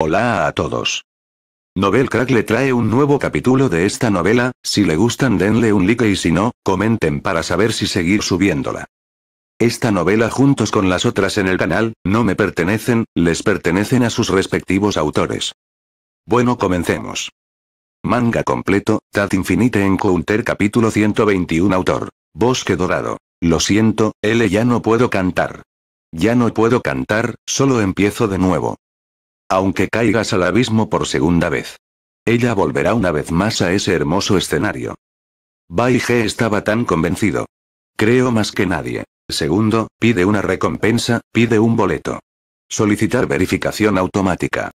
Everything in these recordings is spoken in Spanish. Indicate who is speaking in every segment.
Speaker 1: Hola a todos. Novel Crack le trae un nuevo capítulo de esta novela, si le gustan denle un like y si no, comenten para saber si seguir subiéndola. Esta novela juntos con las otras en el canal, no me pertenecen, les pertenecen a sus respectivos autores. Bueno comencemos. Manga completo, Tat Infinite Encounter capítulo 121 autor. Bosque Dorado. Lo siento, L ya no puedo cantar. Ya no puedo cantar, solo empiezo de nuevo. Aunque caigas al abismo por segunda vez. Ella volverá una vez más a ese hermoso escenario. Bai estaba tan convencido. Creo más que nadie. Segundo, pide una recompensa, pide un boleto. Solicitar verificación automática.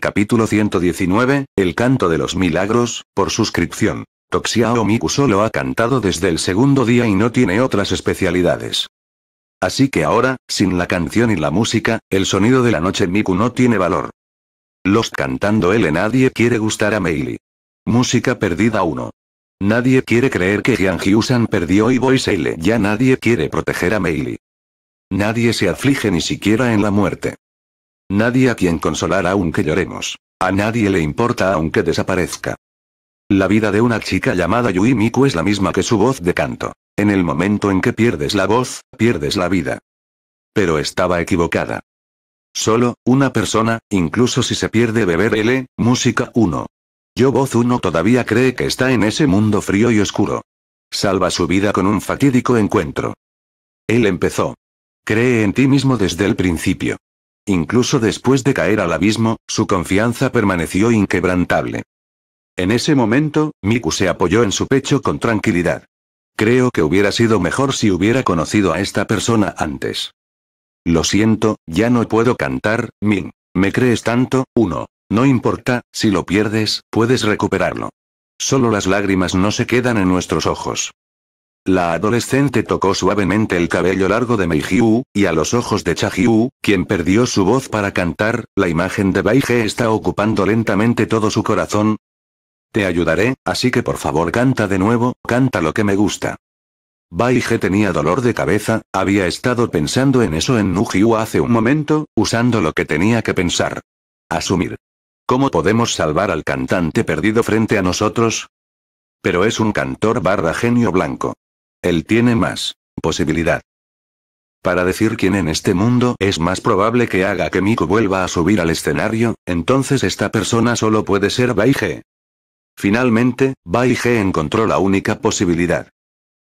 Speaker 1: Capítulo 119, El canto de los milagros, por suscripción. Toxiao Miku solo ha cantado desde el segundo día y no tiene otras especialidades. Así que ahora, sin la canción y la música, el sonido de la noche Miku no tiene valor. Los cantando L nadie quiere gustar a Meili. Música perdida uno. Nadie quiere creer que Jiang perdió y Boy Ya nadie quiere proteger a Meili. Nadie se aflige ni siquiera en la muerte. Nadie a quien consolar aunque lloremos. A nadie le importa aunque desaparezca. La vida de una chica llamada Yui Miku es la misma que su voz de canto. En el momento en que pierdes la voz, pierdes la vida. Pero estaba equivocada. Solo, una persona, incluso si se pierde beber L, música 1. Yo voz 1 todavía cree que está en ese mundo frío y oscuro. Salva su vida con un fatídico encuentro. Él empezó. Cree en ti mismo desde el principio. Incluso después de caer al abismo, su confianza permaneció inquebrantable. En ese momento, Miku se apoyó en su pecho con tranquilidad. Creo que hubiera sido mejor si hubiera conocido a esta persona antes. Lo siento, ya no puedo cantar, Min. Me crees tanto, uno. No importa, si lo pierdes, puedes recuperarlo. Solo las lágrimas no se quedan en nuestros ojos. La adolescente tocó suavemente el cabello largo de Meijiu, y a los ojos de Wu, quien perdió su voz para cantar, la imagen de Baige está ocupando lentamente todo su corazón. Te ayudaré, así que por favor canta de nuevo, canta lo que me gusta. Baige tenía dolor de cabeza, había estado pensando en eso en Nujiu hace un momento, usando lo que tenía que pensar. Asumir. ¿Cómo podemos salvar al cantante perdido frente a nosotros? Pero es un cantor barra genio blanco. Él tiene más posibilidad. Para decir quién en este mundo es más probable que haga que Miku vuelva a subir al escenario, entonces esta persona solo puede ser Baige. Finalmente, Baije encontró la única posibilidad.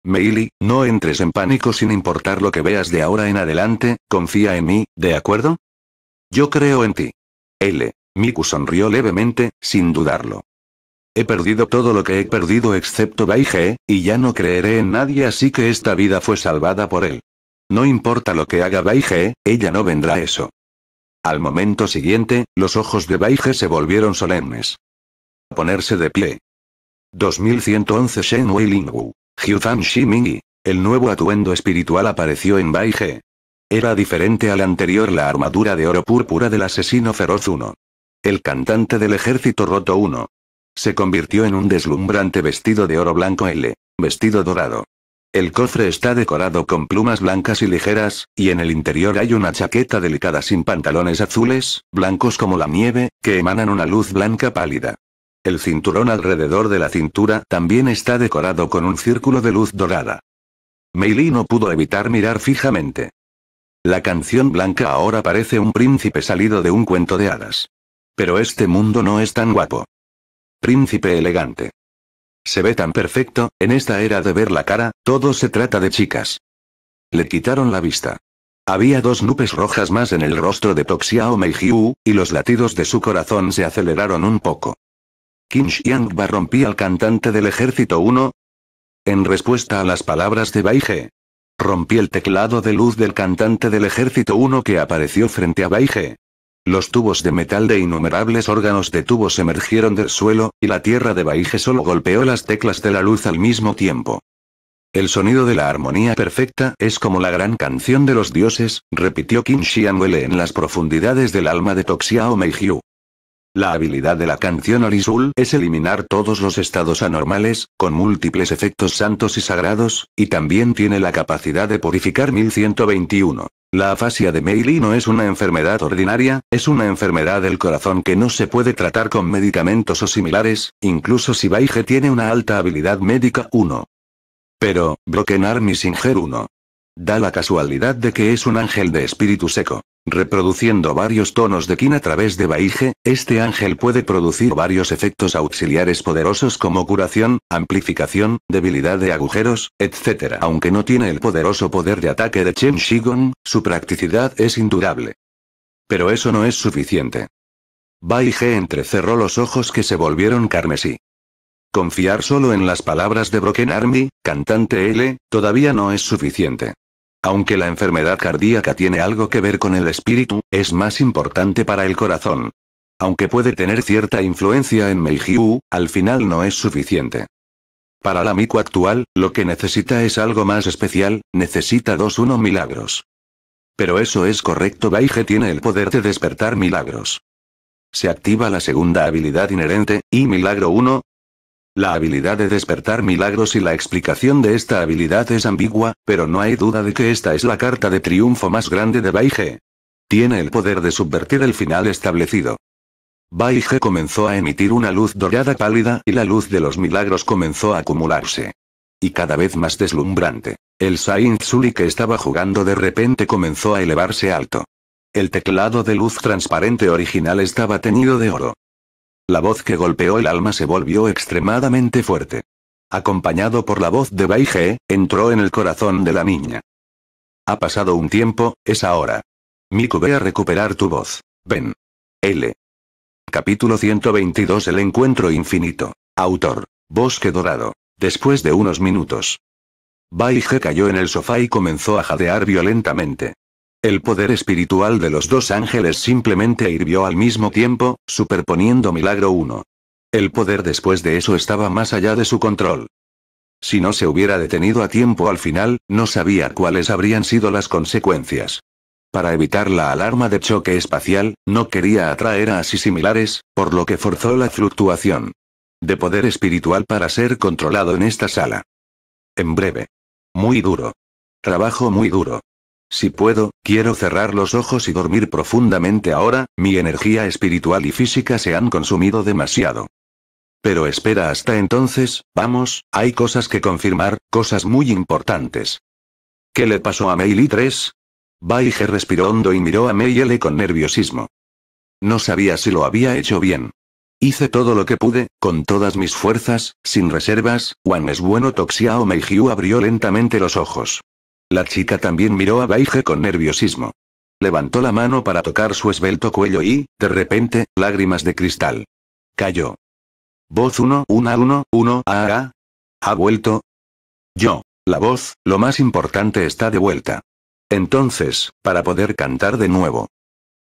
Speaker 1: Meili, no entres en pánico sin importar lo que veas de ahora en adelante, confía en mí, ¿de acuerdo? Yo creo en ti. L. Miku sonrió levemente, sin dudarlo. He perdido todo lo que he perdido excepto Baige, y ya no creeré en nadie así que esta vida fue salvada por él. No importa lo que haga Baige, ella no vendrá eso. Al momento siguiente, los ojos de Baige se volvieron solemnes. A Ponerse de pie. 2111 Shen Wei Lingwu. Jiu-Fan Shiming y el nuevo atuendo espiritual apareció en Bai Era diferente al anterior la armadura de oro púrpura del asesino feroz 1. El cantante del ejército roto 1. Se convirtió en un deslumbrante vestido de oro blanco L, vestido dorado. El cofre está decorado con plumas blancas y ligeras, y en el interior hay una chaqueta delicada sin pantalones azules, blancos como la nieve, que emanan una luz blanca pálida. El cinturón alrededor de la cintura también está decorado con un círculo de luz dorada. Meili no pudo evitar mirar fijamente. La canción blanca ahora parece un príncipe salido de un cuento de hadas. Pero este mundo no es tan guapo. Príncipe elegante. Se ve tan perfecto, en esta era de ver la cara, todo se trata de chicas. Le quitaron la vista. Había dos nubes rojas más en el rostro de Toxiao Meijiu, y los latidos de su corazón se aceleraron un poco. Qin Xiang rompí al cantante del ejército 1. En respuesta a las palabras de Bai Rompí el teclado de luz del cantante del ejército 1 que apareció frente a Bai Los tubos de metal de innumerables órganos de tubos emergieron del suelo, y la tierra de Baige solo golpeó las teclas de la luz al mismo tiempo. El sonido de la armonía perfecta es como la gran canción de los dioses, repitió Qin Xianwele en las profundidades del alma de Toxiao Meijiu. La habilidad de la canción Orisul es eliminar todos los estados anormales, con múltiples efectos santos y sagrados, y también tiene la capacidad de purificar 1121. La afasia de Meili no es una enfermedad ordinaria, es una enfermedad del corazón que no se puede tratar con medicamentos o similares, incluso si Baige tiene una alta habilidad médica 1. Pero, Broken Army Singer 1. Da la casualidad de que es un ángel de espíritu seco. Reproduciendo varios tonos de kin a través de Baige, este ángel puede producir varios efectos auxiliares poderosos como curación, amplificación, debilidad de agujeros, etc. Aunque no tiene el poderoso poder de ataque de Chen Shigon, su practicidad es indudable. Pero eso no es suficiente. Baige entrecerró los ojos que se volvieron carmesí. Confiar solo en las palabras de Broken Army, cantante L, todavía no es suficiente. Aunque la enfermedad cardíaca tiene algo que ver con el espíritu, es más importante para el corazón. Aunque puede tener cierta influencia en Meijiu, al final no es suficiente. Para la Miku actual, lo que necesita es algo más especial, necesita 2-1 milagros. Pero eso es correcto, Baige tiene el poder de despertar milagros. Se activa la segunda habilidad inherente, y milagro 1, la habilidad de despertar milagros y la explicación de esta habilidad es ambigua, pero no hay duda de que esta es la carta de triunfo más grande de Baige. Tiene el poder de subvertir el final establecido. Baige comenzó a emitir una luz dorada pálida y la luz de los milagros comenzó a acumularse. Y cada vez más deslumbrante. El Saint Suli que estaba jugando de repente comenzó a elevarse alto. El teclado de luz transparente original estaba tenido de oro. La voz que golpeó el alma se volvió extremadamente fuerte. Acompañado por la voz de Baige, entró en el corazón de la niña. Ha pasado un tiempo, es ahora. Miku ve a recuperar tu voz. Ven. L. Capítulo 122 El encuentro infinito. Autor. Bosque dorado. Después de unos minutos. Baige cayó en el sofá y comenzó a jadear violentamente. El poder espiritual de los dos ángeles simplemente hirvió al mismo tiempo, superponiendo milagro 1. El poder después de eso estaba más allá de su control. Si no se hubiera detenido a tiempo al final, no sabía cuáles habrían sido las consecuencias. Para evitar la alarma de choque espacial, no quería atraer a así similares, por lo que forzó la fluctuación de poder espiritual para ser controlado en esta sala. En breve. Muy duro. Trabajo muy duro. Si puedo, quiero cerrar los ojos y dormir profundamente ahora, mi energía espiritual y física se han consumido demasiado. Pero espera hasta entonces, vamos, hay cosas que confirmar, cosas muy importantes. ¿Qué le pasó a Meili 3? Baige respiró hondo y miró a Meili con nerviosismo. No sabía si lo había hecho bien. Hice todo lo que pude, con todas mis fuerzas, sin reservas, Juan es bueno Toxiao Meijiu abrió lentamente los ojos. La chica también miró a Baige con nerviosismo. Levantó la mano para tocar su esbelto cuello y, de repente, lágrimas de cristal. Cayó. Voz 1, 1, 1, 1, a, a. ¿Ha vuelto? Yo. La voz, lo más importante está de vuelta. Entonces, para poder cantar de nuevo.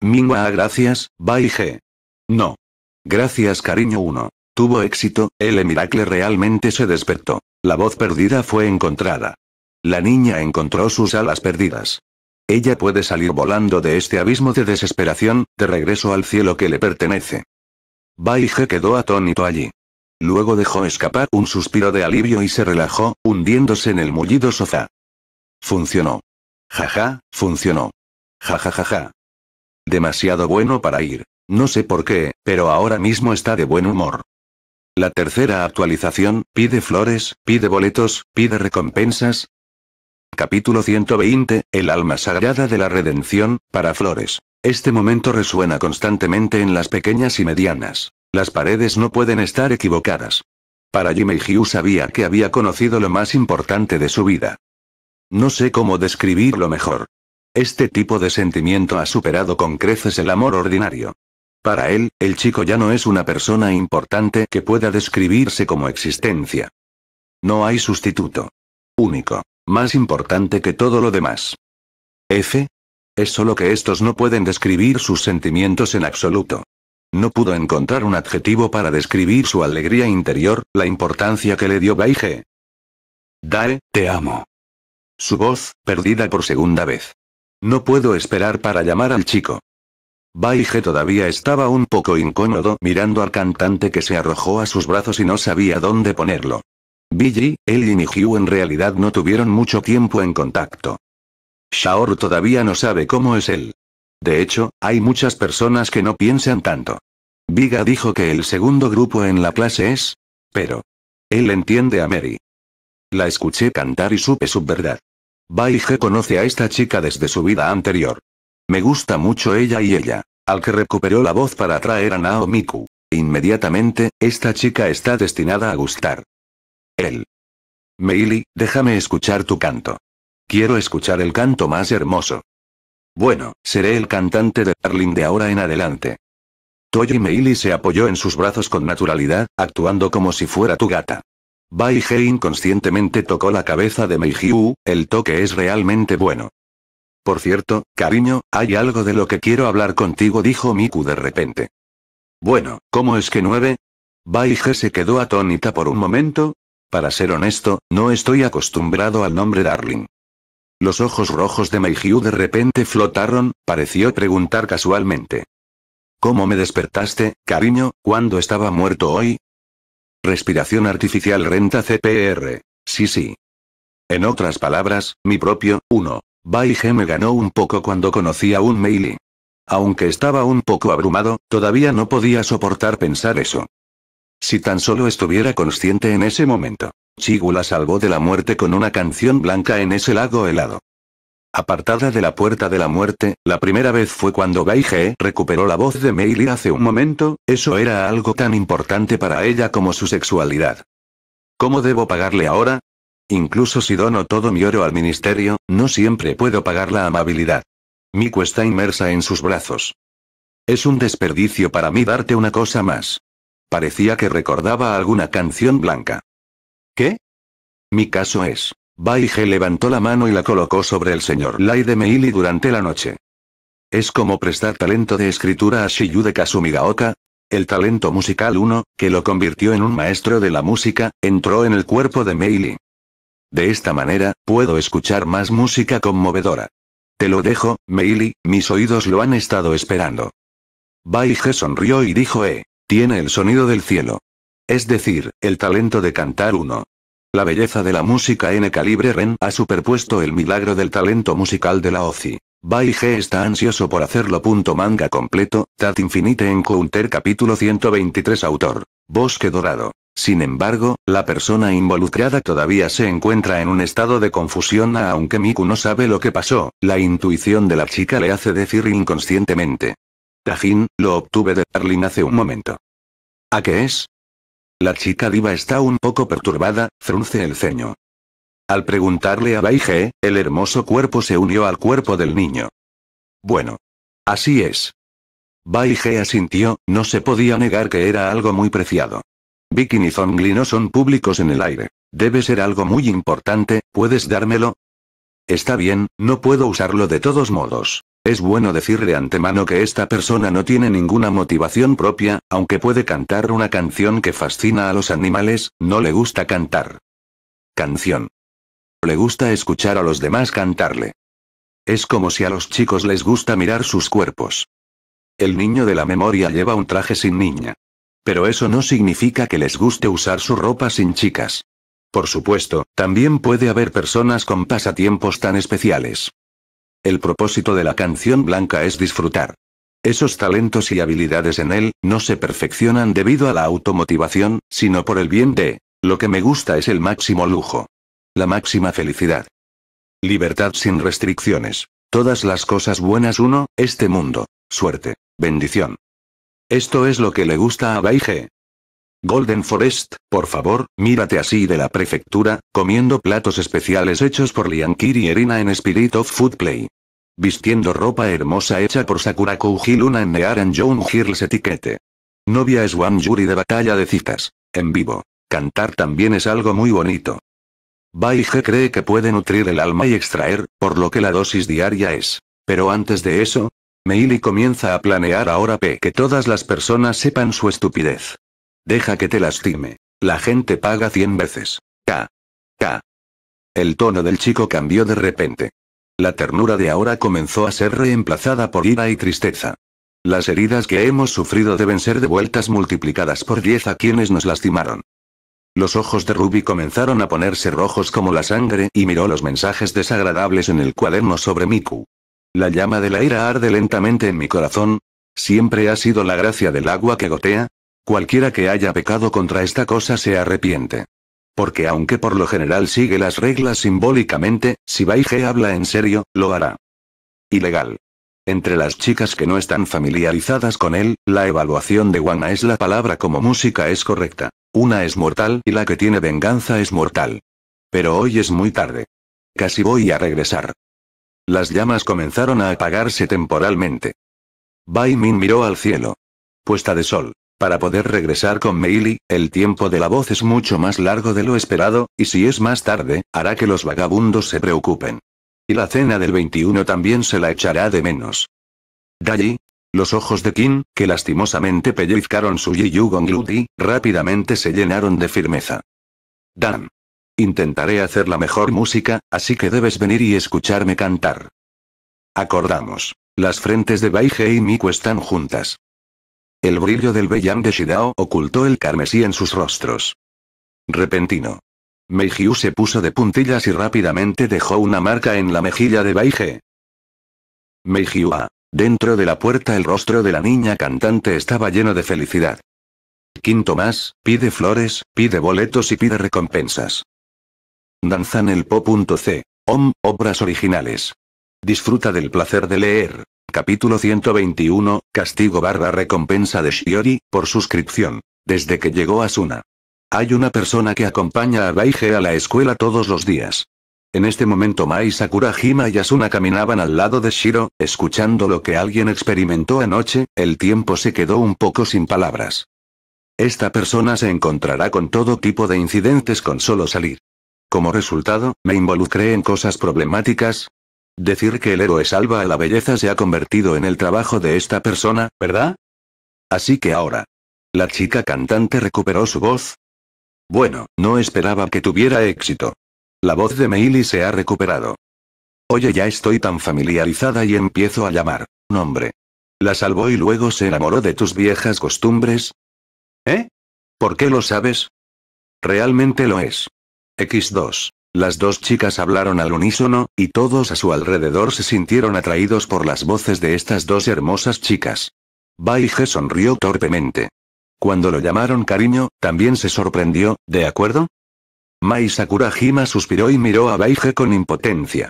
Speaker 1: Mingua, gracias, Baige. No. Gracias, cariño 1. Tuvo éxito, el miracle realmente se despertó. La voz perdida fue encontrada. La niña encontró sus alas perdidas. Ella puede salir volando de este abismo de desesperación, de regreso al cielo que le pertenece. Baige quedó atónito allí. Luego dejó escapar un suspiro de alivio y se relajó, hundiéndose en el mullido sofá. Funcionó. Jaja, funcionó. Jajajaja. Ja, ja, ja. Demasiado bueno para ir. No sé por qué, pero ahora mismo está de buen humor. La tercera actualización, pide flores, pide boletos, pide recompensas, Capítulo 120, El alma sagrada de la redención, para Flores. Este momento resuena constantemente en las pequeñas y medianas. Las paredes no pueden estar equivocadas. Para Jimmy Hugh sabía que había conocido lo más importante de su vida. No sé cómo describirlo mejor. Este tipo de sentimiento ha superado con creces el amor ordinario. Para él, el chico ya no es una persona importante que pueda describirse como existencia. No hay sustituto. Único. Más importante que todo lo demás. F. Es solo que estos no pueden describir sus sentimientos en absoluto. No pudo encontrar un adjetivo para describir su alegría interior, la importancia que le dio Baige. Dae, te amo. Su voz, perdida por segunda vez. No puedo esperar para llamar al chico. Baige todavía estaba un poco incómodo mirando al cantante que se arrojó a sus brazos y no sabía dónde ponerlo. Biji, él y Hyu en realidad no tuvieron mucho tiempo en contacto. Shaor todavía no sabe cómo es él. De hecho, hay muchas personas que no piensan tanto. Viga dijo que el segundo grupo en la clase es... Pero... Él entiende a Mary. La escuché cantar y supe su verdad. Baige conoce a esta chica desde su vida anterior. Me gusta mucho ella y ella. Al que recuperó la voz para atraer a Naomiku. Inmediatamente, esta chica está destinada a gustar. Él. Meili, déjame escuchar tu canto. Quiero escuchar el canto más hermoso. Bueno, seré el cantante de Darling de ahora en adelante. Toyo Meili se apoyó en sus brazos con naturalidad, actuando como si fuera tu gata. Bai He inconscientemente tocó la cabeza de Meijiu, el toque es realmente bueno. Por cierto, cariño, hay algo de lo que quiero hablar contigo, dijo Miku de repente. Bueno, ¿cómo es que nueve? Bai se quedó atónita por un momento, para ser honesto, no estoy acostumbrado al nombre Darling. Los ojos rojos de Meijiu de repente flotaron, pareció preguntar casualmente. ¿Cómo me despertaste, cariño, cuando estaba muerto hoy? Respiración artificial renta CPR. Sí, sí. En otras palabras, mi propio, uno. Baige me ganó un poco cuando conocí a un Meili. Aunque estaba un poco abrumado, todavía no podía soportar pensar eso. Si tan solo estuviera consciente en ese momento. Chigu salvó de la muerte con una canción blanca en ese lago helado. Apartada de la puerta de la muerte, la primera vez fue cuando Gaige recuperó la voz de Meili hace un momento, eso era algo tan importante para ella como su sexualidad. ¿Cómo debo pagarle ahora? Incluso si dono todo mi oro al ministerio, no siempre puedo pagar la amabilidad. Miku está inmersa en sus brazos. Es un desperdicio para mí darte una cosa más. Parecía que recordaba alguna canción blanca. ¿Qué? Mi caso es. Baige levantó la mano y la colocó sobre el señor Lai de Meili durante la noche. Es como prestar talento de escritura a Shiyu de Kasumigaoka, el talento musical 1, que lo convirtió en un maestro de la música, entró en el cuerpo de Meili. De esta manera, puedo escuchar más música conmovedora. Te lo dejo, Meili, mis oídos lo han estado esperando. Baige sonrió y dijo, eh tiene el sonido del cielo. Es decir, el talento de cantar uno. La belleza de la música N calibre Ren ha superpuesto el milagro del talento musical de la Ozi. Bai G está ansioso por hacerlo. Punto manga completo, Tat Infinite Encounter capítulo 123 autor. Bosque Dorado. Sin embargo, la persona involucrada todavía se encuentra en un estado de confusión aunque Miku no sabe lo que pasó, la intuición de la chica le hace decir inconscientemente. Tajin, lo obtuve de Arlin hace un momento. ¿A qué es? La chica diva está un poco perturbada, frunce el ceño. Al preguntarle a Baige, el hermoso cuerpo se unió al cuerpo del niño. Bueno. Así es. Baige asintió, no se podía negar que era algo muy preciado. Bikini Zongli no son públicos en el aire. Debe ser algo muy importante, ¿puedes dármelo? Está bien, no puedo usarlo de todos modos. Es bueno decir de antemano que esta persona no tiene ninguna motivación propia, aunque puede cantar una canción que fascina a los animales, no le gusta cantar. Canción. Le gusta escuchar a los demás cantarle. Es como si a los chicos les gusta mirar sus cuerpos. El niño de la memoria lleva un traje sin niña. Pero eso no significa que les guste usar su ropa sin chicas. Por supuesto, también puede haber personas con pasatiempos tan especiales. El propósito de la canción blanca es disfrutar. Esos talentos y habilidades en él, no se perfeccionan debido a la automotivación, sino por el bien de, lo que me gusta es el máximo lujo. La máxima felicidad. Libertad sin restricciones. Todas las cosas buenas uno, este mundo. Suerte. Bendición. Esto es lo que le gusta a Baige. Golden Forest, por favor, mírate así de la prefectura, comiendo platos especiales hechos por Kiri y Erina en Spirit of Food Play. Vistiendo ropa hermosa hecha por Sakura Kouji Luna en Nearan Young Girls etiquete. Novia es One Yuri de batalla de citas. En vivo. Cantar también es algo muy bonito. He cree que puede nutrir el alma y extraer, por lo que la dosis diaria es. Pero antes de eso, Meili comienza a planear ahora P que todas las personas sepan su estupidez. Deja que te lastime. La gente paga cien veces. K. K. El tono del chico cambió de repente. La ternura de ahora comenzó a ser reemplazada por ira y tristeza. Las heridas que hemos sufrido deben ser devueltas multiplicadas por diez a quienes nos lastimaron. Los ojos de Ruby comenzaron a ponerse rojos como la sangre y miró los mensajes desagradables en el cuaderno sobre Miku. La llama de la ira arde lentamente en mi corazón. Siempre ha sido la gracia del agua que gotea, Cualquiera que haya pecado contra esta cosa se arrepiente. Porque aunque por lo general sigue las reglas simbólicamente, si Baige habla en serio, lo hará. Ilegal. Entre las chicas que no están familiarizadas con él, la evaluación de Wana es la palabra como música es correcta. Una es mortal y la que tiene venganza es mortal. Pero hoy es muy tarde. Casi voy a regresar. Las llamas comenzaron a apagarse temporalmente. Bai Min miró al cielo. Puesta de sol. Para poder regresar con Meili, el tiempo de la voz es mucho más largo de lo esperado, y si es más tarde, hará que los vagabundos se preocupen. Y la cena del 21 también se la echará de menos. Dayi. Los ojos de Kim, que lastimosamente pellizcaron su Yiyu rápidamente se llenaron de firmeza. Dan. Intentaré hacer la mejor música, así que debes venir y escucharme cantar. Acordamos. Las frentes de Baige y Miku están juntas. El brillo del Beyang de Shidao ocultó el carmesí en sus rostros. Repentino. Meijiu se puso de puntillas y rápidamente dejó una marca en la mejilla de Baige. Meijiu A. Ah. Dentro de la puerta el rostro de la niña cantante estaba lleno de felicidad. Quinto más, pide flores, pide boletos y pide recompensas. Danzan el po.c. Om, obras originales. Disfruta del placer de leer. Capítulo 121, Castigo barra recompensa de Shiori, por suscripción. Desde que llegó Asuna. Hay una persona que acompaña a Baige a la escuela todos los días. En este momento Mai Sakurajima y Asuna caminaban al lado de Shiro, escuchando lo que alguien experimentó anoche, el tiempo se quedó un poco sin palabras. Esta persona se encontrará con todo tipo de incidentes con solo salir. Como resultado, me involucré en cosas problemáticas, Decir que el héroe salva a la belleza se ha convertido en el trabajo de esta persona, ¿verdad? Así que ahora. La chica cantante recuperó su voz. Bueno, no esperaba que tuviera éxito. La voz de Meili se ha recuperado. Oye, ya estoy tan familiarizada y empiezo a llamar. Nombre. La salvó y luego se enamoró de tus viejas costumbres. ¿Eh? ¿Por qué lo sabes? Realmente lo es. X2. Las dos chicas hablaron al unísono, y todos a su alrededor se sintieron atraídos por las voces de estas dos hermosas chicas. Baige sonrió torpemente. Cuando lo llamaron cariño, también se sorprendió, ¿de acuerdo? Mai Sakurajima suspiró y miró a Baige con impotencia.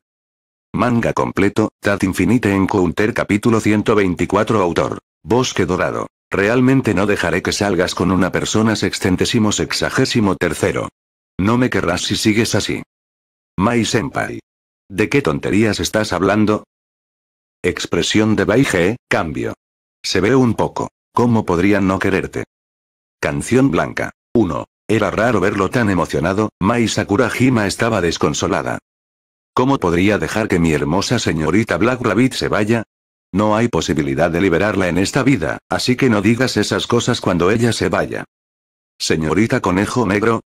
Speaker 1: Manga completo, Tat Infinite Encounter capítulo 124 autor. Bosque Dorado. Realmente no dejaré que salgas con una persona sextentésimo sexagésimo tercero. No me querrás si sigues así. Mai Senpai. ¿De qué tonterías estás hablando? Expresión de Baige, cambio. Se ve un poco. ¿Cómo podrían no quererte? Canción blanca. 1. Era raro verlo tan emocionado, Mai Sakurajima estaba desconsolada. ¿Cómo podría dejar que mi hermosa señorita Black Rabbit se vaya? No hay posibilidad de liberarla en esta vida, así que no digas esas cosas cuando ella se vaya. Señorita Conejo Negro,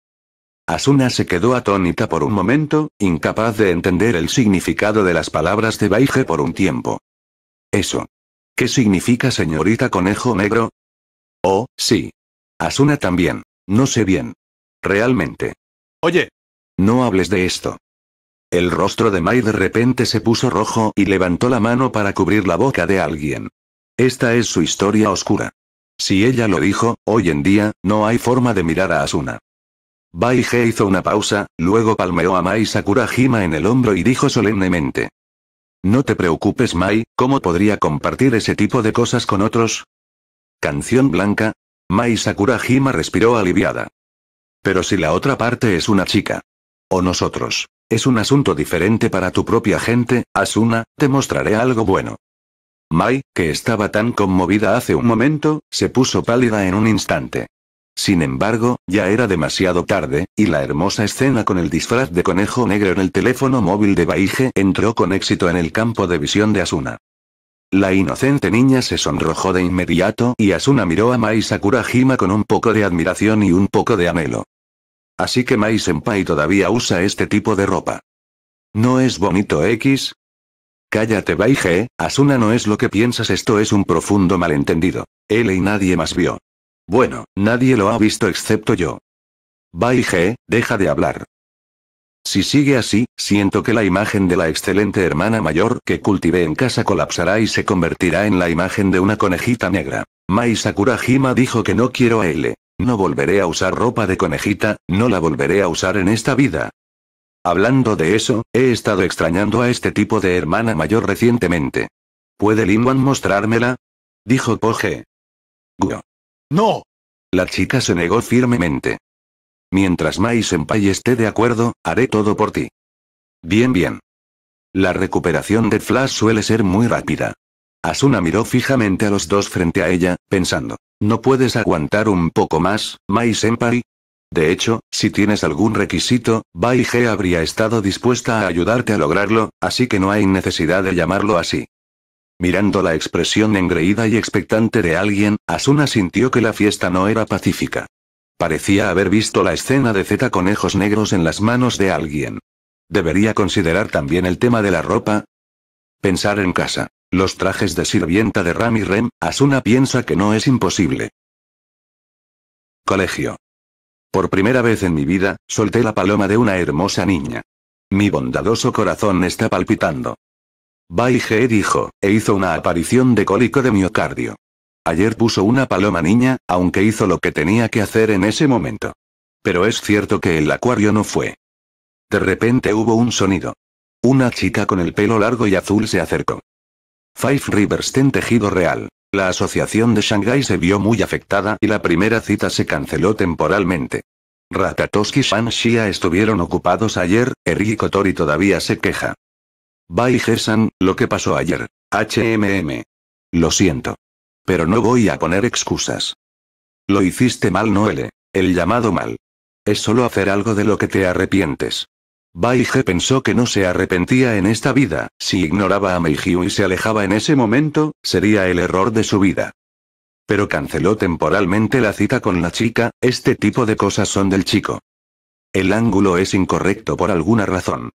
Speaker 1: Asuna se quedó atónita por un momento, incapaz de entender el significado de las palabras de Baige por un tiempo. Eso. ¿Qué significa señorita conejo negro? Oh, sí. Asuna también. No sé bien. Realmente. Oye. No hables de esto. El rostro de Mai de repente se puso rojo y levantó la mano para cubrir la boca de alguien. Esta es su historia oscura. Si ella lo dijo, hoy en día, no hay forma de mirar a Asuna. Baige hizo una pausa, luego palmeó a Mai Sakurajima en el hombro y dijo solemnemente. No te preocupes Mai, ¿cómo podría compartir ese tipo de cosas con otros? Canción blanca. Mai Sakurajima respiró aliviada. Pero si la otra parte es una chica. O nosotros. Es un asunto diferente para tu propia gente, Asuna, te mostraré algo bueno. Mai, que estaba tan conmovida hace un momento, se puso pálida en un instante. Sin embargo, ya era demasiado tarde, y la hermosa escena con el disfraz de conejo negro en el teléfono móvil de Baige entró con éxito en el campo de visión de Asuna. La inocente niña se sonrojó de inmediato y Asuna miró a Mai Sakurajima con un poco de admiración y un poco de anhelo. Así que Mai Senpai todavía usa este tipo de ropa. ¿No es bonito X? Cállate Baige, Asuna no es lo que piensas esto es un profundo malentendido. Él y nadie más vio. Bueno, nadie lo ha visto excepto yo. Bai G, deja de hablar. Si sigue así, siento que la imagen de la excelente hermana mayor que cultivé en casa colapsará y se convertirá en la imagen de una conejita negra. Mai Sakurajima dijo que no quiero a L. No volveré a usar ropa de conejita, no la volveré a usar en esta vida. Hablando de eso, he estado extrañando a este tipo de hermana mayor recientemente. ¿Puede Linwan mostrármela? Dijo Poge. Guo. No. La chica se negó firmemente. Mientras Mai Senpai esté de acuerdo, haré todo por ti. Bien, bien. La recuperación de Flash suele ser muy rápida. Asuna miró fijamente a los dos frente a ella, pensando, ¿no puedes aguantar un poco más, Mai Senpai? De hecho, si tienes algún requisito, Bai habría estado dispuesta a ayudarte a lograrlo, así que no hay necesidad de llamarlo así. Mirando la expresión engreída y expectante de alguien, Asuna sintió que la fiesta no era pacífica. Parecía haber visto la escena de Z conejos negros en las manos de alguien. ¿Debería considerar también el tema de la ropa? Pensar en casa. Los trajes de sirvienta de Ram y Rem, Asuna piensa que no es imposible. Colegio. Por primera vez en mi vida, solté la paloma de una hermosa niña. Mi bondadoso corazón está palpitando. Baige dijo, e hizo una aparición de cólico de miocardio. Ayer puso una paloma niña, aunque hizo lo que tenía que hacer en ese momento. Pero es cierto que el acuario no fue. De repente hubo un sonido. Una chica con el pelo largo y azul se acercó. Five Rivers ten tejido real. La asociación de Shanghai se vio muy afectada y la primera cita se canceló temporalmente. Ratatoski y Shia estuvieron ocupados ayer, Eriko Kotori todavía se queja. Bye G-san, lo que pasó ayer. HMM. Lo siento. Pero no voy a poner excusas. Lo hiciste mal, Noelle. El llamado mal. Es solo hacer algo de lo que te arrepientes. Baige pensó que no se arrepentía en esta vida, si ignoraba a Meijiu y se alejaba en ese momento, sería el error de su vida. Pero canceló temporalmente la cita con la chica, este tipo de cosas son del chico. El ángulo es incorrecto por alguna razón.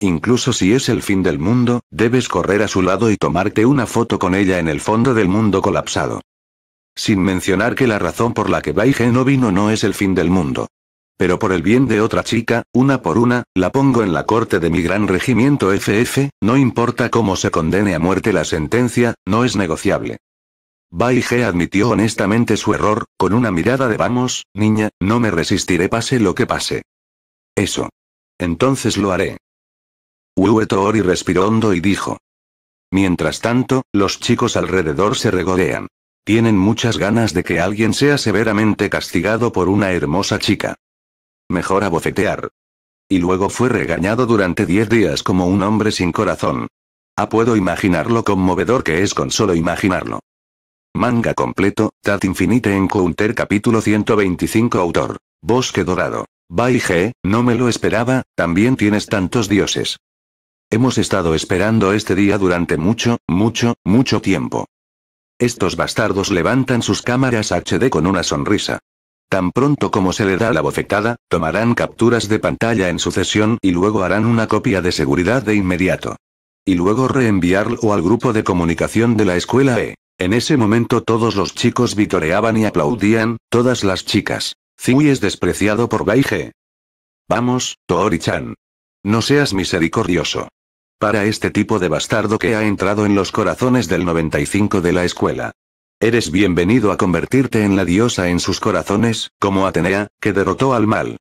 Speaker 1: Incluso si es el fin del mundo, debes correr a su lado y tomarte una foto con ella en el fondo del mundo colapsado. Sin mencionar que la razón por la que Baige no vino no es el fin del mundo. Pero por el bien de otra chica, una por una, la pongo en la corte de mi gran regimiento FF, no importa cómo se condene a muerte la sentencia, no es negociable. Baige admitió honestamente su error, con una mirada de vamos, niña, no me resistiré pase lo que pase. Eso. Entonces lo haré y respiró hondo y dijo. Mientras tanto, los chicos alrededor se regodean. Tienen muchas ganas de que alguien sea severamente castigado por una hermosa chica. Mejor abofetear. Y luego fue regañado durante 10 días como un hombre sin corazón. Ah, puedo imaginar lo conmovedor que es con solo imaginarlo. Manga completo, Tat Infinite Encounter capítulo 125 autor. Bosque Dorado. Bai G, no me lo esperaba, también tienes tantos dioses. Hemos estado esperando este día durante mucho, mucho, mucho tiempo. Estos bastardos levantan sus cámaras HD con una sonrisa. Tan pronto como se le da la bofetada, tomarán capturas de pantalla en sucesión y luego harán una copia de seguridad de inmediato. Y luego reenviarlo al grupo de comunicación de la escuela E. En ese momento todos los chicos vitoreaban y aplaudían, todas las chicas. Zui es despreciado por Baige. Vamos, Toori-chan. No seas misericordioso. Para este tipo de bastardo que ha entrado en los corazones del 95 de la escuela. Eres bienvenido a convertirte en la diosa en sus corazones, como Atenea, que derrotó al mal.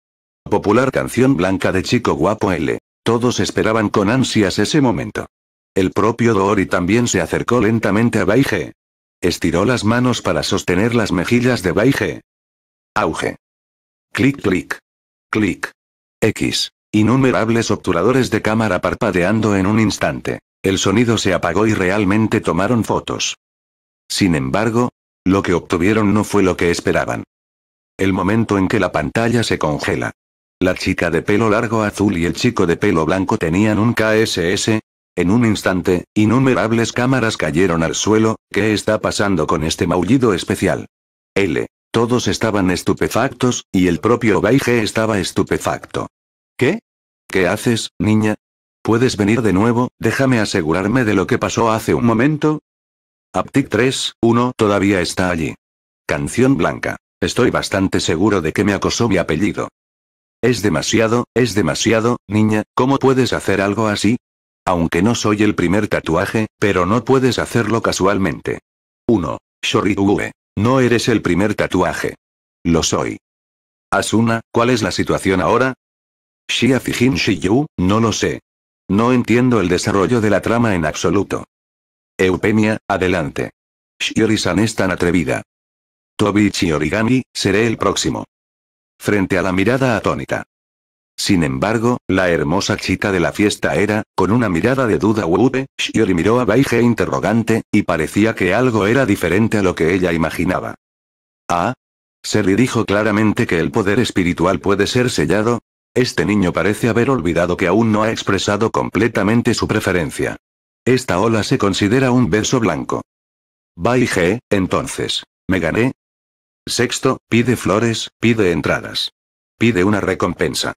Speaker 1: Popular canción blanca de Chico Guapo L. Todos esperaban con ansias ese momento. El propio Doori también se acercó lentamente a Baige. Estiró las manos para sostener las mejillas de Baige. Auge. Clic clic. Clic. X. Innumerables obturadores de cámara parpadeando en un instante. El sonido se apagó y realmente tomaron fotos. Sin embargo, lo que obtuvieron no fue lo que esperaban. El momento en que la pantalla se congela. La chica de pelo largo azul y el chico de pelo blanco tenían un KSS. En un instante, innumerables cámaras cayeron al suelo. ¿Qué está pasando con este maullido especial? L. Todos estaban estupefactos, y el propio Baige estaba estupefacto. ¿Qué? ¿Qué haces, niña? ¿Puedes venir de nuevo? Déjame asegurarme de lo que pasó hace un momento. Aptic 3, 1 todavía está allí. Canción blanca. Estoy bastante seguro de que me acosó mi apellido. Es demasiado, es demasiado, niña, ¿cómo puedes hacer algo así? Aunque no soy el primer tatuaje, pero no puedes hacerlo casualmente. 1. Shoryugue. No eres el primer tatuaje. Lo soy. Asuna, ¿cuál es la situación ahora? Shia Fijin Shiyu, no lo sé. No entiendo el desarrollo de la trama en absoluto. Eupemia, adelante. Shiori-san es tan atrevida. Tobi Origami, seré el próximo. Frente a la mirada atónita. Sin embargo, la hermosa chica de la fiesta era, con una mirada de duda wupe, Shiori miró a Baige interrogante, y parecía que algo era diferente a lo que ella imaginaba. ¿Ah? Seri dijo claramente que el poder espiritual puede ser sellado, este niño parece haber olvidado que aún no ha expresado completamente su preferencia. Esta ola se considera un beso blanco. Bye G, entonces. ¿Me gané? Sexto, pide flores, pide entradas. Pide una recompensa.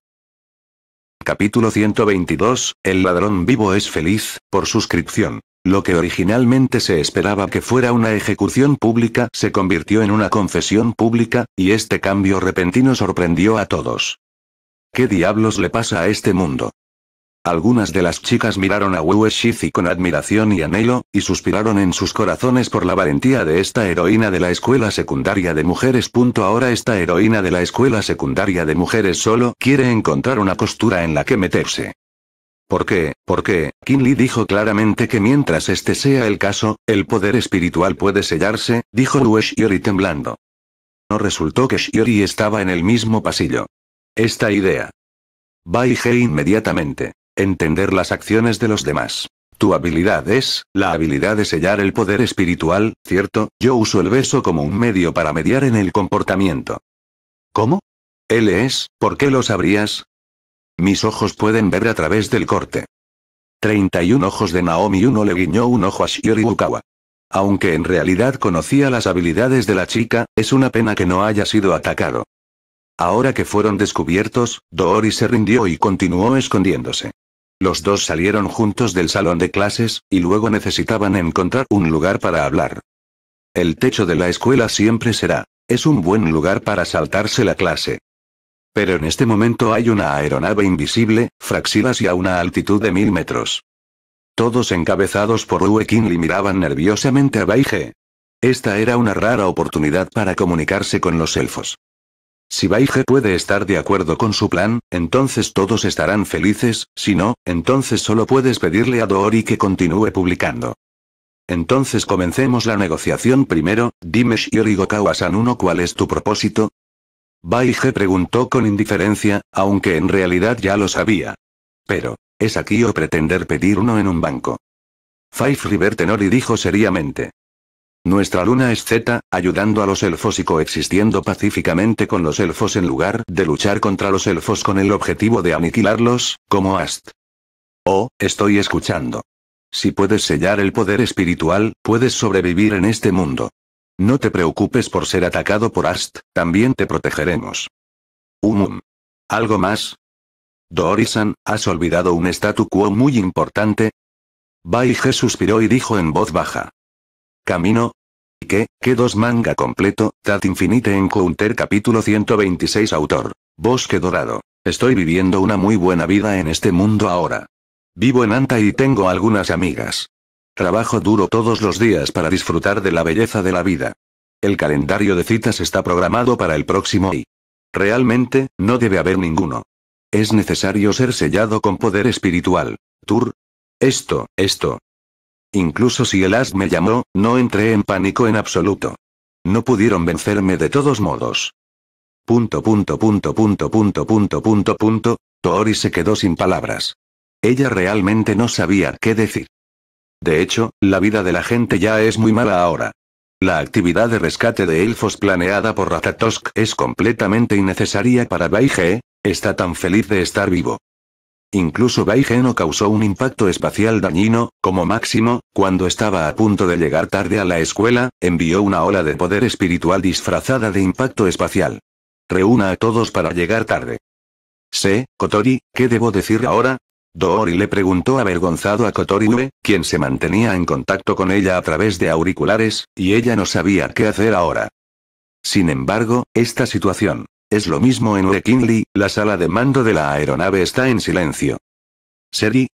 Speaker 1: Capítulo 122, El ladrón vivo es feliz, por suscripción. Lo que originalmente se esperaba que fuera una ejecución pública se convirtió en una confesión pública, y este cambio repentino sorprendió a todos. ¿Qué diablos le pasa a este mundo? Algunas de las chicas miraron a Wu Shizi con admiración y anhelo, y suspiraron en sus corazones por la valentía de esta heroína de la escuela secundaria de mujeres. Ahora esta heroína de la escuela secundaria de mujeres solo quiere encontrar una costura en la que meterse. ¿Por qué? ¿Por Porque, Kinley dijo claramente que mientras este sea el caso, el poder espiritual puede sellarse, dijo Wu Shiori temblando. No resultó que Shiori estaba en el mismo pasillo. Esta idea. Baije inmediatamente. Entender las acciones de los demás. Tu habilidad es, la habilidad de sellar el poder espiritual, ¿cierto? Yo uso el beso como un medio para mediar en el comportamiento. ¿Cómo? Él es, ¿por qué lo sabrías? Mis ojos pueden ver a través del corte. 31 ojos de Naomi uno le guiñó un ojo a Shiori Ukawa. Aunque en realidad conocía las habilidades de la chica, es una pena que no haya sido atacado. Ahora que fueron descubiertos, Dori se rindió y continuó escondiéndose. Los dos salieron juntos del salón de clases, y luego necesitaban encontrar un lugar para hablar. El techo de la escuela siempre será. Es un buen lugar para saltarse la clase. Pero en este momento hay una aeronave invisible, Fraxilas y a una altitud de mil metros. Todos encabezados por Ue Le miraban nerviosamente a Baige. Esta era una rara oportunidad para comunicarse con los elfos. Si Baige puede estar de acuerdo con su plan, entonces todos estarán felices, si no, entonces solo puedes pedirle a Doori que continúe publicando. Entonces comencemos la negociación primero, dime Shiori san 1 cuál es tu propósito. Baige preguntó con indiferencia, aunque en realidad ya lo sabía. Pero, ¿es aquí o pretender pedir uno en un banco? Five River Tenori dijo seriamente. Nuestra luna es Z, ayudando a los elfos y coexistiendo pacíficamente con los elfos en lugar de luchar contra los elfos con el objetivo de aniquilarlos, como Ast. Oh, estoy escuchando. Si puedes sellar el poder espiritual, puedes sobrevivir en este mundo. No te preocupes por ser atacado por Ast, también te protegeremos. Um, ¿Algo más? Dorisan, ¿has olvidado un statu quo muy importante? Baige suspiró y dijo en voz baja. Camino. ¿Y qué? ¿Qué dos manga completo? Tat Infinite en Counter capítulo 126 autor. Bosque Dorado. Estoy viviendo una muy buena vida en este mundo ahora. Vivo en Anta y tengo algunas amigas. Trabajo duro todos los días para disfrutar de la belleza de la vida. El calendario de citas está programado para el próximo y... Realmente, no debe haber ninguno. Es necesario ser sellado con poder espiritual. Tur. Esto, esto, Incluso si el as me llamó, no entré en pánico en absoluto. No pudieron vencerme de todos modos. Punto punto punto punto punto punto punto se quedó sin palabras. Ella realmente no sabía qué decir. De hecho, la vida de la gente ya es muy mala ahora. La actividad de rescate de elfos planeada por Ratatosk es completamente innecesaria para Baige, está tan feliz de estar vivo. Incluso Bai causó un impacto espacial dañino, como máximo, cuando estaba a punto de llegar tarde a la escuela, envió una ola de poder espiritual disfrazada de impacto espacial. Reúna a todos para llegar tarde. Sé, Kotori, ¿qué debo decir ahora? Doori le preguntó avergonzado a Kotori quien se mantenía en contacto con ella a través de auriculares, y ella no sabía qué hacer ahora. Sin embargo, esta situación es lo mismo en Wekinli, la sala de mando de la aeronave está en silencio. Seri.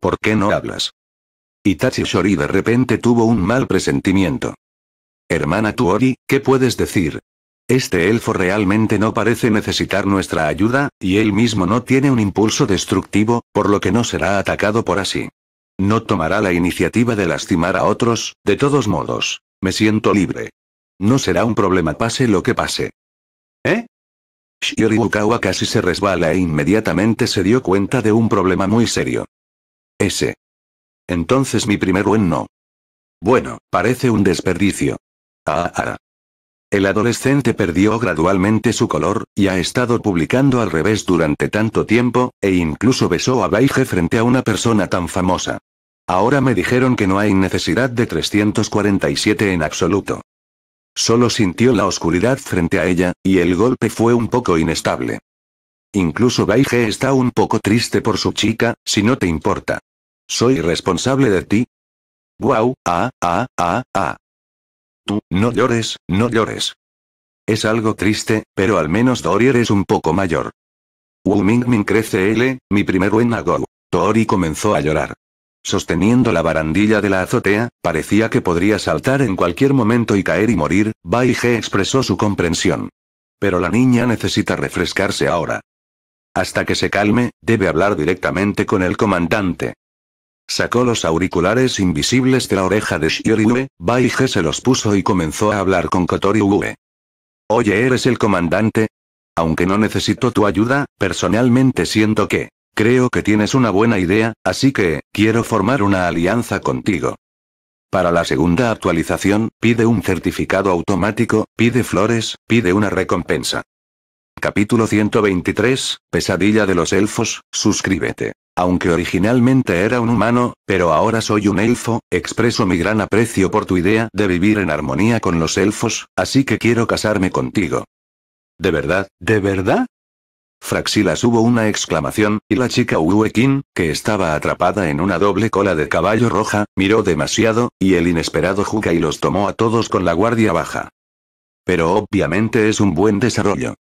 Speaker 1: ¿Por qué no hablas? Itachi Shori de repente tuvo un mal presentimiento. Hermana Tuori, ¿qué puedes decir? Este elfo realmente no parece necesitar nuestra ayuda, y él mismo no tiene un impulso destructivo, por lo que no será atacado por así. No tomará la iniciativa de lastimar a otros, de todos modos. Me siento libre. No será un problema pase lo que pase. ¿Eh? kawa casi se resbala e inmediatamente se dio cuenta de un problema muy serio. Ese. Entonces mi primer buen no. Bueno, parece un desperdicio. Ah, ah. El adolescente perdió gradualmente su color, y ha estado publicando al revés durante tanto tiempo, e incluso besó a Baige frente a una persona tan famosa. Ahora me dijeron que no hay necesidad de 347 en absoluto. Solo sintió la oscuridad frente a ella, y el golpe fue un poco inestable. Incluso Baige está un poco triste por su chica, si no te importa. Soy responsable de ti. Wow, ah, ah, ah, ah. Tú, no llores, no llores. Es algo triste, pero al menos Dori eres un poco mayor. Wu Ming Ming crece L, mi primer buen Go. Tori comenzó a llorar. Sosteniendo la barandilla de la azotea, parecía que podría saltar en cualquier momento y caer y morir, Bai expresó su comprensión. Pero la niña necesita refrescarse ahora. Hasta que se calme, debe hablar directamente con el comandante. Sacó los auriculares invisibles de la oreja de Shioriue, Bai se los puso y comenzó a hablar con Kotori Ue. Oye, ¿eres el comandante? Aunque no necesito tu ayuda, personalmente siento que Creo que tienes una buena idea, así que, quiero formar una alianza contigo. Para la segunda actualización, pide un certificado automático, pide flores, pide una recompensa. Capítulo 123, Pesadilla de los Elfos, suscríbete. Aunque originalmente era un humano, pero ahora soy un elfo, expreso mi gran aprecio por tu idea de vivir en armonía con los elfos, así que quiero casarme contigo. ¿De verdad? ¿De verdad? Fraxilas hubo una exclamación, y la chica Uwekin, que estaba atrapada en una doble cola de caballo roja, miró demasiado, y el inesperado y los tomó a todos con la guardia baja. Pero obviamente es un buen desarrollo.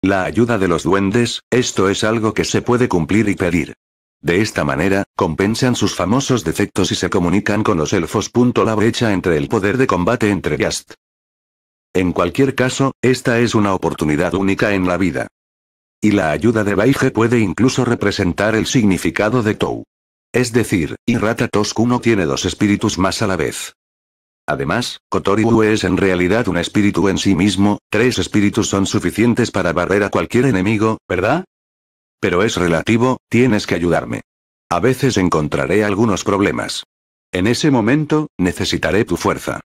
Speaker 1: La ayuda de los duendes, esto es algo que se puede cumplir y pedir. De esta manera, compensan sus famosos defectos y se comunican con los elfos. La brecha entre el poder de combate entre Gast. En cualquier caso, esta es una oportunidad única en la vida y la ayuda de Baige puede incluso representar el significado de Tou. Es decir, Tosku no tiene dos espíritus más a la vez. Además, Kotori es en realidad un espíritu en sí mismo, tres espíritus son suficientes para barrer a cualquier enemigo, ¿verdad? Pero es relativo, tienes que ayudarme. A veces encontraré algunos problemas. En ese momento, necesitaré tu fuerza.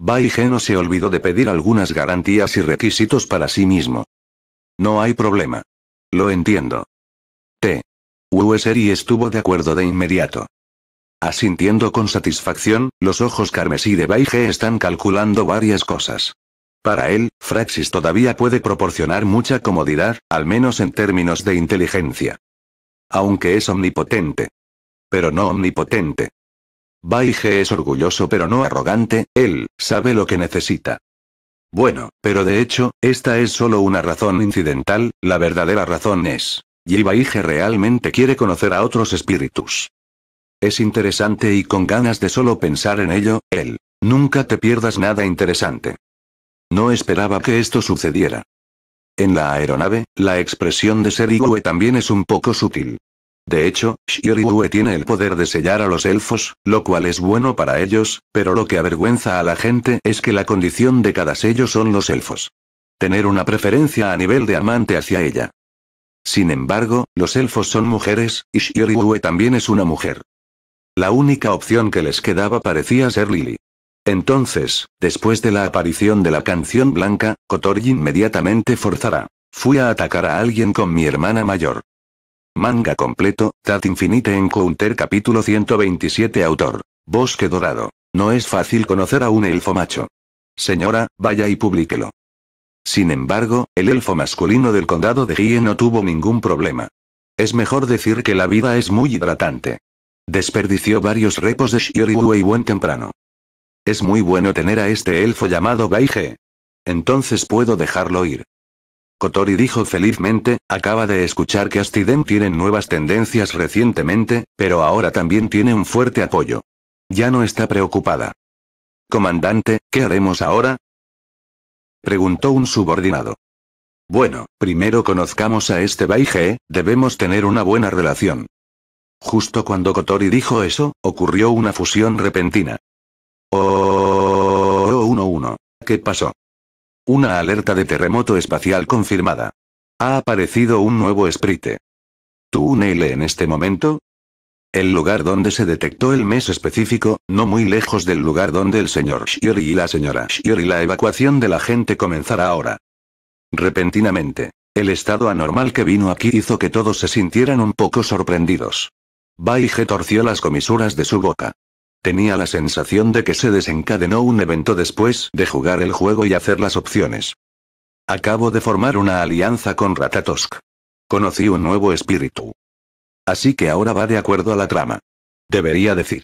Speaker 1: Baige no se olvidó de pedir algunas garantías y requisitos para sí mismo. No hay problema. Lo entiendo. T. Ueseri estuvo de acuerdo de inmediato. Asintiendo con satisfacción, los ojos carmesí de Baige están calculando varias cosas. Para él, Fraxis todavía puede proporcionar mucha comodidad, al menos en términos de inteligencia. Aunque es omnipotente. Pero no omnipotente. Baige es orgulloso pero no arrogante, él, sabe lo que necesita. Bueno, pero de hecho, esta es solo una razón incidental, la verdadera razón es... Yibaige realmente quiere conocer a otros espíritus. Es interesante y con ganas de solo pensar en ello, él. Nunca te pierdas nada interesante. No esperaba que esto sucediera. En la aeronave, la expresión de ser Serigüe también es un poco sutil. De hecho, Shiribue tiene el poder de sellar a los elfos, lo cual es bueno para ellos, pero lo que avergüenza a la gente es que la condición de cada sello son los elfos. Tener una preferencia a nivel de amante hacia ella. Sin embargo, los elfos son mujeres, y también es una mujer. La única opción que les quedaba parecía ser Lily. Entonces, después de la aparición de la canción blanca, Kotori inmediatamente forzará. Fui a atacar a alguien con mi hermana mayor. Manga completo, Tat Infinite Encounter capítulo 127 Autor. Bosque Dorado. No es fácil conocer a un elfo macho. Señora, vaya y publíquelo. Sin embargo, el elfo masculino del condado de Gie no tuvo ningún problema. Es mejor decir que la vida es muy hidratante. Desperdició varios repos de Shiori buen temprano. Es muy bueno tener a este elfo llamado Baige. Entonces puedo dejarlo ir. Kotori dijo felizmente, acaba de escuchar que Astiden tienen nuevas tendencias recientemente, pero ahora también tiene un fuerte apoyo. Ya no está preocupada. Comandante, ¿qué haremos ahora? Preguntó un subordinado. Bueno, primero conozcamos a este Baige, debemos tener una buena relación. Justo cuando Kotori dijo eso, ocurrió una fusión repentina. Oh, 1-1. ¿Qué pasó? Una alerta de terremoto espacial confirmada. Ha aparecido un nuevo esprite. ¿Tú en este momento? El lugar donde se detectó el mes específico, no muy lejos del lugar donde el señor Shiori y la señora Shiori la evacuación de la gente comenzará ahora. Repentinamente, el estado anormal que vino aquí hizo que todos se sintieran un poco sorprendidos. Baige torció las comisuras de su boca. Tenía la sensación de que se desencadenó un evento después de jugar el juego y hacer las opciones. Acabo de formar una alianza con Ratatosk. Conocí un nuevo espíritu. Así que ahora va de acuerdo a la trama. Debería decir.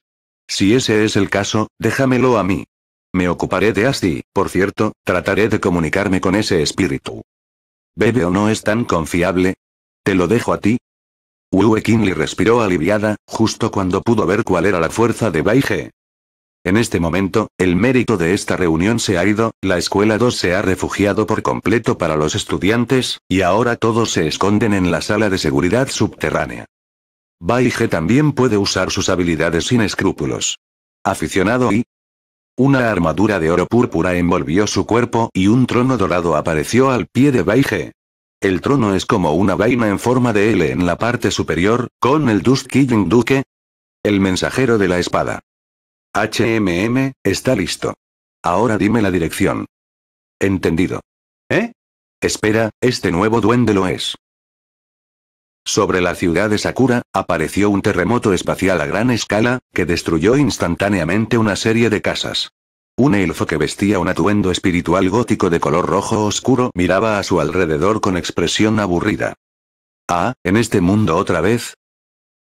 Speaker 1: Si ese es el caso, déjamelo a mí. Me ocuparé de Asti, por cierto, trataré de comunicarme con ese espíritu. Bebe o no es tan confiable. Te lo dejo a ti, Wu respiró aliviada, justo cuando pudo ver cuál era la fuerza de Bai En este momento, el mérito de esta reunión se ha ido, la escuela 2 se ha refugiado por completo para los estudiantes, y ahora todos se esconden en la sala de seguridad subterránea. Baige también puede usar sus habilidades sin escrúpulos. Aficionado y... Una armadura de oro púrpura envolvió su cuerpo y un trono dorado apareció al pie de Baige. El trono es como una vaina en forma de L en la parte superior, con el Dust King Duke. El mensajero de la espada. HMM, está listo. Ahora dime la dirección. Entendido. ¿Eh? Espera, este nuevo duende lo es. Sobre la ciudad de Sakura, apareció un terremoto espacial a gran escala, que destruyó instantáneamente una serie de casas. Un elfo que vestía un atuendo espiritual gótico de color rojo oscuro miraba a su alrededor con expresión aburrida. Ah, en este mundo otra vez.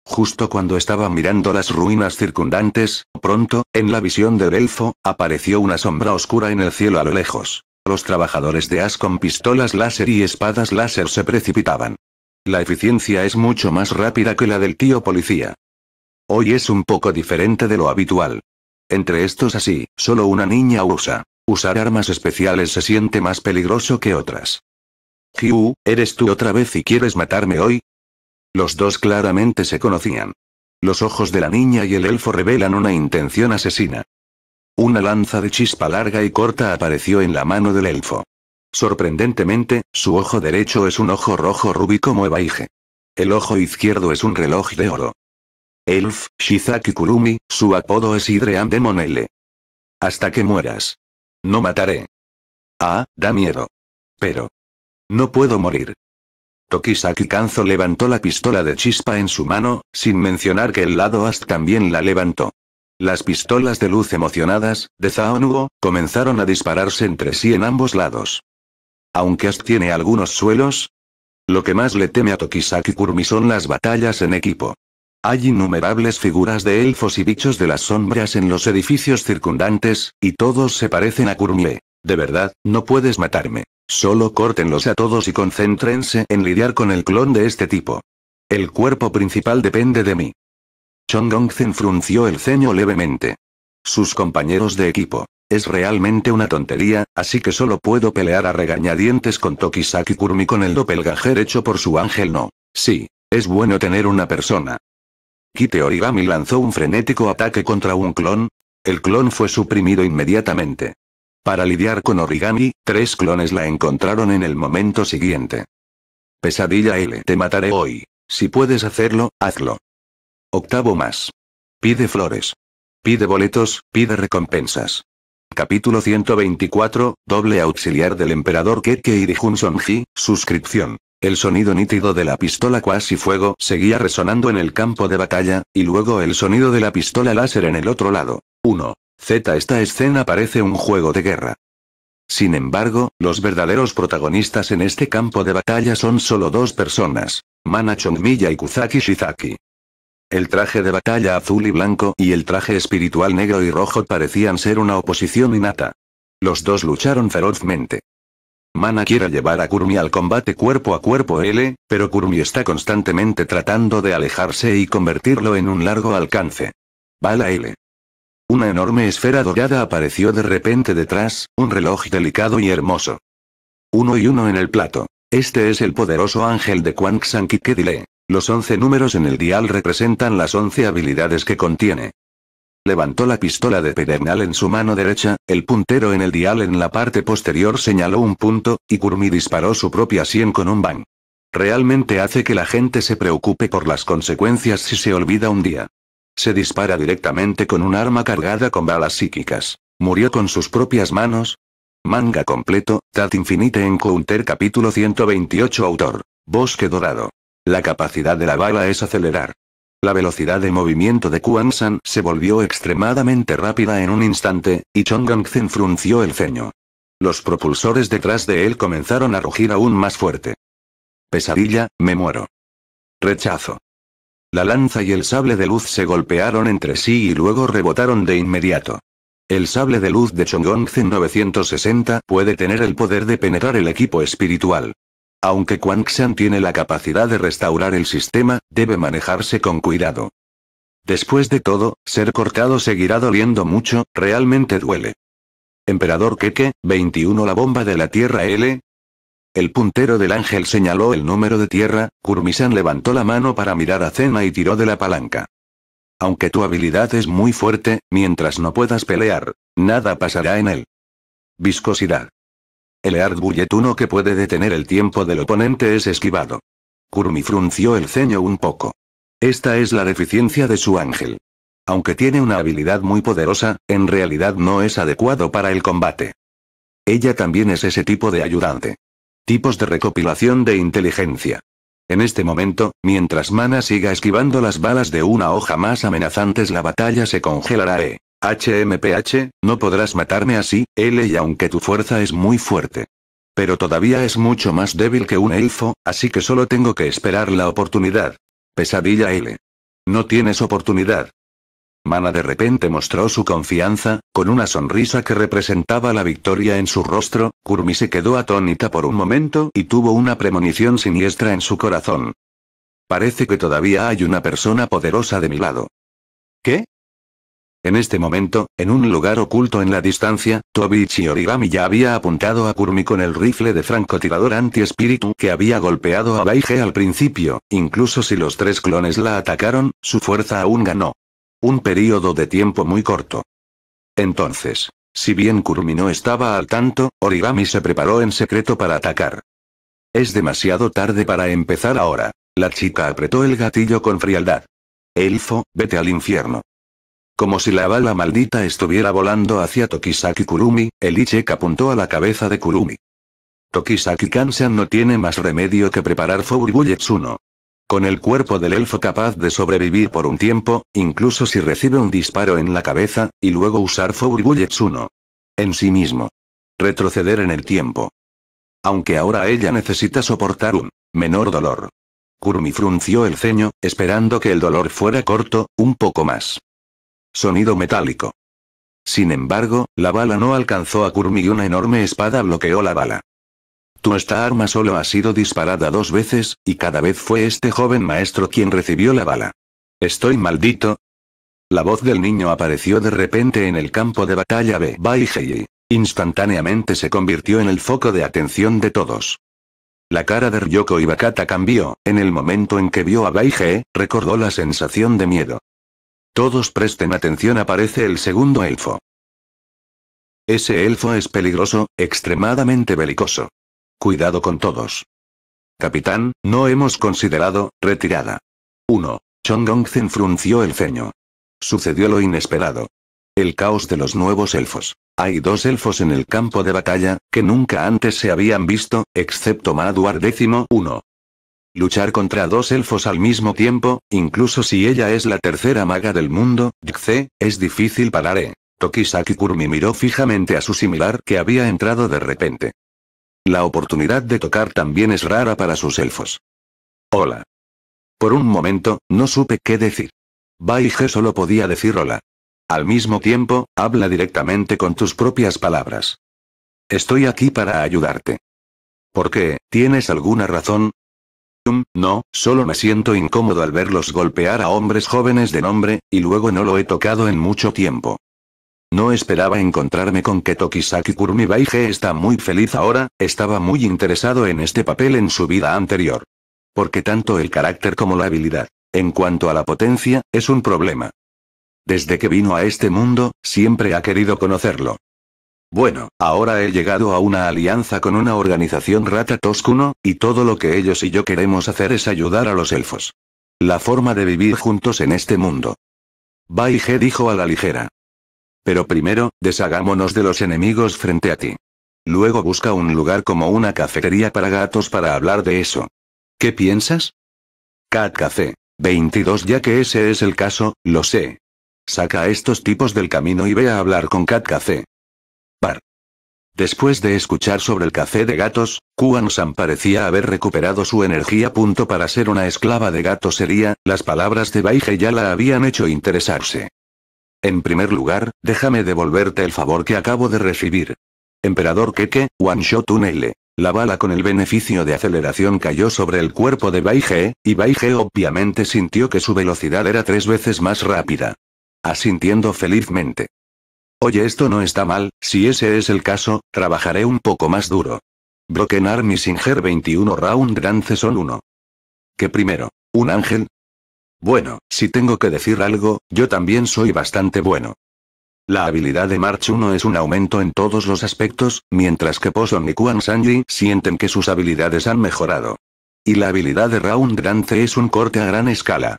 Speaker 1: Justo cuando estaba mirando las ruinas circundantes, pronto, en la visión del elfo, apareció una sombra oscura en el cielo a lo lejos. Los trabajadores de As con pistolas láser y espadas láser se precipitaban. La eficiencia es mucho más rápida que la del tío policía. Hoy es un poco diferente de lo habitual. Entre estos así, solo una niña usa. Usar armas especiales se siente más peligroso que otras. Hugh, ¿eres tú otra vez y quieres matarme hoy? Los dos claramente se conocían. Los ojos de la niña y el elfo revelan una intención asesina. Una lanza de chispa larga y corta apareció en la mano del elfo. Sorprendentemente, su ojo derecho es un ojo rojo rubí como Evaige. El ojo izquierdo es un reloj de oro. Elf, Shizaki Kurumi, su apodo es Idream Demonele. Hasta que mueras. No mataré. Ah, da miedo. Pero. No puedo morir. Tokisaki Kanzo levantó la pistola de chispa en su mano, sin mencionar que el lado Ast también la levantó. Las pistolas de luz emocionadas, de Zaonugo, comenzaron a dispararse entre sí en ambos lados. Aunque Ast tiene algunos suelos. Lo que más le teme a Tokisaki Kurumi son las batallas en equipo. Hay innumerables figuras de elfos y bichos de las sombras en los edificios circundantes, y todos se parecen a Kurumi. De verdad, no puedes matarme. Solo córtenlos a todos y concéntrense en lidiar con el clon de este tipo. El cuerpo principal depende de mí. Chongongzen frunció el ceño levemente. Sus compañeros de equipo. Es realmente una tontería, así que solo puedo pelear a regañadientes con Tokisaki Kurmi con el doppelganger hecho por su ángel no. Sí, es bueno tener una persona, Kite Origami lanzó un frenético ataque contra un clon. El clon fue suprimido inmediatamente. Para lidiar con Origami, tres clones la encontraron en el momento siguiente. Pesadilla L, te mataré hoy. Si puedes hacerlo, hazlo. Octavo más. Pide flores. Pide boletos, pide recompensas. Capítulo 124, doble auxiliar del emperador y de song ji suscripción. El sonido nítido de la pistola cuasi fuego seguía resonando en el campo de batalla, y luego el sonido de la pistola láser en el otro lado. 1. Z. Esta escena parece un juego de guerra. Sin embargo, los verdaderos protagonistas en este campo de batalla son solo dos personas, Mana Chongmiya y Kuzaki Shizaki. El traje de batalla azul y blanco y el traje espiritual negro y rojo parecían ser una oposición innata. Los dos lucharon ferozmente. Mana quiere llevar a Kurmi al combate cuerpo a cuerpo L, pero Kurmi está constantemente tratando de alejarse y convertirlo en un largo alcance. Bala L. Una enorme esfera dorada apareció de repente detrás, un reloj delicado y hermoso. Uno y uno en el plato. Este es el poderoso ángel de Quan San Dile. Los 11 números en el dial representan las 11 habilidades que contiene. Levantó la pistola de pedernal en su mano derecha, el puntero en el dial en la parte posterior señaló un punto, y Kurmi disparó su propia sien con un bang. Realmente hace que la gente se preocupe por las consecuencias si se olvida un día. Se dispara directamente con un arma cargada con balas psíquicas. Murió con sus propias manos. Manga completo, Tat Infinite Encounter capítulo 128 autor. Bosque Dorado. La capacidad de la bala es acelerar. La velocidad de movimiento de Kuan-san se volvió extremadamente rápida en un instante, y Chong Zen frunció el ceño. Los propulsores detrás de él comenzaron a rugir aún más fuerte. Pesadilla, me muero. Rechazo. La lanza y el sable de luz se golpearon entre sí y luego rebotaron de inmediato. El sable de luz de Zen 960 puede tener el poder de penetrar el equipo espiritual. Aunque Xan tiene la capacidad de restaurar el sistema, debe manejarse con cuidado. Después de todo, ser cortado seguirá doliendo mucho, realmente duele. Emperador Keke, 21 La bomba de la Tierra L. El puntero del ángel señaló el número de tierra, Kurmisan levantó la mano para mirar a Zena y tiró de la palanca. Aunque tu habilidad es muy fuerte, mientras no puedas pelear, nada pasará en él. Viscosidad. El Earth Bullet 1 que puede detener el tiempo del oponente es esquivado. Kurumi frunció el ceño un poco. Esta es la deficiencia de su ángel. Aunque tiene una habilidad muy poderosa, en realidad no es adecuado para el combate. Ella también es ese tipo de ayudante. Tipos de recopilación de inteligencia. En este momento, mientras Mana siga esquivando las balas de una hoja más amenazantes, la batalla se congelará. HMPH, no podrás matarme así, L y aunque tu fuerza es muy fuerte. Pero todavía es mucho más débil que un elfo, así que solo tengo que esperar la oportunidad. Pesadilla L. No tienes oportunidad. Mana de repente mostró su confianza, con una sonrisa que representaba la victoria en su rostro, Kurmi se quedó atónita por un momento y tuvo una premonición siniestra en su corazón. Parece que todavía hay una persona poderosa de mi lado. ¿Qué? En este momento, en un lugar oculto en la distancia, Tobichi Origami ya había apuntado a Kurumi con el rifle de francotirador anti-espíritu que había golpeado a Baige al principio, incluso si los tres clones la atacaron, su fuerza aún ganó. Un periodo de tiempo muy corto. Entonces, si bien Kurumi no estaba al tanto, Origami se preparó en secreto para atacar. Es demasiado tarde para empezar ahora. La chica apretó el gatillo con frialdad. Elfo, vete al infierno. Como si la bala maldita estuviera volando hacia Tokisaki Kurumi, el Ichek apuntó a la cabeza de Kurumi. Tokisaki Kansan no tiene más remedio que preparar Bullets 1. Con el cuerpo del elfo capaz de sobrevivir por un tiempo, incluso si recibe un disparo en la cabeza, y luego usar Bullets 1. En sí mismo. Retroceder en el tiempo. Aunque ahora ella necesita soportar un menor dolor. Kurumi frunció el ceño, esperando que el dolor fuera corto, un poco más. Sonido metálico. Sin embargo, la bala no alcanzó a Kurmi y una enorme espada bloqueó la bala. Tu esta arma solo ha sido disparada dos veces, y cada vez fue este joven maestro quien recibió la bala. Estoy maldito. La voz del niño apareció de repente en el campo de batalla de Baihei. Instantáneamente se convirtió en el foco de atención de todos. La cara de Ryoko Ibakata cambió, en el momento en que vio a Baige, recordó la sensación de miedo. Todos presten atención aparece el segundo elfo. Ese elfo es peligroso, extremadamente belicoso. Cuidado con todos. Capitán, no hemos considerado, retirada. 1. Zen frunció el ceño. Sucedió lo inesperado. El caos de los nuevos elfos. Hay dos elfos en el campo de batalla, que nunca antes se habían visto, excepto Maduar X. 1. Luchar contra dos elfos al mismo tiempo, incluso si ella es la tercera maga del mundo, es difícil para E. ¿eh? Tokisaki Kurumi miró fijamente a su similar que había entrado de repente. La oportunidad de tocar también es rara para sus elfos. Hola. Por un momento, no supe qué decir. Baige solo podía decir hola. Al mismo tiempo, habla directamente con tus propias palabras. Estoy aquí para ayudarte. ¿Por qué? ¿Tienes alguna razón? no, solo me siento incómodo al verlos golpear a hombres jóvenes de nombre, y luego no lo he tocado en mucho tiempo. No esperaba encontrarme con que Tokisaki Kurmibaye está muy feliz ahora, estaba muy interesado en este papel en su vida anterior. Porque tanto el carácter como la habilidad, en cuanto a la potencia, es un problema. Desde que vino a este mundo, siempre ha querido conocerlo. Bueno, ahora he llegado a una alianza con una organización rata toscuno, y todo lo que ellos y yo queremos hacer es ayudar a los elfos. La forma de vivir juntos en este mundo. Baige dijo a la ligera. Pero primero, deshagámonos de los enemigos frente a ti. Luego busca un lugar como una cafetería para gatos para hablar de eso. ¿Qué piensas? Cat Café. 22 ya que ese es el caso, lo sé. Saca a estos tipos del camino y ve a hablar con Cat Café. Después de escuchar sobre el café de gatos, Kuan San parecía haber recuperado su energía. Punto para ser una esclava de gato sería, las palabras de Baige ya la habían hecho interesarse. En primer lugar, déjame devolverte el favor que acabo de recibir. Emperador Keke, Shot L. La bala con el beneficio de aceleración cayó sobre el cuerpo de Baige, y Baige obviamente sintió que su velocidad era tres veces más rápida. Asintiendo felizmente. Oye, esto no está mal, si ese es el caso, trabajaré un poco más duro. Broken Army Singer 21 Round Dance Son 1. ¿Qué primero? ¿Un ángel? Bueno, si tengo que decir algo, yo también soy bastante bueno. La habilidad de March 1 es un aumento en todos los aspectos, mientras que Poson y Kwan Sanji sienten que sus habilidades han mejorado. Y la habilidad de Round Dance es un corte a gran escala.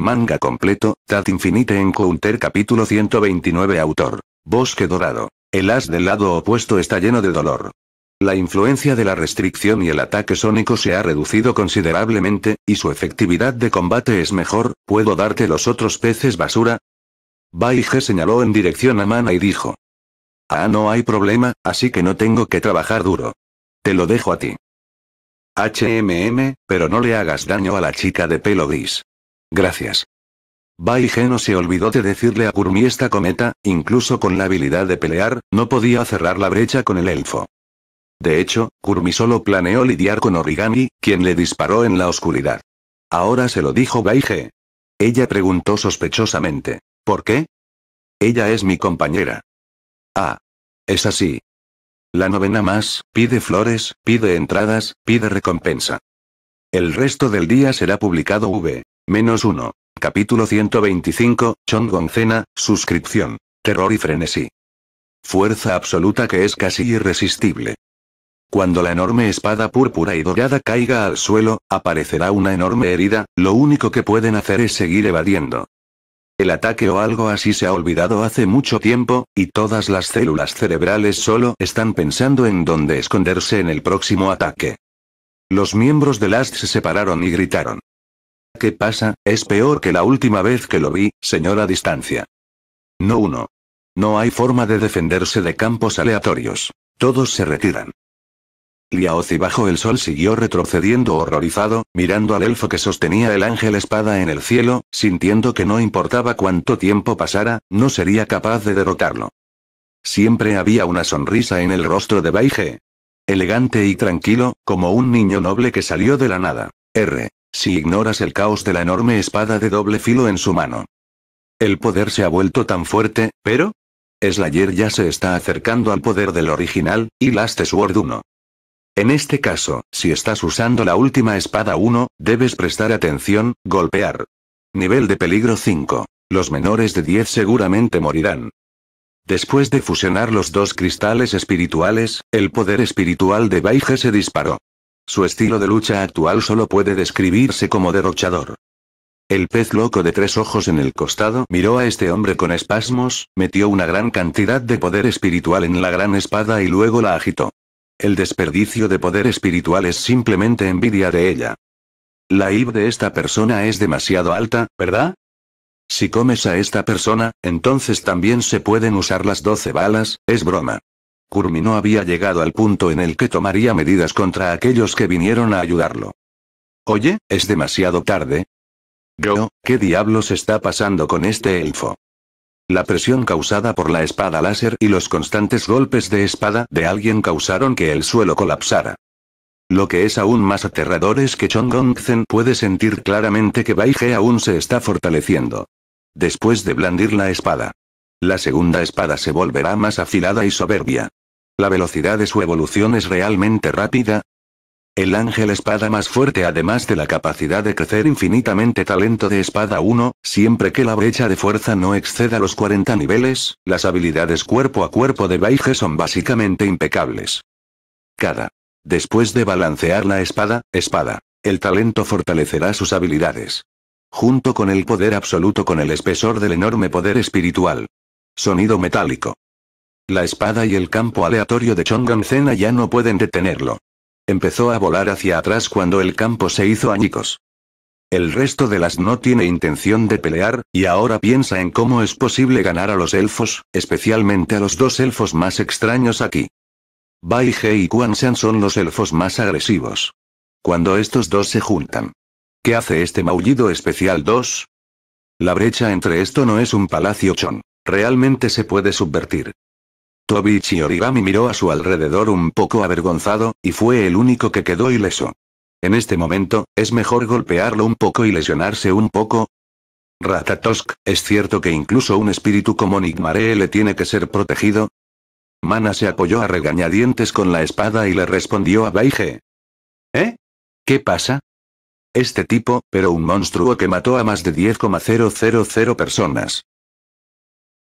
Speaker 1: Manga completo, Tat Infinite Encounter capítulo 129 Autor. Bosque Dorado. El as del lado opuesto está lleno de dolor. La influencia de la restricción y el ataque sónico se ha reducido considerablemente, y su efectividad de combate es mejor, ¿puedo darte los otros peces basura? Baige señaló en dirección a Mana y dijo. Ah, no hay problema, así que no tengo que trabajar duro. Te lo dejo a ti. HMM, pero no le hagas daño a la chica de pelo gris. Gracias. Baige no se olvidó de decirle a Kurmi esta cometa, incluso con la habilidad de pelear, no podía cerrar la brecha con el elfo. De hecho, Kurmi solo planeó lidiar con Origami, quien le disparó en la oscuridad. Ahora se lo dijo Baige. Ella preguntó sospechosamente. ¿Por qué? Ella es mi compañera. Ah. Es así. La novena más, pide flores, pide entradas, pide recompensa. El resto del día será publicado V. Menos 1. Capítulo 125, Chong Goncena, suscripción. Terror y frenesí. Fuerza absoluta que es casi irresistible. Cuando la enorme espada púrpura y dorada caiga al suelo, aparecerá una enorme herida, lo único que pueden hacer es seguir evadiendo. El ataque o algo así se ha olvidado hace mucho tiempo, y todas las células cerebrales solo están pensando en dónde esconderse en el próximo ataque. Los miembros de Last se separaron y gritaron. ¿Qué pasa? Es peor que la última vez que lo vi, señora distancia. No uno. No hay forma de defenderse de campos aleatorios. Todos se retiran. Liaozi bajo el sol siguió retrocediendo horrorizado, mirando al elfo que sostenía el ángel espada en el cielo, sintiendo que no importaba cuánto tiempo pasara, no sería capaz de derrotarlo. Siempre había una sonrisa en el rostro de Baige. Elegante y tranquilo, como un niño noble que salió de la nada. R si ignoras el caos de la enorme espada de doble filo en su mano. El poder se ha vuelto tan fuerte, pero... Slayer ya se está acercando al poder del original, y Last Sword 1. En este caso, si estás usando la última espada 1, debes prestar atención, golpear. Nivel de peligro 5. Los menores de 10 seguramente morirán. Después de fusionar los dos cristales espirituales, el poder espiritual de Baige se disparó. Su estilo de lucha actual solo puede describirse como derrochador. El pez loco de tres ojos en el costado miró a este hombre con espasmos, metió una gran cantidad de poder espiritual en la gran espada y luego la agitó. El desperdicio de poder espiritual es simplemente envidia de ella. La IV de esta persona es demasiado alta, ¿verdad? Si comes a esta persona, entonces también se pueden usar las 12 balas, es broma no había llegado al punto en el que tomaría medidas contra aquellos que vinieron a ayudarlo. Oye, es demasiado tarde. Yo, ¿qué diablos está pasando con este elfo? La presión causada por la espada láser y los constantes golpes de espada de alguien causaron que el suelo colapsara. Lo que es aún más aterrador es que Chong Gongzen puede sentir claramente que Bai aún se está fortaleciendo. Después de blandir la espada. La segunda espada se volverá más afilada y soberbia. La velocidad de su evolución es realmente rápida. El ángel espada más fuerte además de la capacidad de crecer infinitamente talento de espada 1, siempre que la brecha de fuerza no exceda los 40 niveles, las habilidades cuerpo a cuerpo de Baige son básicamente impecables. Cada. Después de balancear la espada, espada. El talento fortalecerá sus habilidades. Junto con el poder absoluto con el espesor del enorme poder espiritual. Sonido metálico. La espada y el campo aleatorio de Chongan ya no pueden detenerlo. Empezó a volar hacia atrás cuando el campo se hizo añicos. El resto de las no tiene intención de pelear, y ahora piensa en cómo es posible ganar a los elfos, especialmente a los dos elfos más extraños aquí. Bai y Quan son los elfos más agresivos. Cuando estos dos se juntan. ¿Qué hace este maullido especial 2? La brecha entre esto no es un palacio Chong. Realmente se puede subvertir. Tobichi Origami miró a su alrededor un poco avergonzado, y fue el único que quedó ileso. En este momento, ¿es mejor golpearlo un poco y lesionarse un poco? Ratatosk, ¿es cierto que incluso un espíritu como Nigmare le tiene que ser protegido? Mana se apoyó a regañadientes con la espada y le respondió a Baige. ¿Eh? ¿Qué pasa? Este tipo, pero un monstruo que mató a más de 10,000 personas.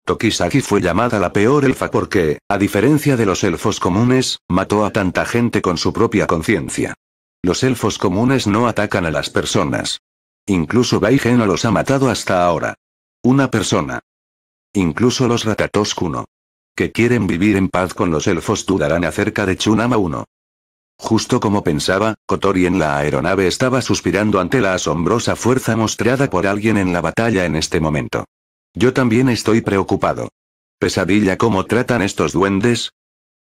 Speaker 1: Tokisaki fue llamada la peor elfa porque, a diferencia de los elfos comunes, mató a tanta gente con su propia conciencia. Los elfos comunes no atacan a las personas. Incluso Baigen no los ha matado hasta ahora. Una persona. Incluso los ratatos Kuno. Que quieren vivir en paz con los elfos dudarán acerca de Chunama 1. Justo como pensaba, Kotori en la aeronave estaba suspirando ante la asombrosa fuerza mostrada por alguien en la batalla en este momento. Yo también estoy preocupado. Pesadilla cómo tratan estos duendes.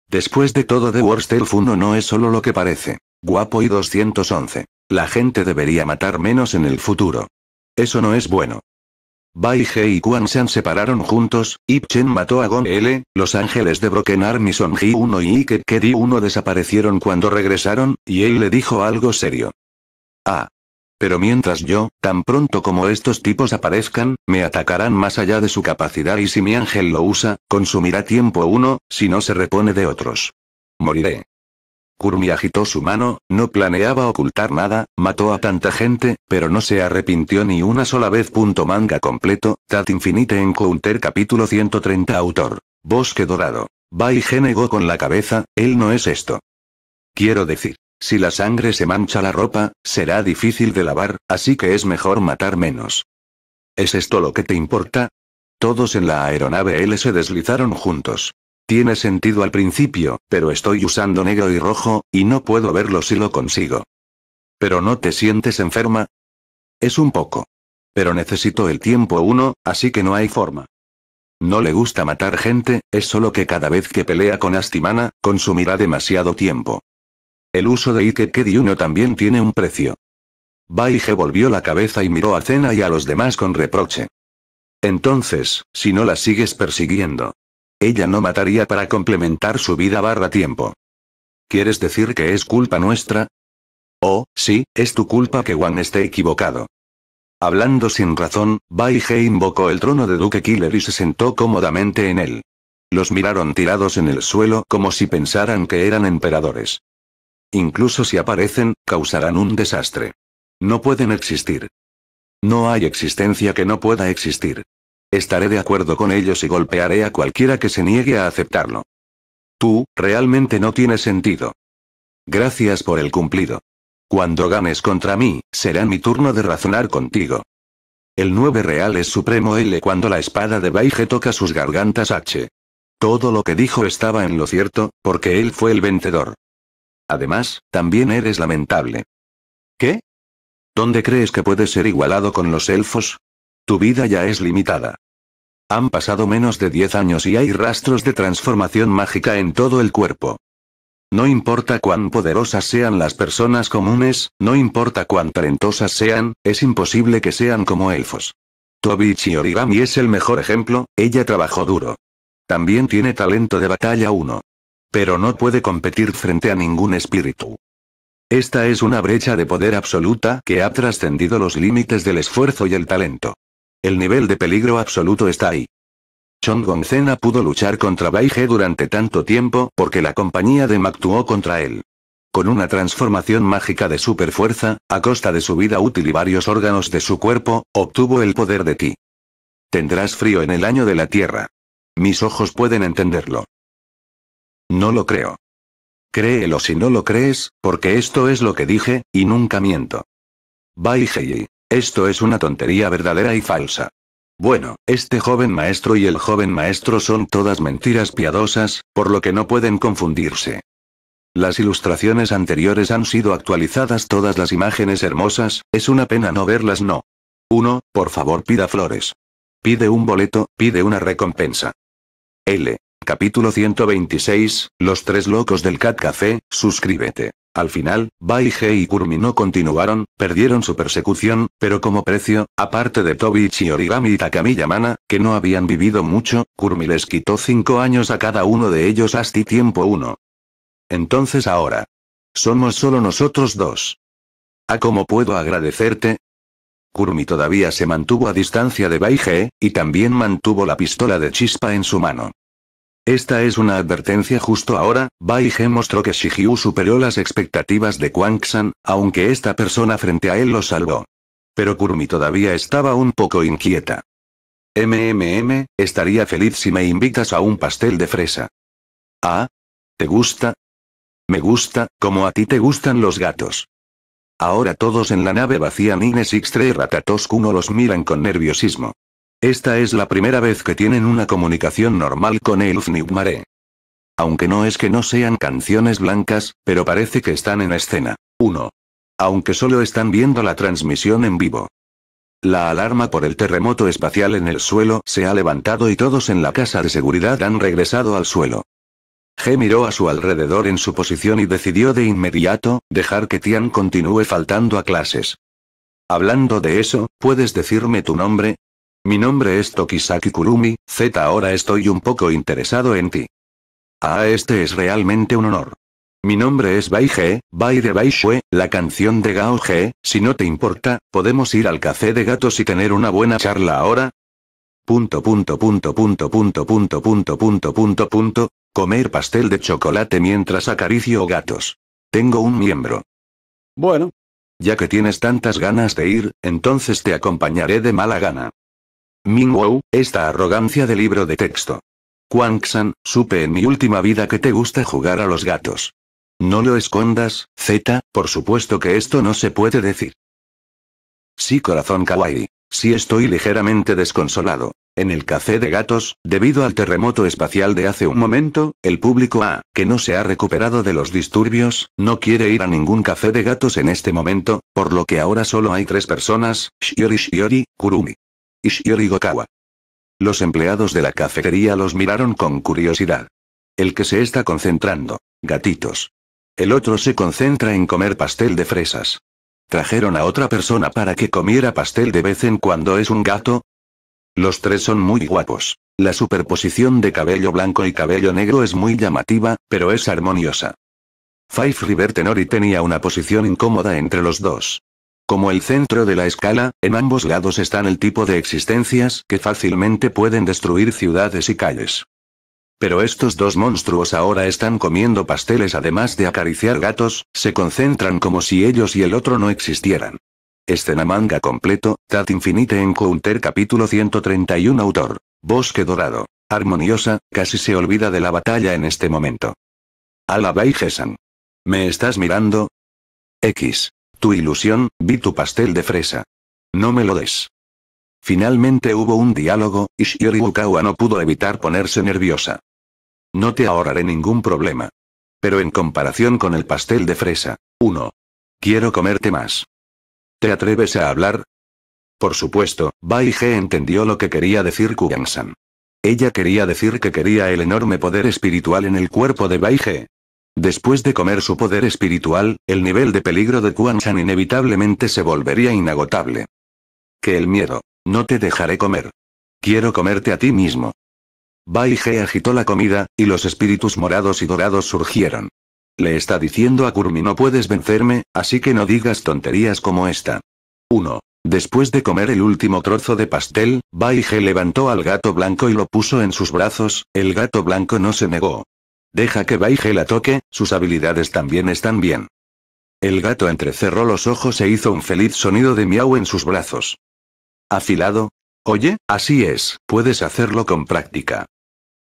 Speaker 1: Después de todo, The Worst Elf 1 no es solo lo que parece. Guapo y 211. La gente debería matar menos en el futuro. Eso no es bueno. Bai He y Quan se separaron juntos, Ip Chen mató a Gon L, los ángeles de Broken Army Son Ji 1 y Ike Kedi 1 desaparecieron cuando regresaron, y él le dijo algo serio. Ah. Pero mientras yo, tan pronto como estos tipos aparezcan, me atacarán más allá de su capacidad y si mi ángel lo usa, consumirá tiempo uno, si no se repone de otros. Moriré. Kurmi agitó su mano, no planeaba ocultar nada, mató a tanta gente, pero no se arrepintió ni una sola vez. manga completo, Tat Infinite Encounter capítulo 130 autor. Bosque Dorado. Bai Genego con la cabeza, él no es esto. Quiero decir. Si la sangre se mancha la ropa, será difícil de lavar, así que es mejor matar menos. ¿Es esto lo que te importa? Todos en la aeronave L se deslizaron juntos. Tiene sentido al principio, pero estoy usando negro y rojo, y no puedo verlo si lo consigo. ¿Pero no te sientes enferma? Es un poco. Pero necesito el tiempo uno, así que no hay forma. No le gusta matar gente, es solo que cada vez que pelea con Astimana, consumirá demasiado tiempo. El uso de Kedi uno también tiene un precio. Baige volvió la cabeza y miró a Zena y a los demás con reproche. Entonces, si no la sigues persiguiendo. Ella no mataría para complementar su vida barra tiempo. ¿Quieres decir que es culpa nuestra? Oh, sí, es tu culpa que Wan esté equivocado. Hablando sin razón, Baige invocó el trono de Duque Killer y se sentó cómodamente en él. Los miraron tirados en el suelo como si pensaran que eran emperadores. Incluso si aparecen, causarán un desastre. No pueden existir. No hay existencia que no pueda existir. Estaré de acuerdo con ellos y golpearé a cualquiera que se niegue a aceptarlo. Tú, realmente no tienes sentido. Gracias por el cumplido. Cuando ganes contra mí, será mi turno de razonar contigo. El 9 real es supremo L cuando la espada de Baige toca sus gargantas H. Todo lo que dijo estaba en lo cierto, porque él fue el vencedor. Además, también eres lamentable. ¿Qué? ¿Dónde crees que puedes ser igualado con los elfos? Tu vida ya es limitada. Han pasado menos de 10 años y hay rastros de transformación mágica en todo el cuerpo. No importa cuán poderosas sean las personas comunes, no importa cuán talentosas sean, es imposible que sean como elfos. Tobichi Origami es el mejor ejemplo, ella trabajó duro. También tiene talento de batalla 1. Pero no puede competir frente a ningún espíritu. Esta es una brecha de poder absoluta que ha trascendido los límites del esfuerzo y el talento. El nivel de peligro absoluto está ahí. Chong Goncena pudo luchar contra Baige durante tanto tiempo porque la compañía de actuó contra él. Con una transformación mágica de superfuerza, a costa de su vida útil y varios órganos de su cuerpo, obtuvo el poder de ti. Tendrás frío en el año de la tierra. Mis ojos pueden entenderlo. No lo creo. Créelo si no lo crees, porque esto es lo que dije, y nunca miento. Bye hey Esto es una tontería verdadera y falsa. Bueno, este joven maestro y el joven maestro son todas mentiras piadosas, por lo que no pueden confundirse. Las ilustraciones anteriores han sido actualizadas todas las imágenes hermosas, es una pena no verlas no. 1. Por favor pida flores. Pide un boleto, pide una recompensa. L. Capítulo 126, Los tres locos del Cat Café, suscríbete. Al final, Baige y Kurmi no continuaron, perdieron su persecución, pero como precio, aparte de y Origami y Takami Yamana, que no habían vivido mucho, Kurmi les quitó cinco años a cada uno de ellos hasta tiempo uno. Entonces ahora. Somos solo nosotros dos. ¿A ah, cómo puedo agradecerte? Kurmi todavía se mantuvo a distancia de Baige, y también mantuvo la pistola de chispa en su mano. Esta es una advertencia justo ahora, Bai mostró que Shijiu superó las expectativas de Quang San, aunque esta persona frente a él lo salvó. Pero Kurumi todavía estaba un poco inquieta. MMM, estaría feliz si me invitas a un pastel de fresa. ¿Ah? ¿Te gusta? Me gusta, como a ti te gustan los gatos. Ahora todos en la nave vacían X3 y uno los miran con nerviosismo. Esta es la primera vez que tienen una comunicación normal con Elf Aunque no es que no sean canciones blancas, pero parece que están en escena. 1. Aunque solo están viendo la transmisión en vivo. La alarma por el terremoto espacial en el suelo se ha levantado y todos en la casa de seguridad han regresado al suelo. G miró a su alrededor en su posición y decidió de inmediato, dejar que Tian continúe faltando a clases. Hablando de eso, ¿puedes decirme tu nombre? Mi nombre es Tokisaki Kurumi, Z. Ahora estoy un poco interesado en ti. Ah, este es realmente un honor. Mi nombre es Bai Ge, Bai de Shue, la canción de Gao Ge, si no te importa, podemos ir al café de gatos y tener una buena charla ahora. Punto punto punto punto punto punto punto punto punto punto, comer pastel de chocolate mientras acaricio gatos. Tengo un miembro. Bueno. Ya que tienes tantas ganas de ir, entonces te acompañaré de mala gana. Wu, esta arrogancia de libro de texto. San, supe en mi última vida que te gusta jugar a los gatos. No lo escondas, Z, por supuesto que esto no se puede decir. Sí, corazón kawaii. Sí estoy ligeramente desconsolado. En el café de gatos, debido al terremoto espacial de hace un momento, el público A, que no se ha recuperado de los disturbios, no quiere ir a ningún café de gatos en este momento, por lo que ahora solo hay tres personas, Shiori Shiori, Kurumi. Ishiori Gokawa. Los empleados de la cafetería los miraron con curiosidad. El que se está concentrando. Gatitos. El otro se concentra en comer pastel de fresas. ¿Trajeron a otra persona para que comiera pastel de vez en cuando es un gato? Los tres son muy guapos. La superposición de cabello blanco y cabello negro es muy llamativa, pero es armoniosa. Five River Tenori tenía una posición incómoda entre los dos como el centro de la escala, en ambos lados están el tipo de existencias que fácilmente pueden destruir ciudades y calles. Pero estos dos monstruos ahora están comiendo pasteles además de acariciar gatos, se concentran como si ellos y el otro no existieran. Escena manga completo, Tat Infinite en Counter capítulo 131 autor. Bosque Dorado. Armoniosa, casi se olvida de la batalla en este momento. Alaba Gesan. ¿Me estás mirando? X. Tu ilusión, vi tu pastel de fresa. No me lo des. Finalmente hubo un diálogo, y Shiori Wukawa no pudo evitar ponerse nerviosa. No te ahorraré ningún problema. Pero en comparación con el pastel de fresa. uno. Quiero comerte más. ¿Te atreves a hablar? Por supuesto, Baige entendió lo que quería decir Kugansan. Ella quería decir que quería el enorme poder espiritual en el cuerpo de Baige, Después de comer su poder espiritual, el nivel de peligro de Kuan Shan inevitablemente se volvería inagotable. Que el miedo. No te dejaré comer. Quiero comerte a ti mismo. Bai He agitó la comida, y los espíritus morados y dorados surgieron. Le está diciendo a Kurmi no puedes vencerme, así que no digas tonterías como esta. 1. Después de comer el último trozo de pastel, Baige levantó al gato blanco y lo puso en sus brazos, el gato blanco no se negó. Deja que Baige la toque, sus habilidades también están bien. El gato entrecerró los ojos e hizo un feliz sonido de miau en sus brazos. Afilado. Oye, así es, puedes hacerlo con práctica.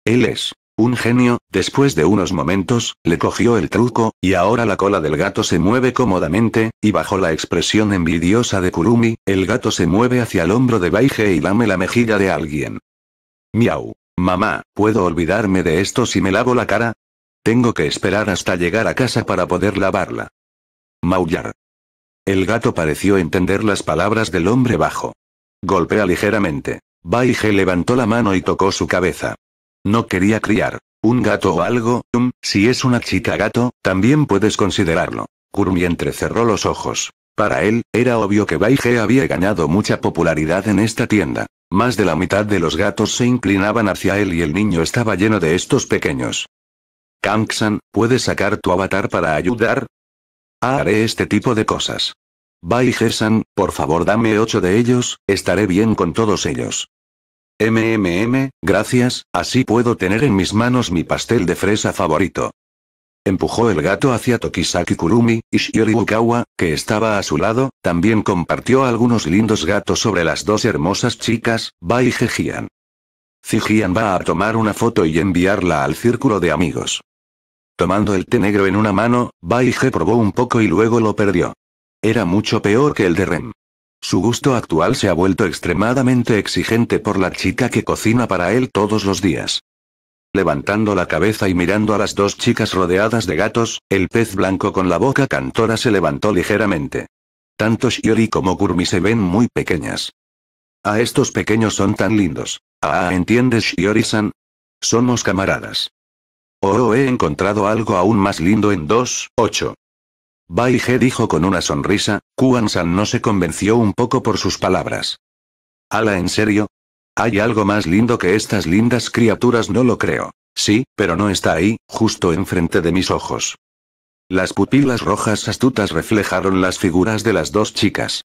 Speaker 1: Él es. Un genio, después de unos momentos, le cogió el truco, y ahora la cola del gato se mueve cómodamente, y bajo la expresión envidiosa de Kurumi, el gato se mueve hacia el hombro de Baige y lame la mejilla de alguien. Miau. Mamá, ¿puedo olvidarme de esto si me lavo la cara? Tengo que esperar hasta llegar a casa para poder lavarla. Maullar. El gato pareció entender las palabras del hombre bajo. Golpea ligeramente. Baige levantó la mano y tocó su cabeza. No quería criar. Un gato o algo, um, si es una chica gato, también puedes considerarlo. Kurmi entrecerró los ojos. Para él, era obvio que Baige había ganado mucha popularidad en esta tienda. Más de la mitad de los gatos se inclinaban hacia él y el niño estaba lleno de estos pequeños. Kangsan, ¿puedes sacar tu avatar para ayudar? Ah, haré este tipo de cosas. Baige-san, por favor dame ocho de ellos, estaré bien con todos ellos. MMM, gracias, así puedo tener en mis manos mi pastel de fresa favorito. Empujó el gato hacia Tokisaki Kurumi, y Shiori que estaba a su lado, también compartió algunos lindos gatos sobre las dos hermosas chicas, Ba y jian va a tomar una foto y enviarla al círculo de amigos. Tomando el té negro en una mano, Baige probó un poco y luego lo perdió. Era mucho peor que el de Rem. Su gusto actual se ha vuelto extremadamente exigente por la chica que cocina para él todos los días. Levantando la cabeza y mirando a las dos chicas rodeadas de gatos, el pez blanco con la boca cantora se levantó ligeramente. Tanto Shiori como Kurmi se ven muy pequeñas. A ah, estos pequeños son tan lindos. Ah, ¿entiendes Shiori-san? Somos camaradas. Oh, he encontrado algo aún más lindo en 2.8. Baihe dijo con una sonrisa, Kuan-san no se convenció un poco por sus palabras. Ala, en serio, hay algo más lindo que estas lindas criaturas, no lo creo. Sí, pero no está ahí, justo enfrente de mis ojos. Las pupilas rojas astutas reflejaron las figuras de las dos chicas.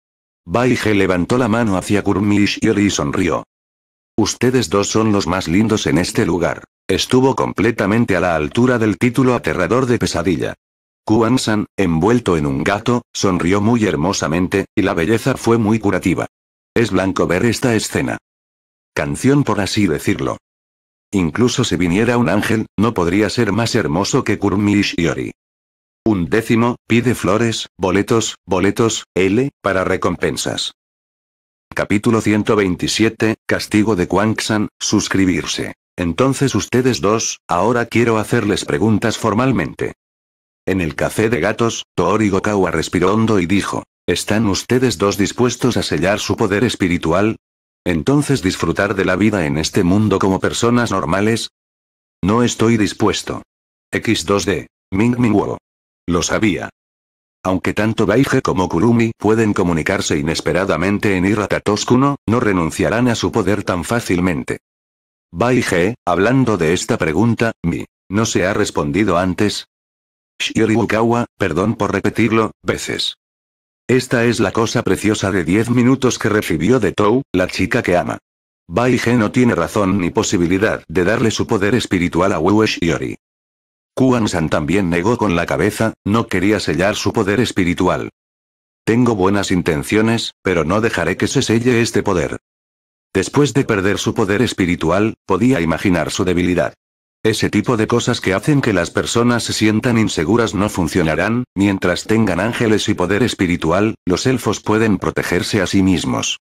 Speaker 1: Baige levantó la mano hacia Kurmi y Shiori y sonrió. Ustedes dos son los más lindos en este lugar. Estuvo completamente a la altura del título aterrador de pesadilla. Kuan-san, envuelto en un gato, sonrió muy hermosamente, y la belleza fue muy curativa. Es blanco ver esta escena. Canción por así decirlo. Incluso si viniera un ángel, no podría ser más hermoso que y Yori. Un décimo, pide flores, boletos, boletos, L, para recompensas. Capítulo 127, Castigo de San, suscribirse. Entonces ustedes dos, ahora quiero hacerles preguntas formalmente. En el café de gatos, Toori Gokawa respiró hondo y dijo, ¿están ustedes dos dispuestos a sellar su poder espiritual? Entonces disfrutar de la vida en este mundo como personas normales. No estoy dispuesto. X2D. Ming Ming Lo sabía. Aunque tanto Baige como Kurumi pueden comunicarse inesperadamente en Irata Toskuno, no renunciarán a su poder tan fácilmente. Baige, hablando de esta pregunta, mi, ¿no se ha respondido antes? Shiori perdón por repetirlo, veces. Esta es la cosa preciosa de 10 minutos que recibió de Tou, la chica que ama. Bai no tiene razón ni posibilidad de darle su poder espiritual a Wu Shiori. Kuan San también negó con la cabeza, no quería sellar su poder espiritual. Tengo buenas intenciones, pero no dejaré que se selle este poder. Después de perder su poder espiritual, podía imaginar su debilidad. Ese tipo de cosas que hacen que las personas se sientan inseguras no funcionarán, mientras tengan ángeles y poder espiritual, los elfos pueden protegerse a sí mismos.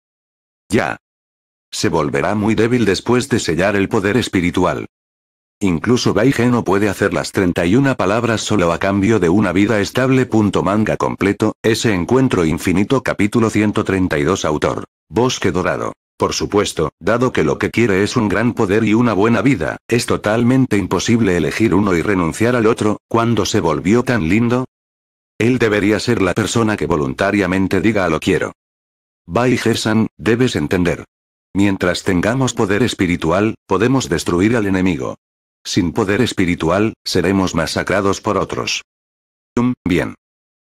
Speaker 1: Ya. Se volverá muy débil después de sellar el poder espiritual. Incluso Baige no puede hacer las 31 palabras solo a cambio de una vida estable. Manga completo, ese encuentro infinito capítulo 132 autor. Bosque Dorado. Por supuesto, dado que lo que quiere es un gran poder y una buena vida, es totalmente imposible elegir uno y renunciar al otro, cuando se volvió tan lindo. Él debería ser la persona que voluntariamente diga a lo quiero. Bai Gersan, debes entender. Mientras tengamos poder espiritual, podemos destruir al enemigo. Sin poder espiritual, seremos masacrados por otros. bien.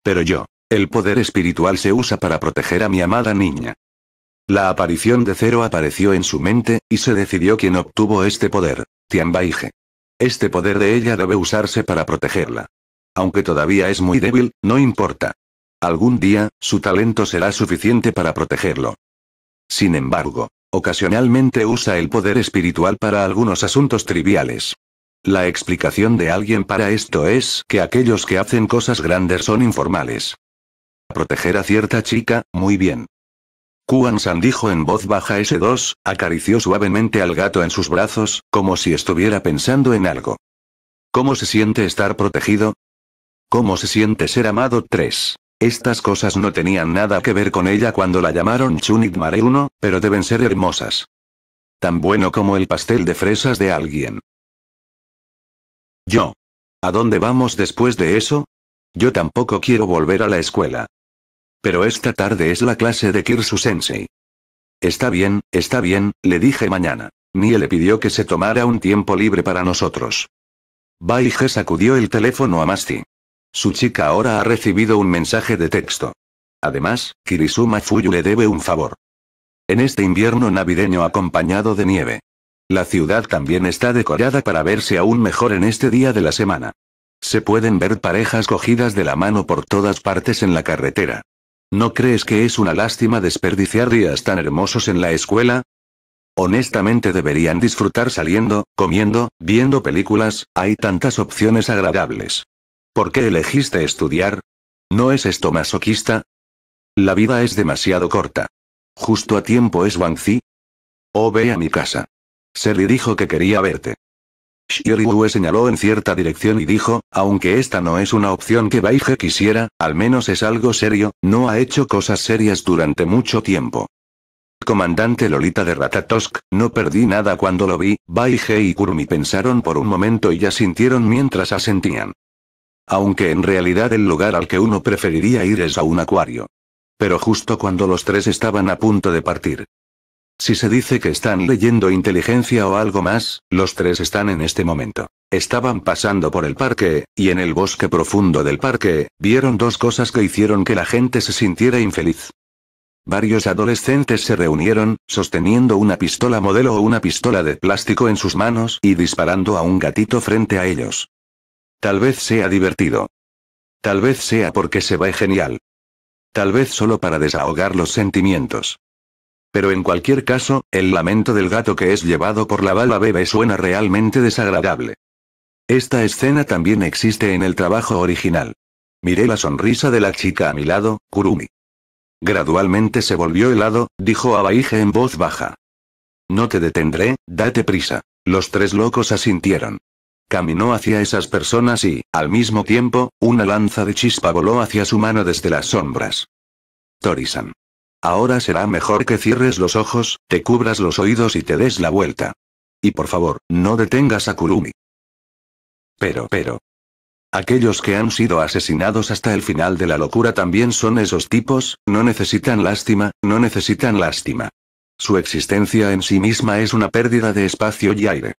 Speaker 1: Pero yo. El poder espiritual se usa para proteger a mi amada niña. La aparición de Cero apareció en su mente, y se decidió quien obtuvo este poder, Tianbaige. Este poder de ella debe usarse para protegerla. Aunque todavía es muy débil, no importa. Algún día, su talento será suficiente para protegerlo. Sin embargo, ocasionalmente usa el poder espiritual para algunos asuntos triviales. La explicación de alguien para esto es que aquellos que hacen cosas grandes son informales. Proteger a cierta chica, muy bien. Kuan San dijo en voz baja S2, acarició suavemente al gato en sus brazos, como si estuviera pensando en algo. ¿Cómo se siente estar protegido? ¿Cómo se siente ser amado 3? Estas cosas no tenían nada que ver con ella cuando la llamaron Chunit Mare 1, pero deben ser hermosas. Tan bueno como el pastel de fresas de alguien. Yo. ¿A dónde vamos después de eso? Yo tampoco quiero volver a la escuela. Pero esta tarde es la clase de Kirsu-sensei. Está bien, está bien, le dije mañana. Nie le pidió que se tomara un tiempo libre para nosotros. Baige sacudió el teléfono a Masti. Su chica ahora ha recibido un mensaje de texto. Además, Kirisuma Fuyu le debe un favor. En este invierno navideño acompañado de nieve. La ciudad también está decorada para verse aún mejor en este día de la semana. Se pueden ver parejas cogidas de la mano por todas partes en la carretera. ¿No crees que es una lástima desperdiciar días tan hermosos en la escuela? Honestamente deberían disfrutar saliendo, comiendo, viendo películas, hay tantas opciones agradables. ¿Por qué elegiste estudiar? ¿No es esto masoquista? La vida es demasiado corta. Justo a tiempo es Wang Zi. O oh, ve a mi casa. Se le dijo que quería verte. Shiryu señaló en cierta dirección y dijo, aunque esta no es una opción que Baige quisiera, al menos es algo serio, no ha hecho cosas serias durante mucho tiempo. Comandante Lolita de Ratatosk, no perdí nada cuando lo vi, Baige y Kurumi pensaron por un momento y ya sintieron mientras asentían. Aunque en realidad el lugar al que uno preferiría ir es a un acuario. Pero justo cuando los tres estaban a punto de partir, si se dice que están leyendo inteligencia o algo más, los tres están en este momento. Estaban pasando por el parque, y en el bosque profundo del parque, vieron dos cosas que hicieron que la gente se sintiera infeliz. Varios adolescentes se reunieron, sosteniendo una pistola modelo o una pistola de plástico en sus manos y disparando a un gatito frente a ellos. Tal vez sea divertido. Tal vez sea porque se ve genial. Tal vez solo para desahogar los sentimientos. Pero en cualquier caso, el lamento del gato que es llevado por la bala bebe suena realmente desagradable. Esta escena también existe en el trabajo original. Miré la sonrisa de la chica a mi lado, Kurumi. Gradualmente se volvió helado, dijo Abaije en voz baja. No te detendré, date prisa. Los tres locos asintieron. Caminó hacia esas personas y, al mismo tiempo, una lanza de chispa voló hacia su mano desde las sombras. Torisan. Ahora será mejor que cierres los ojos, te cubras los oídos y te des la vuelta. Y por favor, no detengas a Kurumi. Pero, pero. Aquellos que han sido asesinados hasta el final de la locura también son esos tipos, no necesitan lástima, no necesitan lástima. Su existencia en sí misma es una pérdida de espacio y aire.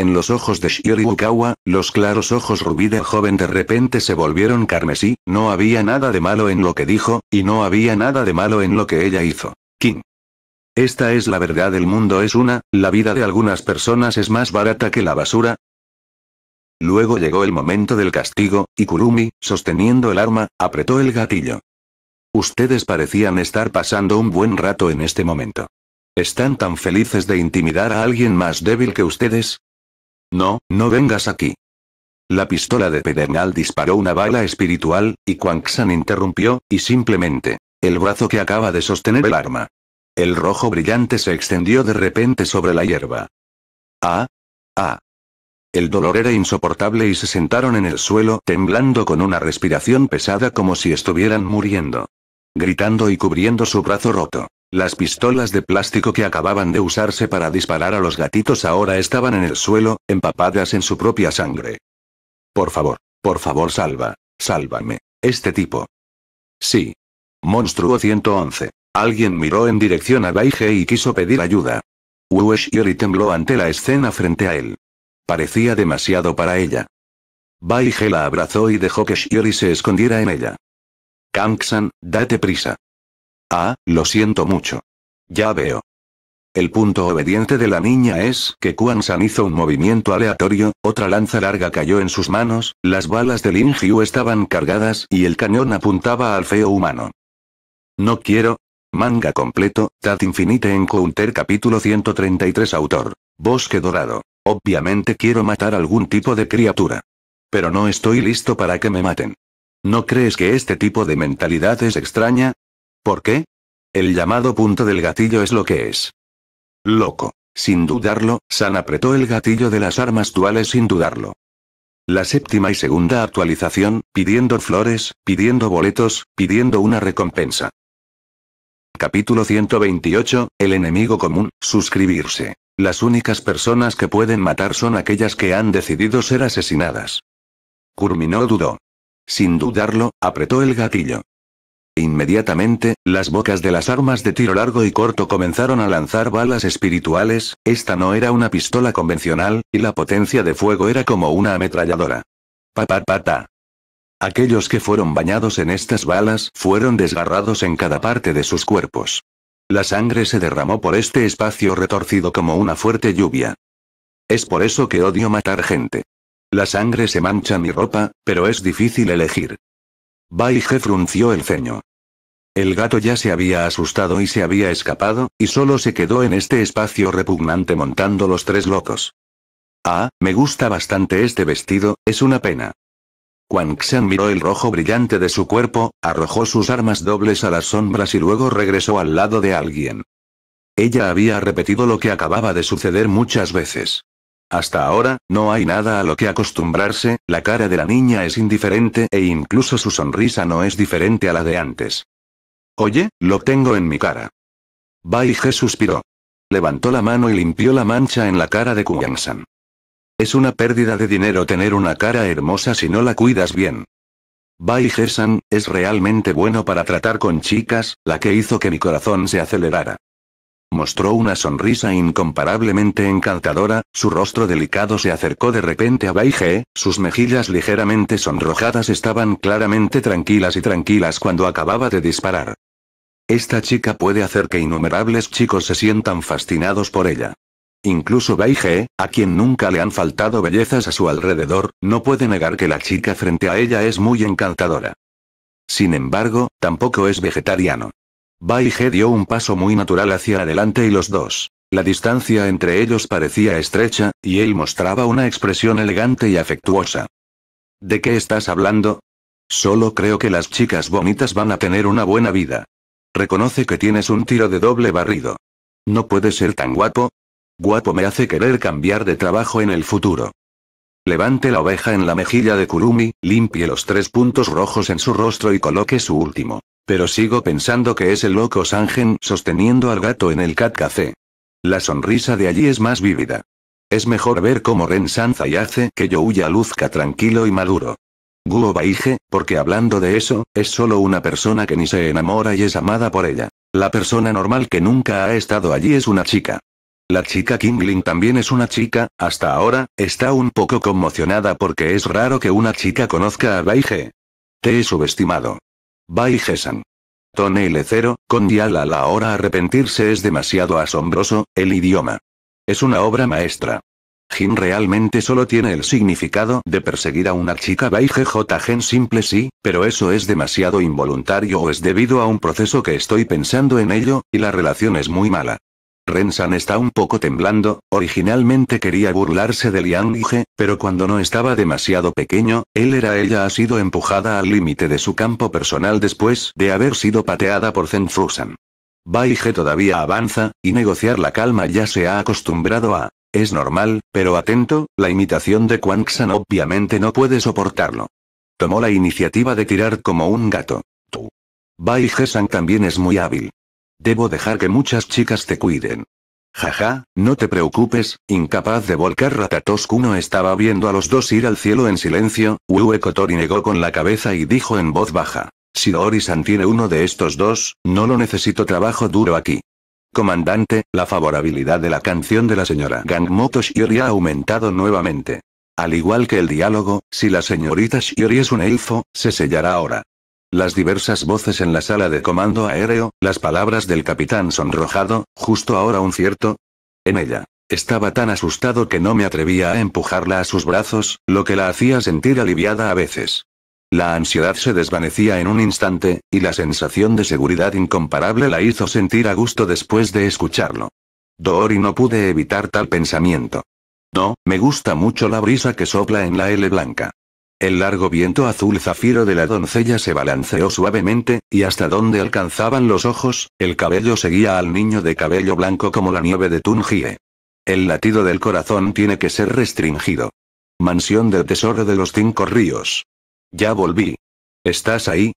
Speaker 1: En los ojos de Shiori Ukawa, los claros ojos rubí del joven de repente se volvieron carmesí, no había nada de malo en lo que dijo, y no había nada de malo en lo que ella hizo. Kim Esta es la verdad, el mundo es una, la vida de algunas personas es más barata que la basura. Luego llegó el momento del castigo, y Kurumi, sosteniendo el arma, apretó el gatillo. Ustedes parecían estar pasando un buen rato en este momento. ¿Están tan felices de intimidar a alguien más débil que ustedes? No, no vengas aquí. La pistola de Pedernal disparó una bala espiritual, y san interrumpió, y simplemente, el brazo que acaba de sostener el arma. El rojo brillante se extendió de repente sobre la hierba. Ah. Ah. El dolor era insoportable y se sentaron en el suelo temblando con una respiración pesada como si estuvieran muriendo. Gritando y cubriendo su brazo roto. Las pistolas de plástico que acababan de usarse para disparar a los gatitos ahora estaban en el suelo, empapadas en su propia sangre. Por favor, por favor, salva, sálvame, este tipo. Sí. Monstruo 111. Alguien miró en dirección a Baige y quiso pedir ayuda. Yori tembló ante la escena frente a él. Parecía demasiado para ella. Baige la abrazó y dejó que Shiori se escondiera en ella. Kangsan, date prisa. Ah, lo siento mucho. Ya veo. El punto obediente de la niña es que Kuan San hizo un movimiento aleatorio, otra lanza larga cayó en sus manos, las balas Lin Hyu estaban cargadas y el cañón apuntaba al feo humano. No quiero. Manga completo, Tat Infinite Encounter capítulo 133 autor. Bosque Dorado. Obviamente quiero matar algún tipo de criatura. Pero no estoy listo para que me maten. ¿No crees que este tipo de mentalidad es extraña? ¿Por qué? El llamado punto del gatillo es lo que es. Loco. Sin dudarlo, San apretó el gatillo de las armas duales sin dudarlo. La séptima y segunda actualización, pidiendo flores, pidiendo boletos, pidiendo una recompensa. Capítulo 128, El enemigo común, suscribirse. Las únicas personas que pueden matar son aquellas que han decidido ser asesinadas. Curminó dudó. Sin dudarlo, apretó el gatillo. Inmediatamente, las bocas de las armas de tiro largo y corto comenzaron a lanzar balas espirituales, esta no era una pistola convencional, y la potencia de fuego era como una ametralladora. Papapata. Aquellos que fueron bañados en estas balas fueron desgarrados en cada parte de sus cuerpos. La sangre se derramó por este espacio retorcido como una fuerte lluvia. Es por eso que odio matar gente. La sangre se mancha mi ropa, pero es difícil elegir. Ge frunció el ceño. El gato ya se había asustado y se había escapado, y solo se quedó en este espacio repugnante montando los tres locos. Ah, me gusta bastante este vestido, es una pena. Quan Xian miró el rojo brillante de su cuerpo, arrojó sus armas dobles a las sombras y luego regresó al lado de alguien. Ella había repetido lo que acababa de suceder muchas veces. Hasta ahora, no hay nada a lo que acostumbrarse, la cara de la niña es indiferente e incluso su sonrisa no es diferente a la de antes. Oye, lo tengo en mi cara. Baige suspiró. Levantó la mano y limpió la mancha en la cara de San. Es una pérdida de dinero tener una cara hermosa si no la cuidas bien. Bai San, es realmente bueno para tratar con chicas, la que hizo que mi corazón se acelerara. Mostró una sonrisa incomparablemente encantadora, su rostro delicado se acercó de repente a Bai sus mejillas ligeramente sonrojadas estaban claramente tranquilas y tranquilas cuando acababa de disparar. Esta chica puede hacer que innumerables chicos se sientan fascinados por ella. Incluso Baige, a quien nunca le han faltado bellezas a su alrededor, no puede negar que la chica frente a ella es muy encantadora. Sin embargo, tampoco es vegetariano. Baige dio un paso muy natural hacia adelante y los dos. La distancia entre ellos parecía estrecha, y él mostraba una expresión elegante y afectuosa. ¿De qué estás hablando? Solo creo que las chicas bonitas van a tener una buena vida. Reconoce que tienes un tiro de doble barrido. No puede ser tan guapo. Guapo me hace querer cambiar de trabajo en el futuro. Levante la oveja en la mejilla de Kurumi, limpie los tres puntos rojos en su rostro y coloque su último. Pero sigo pensando que es el loco Sangen sosteniendo al gato en el cat café. La sonrisa de allí es más vívida. Es mejor ver cómo Ren y hace que yo huya luzca tranquilo y maduro. Guo porque hablando de eso, es solo una persona que ni se enamora y es amada por ella. La persona normal que nunca ha estado allí es una chica. La chica Kingling también es una chica, hasta ahora, está un poco conmocionada porque es raro que una chica conozca a Baige. Te he subestimado. Baige-san. y L0, con Dial a la hora arrepentirse es demasiado asombroso, el idioma. Es una obra maestra. Jin realmente solo tiene el significado de perseguir a una chica Baige J Gen simple sí, pero eso es demasiado involuntario o es debido a un proceso que estoy pensando en ello, y la relación es muy mala. Ren-san está un poco temblando, originalmente quería burlarse de Liang ji pero cuando no estaba demasiado pequeño, él era ella ha sido empujada al límite de su campo personal después de haber sido pateada por Zen Fusan. Baige todavía avanza, y negociar la calma ya se ha acostumbrado a es normal, pero atento, la imitación de Kwang San obviamente no puede soportarlo. Tomó la iniciativa de tirar como un gato. Tú. Bai San también es muy hábil. Debo dejar que muchas chicas te cuiden. Jaja, no te preocupes, incapaz de volcar uno estaba viendo a los dos ir al cielo en silencio, Uwe Kotori negó con la cabeza y dijo en voz baja. Si Dorisan tiene uno de estos dos, no lo necesito trabajo duro aquí. Comandante, la favorabilidad de la canción de la señora Gangmoto Shiori ha aumentado nuevamente. Al igual que el diálogo, si la señorita Shiori es un elfo, se sellará ahora. Las diversas voces en la sala de comando aéreo, las palabras del capitán sonrojado, justo ahora un cierto. En ella. Estaba tan asustado que no me atrevía a empujarla a sus brazos, lo que la hacía sentir aliviada a veces. La ansiedad se desvanecía en un instante, y la sensación de seguridad incomparable la hizo sentir a gusto después de escucharlo. y no pude evitar tal pensamiento. No, me gusta mucho la brisa que sopla en la L blanca. El largo viento azul zafiro de la doncella se balanceó suavemente, y hasta donde alcanzaban los ojos, el cabello seguía al niño de cabello blanco como la nieve de Tungie. El latido del corazón tiene que ser restringido. Mansión del Tesoro de los Cinco Ríos. Ya volví. ¿Estás ahí?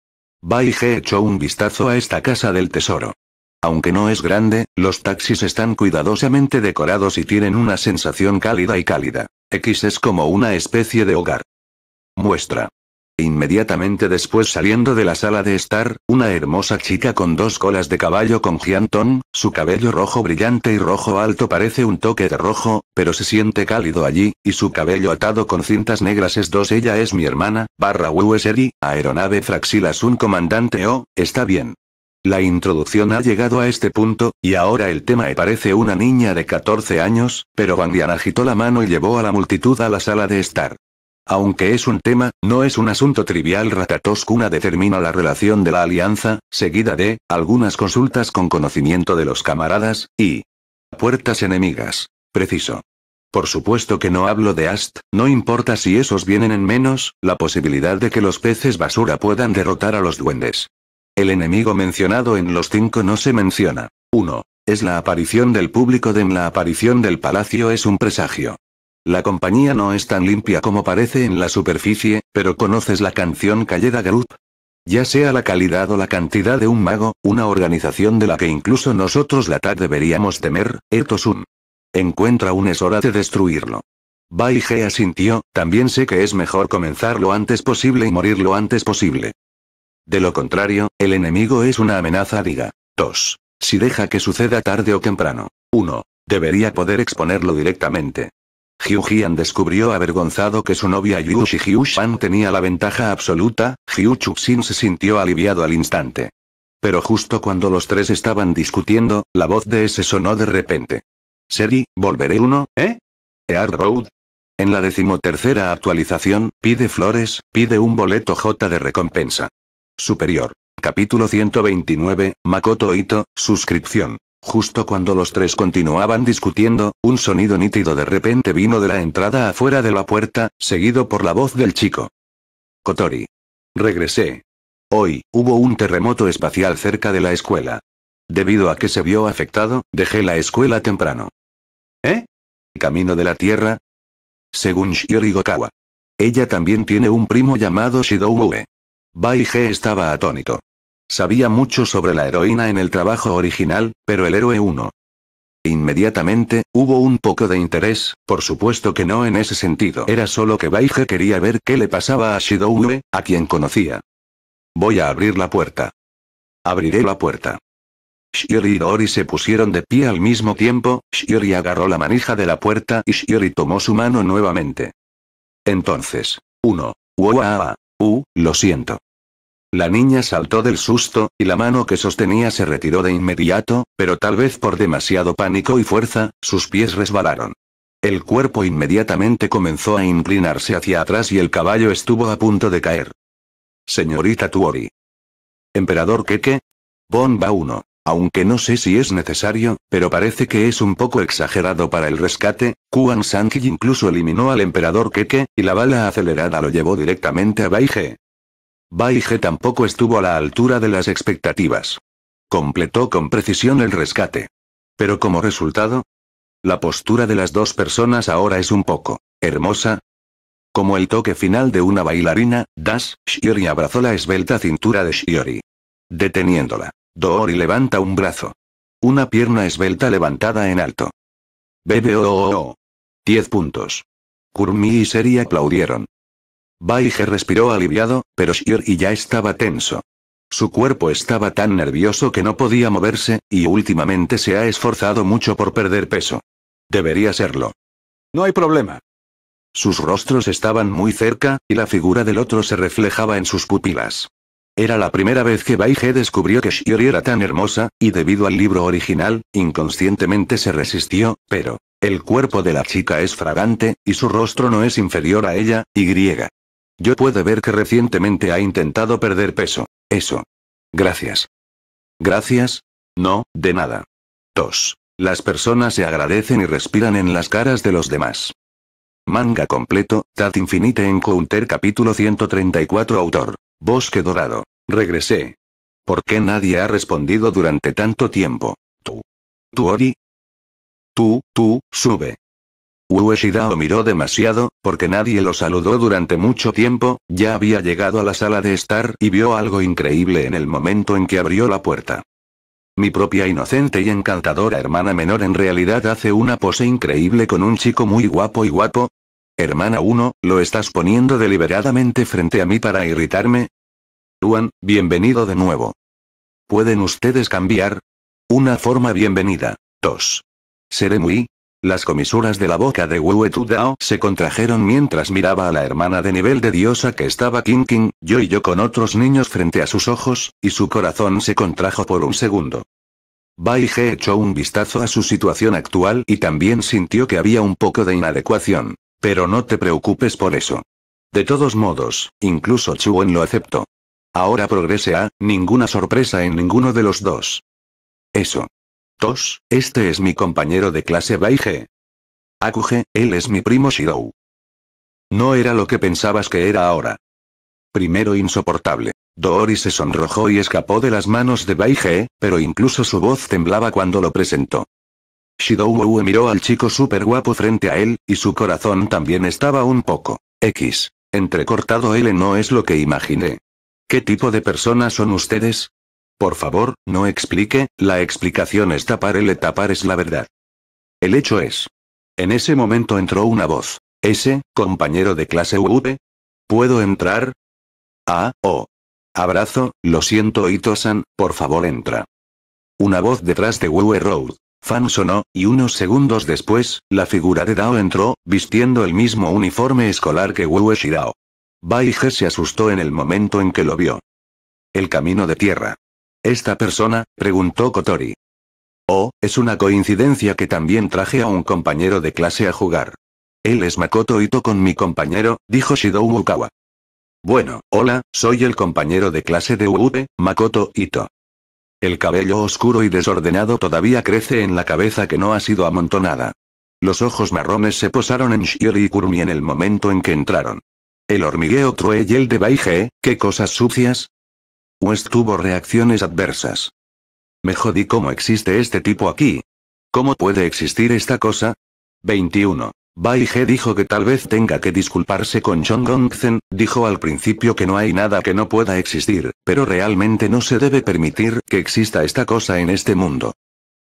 Speaker 1: Bai G echó un vistazo a esta casa del tesoro. Aunque no es grande, los taxis están cuidadosamente decorados y tienen una sensación cálida y cálida. X es como una especie de hogar. Muestra. Inmediatamente después saliendo de la sala de estar, una hermosa chica con dos colas de caballo con giantón, su cabello rojo brillante y rojo alto parece un toque de rojo, pero se siente cálido allí, y su cabello atado con cintas negras es dos ella es mi hermana, barra WSRI, aeronave Fraxilas un comandante O, está bien. La introducción ha llegado a este punto, y ahora el tema ¿E parece una niña de 14 años, pero Bandian agitó la mano y llevó a la multitud a la sala de estar. Aunque es un tema, no es un asunto trivial. Ratatoskuna determina la relación de la alianza, seguida de, algunas consultas con conocimiento de los camaradas, y... Puertas enemigas. Preciso. Por supuesto que no hablo de Ast, no importa si esos vienen en menos, la posibilidad de que los peces basura puedan derrotar a los duendes. El enemigo mencionado en los cinco no se menciona. 1. Es la aparición del público de en la aparición del palacio es un presagio. La compañía no es tan limpia como parece en la superficie, pero ¿conoces la canción Calleda Group? Ya sea la calidad o la cantidad de un mago, una organización de la que incluso nosotros la TAC deberíamos temer, Ertosun Encuentra un es hora de destruirlo. Baige asintió, también sé que es mejor comenzar lo antes posible y morir lo antes posible. De lo contrario, el enemigo es una amenaza diga. 2. Si deja que suceda tarde o temprano. 1. Debería poder exponerlo directamente. Jiu-Jian descubrió avergonzado que su novia Yu shan tenía la ventaja absoluta, Jiu sin se sintió aliviado al instante. Pero justo cuando los tres estaban discutiendo, la voz de ese sonó de repente. Seri, volveré uno, ¿eh? Ear Road. En la decimotercera actualización, pide flores, pide un boleto J de recompensa. Superior. Capítulo 129, Makoto Ito, suscripción. Justo cuando los tres continuaban discutiendo, un sonido nítido de repente vino de la entrada afuera de la puerta, seguido por la voz del chico. Kotori. Regresé. Hoy, hubo un terremoto espacial cerca de la escuela. Debido a que se vio afectado, dejé la escuela temprano. ¿Eh? ¿Camino de la Tierra? Según Shiori Gokawa. Ella también tiene un primo llamado Shidoue. Bai estaba atónito. Sabía mucho sobre la heroína en el trabajo original, pero el héroe 1. Inmediatamente, hubo un poco de interés, por supuesto que no en ese sentido. Era solo que Baige quería ver qué le pasaba a Shidouwe, a quien conocía. Voy a abrir la puerta. Abriré la puerta. Shiori y Dori se pusieron de pie al mismo tiempo, Shiori agarró la manija de la puerta y Shiori tomó su mano nuevamente. Entonces. 1. u u, lo siento. La niña saltó del susto, y la mano que sostenía se retiró de inmediato, pero tal vez por demasiado pánico y fuerza, sus pies resbalaron. El cuerpo inmediatamente comenzó a inclinarse hacia atrás y el caballo estuvo a punto de caer. Señorita Tuori. Emperador Keke. Bomba 1. Aunque no sé si es necesario, pero parece que es un poco exagerado para el rescate, Kuan Sanji incluso eliminó al emperador Keke, y la bala acelerada lo llevó directamente a Baige. Baige tampoco estuvo a la altura de las expectativas. Completó con precisión el rescate. Pero como resultado, la postura de las dos personas ahora es un poco hermosa. Como el toque final de una bailarina, Das Shiori abrazó la esbelta cintura de Shiori. Deteniéndola, Doori levanta un brazo. Una pierna esbelta levantada en alto. o. 10 puntos. Kurmi y Seri aplaudieron. Baige respiró aliviado, pero Shiori ya estaba tenso. Su cuerpo estaba tan nervioso que no podía moverse, y últimamente se ha esforzado mucho por perder peso. Debería serlo. No hay problema. Sus rostros estaban muy cerca, y la figura del otro se reflejaba en sus pupilas. Era la primera vez que Baige descubrió que Shiori era tan hermosa, y debido al libro original, inconscientemente se resistió, pero, el cuerpo de la chica es fragante, y su rostro no es inferior a ella, y griega. Yo puedo ver que recientemente ha intentado perder peso. Eso. Gracias. Gracias. No, de nada. Tos. Las personas se agradecen y respiran en las caras de los demás. Manga completo, Tat Infinite Encounter capítulo 134 autor. Bosque Dorado. Regresé. ¿Por qué nadie ha respondido durante tanto tiempo? Tú. Tú Ori. Tú, tú, sube. Ueshidao miró demasiado, porque nadie lo saludó durante mucho tiempo, ya había llegado a la sala de estar y vio algo increíble en el momento en que abrió la puerta. Mi propia inocente y encantadora hermana menor en realidad hace una pose increíble con un chico muy guapo y guapo. Hermana 1, ¿lo estás poniendo deliberadamente frente a mí para irritarme? Luan, bienvenido de nuevo. ¿Pueden ustedes cambiar? Una forma bienvenida. 2. Seré muy, las comisuras de la boca de Wu Dao se contrajeron mientras miraba a la hermana de nivel de diosa que estaba King King, yo y yo con otros niños frente a sus ojos, y su corazón se contrajo por un segundo. Bai Ge echó un vistazo a su situación actual y también sintió que había un poco de inadecuación. Pero no te preocupes por eso. De todos modos, incluso Chu Wen lo aceptó. Ahora progrese a, ninguna sorpresa en ninguno de los dos. Eso. Tos, este es mi compañero de clase Baige. Akuge, él es mi primo Shirou. No era lo que pensabas que era ahora. Primero insoportable. Doori se sonrojó y escapó de las manos de Baige, pero incluso su voz temblaba cuando lo presentó. Shidou miró al chico súper guapo frente a él, y su corazón también estaba un poco. X. Entrecortado L no es lo que imaginé. ¿Qué tipo de personas son ustedes? Por favor, no explique, la explicación es tapar el etapar es la verdad. El hecho es. En ese momento entró una voz. Ese, compañero de clase W? ¿Puedo entrar? Ah, oh. Abrazo, lo siento Ito-san, por favor entra. Una voz detrás de Wu Road. Fan sonó, y unos segundos después, la figura de Dao entró, vistiendo el mismo uniforme escolar que Shidao. Shirao. Baige se asustó en el momento en que lo vio. El camino de tierra. ¿Esta persona? preguntó Kotori. Oh, es una coincidencia que también traje a un compañero de clase a jugar. Él es Makoto Ito con mi compañero, dijo Shidou Mukawa. Bueno, hola, soy el compañero de clase de UV, Makoto Ito. El cabello oscuro y desordenado todavía crece en la cabeza que no ha sido amontonada. Los ojos marrones se posaron en Shiori y Kurumi en el momento en que entraron. El hormigueo True y el de Baige, qué cosas sucias, West tuvo reacciones adversas. Me jodí cómo existe este tipo aquí. ¿Cómo puede existir esta cosa? 21. Bai dijo que tal vez tenga que disculparse con Chong Gongzen, dijo al principio que no hay nada que no pueda existir, pero realmente no se debe permitir que exista esta cosa en este mundo.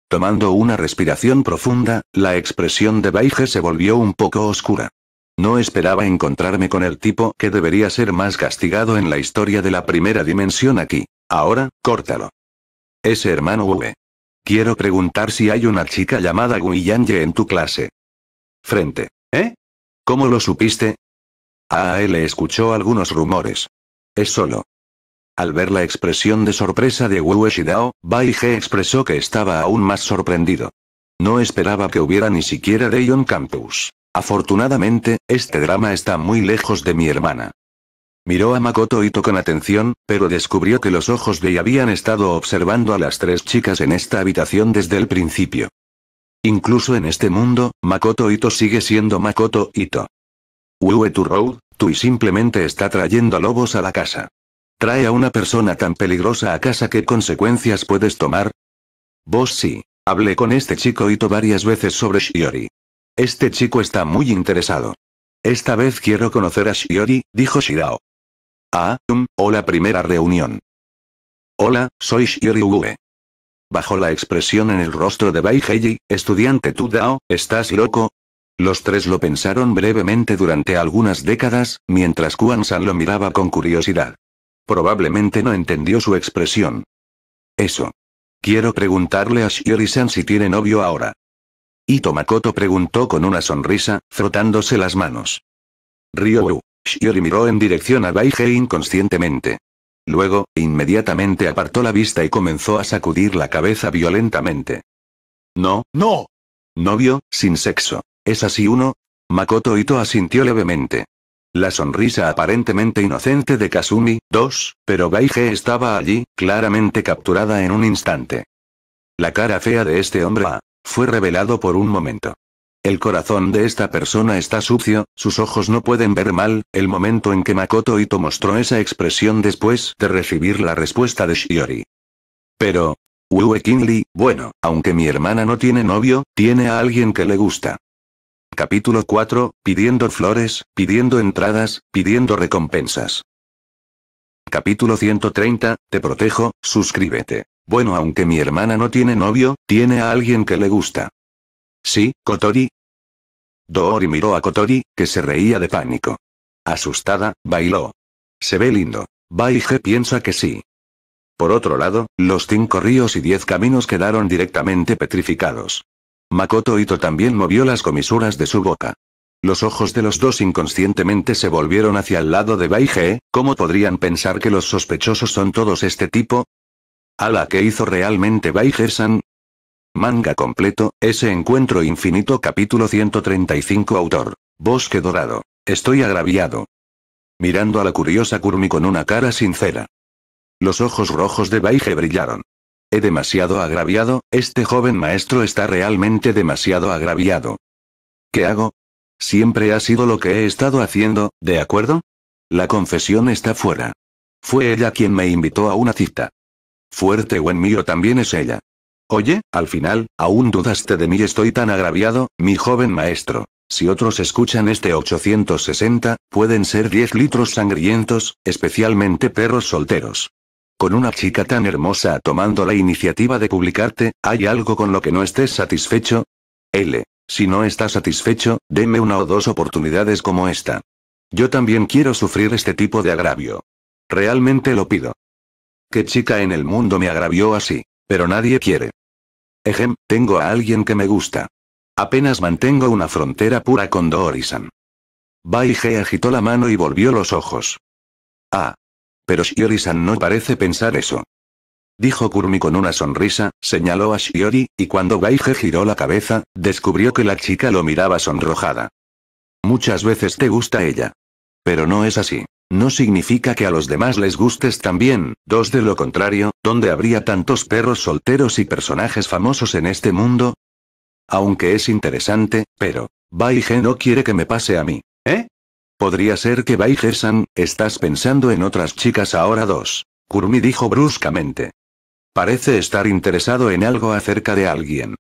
Speaker 1: Tomando una respiración profunda, la expresión de Baige se volvió un poco oscura. No esperaba encontrarme con el tipo que debería ser más castigado en la historia de la primera dimensión aquí. Ahora, córtalo. Ese hermano V. Quiero preguntar si hay una chica llamada Ye en tu clase. Frente. ¿Eh? ¿Cómo lo supiste? Ah, él escuchó algunos rumores. Es solo. Al ver la expresión de sorpresa de Wu Shidao, Bai expresó que estaba aún más sorprendido. No esperaba que hubiera ni siquiera Dayon Campus. Afortunadamente, este drama está muy lejos de mi hermana. Miró a Makoto Ito con atención, pero descubrió que los ojos de ella habían estado observando a las tres chicas en esta habitación desde el principio. Incluso en este mundo, Makoto Ito sigue siendo Makoto Ito. Uwe tu Road, Tui simplemente está trayendo lobos a la casa. Trae a una persona tan peligrosa a casa qué consecuencias puedes tomar. Vos sí. Hablé con este chico Ito varias veces sobre Shiori. Este chico está muy interesado. Esta vez quiero conocer a Shiori, dijo Shirao. Ah, um, mm, o la primera reunión. Hola, soy Shiori Uwe. Bajo la expresión en el rostro de Bai Heiji, estudiante Tudao, ¿estás loco? Los tres lo pensaron brevemente durante algunas décadas, mientras Kuan San lo miraba con curiosidad. Probablemente no entendió su expresión. Eso. Quiero preguntarle a Shiori-san si tiene novio ahora. Ito Makoto preguntó con una sonrisa, frotándose las manos. Ryoru. Shiori miró en dirección a Gaije inconscientemente. Luego, inmediatamente apartó la vista y comenzó a sacudir la cabeza violentamente. No, no. Novio, sin sexo. ¿Es así uno? Makoto Ito asintió levemente. La sonrisa aparentemente inocente de Kasumi, dos, pero Baige estaba allí, claramente capturada en un instante. La cara fea de este hombre a... Ah, fue revelado por un momento. El corazón de esta persona está sucio, sus ojos no pueden ver mal, el momento en que Makoto Ito mostró esa expresión después de recibir la respuesta de Shiori. Pero... Uwe Kinley, bueno, aunque mi hermana no tiene novio, tiene a alguien que le gusta. Capítulo 4, pidiendo flores, pidiendo entradas, pidiendo recompensas. Capítulo 130, te protejo, suscríbete. Bueno, aunque mi hermana no tiene novio, tiene a alguien que le gusta. Sí, Kotori. Doori miró a Kotori, que se reía de pánico. Asustada, bailó. Se ve lindo. Baije piensa que sí. Por otro lado, los cinco ríos y diez caminos quedaron directamente petrificados. Makoto Ito también movió las comisuras de su boca. Los ojos de los dos inconscientemente se volvieron hacia el lado de Baige, ¿eh? ¿cómo podrían pensar que los sospechosos son todos este tipo? la que hizo realmente Baiger-san? Manga completo, ese encuentro infinito capítulo 135 autor. Bosque dorado. Estoy agraviado. Mirando a la curiosa Kurmi con una cara sincera. Los ojos rojos de Baige brillaron. He demasiado agraviado, este joven maestro está realmente demasiado agraviado. ¿Qué hago? Siempre ha sido lo que he estado haciendo, ¿de acuerdo? La confesión está fuera. Fue ella quien me invitó a una cita. Fuerte buen mío también es ella. Oye, al final, aún dudaste de mí estoy tan agraviado, mi joven maestro. Si otros escuchan este 860, pueden ser 10 litros sangrientos, especialmente perros solteros. Con una chica tan hermosa tomando la iniciativa de publicarte, ¿hay algo con lo que no estés satisfecho? L. Si no estás satisfecho, deme una o dos oportunidades como esta. Yo también quiero sufrir este tipo de agravio. Realmente lo pido. ¿Qué chica en el mundo me agravió así? Pero nadie quiere. Ejem, tengo a alguien que me gusta. Apenas mantengo una frontera pura con dorisan Baige agitó la mano y volvió los ojos. Ah. Pero Shiori-san no parece pensar eso. Dijo Kurmi con una sonrisa, señaló a Shiori, y cuando Baige giró la cabeza, descubrió que la chica lo miraba sonrojada. Muchas veces te gusta ella. Pero no es así. No significa que a los demás les gustes también, dos de lo contrario, ¿dónde habría tantos perros solteros y personajes famosos en este mundo? Aunque es interesante, pero... Baige no quiere que me pase a mí, ¿eh? Podría ser que Baige-san, estás pensando en otras chicas ahora dos. Kurumi dijo bruscamente. Parece estar interesado en algo acerca de alguien.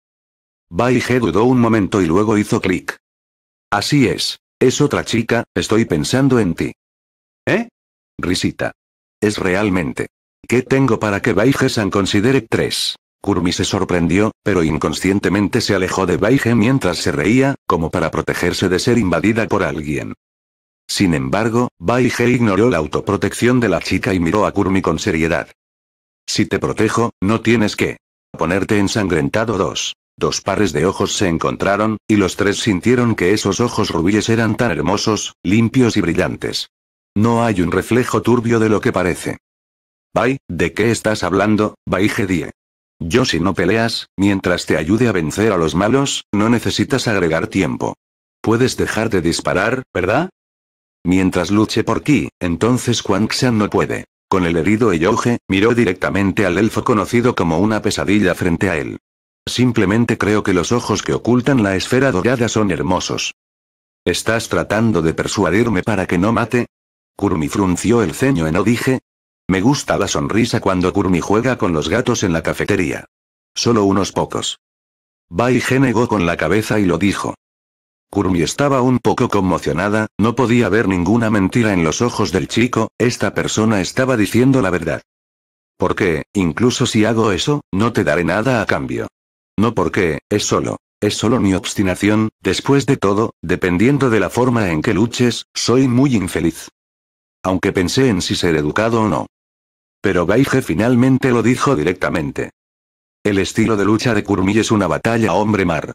Speaker 1: Baige dudó un momento y luego hizo clic. Así es. Es otra chica, estoy pensando en ti. ¿Eh? Risita. Es realmente. ¿Qué tengo para que Baige-san considere tres? Kurmi se sorprendió, pero inconscientemente se alejó de Baige mientras se reía, como para protegerse de ser invadida por alguien. Sin embargo, Baige ignoró la autoprotección de la chica y miró a Kurmi con seriedad. Si te protejo, no tienes que ponerte ensangrentado dos. Dos pares de ojos se encontraron, y los tres sintieron que esos ojos rubíes eran tan hermosos, limpios y brillantes. No hay un reflejo turbio de lo que parece. Bai, ¿de qué estás hablando, Bai Gedie? Yo si no peleas, mientras te ayude a vencer a los malos, no necesitas agregar tiempo. Puedes dejar de disparar, ¿verdad? Mientras luche por ti, entonces Quanxian no puede. Con el herido Eyoge, miró directamente al elfo conocido como una pesadilla frente a él. Simplemente creo que los ojos que ocultan la esfera dorada son hermosos. ¿Estás tratando de persuadirme para que no mate? Kurmi frunció el ceño y no dije. Me gusta la sonrisa cuando Kurmi juega con los gatos en la cafetería. Solo unos pocos. Baige negó con la cabeza y lo dijo. Kurmi estaba un poco conmocionada, no podía ver ninguna mentira en los ojos del chico, esta persona estaba diciendo la verdad. Porque, incluso si hago eso, no te daré nada a cambio. No porque, es solo, es solo mi obstinación, después de todo, dependiendo de la forma en que luches, soy muy infeliz. Aunque pensé en si ser educado o no. Pero Baige finalmente lo dijo directamente. El estilo de lucha de Kurmi es una batalla hombre-mar.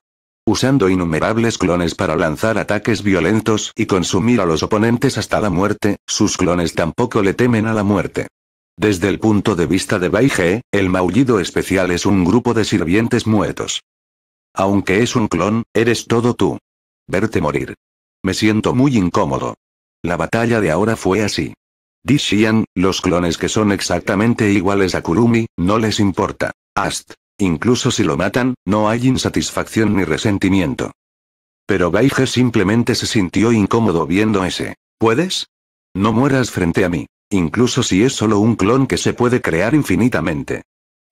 Speaker 1: Usando innumerables clones para lanzar ataques violentos y consumir a los oponentes hasta la muerte, sus clones tampoco le temen a la muerte. Desde el punto de vista de Baige, el maullido especial es un grupo de sirvientes muertos. Aunque es un clon, eres todo tú. Verte morir. Me siento muy incómodo. La batalla de ahora fue así. Dishian, los clones que son exactamente iguales a Kurumi, no les importa. Ast. Incluso si lo matan, no hay insatisfacción ni resentimiento. Pero Baige simplemente se sintió incómodo viendo ese. ¿Puedes? No mueras frente a mí. Incluso si es solo un clon que se puede crear infinitamente.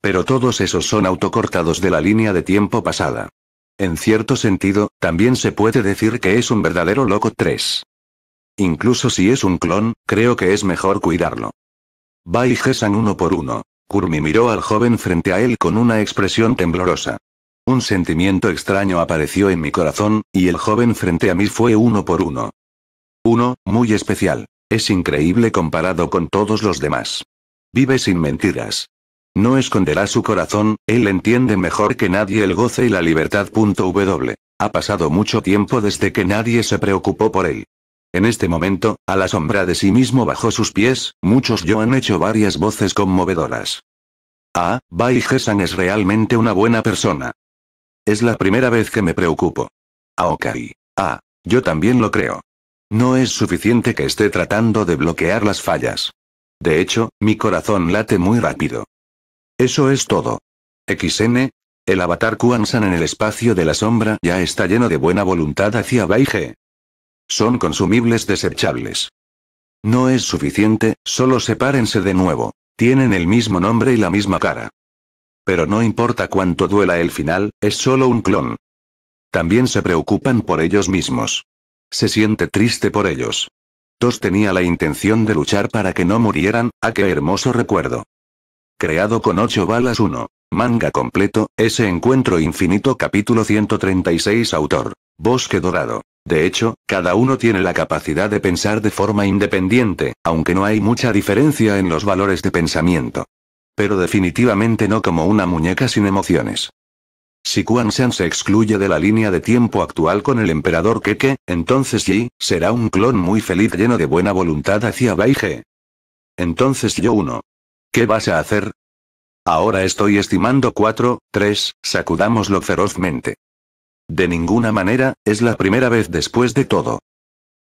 Speaker 1: Pero todos esos son autocortados de la línea de tiempo pasada. En cierto sentido, también se puede decir que es un verdadero loco 3. Incluso si es un clon, creo que es mejor cuidarlo. Bai Gesan uno por uno. Kurmi miró al joven frente a él con una expresión temblorosa. Un sentimiento extraño apareció en mi corazón, y el joven frente a mí fue uno por uno. Uno, muy especial. Es increíble comparado con todos los demás. Vive sin mentiras. No esconderá su corazón, él entiende mejor que nadie el goce y la libertad. Ha pasado mucho tiempo desde que nadie se preocupó por él. En este momento, a la sombra de sí mismo bajo sus pies, muchos yo han hecho varias voces conmovedoras. Ah, Bai Gesan es realmente una buena persona. Es la primera vez que me preocupo. Ah, ok. Ah, yo también lo creo. No es suficiente que esté tratando de bloquear las fallas. De hecho, mi corazón late muy rápido. Eso es todo. XN, el avatar Kuansan en el espacio de la sombra ya está lleno de buena voluntad hacia Baige. Son consumibles desechables. No es suficiente, solo sepárense de nuevo. Tienen el mismo nombre y la misma cara. Pero no importa cuánto duela el final, es solo un clon. También se preocupan por ellos mismos. Se siente triste por ellos. Tos tenía la intención de luchar para que no murieran, ¿A ah, qué hermoso recuerdo! Creado con 8 balas 1. Manga completo, ese encuentro infinito capítulo 136 autor. Bosque Dorado. De hecho, cada uno tiene la capacidad de pensar de forma independiente, aunque no hay mucha diferencia en los valores de pensamiento. Pero definitivamente no como una muñeca sin emociones. Si quan Shan se excluye de la línea de tiempo actual con el emperador Keke, entonces Yi, será un clon muy feliz lleno de buena voluntad hacia Baige. Entonces yo uno. ¿Qué vas a hacer? Ahora estoy estimando 4, 3, sacudámoslo ferozmente. De ninguna manera, es la primera vez después de todo.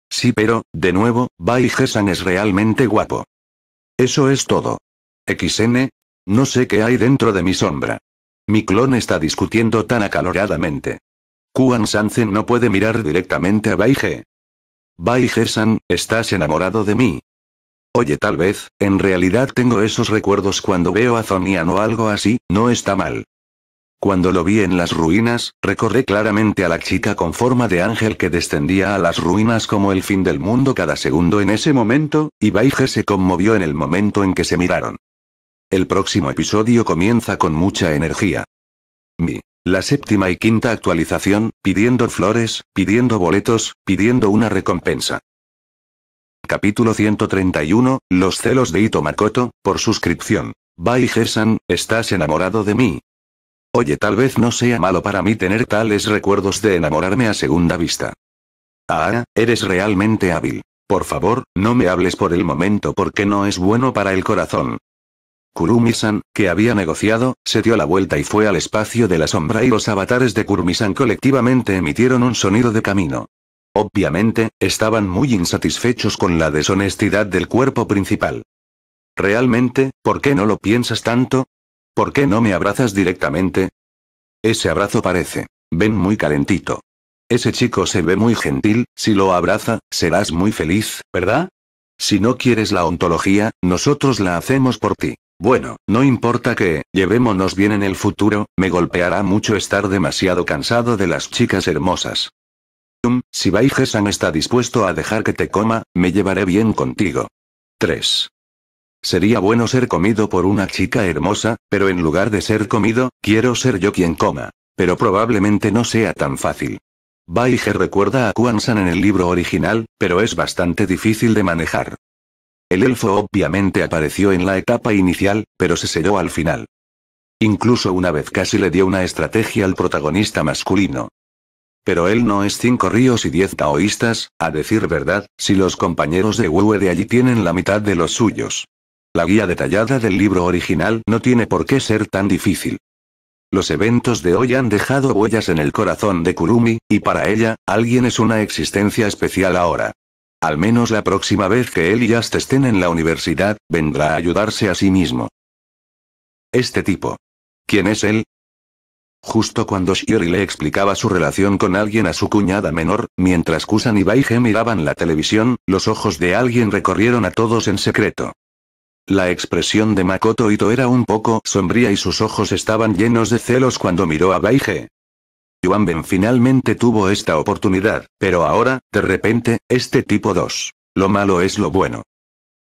Speaker 1: Sí pero, de nuevo, Baige-san es realmente guapo. Eso es todo. XN. No sé qué hay dentro de mi sombra. Mi clon está discutiendo tan acaloradamente. Kuan Sanzen no puede mirar directamente a Baige. Baige San, estás enamorado de mí. Oye, tal vez, en realidad tengo esos recuerdos cuando veo a Zonian o algo así, no está mal. Cuando lo vi en las ruinas, recorré claramente a la chica con forma de ángel que descendía a las ruinas como el fin del mundo cada segundo en ese momento, y Baige se conmovió en el momento en que se miraron. El próximo episodio comienza con mucha energía. Mi. La séptima y quinta actualización, pidiendo flores, pidiendo boletos, pidiendo una recompensa. Capítulo 131, Los celos de Ito Makoto, por suscripción. Bye, Gersan, ¿estás enamorado de mí? Oye, tal vez no sea malo para mí tener tales recuerdos de enamorarme a segunda vista. Ah, eres realmente hábil. Por favor, no me hables por el momento porque no es bueno para el corazón. Kurumisan, que había negociado, se dio la vuelta y fue al espacio de la sombra y los avatares de Kurumisan colectivamente emitieron un sonido de camino. Obviamente, estaban muy insatisfechos con la deshonestidad del cuerpo principal. Realmente, ¿por qué no lo piensas tanto? ¿Por qué no me abrazas directamente? Ese abrazo parece. Ven muy calentito. Ese chico se ve muy gentil, si lo abraza, serás muy feliz, ¿verdad? Si no quieres la ontología, nosotros la hacemos por ti. Bueno, no importa que, llevémonos bien en el futuro, me golpeará mucho estar demasiado cansado de las chicas hermosas. Si si San está dispuesto a dejar que te coma, me llevaré bien contigo. 3. Sería bueno ser comido por una chica hermosa, pero en lugar de ser comido, quiero ser yo quien coma. Pero probablemente no sea tan fácil. Baige recuerda a San en el libro original, pero es bastante difícil de manejar. El elfo obviamente apareció en la etapa inicial, pero se selló al final. Incluso una vez casi le dio una estrategia al protagonista masculino. Pero él no es cinco ríos y diez taoístas, a decir verdad, si los compañeros de Wu de allí tienen la mitad de los suyos. La guía detallada del libro original no tiene por qué ser tan difícil. Los eventos de hoy han dejado huellas en el corazón de Kurumi, y para ella, alguien es una existencia especial ahora. Al menos la próxima vez que él y Ast estén en la universidad, vendrá a ayudarse a sí mismo. Este tipo. ¿Quién es él? Justo cuando Shiori le explicaba su relación con alguien a su cuñada menor, mientras Kusan y Baige miraban la televisión, los ojos de alguien recorrieron a todos en secreto. La expresión de Makoto Ito era un poco sombría y sus ojos estaban llenos de celos cuando miró a Baige, Yuanben Ben finalmente tuvo esta oportunidad, pero ahora, de repente, este tipo 2. Lo malo es lo bueno.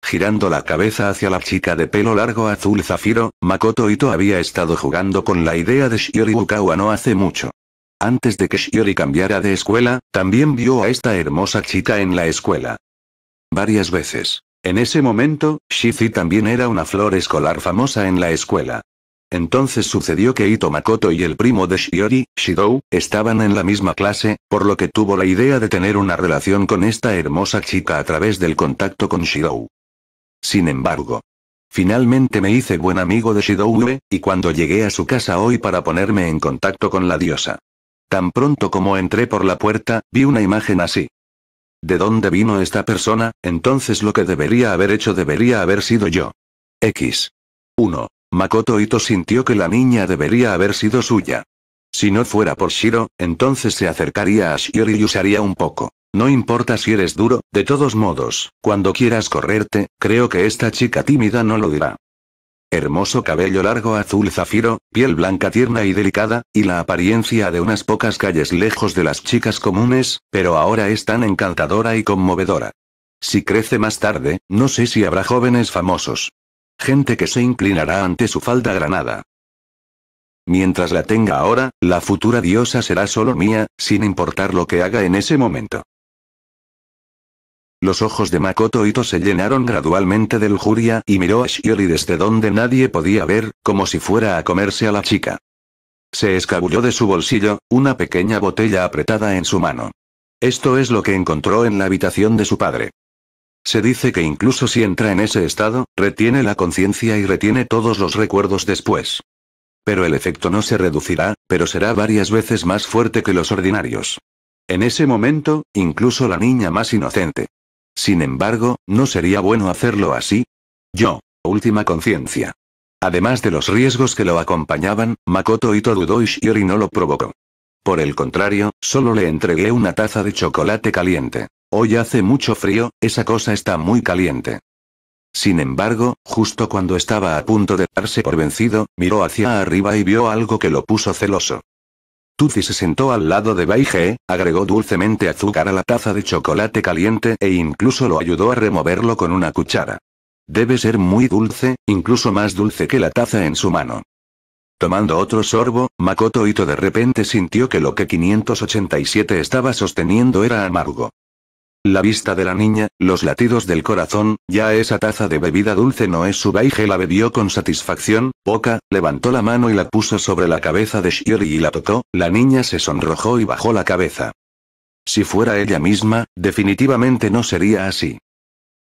Speaker 1: Girando la cabeza hacia la chica de pelo largo azul zafiro, Makoto Ito había estado jugando con la idea de Shiori Bukawa no hace mucho. Antes de que Shiori cambiara de escuela, también vio a esta hermosa chica en la escuela. Varias veces. En ese momento, Shizi también era una flor escolar famosa en la escuela. Entonces sucedió que Ito Makoto y el primo de Shiori, Shidou, estaban en la misma clase, por lo que tuvo la idea de tener una relación con esta hermosa chica a través del contacto con Shidou. Sin embargo, finalmente me hice buen amigo de Shidou y cuando llegué a su casa hoy para ponerme en contacto con la diosa. Tan pronto como entré por la puerta, vi una imagen así. ¿De dónde vino esta persona? Entonces lo que debería haber hecho debería haber sido yo. X. 1. Makoto Ito sintió que la niña debería haber sido suya. Si no fuera por Shiro, entonces se acercaría a Shiori y usaría un poco. No importa si eres duro, de todos modos, cuando quieras correrte, creo que esta chica tímida no lo dirá. Hermoso cabello largo azul zafiro, piel blanca tierna y delicada, y la apariencia de unas pocas calles lejos de las chicas comunes, pero ahora es tan encantadora y conmovedora. Si crece más tarde, no sé si habrá jóvenes famosos. Gente que se inclinará ante su falda granada. Mientras la tenga ahora, la futura diosa será solo mía, sin importar lo que haga en ese momento. Los ojos de Makoto Ito se llenaron gradualmente de lujuria y miró a Shiori desde donde nadie podía ver, como si fuera a comerse a la chica. Se escabulló de su bolsillo, una pequeña botella apretada en su mano. Esto es lo que encontró en la habitación de su padre. Se dice que incluso si entra en ese estado, retiene la conciencia y retiene todos los recuerdos después. Pero el efecto no se reducirá, pero será varias veces más fuerte que los ordinarios. En ese momento, incluso la niña más inocente. Sin embargo, ¿no sería bueno hacerlo así? Yo, última conciencia. Además de los riesgos que lo acompañaban, Makoto Ito dudó y Shiori no lo provocó. Por el contrario, solo le entregué una taza de chocolate caliente. Hoy hace mucho frío, esa cosa está muy caliente. Sin embargo, justo cuando estaba a punto de darse por vencido, miró hacia arriba y vio algo que lo puso celoso. Tuzi se sentó al lado de Baige, agregó dulcemente azúcar a la taza de chocolate caliente e incluso lo ayudó a removerlo con una cuchara. Debe ser muy dulce, incluso más dulce que la taza en su mano. Tomando otro sorbo, Makoto de repente sintió que lo que 587 estaba sosteniendo era amargo. La vista de la niña, los latidos del corazón, ya esa taza de bebida dulce no es su baile. la bebió con satisfacción, poca, levantó la mano y la puso sobre la cabeza de Shiori y la tocó, la niña se sonrojó y bajó la cabeza. Si fuera ella misma, definitivamente no sería así.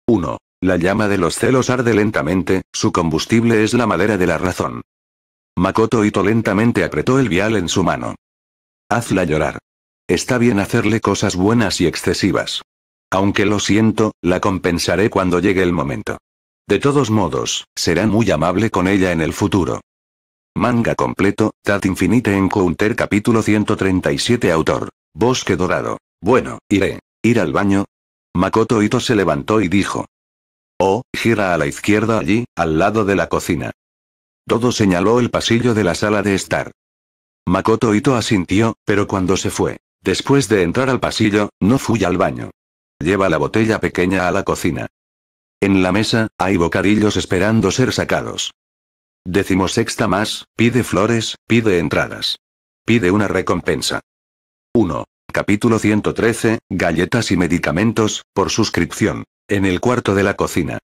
Speaker 1: 1. La llama de los celos arde lentamente, su combustible es la madera de la razón. Makoto Ito lentamente apretó el vial en su mano. Hazla llorar. Está bien hacerle cosas buenas y excesivas. Aunque lo siento, la compensaré cuando llegue el momento. De todos modos, será muy amable con ella en el futuro. Manga completo, Tat Infinite Encounter capítulo 137 autor. Bosque Dorado. Bueno, iré. Ir al baño. Makoto Ito se levantó y dijo. Oh, gira a la izquierda allí, al lado de la cocina. Todo señaló el pasillo de la sala de estar. Makoto Ito asintió, pero cuando se fue, después de entrar al pasillo, no fui al baño. Lleva la botella pequeña a la cocina. En la mesa, hay bocadillos esperando ser sacados. sexta más, pide flores, pide entradas. Pide una recompensa. 1. Capítulo 113, Galletas y Medicamentos, por suscripción. En el cuarto de la cocina.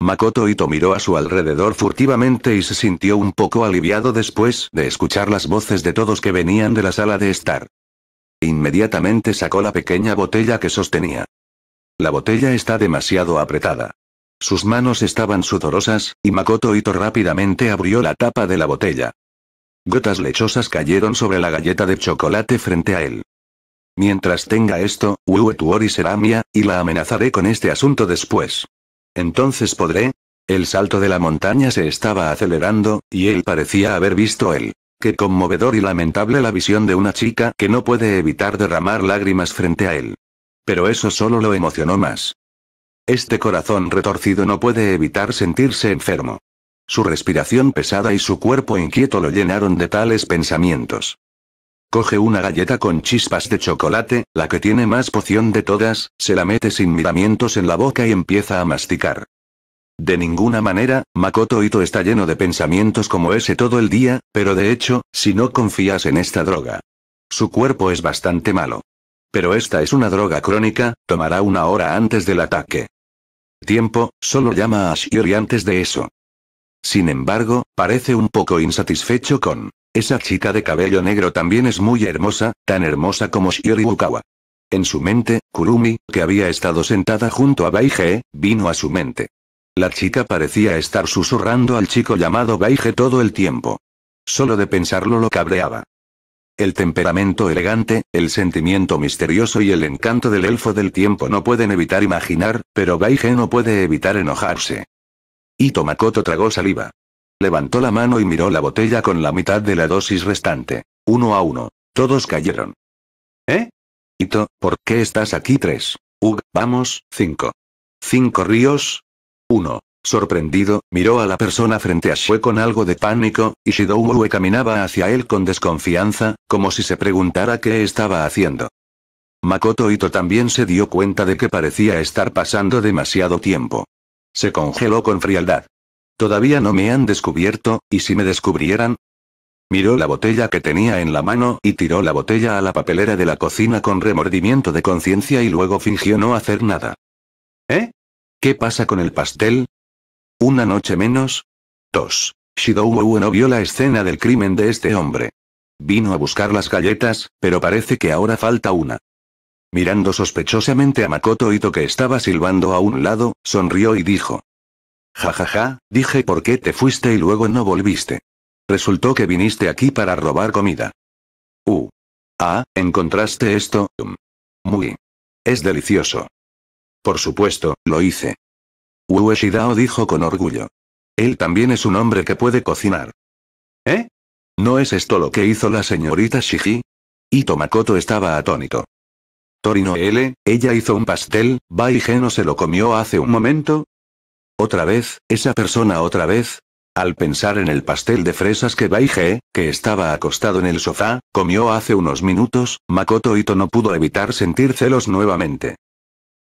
Speaker 1: Makoto Ito miró a su alrededor furtivamente y se sintió un poco aliviado después de escuchar las voces de todos que venían de la sala de estar. Inmediatamente sacó la pequeña botella que sostenía. La botella está demasiado apretada. Sus manos estaban sudorosas, y Makoto Ito rápidamente abrió la tapa de la botella. Gotas lechosas cayeron sobre la galleta de chocolate frente a él. Mientras tenga esto, Uwetuori será mía, y la amenazaré con este asunto después. Entonces podré. El salto de la montaña se estaba acelerando, y él parecía haber visto él. Qué conmovedor y lamentable la visión de una chica que no puede evitar derramar lágrimas frente a él. Pero eso solo lo emocionó más. Este corazón retorcido no puede evitar sentirse enfermo. Su respiración pesada y su cuerpo inquieto lo llenaron de tales pensamientos. Coge una galleta con chispas de chocolate, la que tiene más poción de todas, se la mete sin miramientos en la boca y empieza a masticar. De ninguna manera, Makoto Ito está lleno de pensamientos como ese todo el día, pero de hecho, si no confías en esta droga. Su cuerpo es bastante malo. Pero esta es una droga crónica, tomará una hora antes del ataque. Tiempo, solo llama a Shiori antes de eso. Sin embargo, parece un poco insatisfecho con... Esa chica de cabello negro también es muy hermosa, tan hermosa como Shiori Ukawa. En su mente, Kurumi, que había estado sentada junto a Baige, vino a su mente. La chica parecía estar susurrando al chico llamado Baige todo el tiempo. Solo de pensarlo lo cabreaba. El temperamento elegante, el sentimiento misterioso y el encanto del elfo del tiempo no pueden evitar imaginar, pero Gaige no puede evitar enojarse. Y Tomakoto tragó saliva. Levantó la mano y miró la botella con la mitad de la dosis restante. Uno a uno. Todos cayeron. ¿Eh? Ito, ¿por qué estás aquí tres? Ug, vamos, cinco. Cinco ríos. Uno. Sorprendido, miró a la persona frente a Shue con algo de pánico, y Shidou caminaba hacia él con desconfianza, como si se preguntara qué estaba haciendo. Makoto Ito también se dio cuenta de que parecía estar pasando demasiado tiempo. Se congeló con frialdad. Todavía no me han descubierto, ¿y si me descubrieran? Miró la botella que tenía en la mano y tiró la botella a la papelera de la cocina con remordimiento de conciencia y luego fingió no hacer nada. ¿Eh? ¿Qué pasa con el pastel? Una noche menos. 2. Shidou no vio la escena del crimen de este hombre. Vino a buscar las galletas, pero parece que ahora falta una. Mirando sospechosamente a Makoto Ito que estaba silbando a un lado, sonrió y dijo. Jajaja, dije por qué te fuiste y luego no volviste. Resultó que viniste aquí para robar comida. Uh. Ah, ¿encontraste esto? Mm, muy. Es delicioso. Por supuesto, lo hice. Ueshidao dijo con orgullo. Él también es un hombre que puede cocinar. ¿Eh? ¿No es esto lo que hizo la señorita Shiji? Ito Makoto estaba atónito. Torino L, ella hizo un pastel, no se lo comió hace un momento. Otra vez, esa persona otra vez. Al pensar en el pastel de fresas que Baige, que estaba acostado en el sofá, comió hace unos minutos, Makoto Ito no pudo evitar sentir celos nuevamente.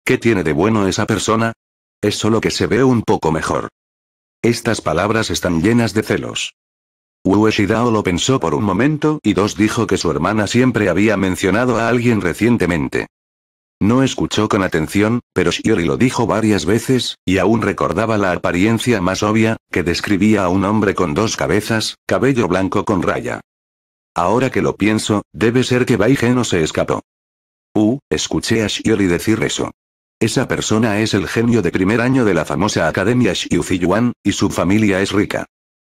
Speaker 1: ¿Qué tiene de bueno esa persona? Es solo que se ve un poco mejor. Estas palabras están llenas de celos. Ueshidao lo pensó por un momento y dos dijo que su hermana siempre había mencionado a alguien recientemente. No escuchó con atención, pero Shiori lo dijo varias veces, y aún recordaba la apariencia más obvia, que describía a un hombre con dos cabezas, cabello blanco con raya. Ahora que lo pienso, debe ser que Baige no se escapó. U, uh, escuché a Shiori decir eso. Esa persona es el genio de primer año de la famosa academia Yuan, y su familia es rica.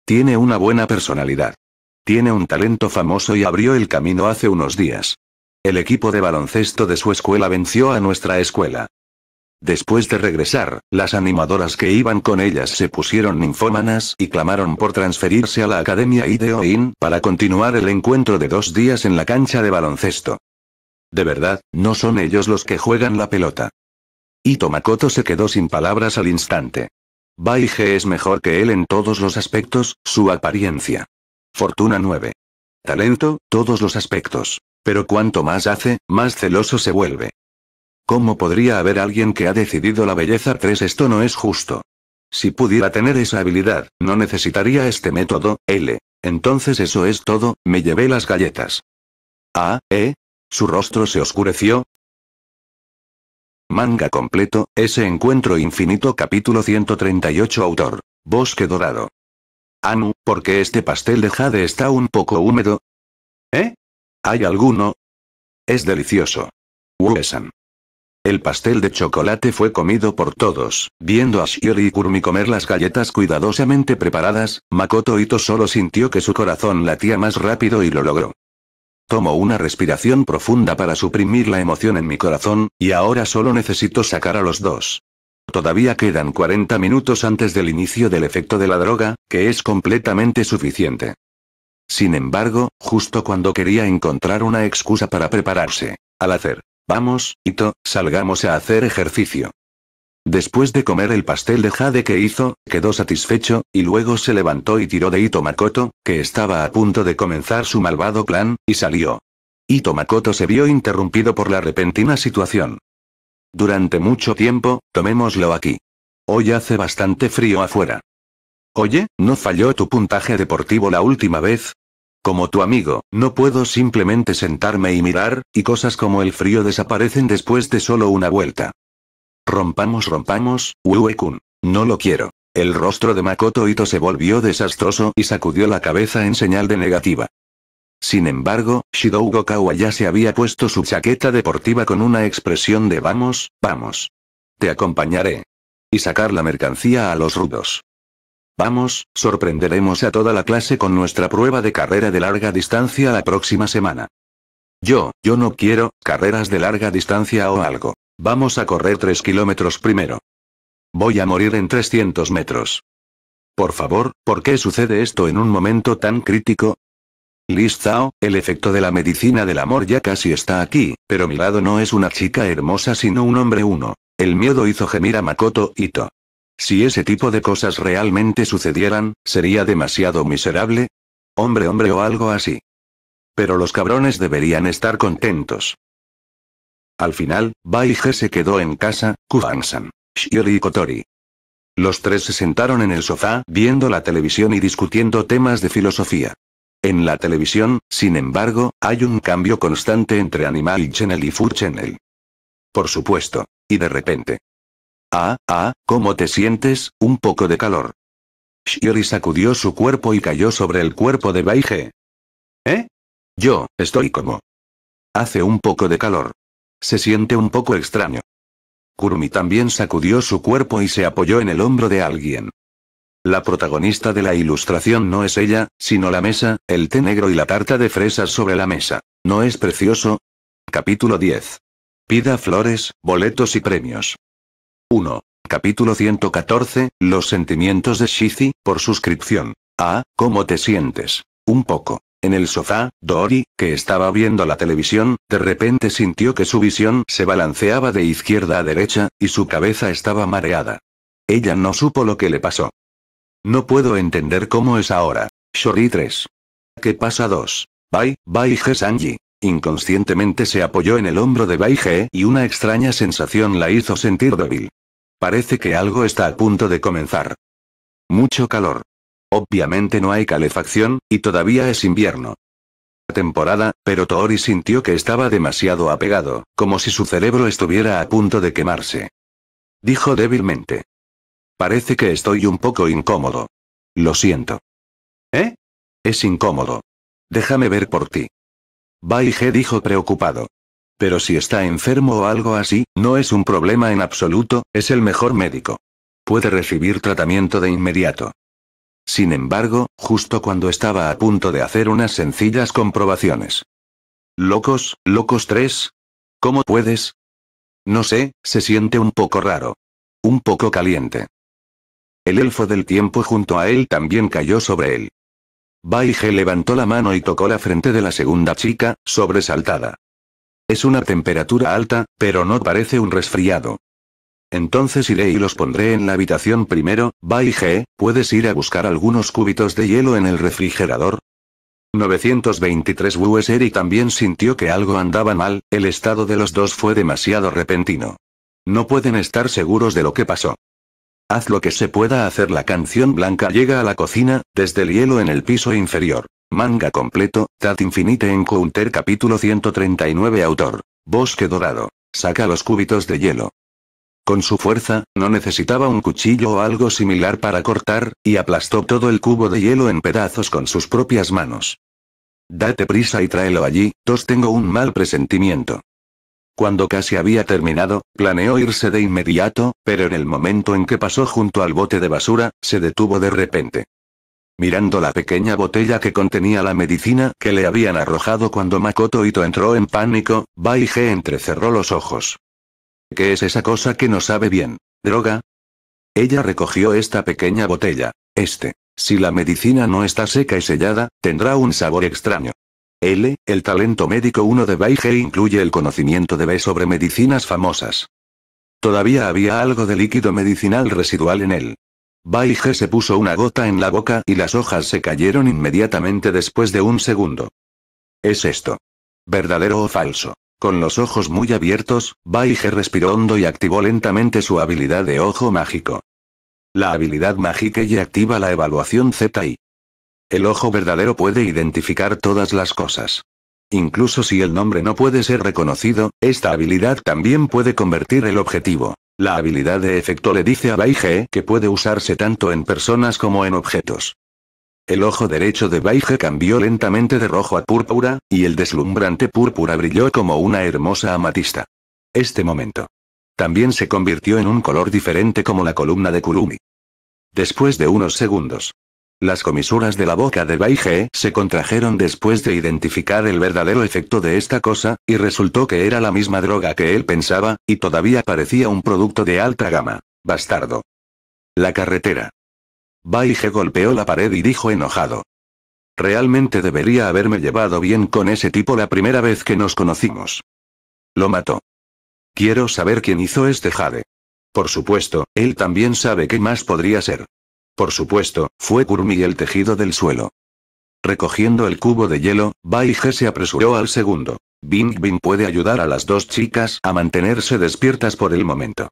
Speaker 1: Tiene una buena personalidad. Tiene un talento famoso y abrió el camino hace unos días. El equipo de baloncesto de su escuela venció a nuestra escuela. Después de regresar, las animadoras que iban con ellas se pusieron ninfómanas y clamaron por transferirse a la Academia Ideoin para continuar el encuentro de dos días en la cancha de baloncesto. De verdad, no son ellos los que juegan la pelota. Y Tomakoto se quedó sin palabras al instante. Baige es mejor que él en todos los aspectos, su apariencia. Fortuna 9. Talento, todos los aspectos. Pero cuanto más hace, más celoso se vuelve. ¿Cómo podría haber alguien que ha decidido la belleza 3? Esto no es justo. Si pudiera tener esa habilidad, no necesitaría este método, L. Entonces eso es todo, me llevé las galletas. Ah, ¿eh? Su rostro se oscureció, Manga completo, ese encuentro infinito capítulo 138 autor. Bosque dorado. Anu, ¿por qué este pastel de jade está un poco húmedo? ¿Eh? ¿Hay alguno? Es delicioso. Wesan. El pastel de chocolate fue comido por todos, viendo a Shiori y comer las galletas cuidadosamente preparadas, Makoto Ito solo sintió que su corazón latía más rápido y lo logró. Tomo una respiración profunda para suprimir la emoción en mi corazón, y ahora solo necesito sacar a los dos. Todavía quedan 40 minutos antes del inicio del efecto de la droga, que es completamente suficiente. Sin embargo, justo cuando quería encontrar una excusa para prepararse, al hacer, vamos, Ito, salgamos a hacer ejercicio. Después de comer el pastel de jade que hizo, quedó satisfecho, y luego se levantó y tiró de Ito que estaba a punto de comenzar su malvado plan, y salió. Itomakoto se vio interrumpido por la repentina situación. Durante mucho tiempo, tomémoslo aquí. Hoy hace bastante frío afuera. Oye, ¿no falló tu puntaje deportivo la última vez? Como tu amigo, no puedo simplemente sentarme y mirar, y cosas como el frío desaparecen después de solo una vuelta. Rompamos, rompamos, uwe No lo quiero. El rostro de Makoto Ito se volvió desastroso y sacudió la cabeza en señal de negativa. Sin embargo, Shidou Gokawa ya se había puesto su chaqueta deportiva con una expresión de vamos, vamos. Te acompañaré. Y sacar la mercancía a los rudos. Vamos, sorprenderemos a toda la clase con nuestra prueba de carrera de larga distancia la próxima semana. Yo, yo no quiero, carreras de larga distancia o algo. Vamos a correr 3 kilómetros primero. Voy a morir en 300 metros. Por favor, ¿por qué sucede esto en un momento tan crítico? Liz Zhao, el efecto de la medicina del amor ya casi está aquí, pero mi lado no es una chica hermosa sino un hombre uno. El miedo hizo gemir a Makoto Ito. Si ese tipo de cosas realmente sucedieran, sería demasiado miserable. Hombre hombre o algo así. Pero los cabrones deberían estar contentos. Al final, Baige se quedó en casa, Kuhansan, Shiori y Kotori. Los tres se sentaron en el sofá, viendo la televisión y discutiendo temas de filosofía. En la televisión, sin embargo, hay un cambio constante entre Animal Channel y Food Channel. Por supuesto. Y de repente. Ah, ah, ¿cómo te sientes? Un poco de calor. Shiori sacudió su cuerpo y cayó sobre el cuerpo de Baige. ¿Eh? Yo, estoy como. Hace un poco de calor. Se siente un poco extraño. Kurumi también sacudió su cuerpo y se apoyó en el hombro de alguien. La protagonista de la ilustración no es ella, sino la mesa, el té negro y la tarta de fresas sobre la mesa. ¿No es precioso? Capítulo 10. Pida flores, boletos y premios. 1. Capítulo 114. Los sentimientos de Shizi, por suscripción. Ah, ¿cómo te sientes? Un poco. En el sofá, Dori, que estaba viendo la televisión, de repente sintió que su visión se balanceaba de izquierda a derecha, y su cabeza estaba mareada. Ella no supo lo que le pasó. No puedo entender cómo es ahora. Shori 3. ¿Qué pasa 2? bye Bai He Sanji. Inconscientemente se apoyó en el hombro de Bai He y una extraña sensación la hizo sentir débil. Parece que algo está a punto de comenzar. Mucho calor. Obviamente no hay calefacción, y todavía es invierno. La Temporada, pero Toori sintió que estaba demasiado apegado, como si su cerebro estuviera a punto de quemarse. Dijo débilmente. Parece que estoy un poco incómodo. Lo siento. ¿Eh? Es incómodo. Déjame ver por ti. He dijo preocupado. Pero si está enfermo o algo así, no es un problema en absoluto, es el mejor médico. Puede recibir tratamiento de inmediato. Sin embargo, justo cuando estaba a punto de hacer unas sencillas comprobaciones. Locos, locos tres? ¿Cómo puedes? No sé, se siente un poco raro. Un poco caliente. El elfo del tiempo junto a él también cayó sobre él. Baige levantó la mano y tocó la frente de la segunda chica, sobresaltada. Es una temperatura alta, pero no parece un resfriado. Entonces iré y los pondré en la habitación primero, Bai G, ¿puedes ir a buscar algunos cúbitos de hielo en el refrigerador? 923 Wseri también sintió que algo andaba mal, el estado de los dos fue demasiado repentino. No pueden estar seguros de lo que pasó. Haz lo que se pueda hacer. La canción blanca llega a la cocina, desde el hielo en el piso inferior. Manga completo, Tat Infinite Encounter capítulo 139 Autor. Bosque Dorado. Saca los cúbitos de hielo. Con su fuerza, no necesitaba un cuchillo o algo similar para cortar, y aplastó todo el cubo de hielo en pedazos con sus propias manos. Date prisa y tráelo allí, tos tengo un mal presentimiento. Cuando casi había terminado, planeó irse de inmediato, pero en el momento en que pasó junto al bote de basura, se detuvo de repente. Mirando la pequeña botella que contenía la medicina que le habían arrojado cuando Makoto Ito entró en pánico, Baige entrecerró los ojos. ¿Qué es esa cosa que no sabe bien? ¿Droga? Ella recogió esta pequeña botella. Este. Si la medicina no está seca y sellada, tendrá un sabor extraño. L. El talento médico 1 de Baige incluye el conocimiento de B sobre medicinas famosas. Todavía había algo de líquido medicinal residual en él. Baige se puso una gota en la boca y las hojas se cayeron inmediatamente después de un segundo. ¿Es esto? ¿Verdadero o falso? Con los ojos muy abiertos, Baige respiró hondo y activó lentamente su habilidad de ojo mágico. La habilidad mágica y activa la evaluación ZI. El ojo verdadero puede identificar todas las cosas. Incluso si el nombre no puede ser reconocido, esta habilidad también puede convertir el objetivo. La habilidad de efecto le dice a Baige que puede usarse tanto en personas como en objetos. El ojo derecho de Baige cambió lentamente de rojo a púrpura, y el deslumbrante púrpura brilló como una hermosa amatista. Este momento. También se convirtió en un color diferente como la columna de Kurumi. Después de unos segundos. Las comisuras de la boca de Baige se contrajeron después de identificar el verdadero efecto de esta cosa, y resultó que era la misma droga que él pensaba, y todavía parecía un producto de alta gama. Bastardo. La carretera. Baige golpeó la pared y dijo enojado. Realmente debería haberme llevado bien con ese tipo la primera vez que nos conocimos. Lo mató. Quiero saber quién hizo este jade. Por supuesto, él también sabe qué más podría ser. Por supuesto, fue Kurmi el tejido del suelo. Recogiendo el cubo de hielo, Baige se apresuró al segundo. Bing Bing puede ayudar a las dos chicas a mantenerse despiertas por el momento.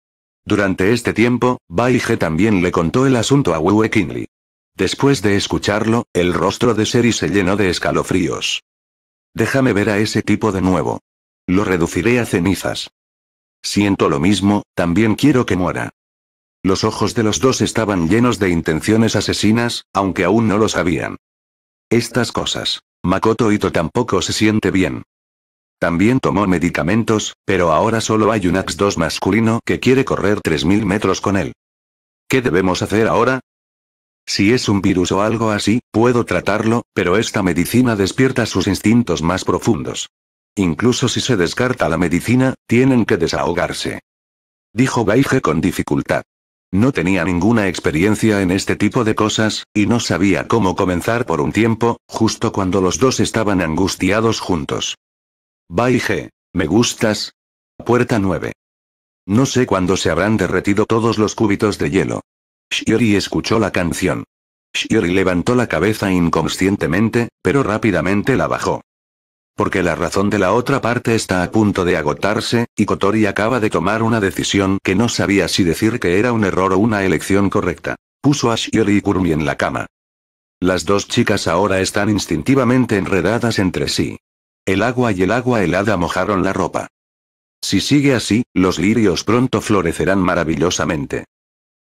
Speaker 1: Durante este tiempo, Baige también le contó el asunto a Wu Kinley. Después de escucharlo, el rostro de Seri se llenó de escalofríos. Déjame ver a ese tipo de nuevo. Lo reduciré a cenizas. Siento lo mismo, también quiero que muera. Los ojos de los dos estaban llenos de intenciones asesinas, aunque aún no lo sabían. Estas cosas. Makoto Ito tampoco se siente bien. También tomó medicamentos, pero ahora solo hay un Ax-2 masculino que quiere correr 3.000 metros con él. ¿Qué debemos hacer ahora? Si es un virus o algo así, puedo tratarlo, pero esta medicina despierta sus instintos más profundos. Incluso si se descarta la medicina, tienen que desahogarse. Dijo Baige con dificultad. No tenía ninguna experiencia en este tipo de cosas, y no sabía cómo comenzar por un tiempo, justo cuando los dos estaban angustiados juntos. Bye Me gustas. Puerta 9. No sé cuándo se habrán derretido todos los cúbitos de hielo. Shiori escuchó la canción. Shiori levantó la cabeza inconscientemente, pero rápidamente la bajó. Porque la razón de la otra parte está a punto de agotarse, y Kotori acaba de tomar una decisión que no sabía si decir que era un error o una elección correcta. Puso a Shiori y Kurumi en la cama. Las dos chicas ahora están instintivamente enredadas entre sí. El agua y el agua helada mojaron la ropa. Si sigue así, los lirios pronto florecerán maravillosamente.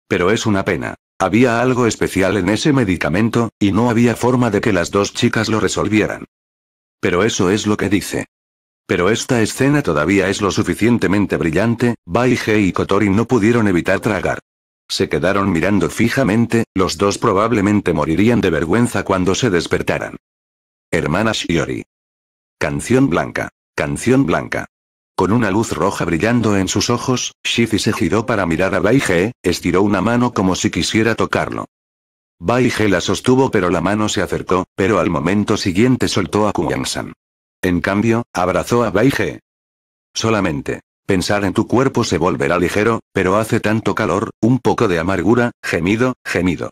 Speaker 1: Pero es una pena. Había algo especial en ese medicamento, y no había forma de que las dos chicas lo resolvieran. Pero eso es lo que dice. Pero esta escena todavía es lo suficientemente brillante, Baige y Kotori no pudieron evitar tragar. Se quedaron mirando fijamente, los dos probablemente morirían de vergüenza cuando se despertaran. Hermana Shiori. Canción blanca. Canción blanca. Con una luz roja brillando en sus ojos, Shifi se giró para mirar a Baige, estiró una mano como si quisiera tocarlo. Baige la sostuvo pero la mano se acercó, pero al momento siguiente soltó a San. En cambio, abrazó a Baige. Solamente. Pensar en tu cuerpo se volverá ligero, pero hace tanto calor, un poco de amargura, gemido, gemido.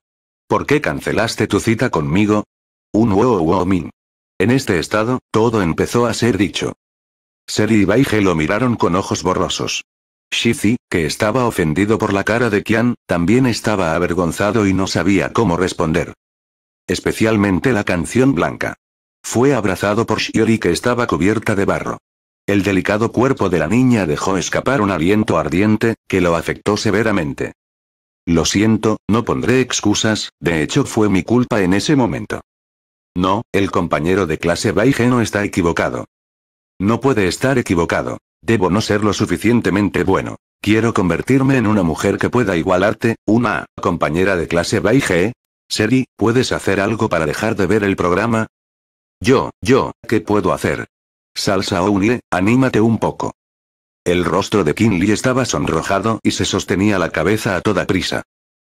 Speaker 1: ¿Por qué cancelaste tu cita conmigo? Un woo huo min. En este estado, todo empezó a ser dicho. Seri y Baige lo miraron con ojos borrosos. Shizi, que estaba ofendido por la cara de Kian, también estaba avergonzado y no sabía cómo responder. Especialmente la canción blanca. Fue abrazado por Shiori que estaba cubierta de barro. El delicado cuerpo de la niña dejó escapar un aliento ardiente, que lo afectó severamente. Lo siento, no pondré excusas, de hecho fue mi culpa en ese momento. No, el compañero de clase no está equivocado. No puede estar equivocado. Debo no ser lo suficientemente bueno. Quiero convertirme en una mujer que pueda igualarte, una compañera de clase Baige. Seri, ¿puedes hacer algo para dejar de ver el programa? Yo, yo, ¿qué puedo hacer? Salsa Ounie, anímate un poco. El rostro de Kinley estaba sonrojado y se sostenía la cabeza a toda prisa.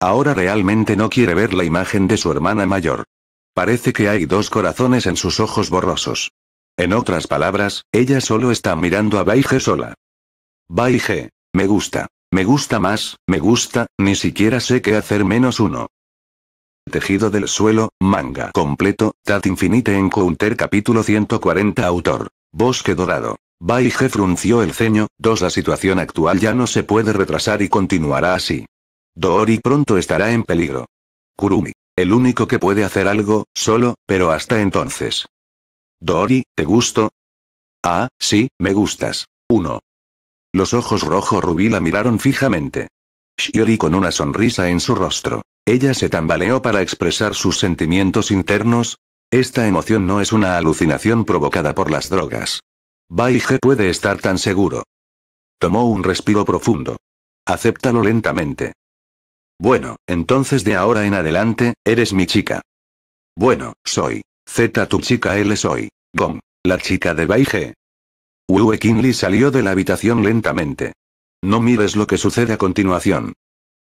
Speaker 1: Ahora realmente no quiere ver la imagen de su hermana mayor. Parece que hay dos corazones en sus ojos borrosos. En otras palabras, ella solo está mirando a Baige sola. Baige, me gusta. Me gusta más, me gusta, ni siquiera sé qué hacer menos uno. Tejido del suelo, manga completo, Tat Infinite Encounter capítulo 140 autor. Bosque dorado. Baige frunció el ceño, dos la situación actual ya no se puede retrasar y continuará así. Doori pronto estará en peligro. Kurumi. El único que puede hacer algo, solo, pero hasta entonces. Dori, ¿te gusto? Ah, sí, me gustas. 1. Los ojos rojo rubí la miraron fijamente. Shiori con una sonrisa en su rostro. Ella se tambaleó para expresar sus sentimientos internos. Esta emoción no es una alucinación provocada por las drogas. Baige puede estar tan seguro. Tomó un respiro profundo. Acéptalo lentamente. Bueno, entonces de ahora en adelante, eres mi chica. Bueno, soy. Z tu chica L soy. Gong. La chica de Baige. Wu Kinley salió de la habitación lentamente. No mires lo que sucede a continuación.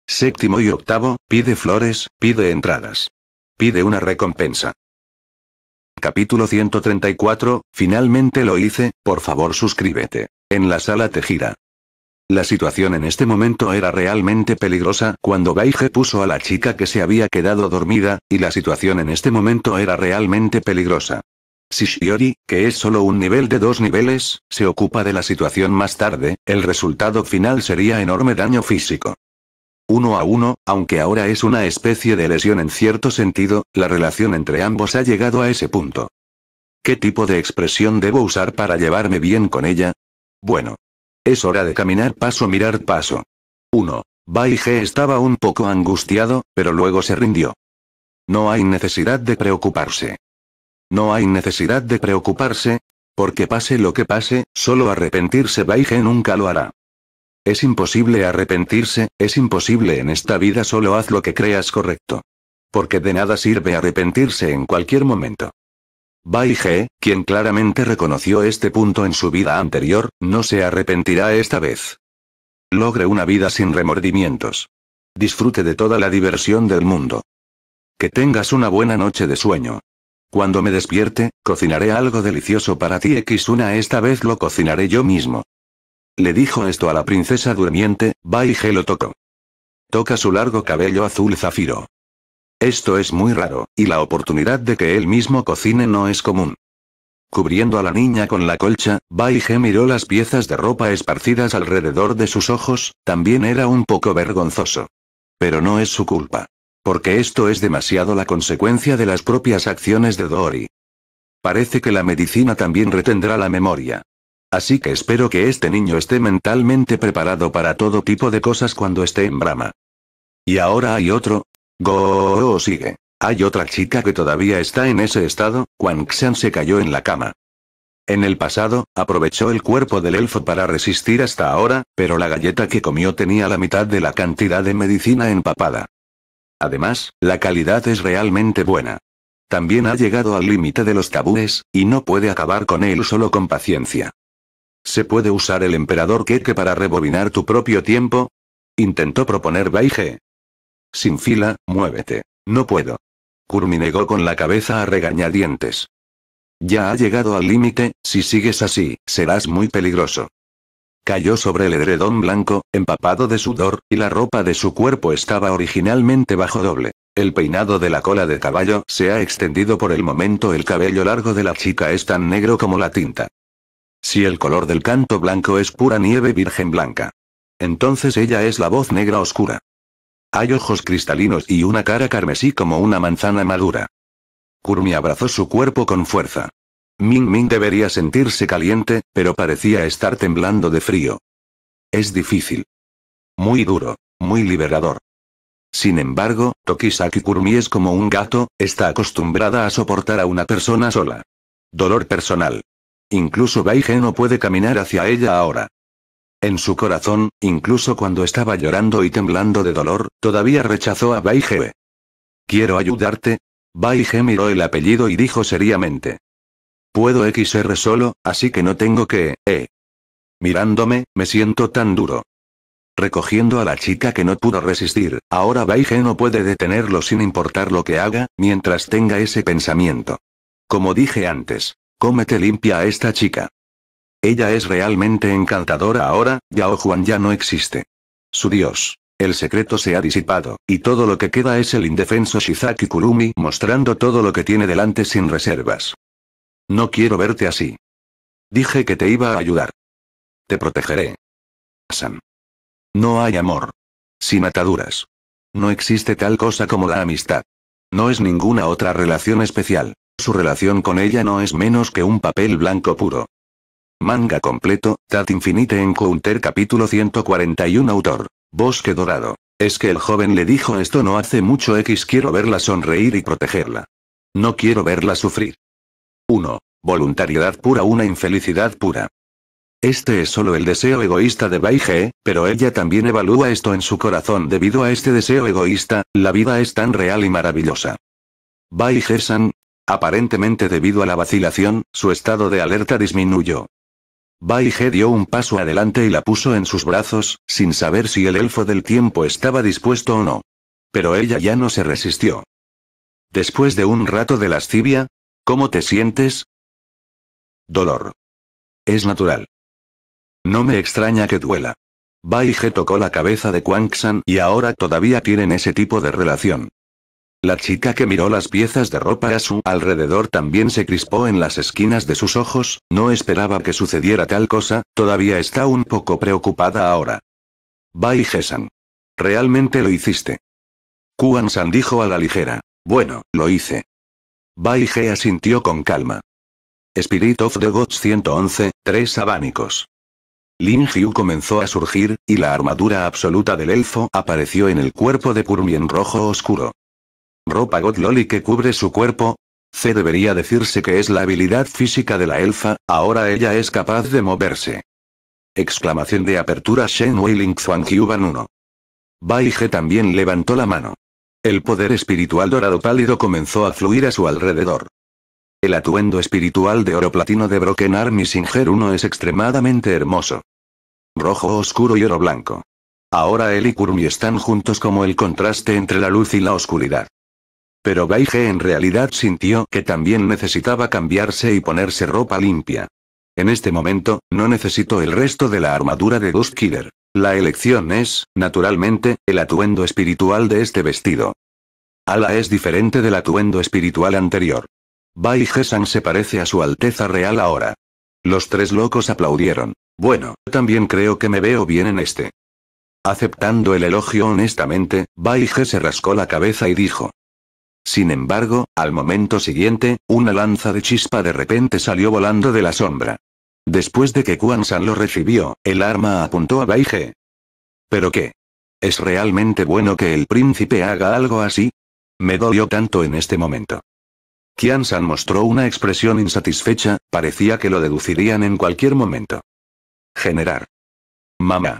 Speaker 1: Séptimo y octavo, pide flores, pide entradas. Pide una recompensa. Capítulo 134, finalmente lo hice, por favor suscríbete. En la sala gira. La situación en este momento era realmente peligrosa, cuando Gaije puso a la chica que se había quedado dormida, y la situación en este momento era realmente peligrosa. Shiori, que es solo un nivel de dos niveles, se ocupa de la situación más tarde, el resultado final sería enorme daño físico. Uno a uno, aunque ahora es una especie de lesión en cierto sentido, la relación entre ambos ha llegado a ese punto. ¿Qué tipo de expresión debo usar para llevarme bien con ella? Bueno, es hora de caminar paso mirar paso. 1. Baije estaba un poco angustiado, pero luego se rindió. No hay necesidad de preocuparse. No hay necesidad de preocuparse, porque pase lo que pase, solo arrepentirse Baije nunca lo hará. Es imposible arrepentirse, es imposible en esta vida solo haz lo que creas correcto. Porque de nada sirve arrepentirse en cualquier momento. Bai quien claramente reconoció este punto en su vida anterior, no se arrepentirá esta vez. Logre una vida sin remordimientos. Disfrute de toda la diversión del mundo. Que tengas una buena noche de sueño. Cuando me despierte, cocinaré algo delicioso para ti X1 esta vez lo cocinaré yo mismo. Le dijo esto a la princesa durmiente, Bai lo tocó. Toca su largo cabello azul zafiro. Esto es muy raro, y la oportunidad de que él mismo cocine no es común. Cubriendo a la niña con la colcha, Baige miró las piezas de ropa esparcidas alrededor de sus ojos, también era un poco vergonzoso. Pero no es su culpa. Porque esto es demasiado la consecuencia de las propias acciones de Dory. Parece que la medicina también retendrá la memoria. Así que espero que este niño esté mentalmente preparado para todo tipo de cosas cuando esté en Brahma. Y ahora hay otro, o sigue. Hay otra chica que todavía está en ese estado, Quan Xian se cayó en la cama. En el pasado, aprovechó el cuerpo del elfo para resistir hasta ahora, pero la galleta que comió tenía la mitad de la cantidad de medicina empapada. Además, la calidad es realmente buena. También ha llegado al límite de los tabúes, y no puede acabar con él solo con paciencia. ¿Se puede usar el emperador Keke para rebobinar tu propio tiempo? Intentó proponer Baige, sin fila, muévete. No puedo. Curminegó negó con la cabeza a regañadientes. Ya ha llegado al límite, si sigues así, serás muy peligroso. Cayó sobre el edredón blanco, empapado de sudor, y la ropa de su cuerpo estaba originalmente bajo doble. El peinado de la cola de caballo se ha extendido por el momento el cabello largo de la chica es tan negro como la tinta. Si el color del canto blanco es pura nieve virgen blanca. Entonces ella es la voz negra oscura. Hay ojos cristalinos y una cara carmesí como una manzana madura. Kurmi abrazó su cuerpo con fuerza. Min Min debería sentirse caliente, pero parecía estar temblando de frío. Es difícil. Muy duro, muy liberador. Sin embargo, Tokisaki Kurmi es como un gato, está acostumbrada a soportar a una persona sola. Dolor personal. Incluso Baige no puede caminar hacia ella ahora. En su corazón, incluso cuando estaba llorando y temblando de dolor, todavía rechazó a Ge. Quiero ayudarte. Baige miró el apellido y dijo seriamente. Puedo XR solo, así que no tengo que, eh. Mirándome, me siento tan duro. Recogiendo a la chica que no pudo resistir, ahora Baige no puede detenerlo sin importar lo que haga, mientras tenga ese pensamiento. Como dije antes, cómete limpia a esta chica. Ella es realmente encantadora ahora, Yao Juan ya no existe. Su dios. El secreto se ha disipado, y todo lo que queda es el indefenso Shizaki Kurumi mostrando todo lo que tiene delante sin reservas. No quiero verte así. Dije que te iba a ayudar. Te protegeré. Asan, No hay amor. Sin ataduras. No existe tal cosa como la amistad. No es ninguna otra relación especial. Su relación con ella no es menos que un papel blanco puro. Manga completo, Tat Infinite Encounter capítulo 141 Autor. Bosque Dorado. Es que el joven le dijo esto no hace mucho X quiero verla sonreír y protegerla. No quiero verla sufrir. 1. Voluntariedad pura una infelicidad pura. Este es solo el deseo egoísta de Baige, pero ella también evalúa esto en su corazón debido a este deseo egoísta, la vida es tan real y maravillosa. Baige-san, aparentemente debido a la vacilación, su estado de alerta disminuyó. Baige dio un paso adelante y la puso en sus brazos, sin saber si el elfo del tiempo estaba dispuesto o no. Pero ella ya no se resistió. Después de un rato de lascivia, ¿cómo te sientes? Dolor. Es natural. No me extraña que duela. Baige tocó la cabeza de Quang San y ahora todavía tienen ese tipo de relación. La chica que miró las piezas de ropa a su alrededor también se crispó en las esquinas de sus ojos, no esperaba que sucediera tal cosa, todavía está un poco preocupada ahora. Bai San. Realmente lo hiciste. Kuan San dijo a la ligera. Bueno, lo hice. Bai He asintió con calma. Spirit of the Gods 111, tres abanicos. Lin Hyu comenzó a surgir, y la armadura absoluta del elfo apareció en el cuerpo de Purmien rojo oscuro ropa God Loli que cubre su cuerpo. C debería decirse que es la habilidad física de la elfa, ahora ella es capaz de moverse. Exclamación de apertura Shen Weiling Ban 1. Bai He también levantó la mano. El poder espiritual dorado pálido comenzó a fluir a su alrededor. El atuendo espiritual de oro platino de Broken Army Singer 1 es extremadamente hermoso. Rojo oscuro y oro blanco. Ahora él y Kurumi están juntos como el contraste entre la luz y la oscuridad. Pero Ge en realidad sintió que también necesitaba cambiarse y ponerse ropa limpia. En este momento, no necesitó el resto de la armadura de Ghost Killer. La elección es, naturalmente, el atuendo espiritual de este vestido. Ala es diferente del atuendo espiritual anterior. Bai San se parece a su Alteza Real ahora. Los tres locos aplaudieron. Bueno, también creo que me veo bien en este. Aceptando el elogio honestamente, Baige se rascó la cabeza y dijo, sin embargo, al momento siguiente, una lanza de chispa de repente salió volando de la sombra. Después de que Kuan San lo recibió, el arma apuntó a Baige. ¿Pero qué? ¿Es realmente bueno que el príncipe haga algo así? Me dolió tanto en este momento. Kian San mostró una expresión insatisfecha, parecía que lo deducirían en cualquier momento. Generar. Mamá.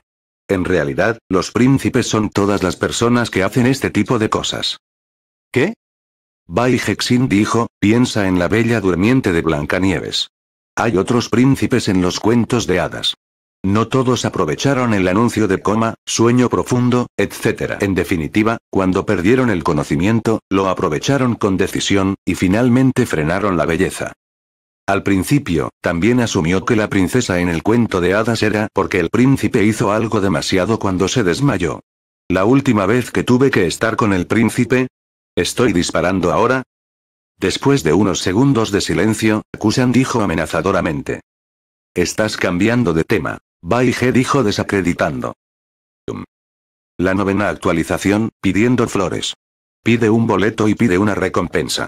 Speaker 1: En realidad, los príncipes son todas las personas que hacen este tipo de cosas. ¿Qué? Bai Hexin dijo, piensa en la bella durmiente de Blancanieves. Hay otros príncipes en los cuentos de hadas. No todos aprovecharon el anuncio de coma, sueño profundo, etc. En definitiva, cuando perdieron el conocimiento, lo aprovecharon con decisión, y finalmente frenaron la belleza. Al principio, también asumió que la princesa en el cuento de hadas era porque el príncipe hizo algo demasiado cuando se desmayó. La última vez que tuve que estar con el príncipe, ¿Estoy disparando ahora? Después de unos segundos de silencio, Kusan dijo amenazadoramente. Estás cambiando de tema. Ge dijo desacreditando. La novena actualización, pidiendo flores. Pide un boleto y pide una recompensa.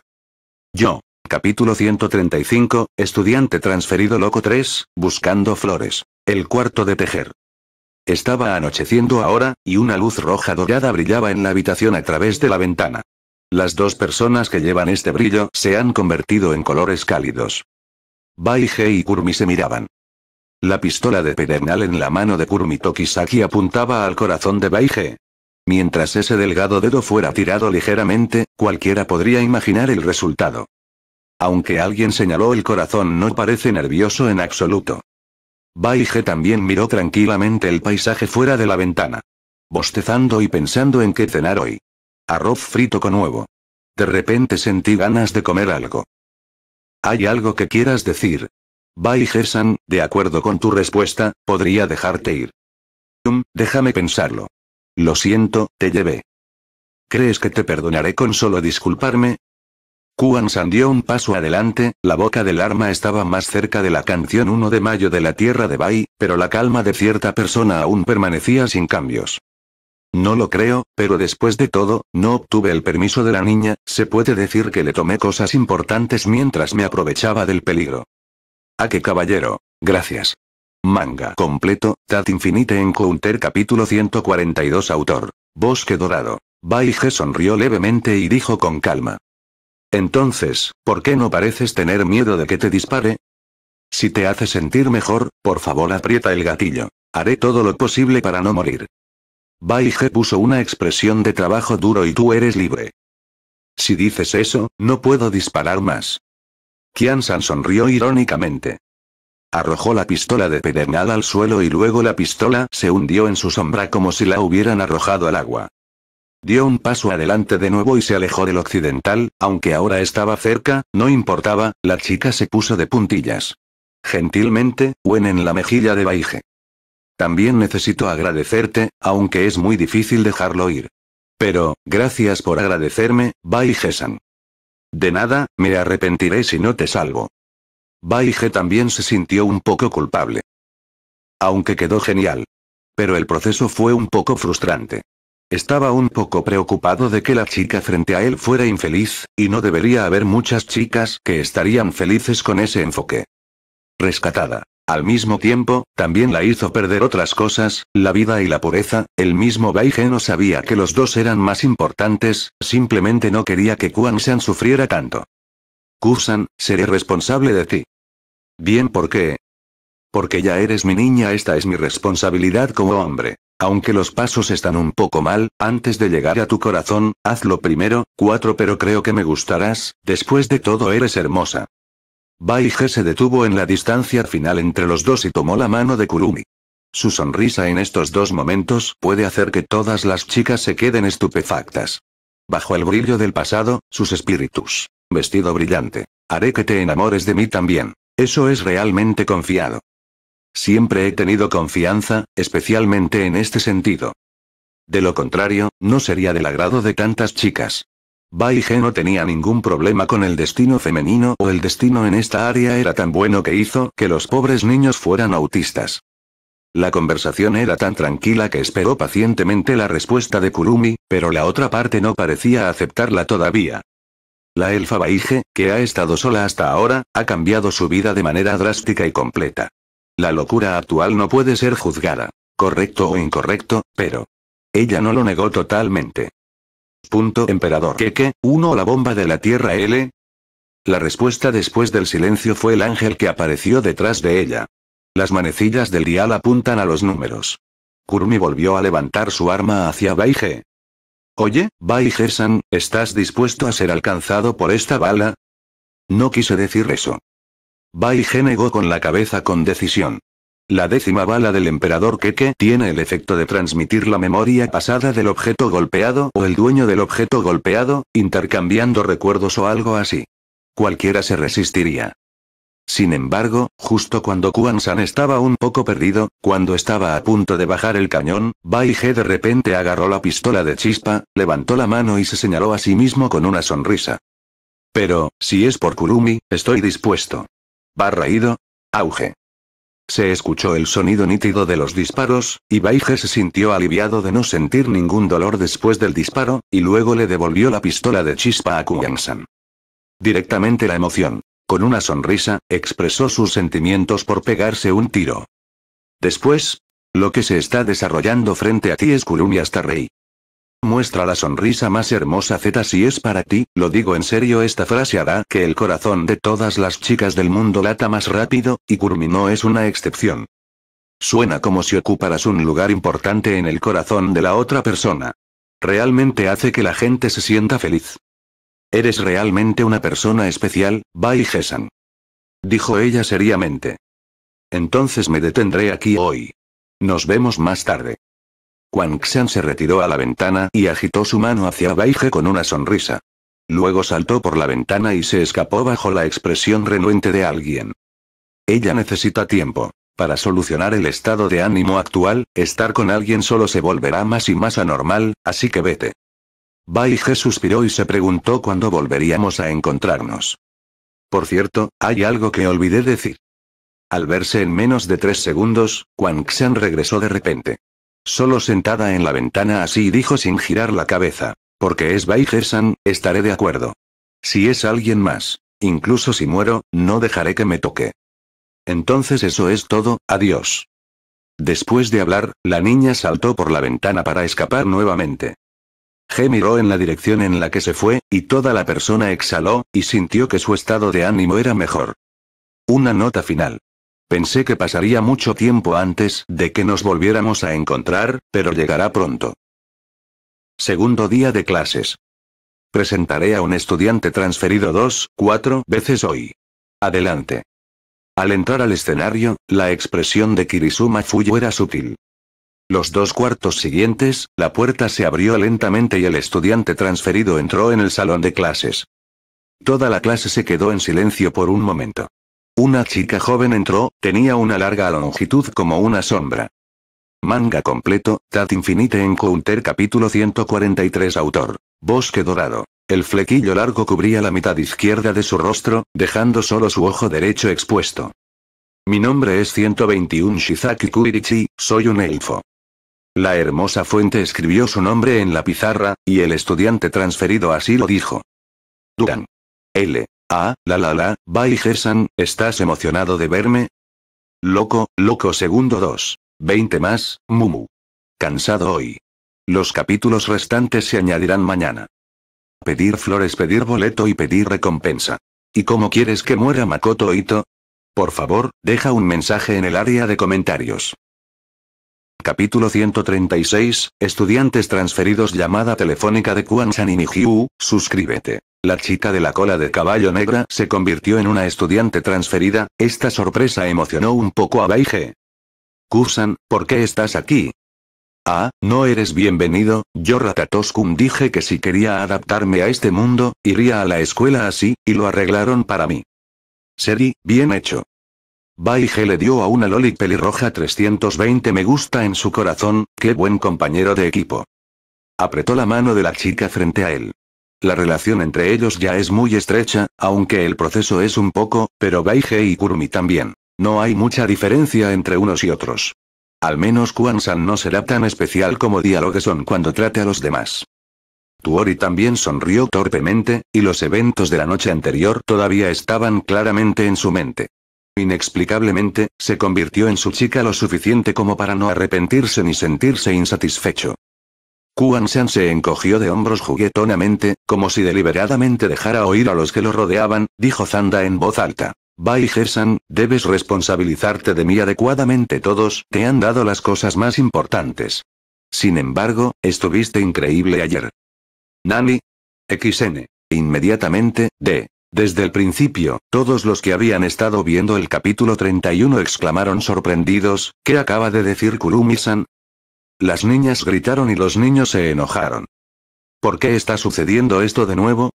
Speaker 1: Yo. Capítulo 135, estudiante transferido loco 3, buscando flores. El cuarto de tejer. Estaba anocheciendo ahora, y una luz roja dorada brillaba en la habitación a través de la ventana. Las dos personas que llevan este brillo se han convertido en colores cálidos. Baige y Kurmi se miraban. La pistola de Pedernal en la mano de Kurmi Tokisaki apuntaba al corazón de Baige. Mientras ese delgado dedo fuera tirado ligeramente, cualquiera podría imaginar el resultado. Aunque alguien señaló el corazón no parece nervioso en absoluto. Baige también miró tranquilamente el paisaje fuera de la ventana. Bostezando y pensando en qué cenar hoy. Arroz frito con huevo. De repente sentí ganas de comer algo. ¿Hay algo que quieras decir? Bai Gersan, de acuerdo con tu respuesta, podría dejarte ir. déjame pensarlo. Lo siento, te llevé. ¿Crees que te perdonaré con solo disculparme? Kuan San dio un paso adelante, la boca del arma estaba más cerca de la canción 1 de mayo de la tierra de Bai, pero la calma de cierta persona aún permanecía sin cambios. No lo creo, pero después de todo, no obtuve el permiso de la niña, se puede decir que le tomé cosas importantes mientras me aprovechaba del peligro. ¿A qué caballero? Gracias. Manga completo, Tat Infinite Encounter capítulo 142 autor. Bosque Dorado. Baige sonrió levemente y dijo con calma. Entonces, ¿por qué no pareces tener miedo de que te dispare? Si te hace sentir mejor, por favor aprieta el gatillo. Haré todo lo posible para no morir. Baige puso una expresión de trabajo duro y tú eres libre. Si dices eso, no puedo disparar más. Kian-san sonrió irónicamente. Arrojó la pistola de pedernal al suelo y luego la pistola se hundió en su sombra como si la hubieran arrojado al agua. Dio un paso adelante de nuevo y se alejó del occidental, aunque ahora estaba cerca, no importaba, la chica se puso de puntillas. Gentilmente, Wen en la mejilla de Baige. También necesito agradecerte, aunque es muy difícil dejarlo ir. Pero, gracias por agradecerme, Bai san De nada, me arrepentiré si no te salvo. Bai también se sintió un poco culpable. Aunque quedó genial. Pero el proceso fue un poco frustrante. Estaba un poco preocupado de que la chica frente a él fuera infeliz, y no debería haber muchas chicas que estarían felices con ese enfoque. Rescatada. Al mismo tiempo, también la hizo perder otras cosas, la vida y la pureza, el mismo no sabía que los dos eran más importantes, simplemente no quería que kuang Shan sufriera tanto. Kusan, seré responsable de ti. Bien, ¿por qué? Porque ya eres mi niña, esta es mi responsabilidad como hombre. Aunque los pasos están un poco mal, antes de llegar a tu corazón, hazlo primero, cuatro pero creo que me gustarás, después de todo eres hermosa. Baige se detuvo en la distancia final entre los dos y tomó la mano de Kurumi. Su sonrisa en estos dos momentos puede hacer que todas las chicas se queden estupefactas. Bajo el brillo del pasado, sus espíritus. Vestido brillante. Haré que te enamores de mí también. Eso es realmente confiado. Siempre he tenido confianza, especialmente en este sentido. De lo contrario, no sería del agrado de tantas chicas. Baige no tenía ningún problema con el destino femenino o el destino en esta área era tan bueno que hizo que los pobres niños fueran autistas. La conversación era tan tranquila que esperó pacientemente la respuesta de Kurumi, pero la otra parte no parecía aceptarla todavía. La elfa Baige, que ha estado sola hasta ahora, ha cambiado su vida de manera drástica y completa. La locura actual no puede ser juzgada, correcto o incorrecto, pero... Ella no lo negó totalmente. Punto emperador. ¿Qué que que uno la bomba de la Tierra L? La respuesta después del silencio fue el ángel que apareció detrás de ella. Las manecillas del dial apuntan a los números. Kurmi volvió a levantar su arma hacia Baige. Oye, Baige-san, ¿estás dispuesto a ser alcanzado por esta bala? No quise decir eso. Baige negó con la cabeza con decisión. La décima bala del emperador Keke tiene el efecto de transmitir la memoria pasada del objeto golpeado o el dueño del objeto golpeado, intercambiando recuerdos o algo así. Cualquiera se resistiría. Sin embargo, justo cuando Kuan San estaba un poco perdido, cuando estaba a punto de bajar el cañón, Bai He de repente agarró la pistola de chispa, levantó la mano y se señaló a sí mismo con una sonrisa. Pero, si es por Kurumi, estoy dispuesto. Va raído, Auge. Se escuchó el sonido nítido de los disparos, y Baige se sintió aliviado de no sentir ningún dolor después del disparo, y luego le devolvió la pistola de chispa a kuyang Directamente la emoción. Con una sonrisa, expresó sus sentimientos por pegarse un tiro. Después, lo que se está desarrollando frente a ti es Kurumi hasta Rey. Muestra la sonrisa más hermosa Z si es para ti, lo digo en serio esta frase hará que el corazón de todas las chicas del mundo lata más rápido, y Kurumi no es una excepción. Suena como si ocuparas un lugar importante en el corazón de la otra persona. Realmente hace que la gente se sienta feliz. Eres realmente una persona especial, Bai Hesan. Dijo ella seriamente. Entonces me detendré aquí hoy. Nos vemos más tarde. Quan Xian se retiró a la ventana y agitó su mano hacia Baige con una sonrisa. Luego saltó por la ventana y se escapó bajo la expresión renuente de alguien. Ella necesita tiempo. Para solucionar el estado de ánimo actual, estar con alguien solo se volverá más y más anormal, así que vete. Baige suspiró y se preguntó cuándo volveríamos a encontrarnos. Por cierto, hay algo que olvidé decir. Al verse en menos de tres segundos, Quan Xian regresó de repente. Solo sentada en la ventana así dijo sin girar la cabeza. Porque es Baigersan, estaré de acuerdo. Si es alguien más, incluso si muero, no dejaré que me toque. Entonces eso es todo, adiós. Después de hablar, la niña saltó por la ventana para escapar nuevamente. G miró en la dirección en la que se fue, y toda la persona exhaló, y sintió que su estado de ánimo era mejor. Una nota final. Pensé que pasaría mucho tiempo antes de que nos volviéramos a encontrar, pero llegará pronto. Segundo día de clases. Presentaré a un estudiante transferido dos, cuatro veces hoy. Adelante. Al entrar al escenario, la expresión de Kirisuma Fuyo era sutil. Los dos cuartos siguientes, la puerta se abrió lentamente y el estudiante transferido entró en el salón de clases. Toda la clase se quedó en silencio por un momento. Una chica joven entró, tenía una larga longitud como una sombra. Manga completo, Tat Infinite en Counter capítulo 143 autor. Bosque dorado. El flequillo largo cubría la mitad izquierda de su rostro, dejando solo su ojo derecho expuesto. Mi nombre es 121 Shizaki Kurichi, soy un elfo. La hermosa fuente escribió su nombre en la pizarra, y el estudiante transferido así lo dijo. Duran. L. Ah, la la la, bye Gesan, ¿estás emocionado de verme? Loco, loco segundo 2. 20 más, Mumu. Cansado hoy. Los capítulos restantes se añadirán mañana. Pedir flores, pedir boleto y pedir recompensa. ¿Y cómo quieres que muera Makoto Ito? Por favor, deja un mensaje en el área de comentarios. Capítulo 136, Estudiantes transferidos llamada telefónica de Kuan San y suscríbete. La chica de la cola de caballo negra se convirtió en una estudiante transferida, esta sorpresa emocionó un poco a Baige. Kusan, ¿por qué estás aquí? Ah, no eres bienvenido, yo Ratatoskum dije que si quería adaptarme a este mundo, iría a la escuela así, y lo arreglaron para mí. Seri, bien hecho. Baige le dio a una loli pelirroja 320 me gusta en su corazón, qué buen compañero de equipo. Apretó la mano de la chica frente a él. La relación entre ellos ya es muy estrecha, aunque el proceso es un poco, pero Baige y Kurumi también. No hay mucha diferencia entre unos y otros. Al menos Kwan-san no será tan especial como que son cuando trate a los demás. Tuori también sonrió torpemente, y los eventos de la noche anterior todavía estaban claramente en su mente. Inexplicablemente, se convirtió en su chica lo suficiente como para no arrepentirse ni sentirse insatisfecho. Kuan San se encogió de hombros juguetonamente, como si deliberadamente dejara oír a los que lo rodeaban, dijo Zanda en voz alta. Bai Gersan, debes responsabilizarte de mí adecuadamente todos, te han dado las cosas más importantes. Sin embargo, estuviste increíble ayer. Nani. XN. Inmediatamente, D. Desde el principio, todos los que habían estado viendo el capítulo 31 exclamaron sorprendidos, ¿qué acaba de decir Kurumi-san? Las niñas gritaron y los niños se enojaron. ¿Por qué está sucediendo esto de nuevo?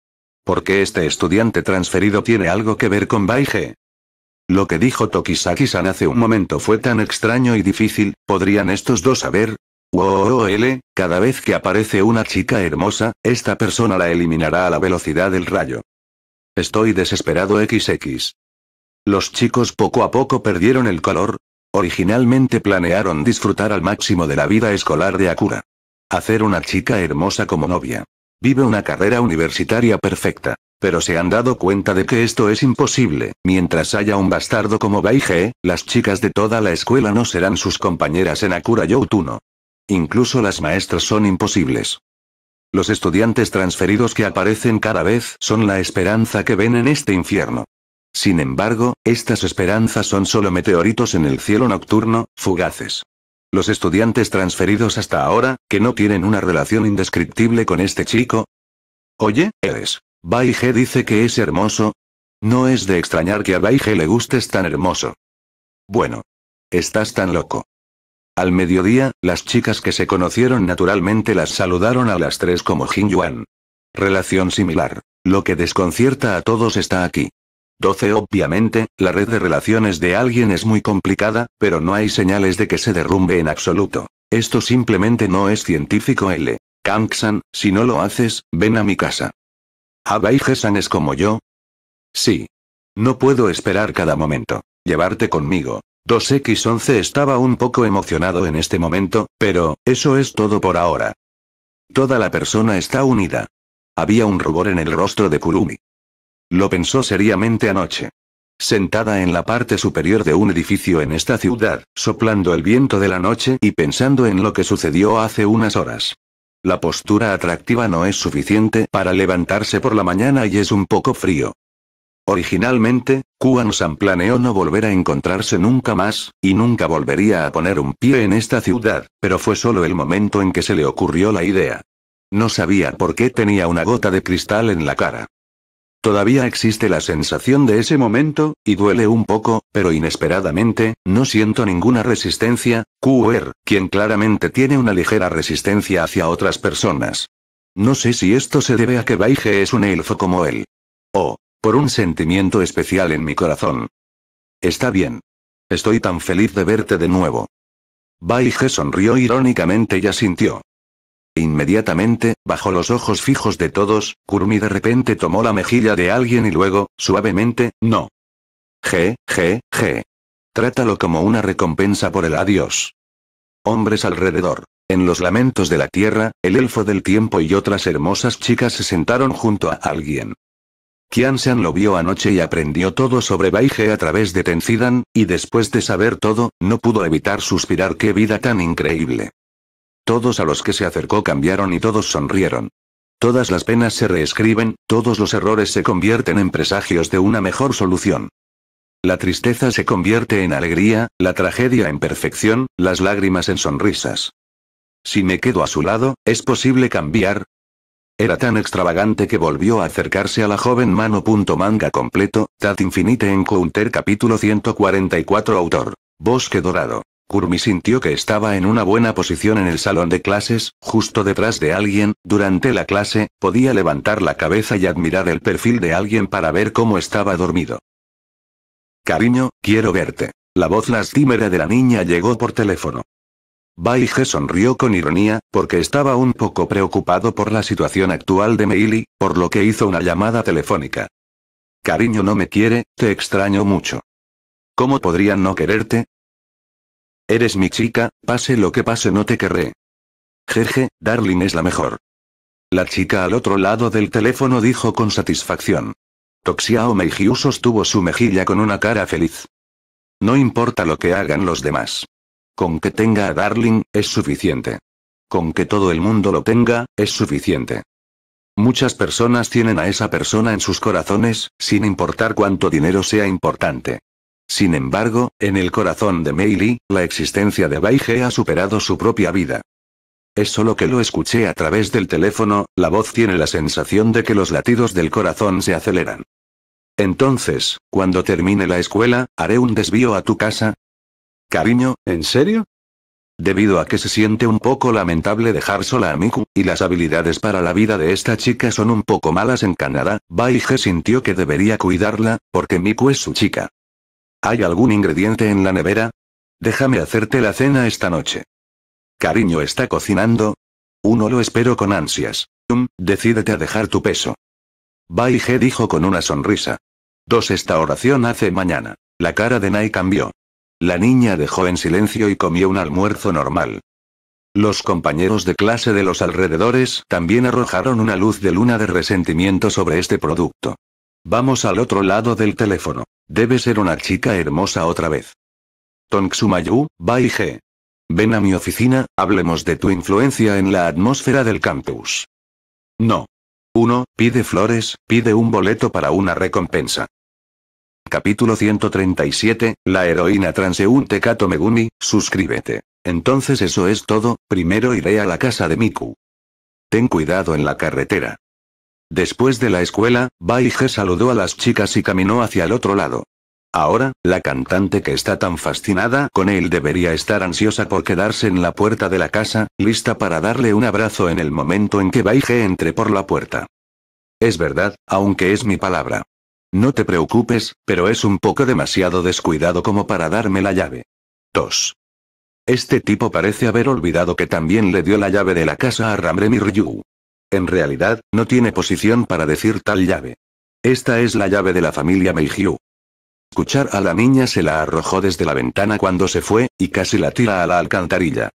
Speaker 1: ¿Por qué este estudiante transferido tiene algo que ver con Baige? Lo que dijo Tokisaki-san hace un momento fue tan extraño y difícil, ¿podrían estos dos saber? L, cada vez que aparece una chica hermosa, esta persona la eliminará a la velocidad del rayo. Estoy desesperado XX. Los chicos poco a poco perdieron el color, Originalmente planearon disfrutar al máximo de la vida escolar de Akura. Hacer una chica hermosa como novia. Vive una carrera universitaria perfecta. Pero se han dado cuenta de que esto es imposible. Mientras haya un bastardo como Baige, las chicas de toda la escuela no serán sus compañeras en Akura Youtuno. Incluso las maestras son imposibles. Los estudiantes transferidos que aparecen cada vez son la esperanza que ven en este infierno. Sin embargo, estas esperanzas son solo meteoritos en el cielo nocturno, fugaces. Los estudiantes transferidos hasta ahora, que no tienen una relación indescriptible con este chico. Oye, eres. Baige dice que es hermoso. No es de extrañar que a Baige le gustes tan hermoso. Bueno. Estás tan loco. Al mediodía, las chicas que se conocieron naturalmente las saludaron a las tres como Jin Yuan. Relación similar. Lo que desconcierta a todos está aquí. 12. Obviamente, la red de relaciones de alguien es muy complicada, pero no hay señales de que se derrumbe en absoluto. Esto simplemente no es científico L. Kangsan, si no lo haces, ven a mi casa. ¿Abai Hesan es como yo? Sí. No puedo esperar cada momento. Llevarte conmigo. 2X11 estaba un poco emocionado en este momento, pero, eso es todo por ahora. Toda la persona está unida. Había un rubor en el rostro de Kurumi. Lo pensó seriamente anoche. Sentada en la parte superior de un edificio en esta ciudad, soplando el viento de la noche y pensando en lo que sucedió hace unas horas. La postura atractiva no es suficiente para levantarse por la mañana y es un poco frío. Originalmente, Kuan San planeó no volver a encontrarse nunca más, y nunca volvería a poner un pie en esta ciudad, pero fue solo el momento en que se le ocurrió la idea. No sabía por qué tenía una gota de cristal en la cara. Todavía existe la sensación de ese momento, y duele un poco, pero inesperadamente, no siento ninguna resistencia, QR, quien claramente tiene una ligera resistencia hacia otras personas. No sé si esto se debe a que Baige es un elfo como él. O, por un sentimiento especial en mi corazón. Está bien. Estoy tan feliz de verte de nuevo. Baige sonrió irónicamente y asintió. Inmediatamente, bajo los ojos fijos de todos, Kurumi de repente tomó la mejilla de alguien y luego, suavemente, no. G, G, G. Trátalo como una recompensa por el adiós. Hombres alrededor. En los lamentos de la tierra, el elfo del tiempo y otras hermosas chicas se sentaron junto a alguien. Shan lo vio anoche y aprendió todo sobre Baige a través de Tenzidan, y después de saber todo, no pudo evitar suspirar qué vida tan increíble. Todos a los que se acercó cambiaron y todos sonrieron. Todas las penas se reescriben, todos los errores se convierten en presagios de una mejor solución. La tristeza se convierte en alegría, la tragedia en perfección, las lágrimas en sonrisas. Si me quedo a su lado, ¿es posible cambiar? Era tan extravagante que volvió a acercarse a la joven mano. Manga completo, Tat Infinite Encounter capítulo 144 autor. Bosque Dorado. Kurmi sintió que estaba en una buena posición en el salón de clases, justo detrás de alguien, durante la clase, podía levantar la cabeza y admirar el perfil de alguien para ver cómo estaba dormido. Cariño, quiero verte. La voz lastimera de la niña llegó por teléfono. Baige sonrió con ironía, porque estaba un poco preocupado por la situación actual de Meili, por lo que hizo una llamada telefónica. Cariño no me quiere, te extraño mucho. ¿Cómo podrían no quererte? Eres mi chica, pase lo que pase no te querré. Jeje, Darling es la mejor. La chica al otro lado del teléfono dijo con satisfacción. Toxiao Meiji sostuvo su mejilla con una cara feliz. No importa lo que hagan los demás. Con que tenga a Darling, es suficiente. Con que todo el mundo lo tenga, es suficiente. Muchas personas tienen a esa persona en sus corazones, sin importar cuánto dinero sea importante. Sin embargo, en el corazón de Meili, la existencia de Baige ha superado su propia vida. Es solo que lo escuché a través del teléfono, la voz tiene la sensación de que los latidos del corazón se aceleran. Entonces, cuando termine la escuela, haré un desvío a tu casa. Cariño, ¿en serio? Debido a que se siente un poco lamentable dejar sola a Miku, y las habilidades para la vida de esta chica son un poco malas en Canadá, Baige sintió que debería cuidarla, porque Miku es su chica. ¿Hay algún ingrediente en la nevera? Déjame hacerte la cena esta noche. Cariño está cocinando. Uno lo espero con ansias. decídete a dejar tu peso. Bai dijo con una sonrisa. Dos esta oración hace mañana. La cara de Nai cambió. La niña dejó en silencio y comió un almuerzo normal. Los compañeros de clase de los alrededores también arrojaron una luz de luna de resentimiento sobre este producto. Vamos al otro lado del teléfono. Debe ser una chica hermosa otra vez. Tongsumayu, Bai G. Ven a mi oficina, hablemos de tu influencia en la atmósfera del campus. No. Uno, Pide flores, pide un boleto para una recompensa. Capítulo 137. La heroína transeúnte Kato Megumi, suscríbete. Entonces eso es todo, primero iré a la casa de Miku. Ten cuidado en la carretera. Después de la escuela, Baige saludó a las chicas y caminó hacia el otro lado. Ahora, la cantante que está tan fascinada con él debería estar ansiosa por quedarse en la puerta de la casa, lista para darle un abrazo en el momento en que Baige entre por la puerta. Es verdad, aunque es mi palabra. No te preocupes, pero es un poco demasiado descuidado como para darme la llave. 2. Este tipo parece haber olvidado que también le dio la llave de la casa a Ramremir en realidad, no tiene posición para decir tal llave. Esta es la llave de la familia Meijiu. Escuchar a la niña se la arrojó desde la ventana cuando se fue, y casi la tira a la alcantarilla.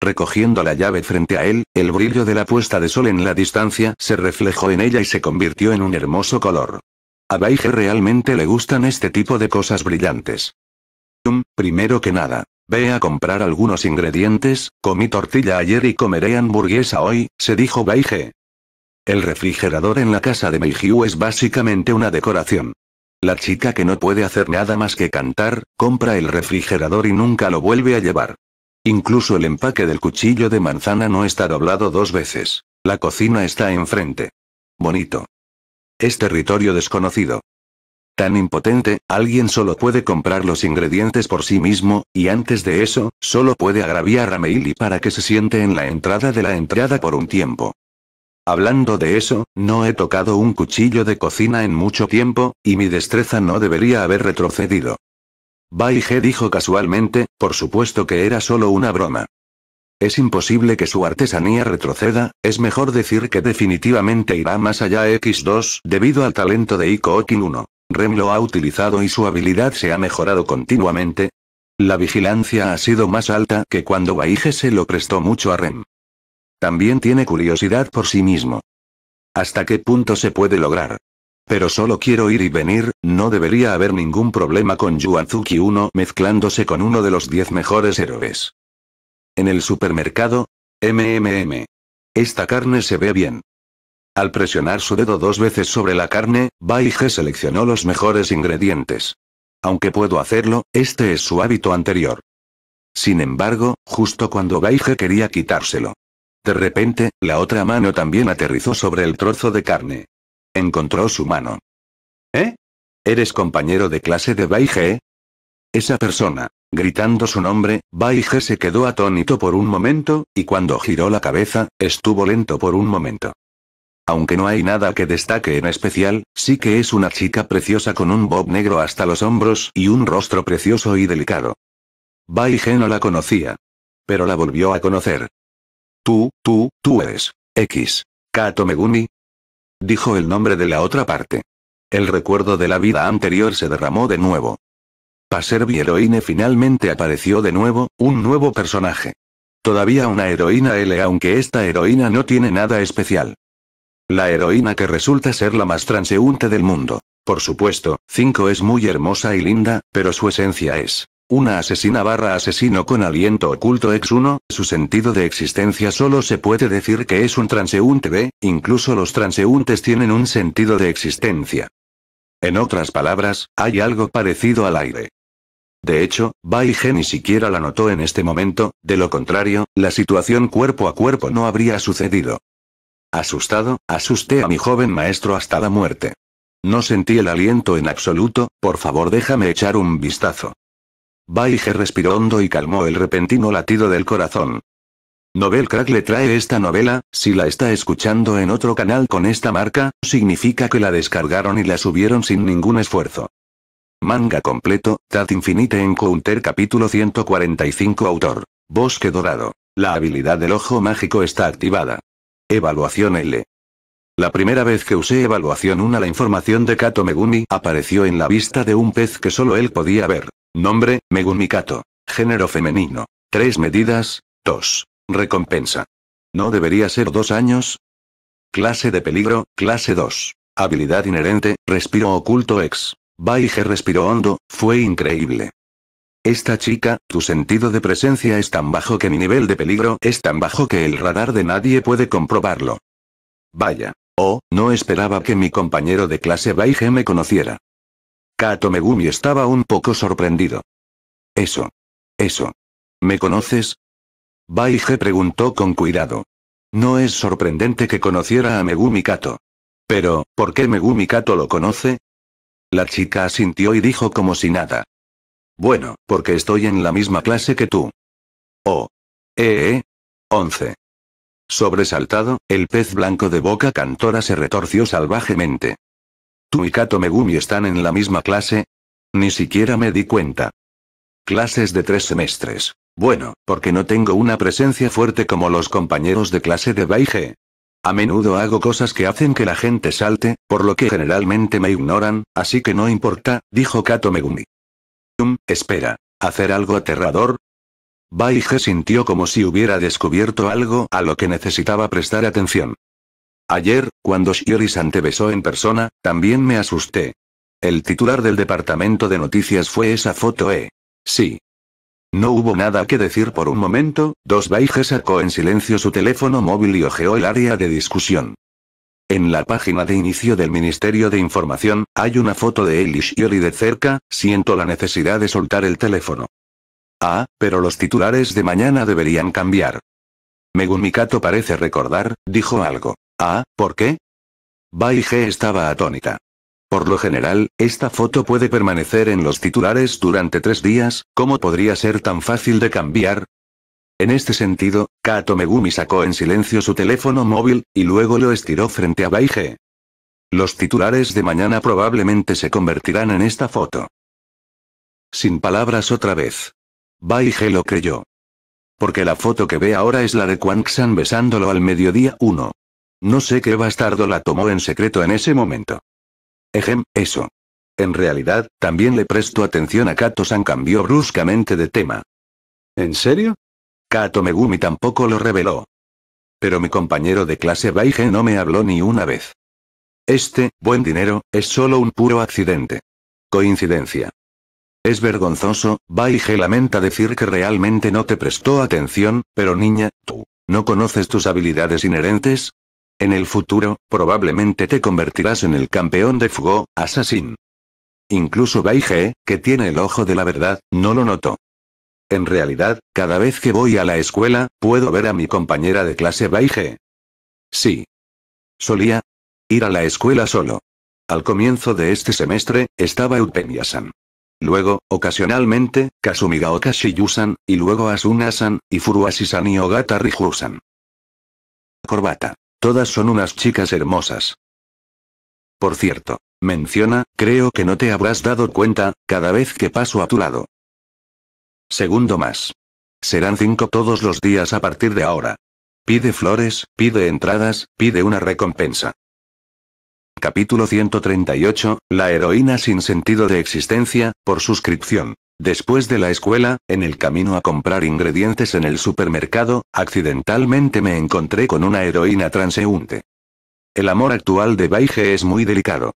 Speaker 1: Recogiendo la llave frente a él, el brillo de la puesta de sol en la distancia se reflejó en ella y se convirtió en un hermoso color. A Baige realmente le gustan este tipo de cosas brillantes. primero que nada, Ve a comprar algunos ingredientes, comí tortilla ayer y comeré hamburguesa hoy, se dijo Baige. El refrigerador en la casa de Meijiu es básicamente una decoración. La chica que no puede hacer nada más que cantar, compra el refrigerador y nunca lo vuelve a llevar. Incluso el empaque del cuchillo de manzana no está doblado dos veces. La cocina está enfrente. Bonito. Es territorio desconocido tan impotente, alguien solo puede comprar los ingredientes por sí mismo, y antes de eso, solo puede agraviar a Meili para que se siente en la entrada de la entrada por un tiempo. Hablando de eso, no he tocado un cuchillo de cocina en mucho tiempo, y mi destreza no debería haber retrocedido. Bai dijo casualmente, por supuesto que era solo una broma. Es imposible que su artesanía retroceda, es mejor decir que definitivamente irá más allá X2 debido al talento de Iko 1. Rem lo ha utilizado y su habilidad se ha mejorado continuamente. La vigilancia ha sido más alta que cuando Baige se lo prestó mucho a Rem. También tiene curiosidad por sí mismo. ¿Hasta qué punto se puede lograr? Pero solo quiero ir y venir, no debería haber ningún problema con Yuanzuki 1 mezclándose con uno de los 10 mejores héroes. En el supermercado, MMM. Esta carne se ve bien. Al presionar su dedo dos veces sobre la carne, Baige seleccionó los mejores ingredientes. Aunque puedo hacerlo, este es su hábito anterior. Sin embargo, justo cuando Baige quería quitárselo. De repente, la otra mano también aterrizó sobre el trozo de carne. Encontró su mano. ¿Eh? ¿Eres compañero de clase de Baige? Esa persona. Gritando su nombre, Baige se quedó atónito por un momento, y cuando giró la cabeza, estuvo lento por un momento. Aunque no hay nada que destaque en especial, sí que es una chica preciosa con un bob negro hasta los hombros y un rostro precioso y delicado. Bai no la conocía. Pero la volvió a conocer. Tú, tú, tú eres. X. Kato Megumi. Dijo el nombre de la otra parte. El recuerdo de la vida anterior se derramó de nuevo. Paserby Heroine finalmente apareció de nuevo, un nuevo personaje. Todavía una heroína L aunque esta heroína no tiene nada especial. La heroína que resulta ser la más transeúnte del mundo. Por supuesto, 5 es muy hermosa y linda, pero su esencia es una asesina barra asesino con aliento oculto ex 1, su sentido de existencia solo se puede decir que es un transeúnte B, incluso los transeúntes tienen un sentido de existencia. En otras palabras, hay algo parecido al aire. De hecho, Baige ni siquiera la notó en este momento, de lo contrario, la situación cuerpo a cuerpo no habría sucedido. Asustado, asusté a mi joven maestro hasta la muerte. No sentí el aliento en absoluto, por favor déjame echar un vistazo. Baije respiró hondo y calmó el repentino latido del corazón. Novel Crack le trae esta novela, si la está escuchando en otro canal con esta marca, significa que la descargaron y la subieron sin ningún esfuerzo. Manga completo, Tat Infinite Encounter capítulo 145 autor. Bosque Dorado. La habilidad del ojo mágico está activada. Evaluación L. La primera vez que usé evaluación 1 la información de Kato Megumi apareció en la vista de un pez que solo él podía ver. Nombre, Megumi Kato. Género femenino. Tres medidas, 2. Recompensa. ¿No debería ser dos años? Clase de peligro, clase 2. Habilidad inherente, respiro oculto ex. Baige respiró hondo, fue increíble. Esta chica, tu sentido de presencia es tan bajo que mi nivel de peligro es tan bajo que el radar de nadie puede comprobarlo. Vaya. Oh, no esperaba que mi compañero de clase Baige me conociera. Kato Megumi estaba un poco sorprendido. Eso. Eso. ¿Me conoces? Baige preguntó con cuidado. No es sorprendente que conociera a Megumi Kato. Pero, ¿por qué Megumi Kato lo conoce? La chica asintió y dijo como si nada. Bueno, porque estoy en la misma clase que tú. Oh. Eh, 11. Sobresaltado, el pez blanco de boca cantora se retorció salvajemente. Tú y Kato Megumi están en la misma clase. Ni siquiera me di cuenta. Clases de tres semestres. Bueno, porque no tengo una presencia fuerte como los compañeros de clase de Baige. A menudo hago cosas que hacen que la gente salte, por lo que generalmente me ignoran, así que no importa, dijo Kato Megumi espera. ¿Hacer algo aterrador? Baige sintió como si hubiera descubierto algo a lo que necesitaba prestar atención. Ayer, cuando Shiori-san besó en persona, también me asusté. El titular del departamento de noticias fue esa foto, ¿eh? Sí. No hubo nada que decir por un momento, Dos Baige sacó en silencio su teléfono móvil y ojeó el área de discusión. En la página de inicio del Ministerio de Información, hay una foto de Elish Yori de cerca, siento la necesidad de soltar el teléfono. Ah, pero los titulares de mañana deberían cambiar. Megun parece recordar, dijo algo. Ah, ¿por qué? Bai estaba atónita. Por lo general, esta foto puede permanecer en los titulares durante tres días, ¿cómo podría ser tan fácil de cambiar? En este sentido, Kato Megumi sacó en silencio su teléfono móvil, y luego lo estiró frente a Baige. Los titulares de mañana probablemente se convertirán en esta foto. Sin palabras otra vez. Baige lo creyó. Porque la foto que ve ahora es la de San besándolo al mediodía 1. No sé qué bastardo la tomó en secreto en ese momento. Ejem, eso. En realidad, también le prestó atención a Kato-san cambió bruscamente de tema. ¿En serio? Kato Megumi tampoco lo reveló. Pero mi compañero de clase Baige no me habló ni una vez. Este, buen dinero, es solo un puro accidente. Coincidencia. Es vergonzoso, Baige lamenta decir que realmente no te prestó atención, pero niña, tú, ¿no conoces tus habilidades inherentes? En el futuro, probablemente te convertirás en el campeón de Fugo, Assassin. Incluso Baige, que tiene el ojo de la verdad, no lo notó. En realidad, cada vez que voy a la escuela, puedo ver a mi compañera de clase Baige. Sí. Solía ir a la escuela solo. Al comienzo de este semestre, estaba Eupemia-san. Luego, ocasionalmente, Kasumiga okashiyu y luego Asuna-san, y Furuashi-san y Ogata riju Corbata. Todas son unas chicas hermosas. Por cierto, menciona, creo que no te habrás dado cuenta, cada vez que paso a tu lado. Segundo más. Serán cinco todos los días a partir de ahora. Pide flores, pide entradas, pide una recompensa. Capítulo 138, La heroína sin sentido de existencia, por suscripción. Después de la escuela, en el camino a comprar ingredientes en el supermercado, accidentalmente me encontré con una heroína transeúnte. El amor actual de Baige es muy delicado.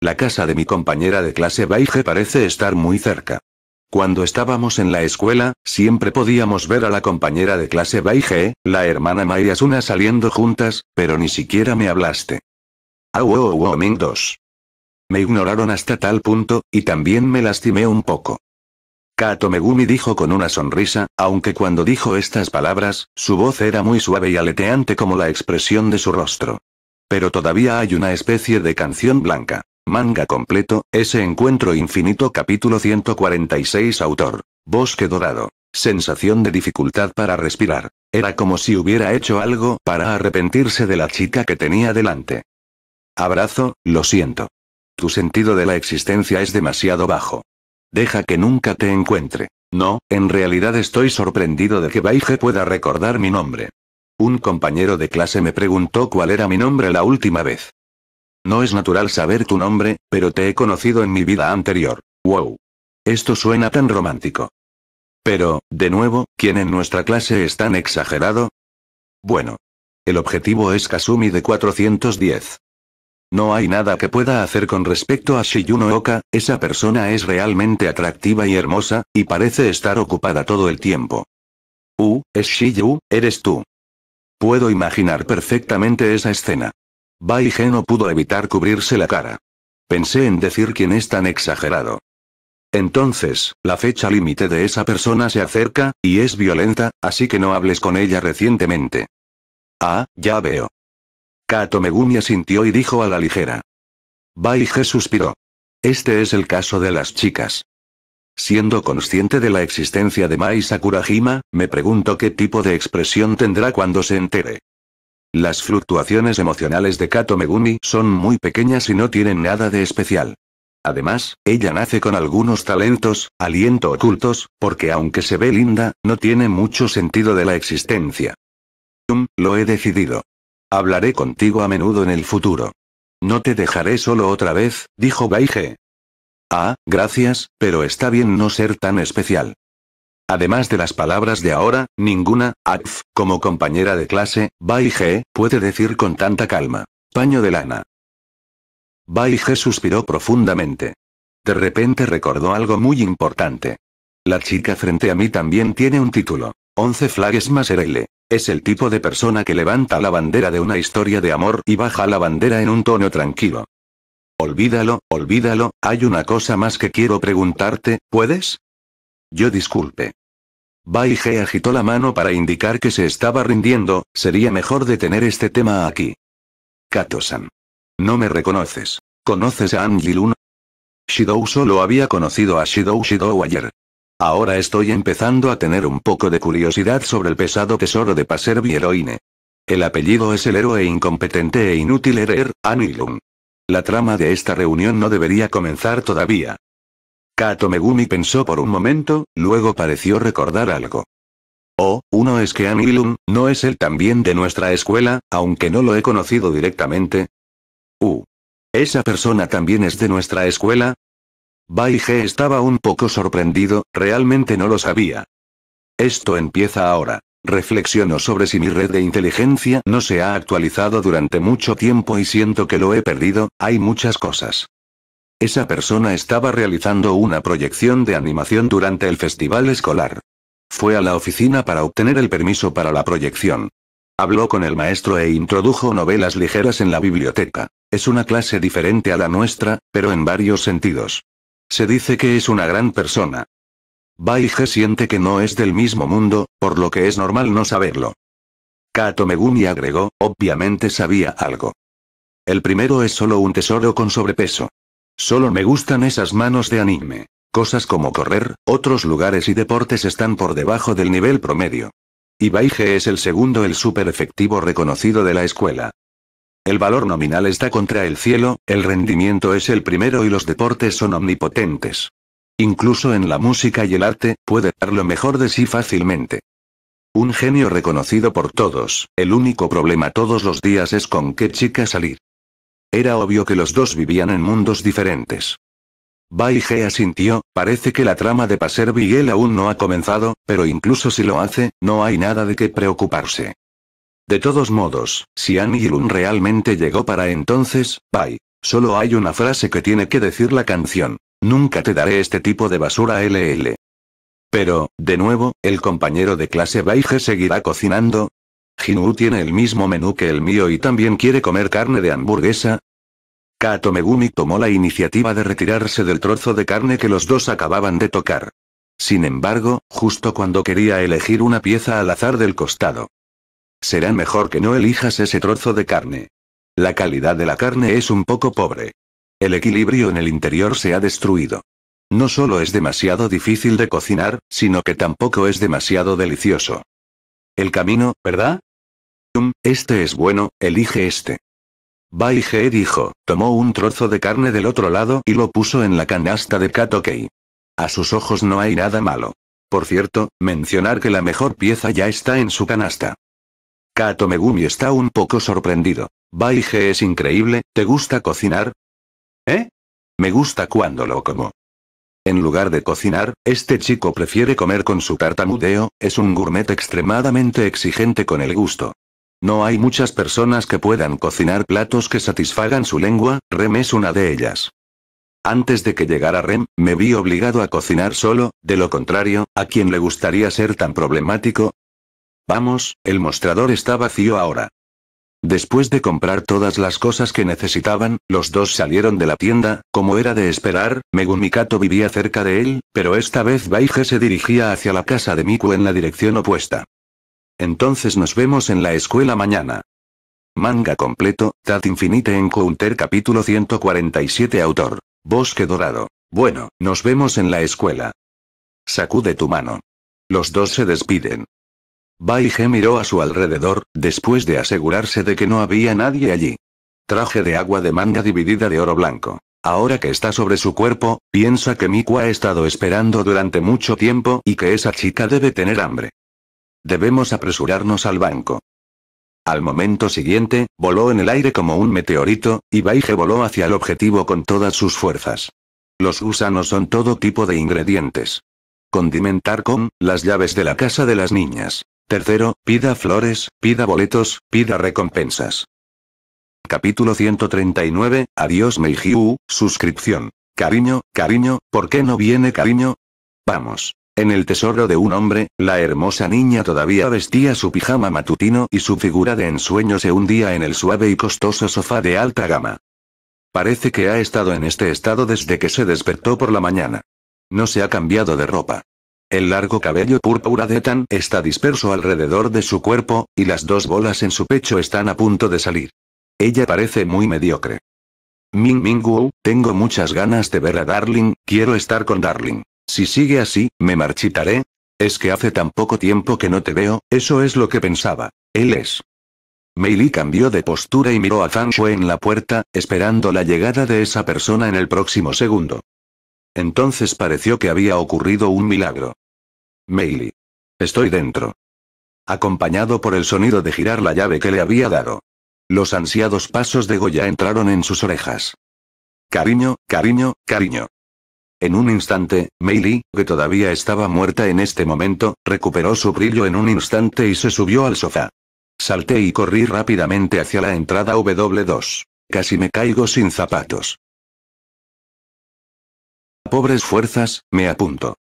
Speaker 1: La casa de mi compañera de clase Baige parece estar muy cerca. Cuando estábamos en la escuela, siempre podíamos ver a la compañera de clase Baige, la hermana Mayasuna saliendo juntas, pero ni siquiera me hablaste. Au oh, 2. Me ignoraron hasta tal punto, y también me lastimé un poco. Kato Megumi dijo con una sonrisa, aunque cuando dijo estas palabras, su voz era muy suave y aleteante como la expresión de su rostro. Pero todavía hay una especie de canción blanca. Manga completo, ese encuentro infinito capítulo 146 autor. Bosque dorado. Sensación de dificultad para respirar. Era como si hubiera hecho algo para arrepentirse de la chica que tenía delante. Abrazo, lo siento. Tu sentido de la existencia es demasiado bajo. Deja que nunca te encuentre. No, en realidad estoy sorprendido de que Baige pueda recordar mi nombre. Un compañero de clase me preguntó cuál era mi nombre la última vez. No es natural saber tu nombre, pero te he conocido en mi vida anterior. ¡Wow! Esto suena tan romántico. Pero, de nuevo, ¿quién en nuestra clase es tan exagerado? Bueno. El objetivo es Kasumi de 410. No hay nada que pueda hacer con respecto a Shiyuno Oka, esa persona es realmente atractiva y hermosa, y parece estar ocupada todo el tiempo. Uh, es Shiyu, eres tú. Puedo imaginar perfectamente esa escena. Bai no pudo evitar cubrirse la cara. Pensé en decir quién es tan exagerado. Entonces, la fecha límite de esa persona se acerca, y es violenta, así que no hables con ella recientemente. Ah, ya veo. Kato Megumi asintió y dijo a la ligera. Ge suspiró. Este es el caso de las chicas. Siendo consciente de la existencia de Mai Sakurajima, me pregunto qué tipo de expresión tendrá cuando se entere. Las fluctuaciones emocionales de Kato Megumi son muy pequeñas y no tienen nada de especial. Además, ella nace con algunos talentos, aliento ocultos, porque aunque se ve linda, no tiene mucho sentido de la existencia. lo he decidido. Hablaré contigo a menudo en el futuro. No te dejaré solo otra vez, dijo Baige. Ah, gracias, pero está bien no ser tan especial. Además de las palabras de ahora, ninguna, como compañera de clase, Baige, puede decir con tanta calma. Paño de lana. Baige suspiró profundamente. De repente recordó algo muy importante. La chica frente a mí también tiene un título. Once Flags Maserele. Es el tipo de persona que levanta la bandera de una historia de amor y baja la bandera en un tono tranquilo. Olvídalo, olvídalo, hay una cosa más que quiero preguntarte, ¿puedes? Yo disculpe. Baige agitó la mano para indicar que se estaba rindiendo, sería mejor detener este tema aquí. Katosan. No me reconoces. ¿Conoces a Anilun? Shidou solo había conocido a Shidou Shidou ayer. Ahora estoy empezando a tener un poco de curiosidad sobre el pesado tesoro de Paserby Heroine. El apellido es el héroe incompetente e inútil Erer, Anilum. La trama de esta reunión no debería comenzar todavía. Kato Megumi pensó por un momento, luego pareció recordar algo. Oh, uno es que Anilum, ¿no es él también de nuestra escuela, aunque no lo he conocido directamente? Uh. ¿Esa persona también es de nuestra escuela? Baige estaba un poco sorprendido, realmente no lo sabía. Esto empieza ahora. Reflexiono sobre si mi red de inteligencia no se ha actualizado durante mucho tiempo y siento que lo he perdido, hay muchas cosas. Esa persona estaba realizando una proyección de animación durante el festival escolar. Fue a la oficina para obtener el permiso para la proyección. Habló con el maestro e introdujo novelas ligeras en la biblioteca. Es una clase diferente a la nuestra, pero en varios sentidos. Se dice que es una gran persona. Baige siente que no es del mismo mundo, por lo que es normal no saberlo. Kato Megumi agregó, obviamente sabía algo. El primero es solo un tesoro con sobrepeso. Solo me gustan esas manos de anime. Cosas como correr, otros lugares y deportes están por debajo del nivel promedio. Baige es el segundo el super efectivo reconocido de la escuela. El valor nominal está contra el cielo, el rendimiento es el primero y los deportes son omnipotentes. Incluso en la música y el arte, puede dar lo mejor de sí fácilmente. Un genio reconocido por todos, el único problema todos los días es con qué chica salir. Era obvio que los dos vivían en mundos diferentes. Baige asintió, parece que la trama de Passer Miguel aún no ha comenzado, pero incluso si lo hace, no hay nada de qué preocuparse. De todos modos, si Annie Lun realmente llegó para entonces, Bai, Solo hay una frase que tiene que decir la canción. Nunca te daré este tipo de basura LL. Pero, de nuevo, el compañero de clase Baige seguirá cocinando, Jinu tiene el mismo menú que el mío y también quiere comer carne de hamburguesa. Kato Megumi tomó la iniciativa de retirarse del trozo de carne que los dos acababan de tocar. Sin embargo, justo cuando quería elegir una pieza al azar del costado. Será mejor que no elijas ese trozo de carne. La calidad de la carne es un poco pobre. El equilibrio en el interior se ha destruido. No solo es demasiado difícil de cocinar, sino que tampoco es demasiado delicioso. El camino, ¿verdad? este es bueno, elige este. Bai dijo, tomó un trozo de carne del otro lado y lo puso en la canasta de Kei. A sus ojos no hay nada malo. Por cierto, mencionar que la mejor pieza ya está en su canasta. Kato Megumi está un poco sorprendido. Baige es increíble, ¿te gusta cocinar? ¿Eh? Me gusta cuando lo como. En lugar de cocinar, este chico prefiere comer con su tartamudeo, es un gourmet extremadamente exigente con el gusto. No hay muchas personas que puedan cocinar platos que satisfagan su lengua, Rem es una de ellas. Antes de que llegara Rem, me vi obligado a cocinar solo, de lo contrario, ¿a quién le gustaría ser tan problemático? Vamos, el mostrador está vacío ahora. Después de comprar todas las cosas que necesitaban, los dos salieron de la tienda, como era de esperar, Megumikato vivía cerca de él, pero esta vez Baige se dirigía hacia la casa de Miku en la dirección opuesta. Entonces nos vemos en la escuela mañana. Manga completo, Tat Infinite counter capítulo 147 autor. Bosque Dorado. Bueno, nos vemos en la escuela. Sacude tu mano. Los dos se despiden. Baige miró a su alrededor, después de asegurarse de que no había nadie allí. Traje de agua de manga dividida de oro blanco. Ahora que está sobre su cuerpo, piensa que Miku ha estado esperando durante mucho tiempo y que esa chica debe tener hambre. Debemos apresurarnos al banco. Al momento siguiente, voló en el aire como un meteorito, y Baige voló hacia el objetivo con todas sus fuerzas. Los gusanos son todo tipo de ingredientes. Condimentar con las llaves de la casa de las niñas. Tercero, pida flores, pida boletos, pida recompensas. Capítulo 139, Adiós Meijiu, suscripción. Cariño, cariño, ¿por qué no viene cariño? Vamos. En el tesoro de un hombre, la hermosa niña todavía vestía su pijama matutino y su figura de ensueño se hundía en el suave y costoso sofá de alta gama. Parece que ha estado en este estado desde que se despertó por la mañana. No se ha cambiado de ropa. El largo cabello púrpura de Tan está disperso alrededor de su cuerpo, y las dos bolas en su pecho están a punto de salir. Ella parece muy mediocre. Ming Ming Wu, tengo muchas ganas de ver a Darling, quiero estar con Darling. Si sigue así, me marchitaré. Es que hace tan poco tiempo que no te veo, eso es lo que pensaba. Él es. Mei Li cambió de postura y miró a Fan Shui en la puerta, esperando la llegada de esa persona en el próximo segundo. Entonces pareció que había ocurrido un milagro. Meili. Estoy dentro. Acompañado por el sonido de girar la llave que le había dado. Los ansiados pasos de Goya entraron en sus orejas. Cariño, cariño, cariño. En un instante, Meili, que todavía estaba muerta en este momento, recuperó su brillo en un instante y se subió al sofá. Salté y corrí rápidamente hacia la entrada W2. Casi me caigo sin zapatos. Pobres fuerzas, me apunto.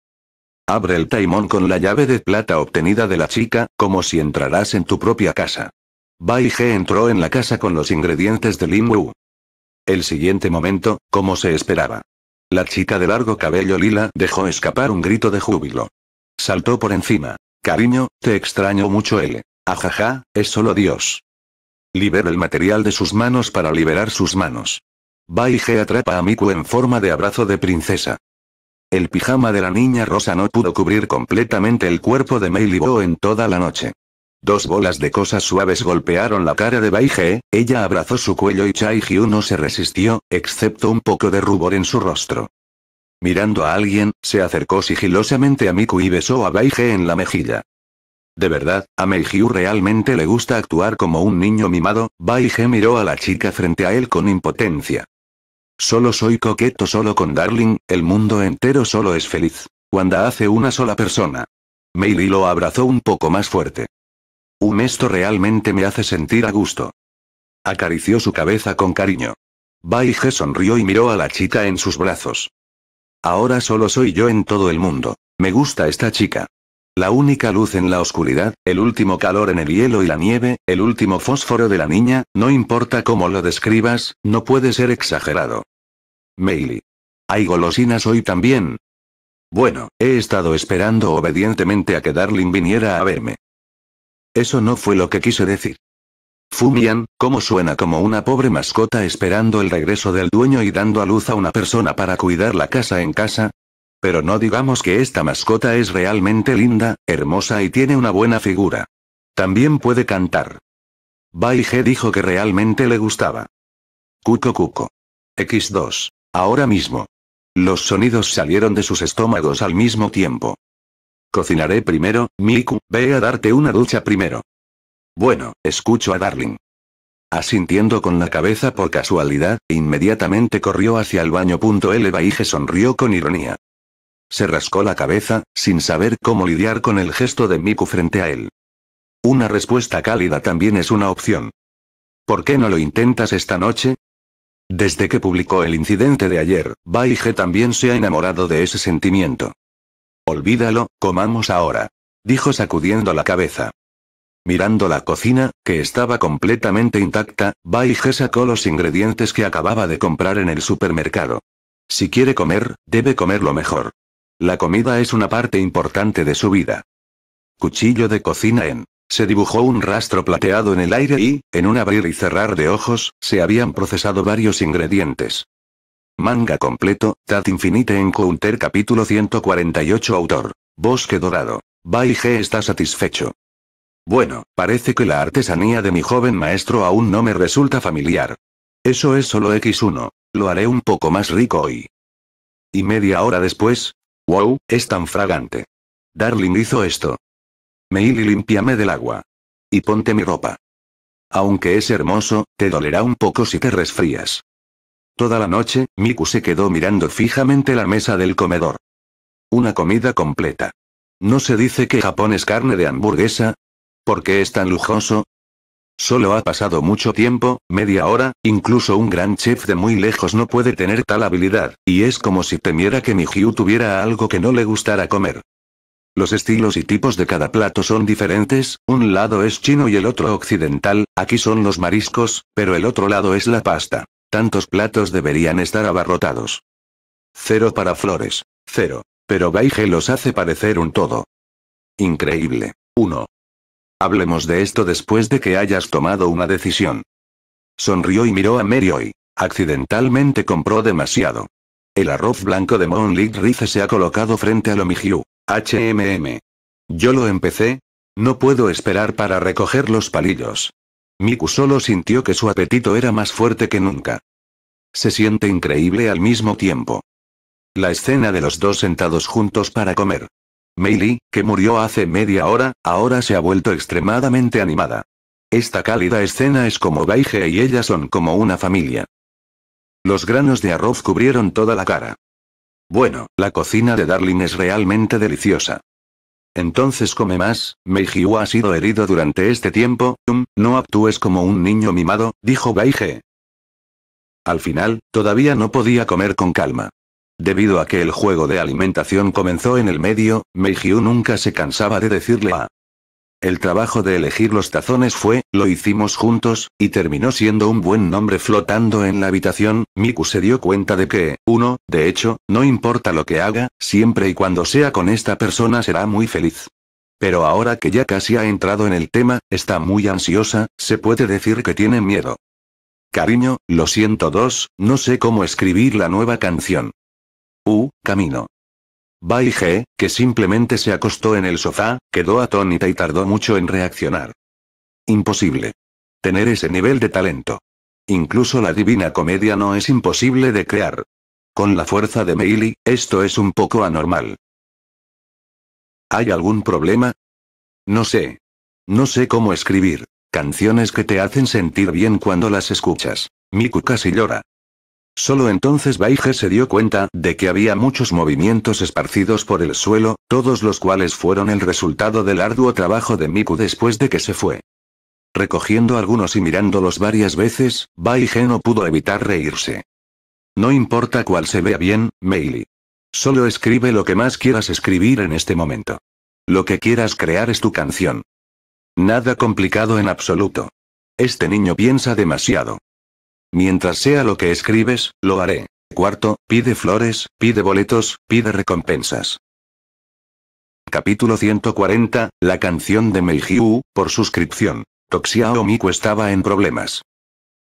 Speaker 1: Abre el taimón con la llave de plata obtenida de la chica, como si entrarás en tu propia casa. Bai entró en la casa con los ingredientes de Lin El siguiente momento, como se esperaba. La chica de largo cabello lila dejó escapar un grito de júbilo. Saltó por encima. Cariño, te extraño mucho L. Ajaja, es solo Dios. Libera el material de sus manos para liberar sus manos. Bai atrapa a Miku en forma de abrazo de princesa. El pijama de la niña rosa no pudo cubrir completamente el cuerpo de Meili Bo en toda la noche. Dos bolas de cosas suaves golpearon la cara de Baige, ella abrazó su cuello y Chai Hyu no se resistió, excepto un poco de rubor en su rostro. Mirando a alguien, se acercó sigilosamente a Miku y besó a Baige en la mejilla. De verdad, a Hyu realmente le gusta actuar como un niño mimado, Baige miró a la chica frente a él con impotencia. Solo soy coqueto solo con Darling, el mundo entero solo es feliz. Cuando hace una sola persona. Meili lo abrazó un poco más fuerte. Un esto realmente me hace sentir a gusto. Acarició su cabeza con cariño. Baige sonrió y miró a la chica en sus brazos. Ahora solo soy yo en todo el mundo. Me gusta esta chica. La única luz en la oscuridad, el último calor en el hielo y la nieve, el último fósforo de la niña, no importa cómo lo describas, no puede ser exagerado. Meili. ¿Hay golosinas hoy también? Bueno, he estado esperando obedientemente a que Darling viniera a verme. Eso no fue lo que quise decir. Fumian, ¿cómo suena como una pobre mascota esperando el regreso del dueño y dando a luz a una persona para cuidar la casa en casa? Pero no digamos que esta mascota es realmente linda, hermosa y tiene una buena figura. También puede cantar. Baige dijo que realmente le gustaba. Cuco Cuco. X2. Ahora mismo. Los sonidos salieron de sus estómagos al mismo tiempo. Cocinaré primero, Miku, ve a darte una ducha primero. Bueno, escucho a Darling. Asintiendo con la cabeza por casualidad, inmediatamente corrió hacia el baño. El Baige sonrió con ironía. Se rascó la cabeza, sin saber cómo lidiar con el gesto de Miku frente a él. Una respuesta cálida también es una opción. ¿Por qué no lo intentas esta noche? Desde que publicó el incidente de ayer, Baige también se ha enamorado de ese sentimiento. Olvídalo, comamos ahora. Dijo sacudiendo la cabeza. Mirando la cocina, que estaba completamente intacta, Baige sacó los ingredientes que acababa de comprar en el supermercado. Si quiere comer, debe comerlo mejor. La comida es una parte importante de su vida. Cuchillo de cocina en se dibujó un rastro plateado en el aire y, en un abrir y cerrar de ojos, se habían procesado varios ingredientes. Manga completo, Tat Infinite Encounter capítulo 148 autor. Bosque Dorado. Bai G está satisfecho. Bueno, parece que la artesanía de mi joven maestro aún no me resulta familiar. Eso es solo X1. Lo haré un poco más rico hoy. Y media hora después. ¡Wow! Es tan fragante. Darling hizo esto. Meil y limpiame del agua. Y ponte mi ropa. Aunque es hermoso, te dolerá un poco si te resfrías. Toda la noche, Miku se quedó mirando fijamente la mesa del comedor. Una comida completa. ¿No se dice que Japón es carne de hamburguesa? ¿Por qué es tan lujoso? Solo ha pasado mucho tiempo, media hora, incluso un gran chef de muy lejos no puede tener tal habilidad, y es como si temiera que mi tuviera algo que no le gustara comer. Los estilos y tipos de cada plato son diferentes, un lado es chino y el otro occidental, aquí son los mariscos, pero el otro lado es la pasta. Tantos platos deberían estar abarrotados. Cero para flores. Cero. Pero Baige los hace parecer un todo. Increíble. 1. Hablemos de esto después de que hayas tomado una decisión. Sonrió y miró a Mary hoy. Accidentalmente compró demasiado. El arroz blanco de Moonlit Rice se ha colocado frente a lo Mijiu. HMM. Yo lo empecé. No puedo esperar para recoger los palillos. Miku solo sintió que su apetito era más fuerte que nunca. Se siente increíble al mismo tiempo. La escena de los dos sentados juntos para comer. Meili, que murió hace media hora, ahora se ha vuelto extremadamente animada. Esta cálida escena es como Baige y ellas son como una familia. Los granos de arroz cubrieron toda la cara. Bueno, la cocina de Darling es realmente deliciosa. Entonces come más, Meijiu ha sido herido durante este tiempo, no actúes como un niño mimado, dijo Ge. Al final, todavía no podía comer con calma. Debido a que el juego de alimentación comenzó en el medio, Meijiu nunca se cansaba de decirle a el trabajo de elegir los tazones fue, lo hicimos juntos, y terminó siendo un buen nombre flotando en la habitación, Miku se dio cuenta de que, uno, de hecho, no importa lo que haga, siempre y cuando sea con esta persona será muy feliz. Pero ahora que ya casi ha entrado en el tema, está muy ansiosa, se puede decir que tiene miedo. Cariño, lo siento dos, no sé cómo escribir la nueva canción. U, camino. Bai que simplemente se acostó en el sofá, quedó atónita y tardó mucho en reaccionar. Imposible. Tener ese nivel de talento. Incluso la divina comedia no es imposible de crear. Con la fuerza de Meili, esto es un poco anormal. ¿Hay algún problema? No sé. No sé cómo escribir. Canciones que te hacen sentir bien cuando las escuchas. Miku casi llora. Solo entonces Baige se dio cuenta de que había muchos movimientos esparcidos por el suelo, todos los cuales fueron el resultado del arduo trabajo de Miku después de que se fue. Recogiendo algunos y mirándolos varias veces, Baige no pudo evitar reírse. No importa cuál se vea bien, Meili. Solo escribe lo que más quieras escribir en este momento. Lo que quieras crear es tu canción. Nada complicado en absoluto. Este niño piensa demasiado. Mientras sea lo que escribes, lo haré. Cuarto, pide flores, pide boletos, pide recompensas. Capítulo 140, la canción de Meiju, por suscripción. Toxiao Miku estaba en problemas.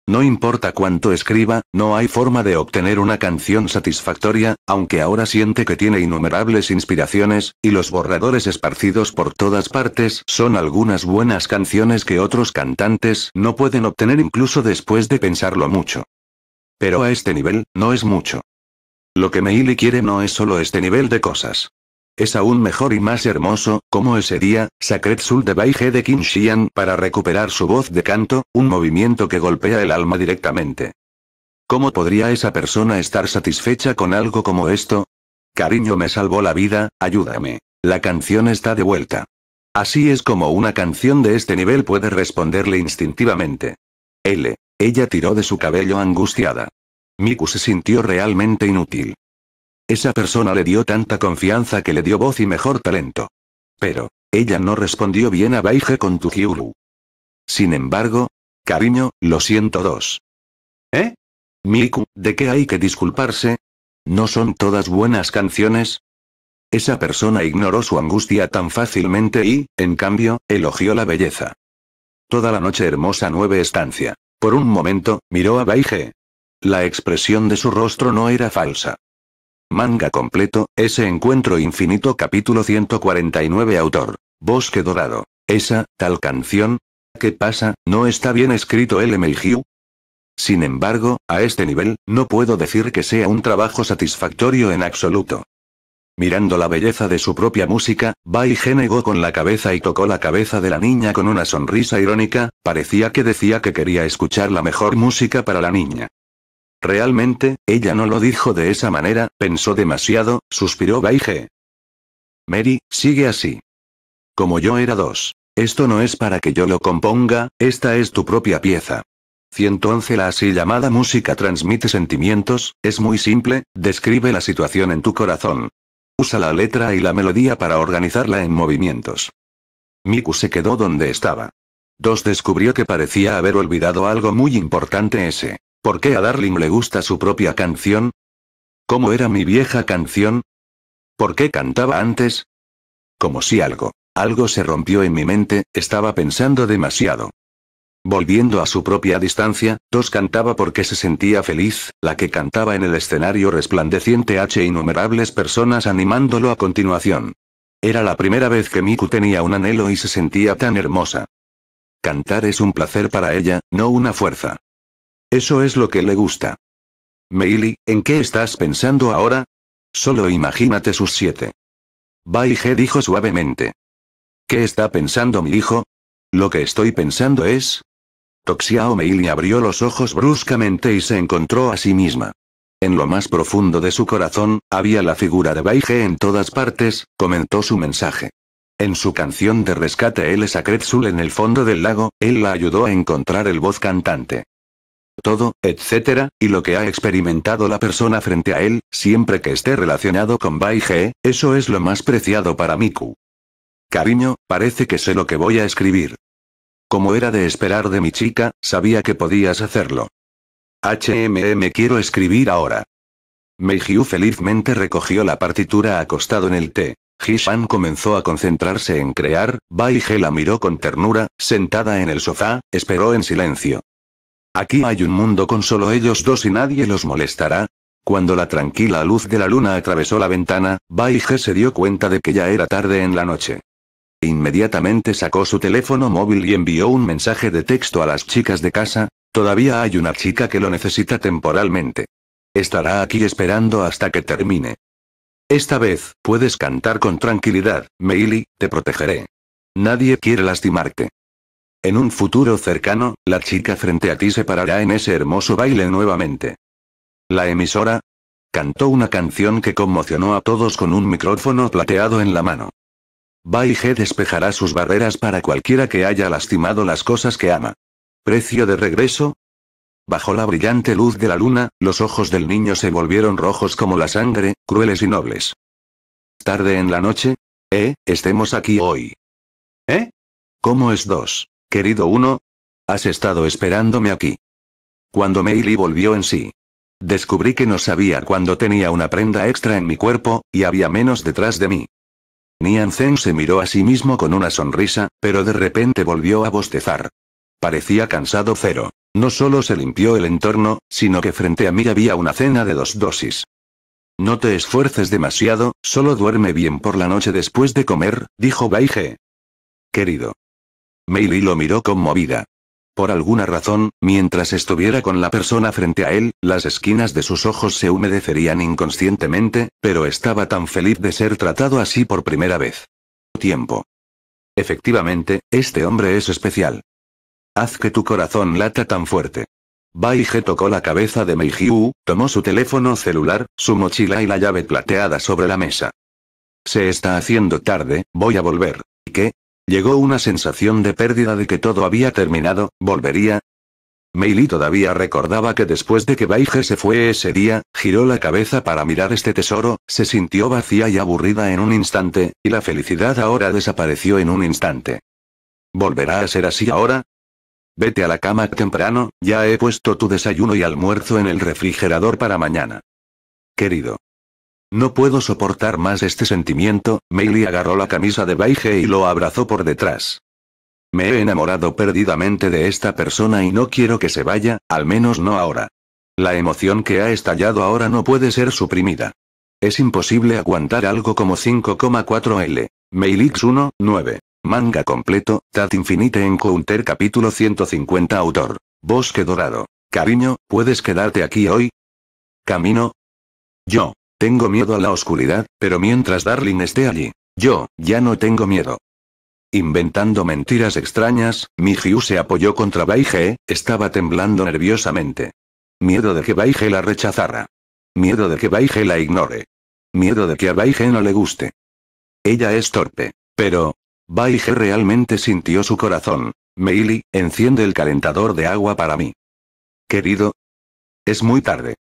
Speaker 1: No importa cuánto escriba, no hay forma de obtener una canción satisfactoria, aunque ahora siente que tiene innumerables inspiraciones, y los borradores esparcidos por todas partes son algunas buenas canciones que otros cantantes no pueden obtener incluso después de pensarlo mucho. Pero a este nivel, no es mucho. Lo que Meili quiere no es solo este nivel de cosas. Es aún mejor y más hermoso, como ese día, Sacred Soul de Baige de Kim Xian para recuperar su voz de canto, un movimiento que golpea el alma directamente. ¿Cómo podría esa persona estar satisfecha con algo como esto? Cariño me salvó la vida, ayúdame. La canción está de vuelta. Así es como una canción de este nivel puede responderle instintivamente. L. Ella tiró de su cabello angustiada. Miku se sintió realmente inútil. Esa persona le dio tanta confianza que le dio voz y mejor talento. Pero, ella no respondió bien a Baige con Tujiuru. Sin embargo, cariño, lo siento dos. ¿Eh? Miku, ¿de qué hay que disculparse? ¿No son todas buenas canciones? Esa persona ignoró su angustia tan fácilmente y, en cambio, elogió la belleza. Toda la noche hermosa nueve estancia. Por un momento, miró a Baige. La expresión de su rostro no era falsa. Manga completo, ese encuentro infinito capítulo 149 autor. Bosque Dorado. Esa, tal canción. ¿Qué pasa, no está bien escrito el Hugh. Sin embargo, a este nivel, no puedo decir que sea un trabajo satisfactorio en absoluto. Mirando la belleza de su propia música, Bai negó con la cabeza y tocó la cabeza de la niña con una sonrisa irónica, parecía que decía que quería escuchar la mejor música para la niña. Realmente, ella no lo dijo de esa manera, pensó demasiado, suspiró Baige. Mary, sigue así. Como yo era dos. Esto no es para que yo lo componga, esta es tu propia pieza. 111 La así llamada música transmite sentimientos, es muy simple, describe la situación en tu corazón. Usa la letra y la melodía para organizarla en movimientos. Miku se quedó donde estaba. Dos descubrió que parecía haber olvidado algo muy importante ese ¿Por qué a Darling le gusta su propia canción? ¿Cómo era mi vieja canción? ¿Por qué cantaba antes? Como si algo, algo se rompió en mi mente, estaba pensando demasiado. Volviendo a su propia distancia, Tos cantaba porque se sentía feliz, la que cantaba en el escenario resplandeciente H innumerables personas animándolo a continuación. Era la primera vez que Miku tenía un anhelo y se sentía tan hermosa. Cantar es un placer para ella, no una fuerza. Eso es lo que le gusta. Meili, ¿en qué estás pensando ahora? Solo imagínate sus siete. Baige dijo suavemente. ¿Qué está pensando mi hijo? Lo que estoy pensando es... Toxiao Meili abrió los ojos bruscamente y se encontró a sí misma. En lo más profundo de su corazón, había la figura de Baige en todas partes, comentó su mensaje. En su canción de rescate a Zul, en el fondo del lago, él la ayudó a encontrar el voz cantante todo, etcétera, y lo que ha experimentado la persona frente a él, siempre que esté relacionado con Bai eso es lo más preciado para Miku. Cariño, parece que sé lo que voy a escribir. Como era de esperar de mi chica, sabía que podías hacerlo. HMM quiero escribir ahora. Meijiu felizmente recogió la partitura acostado en el té. Hishan comenzó a concentrarse en crear, Bai la miró con ternura, sentada en el sofá, esperó en silencio. Aquí hay un mundo con solo ellos dos y nadie los molestará. Cuando la tranquila luz de la luna atravesó la ventana, Baige se dio cuenta de que ya era tarde en la noche. Inmediatamente sacó su teléfono móvil y envió un mensaje de texto a las chicas de casa, todavía hay una chica que lo necesita temporalmente. Estará aquí esperando hasta que termine. Esta vez, puedes cantar con tranquilidad, Meili, te protegeré. Nadie quiere lastimarte. En un futuro cercano, la chica frente a ti se parará en ese hermoso baile nuevamente. La emisora cantó una canción que conmocionó a todos con un micrófono plateado en la mano. Baige despejará sus barreras para cualquiera que haya lastimado las cosas que ama. Precio de regreso, Bajo la brillante luz de la luna, los ojos del niño se volvieron rojos como la sangre, crueles y nobles. Tarde en la noche. Eh, estemos aquí hoy. ¿Eh? ¿Cómo es dos? Querido uno. Has estado esperándome aquí. Cuando Meili volvió en sí. Descubrí que no sabía cuándo tenía una prenda extra en mi cuerpo, y había menos detrás de mí. Nian se miró a sí mismo con una sonrisa, pero de repente volvió a bostezar. Parecía cansado cero. No solo se limpió el entorno, sino que frente a mí había una cena de dos dosis. No te esfuerces demasiado, solo duerme bien por la noche después de comer, dijo Baige. Querido. Meili lo miró conmovida. Por alguna razón, mientras estuviera con la persona frente a él, las esquinas de sus ojos se humedecerían inconscientemente, pero estaba tan feliz de ser tratado así por primera vez. Tiempo. Efectivamente, este hombre es especial. Haz que tu corazón lata tan fuerte. Bai tocó la cabeza de Meijiu, tomó su teléfono celular, su mochila y la llave plateada sobre la mesa. Se está haciendo tarde, voy a volver. ¿Y ¿Qué? Llegó una sensación de pérdida de que todo había terminado, volvería. Meili todavía recordaba que después de que Baige se fue ese día, giró la cabeza para mirar este tesoro, se sintió vacía y aburrida en un instante, y la felicidad ahora desapareció en un instante. ¿Volverá a ser así ahora? Vete a la cama temprano, ya he puesto tu desayuno y almuerzo en el refrigerador para mañana. Querido, no puedo soportar más este sentimiento, Meili agarró la camisa de Baige y lo abrazó por detrás. Me he enamorado perdidamente de esta persona y no quiero que se vaya, al menos no ahora. La emoción que ha estallado ahora no puede ser suprimida. Es imposible aguantar algo como 5,4L. Mailix 1, 9. Manga completo, Tat Infinite Encounter capítulo 150 autor. Bosque Dorado. Cariño, ¿puedes quedarte aquí hoy? Camino. Yo. Tengo miedo a la oscuridad, pero mientras Darling esté allí, yo, ya no tengo miedo. Inventando mentiras extrañas, Mijiu se apoyó contra Baige, estaba temblando nerviosamente. Miedo de que Baige la rechazara. Miedo de que Baige la ignore. Miedo de que a Baige no le guste. Ella es torpe. Pero... Baige realmente sintió su corazón. Meili, enciende el calentador de agua para mí. Querido. Es muy tarde.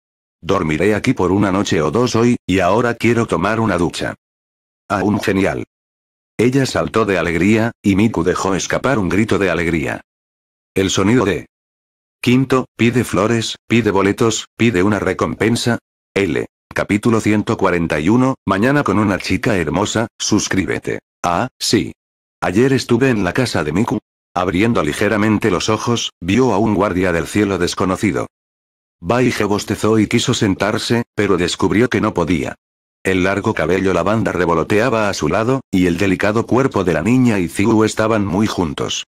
Speaker 1: Dormiré aquí por una noche o dos hoy, y ahora quiero tomar una ducha. Aún genial. Ella saltó de alegría, y Miku dejó escapar un grito de alegría. El sonido de... Quinto, pide flores, pide boletos, pide una recompensa. L. Capítulo 141, mañana con una chica hermosa, suscríbete. Ah, sí. Ayer estuve en la casa de Miku. Abriendo ligeramente los ojos, vio a un guardia del cielo desconocido. Baige bostezó y quiso sentarse, pero descubrió que no podía. El largo cabello lavanda revoloteaba a su lado, y el delicado cuerpo de la niña y Ziu estaban muy juntos.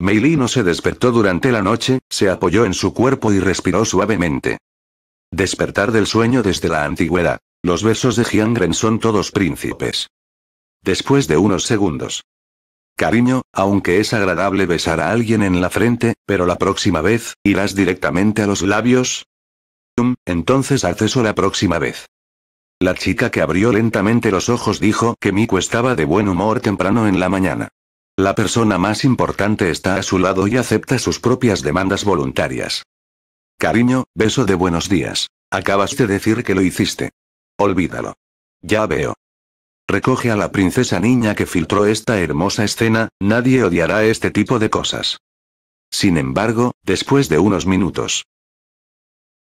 Speaker 1: Meili no se despertó durante la noche, se apoyó en su cuerpo y respiró suavemente. Despertar del sueño desde la antigüedad. Los besos de Jiangren son todos príncipes. Después de unos segundos, Cariño, aunque es agradable besar a alguien en la frente, pero la próxima vez, ¿irás directamente a los labios? entonces haz eso la próxima vez. La chica que abrió lentamente los ojos dijo que Miku estaba de buen humor temprano en la mañana. La persona más importante está a su lado y acepta sus propias demandas voluntarias. Cariño, beso de buenos días. Acabas de decir que lo hiciste. Olvídalo. Ya veo. Recoge a la princesa niña que filtró esta hermosa escena, nadie odiará este tipo de cosas. Sin embargo, después de unos minutos.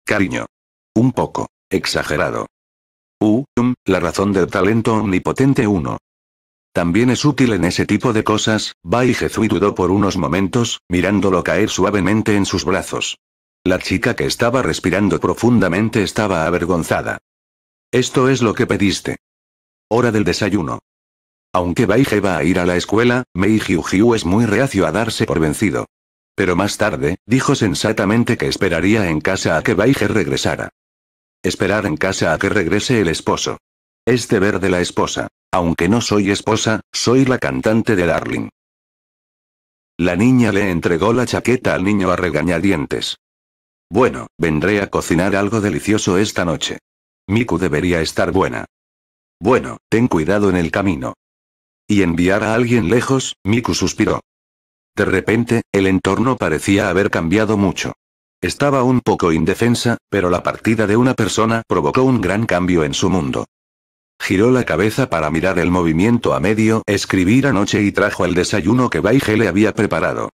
Speaker 1: Cariño. Un poco. Exagerado. Uh, la razón del talento omnipotente 1. También es útil en ese tipo de cosas, Bai y dudó por unos momentos, mirándolo caer suavemente en sus brazos. La chica que estaba respirando profundamente estaba avergonzada. Esto es lo que pediste. Hora del desayuno. Aunque Baige va a ir a la escuela, Mei Hyu es muy reacio a darse por vencido. Pero más tarde, dijo sensatamente que esperaría en casa a que Baige regresara. Esperar en casa a que regrese el esposo. Es deber de la esposa. Aunque no soy esposa, soy la cantante de Darling. La niña le entregó la chaqueta al niño a regañadientes. Bueno, vendré a cocinar algo delicioso esta noche. Miku debería estar buena. Bueno, ten cuidado en el camino. Y enviar a alguien lejos, Miku suspiró. De repente, el entorno parecía haber cambiado mucho. Estaba un poco indefensa, pero la partida de una persona provocó un gran cambio en su mundo. Giró la cabeza para mirar el movimiento a medio escribir anoche y trajo el desayuno que Baige le había preparado.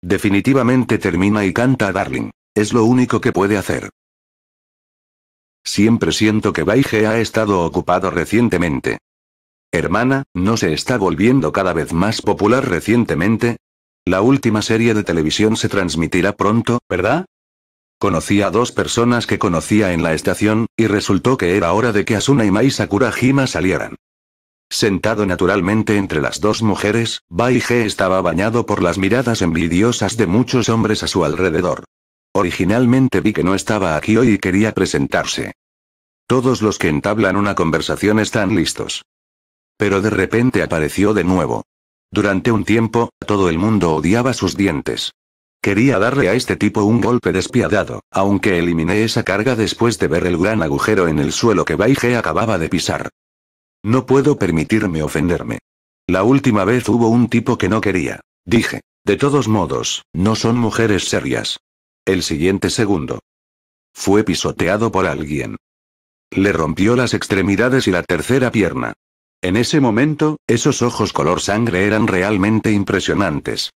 Speaker 1: Definitivamente termina y canta a Darling. Es lo único que puede hacer. Siempre siento que Baige ha estado ocupado recientemente. Hermana, ¿no se está volviendo cada vez más popular recientemente? La última serie de televisión se transmitirá pronto, ¿verdad? Conocí a dos personas que conocía en la estación, y resultó que era hora de que Asuna y Mai Sakurajima salieran. Sentado naturalmente entre las dos mujeres, Baige estaba bañado por las miradas envidiosas de muchos hombres a su alrededor. Originalmente vi que no estaba aquí hoy y quería presentarse. Todos los que entablan una conversación están listos. Pero de repente apareció de nuevo. Durante un tiempo, todo el mundo odiaba sus dientes. Quería darle a este tipo un golpe despiadado, aunque eliminé esa carga después de ver el gran agujero en el suelo que Baige acababa de pisar. No puedo permitirme ofenderme. La última vez hubo un tipo que no quería. Dije, de todos modos, no son mujeres serias. El siguiente segundo. Fue pisoteado por alguien. Le rompió las extremidades y la tercera pierna. En ese momento, esos ojos color sangre eran realmente impresionantes.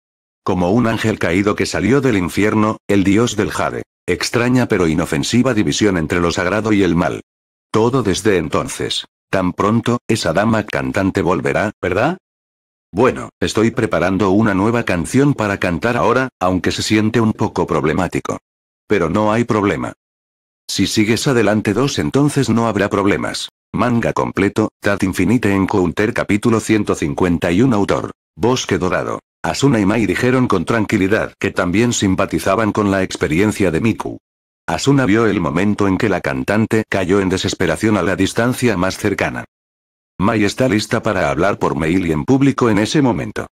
Speaker 1: Como un ángel caído que salió del infierno, el dios del jade. Extraña pero inofensiva división entre lo sagrado y el mal. Todo desde entonces. Tan pronto, esa dama cantante volverá, ¿verdad? Bueno, estoy preparando una nueva canción para cantar ahora, aunque se siente un poco problemático. Pero no hay problema. Si sigues adelante 2 entonces no habrá problemas. Manga completo, Tat Infinite Encounter capítulo 151 autor. Bosque Dorado. Asuna y Mai dijeron con tranquilidad que también simpatizaban con la experiencia de Miku. Asuna vio el momento en que la cantante cayó en desesperación a la distancia más cercana. Mai está lista para hablar por mail y en público en ese momento.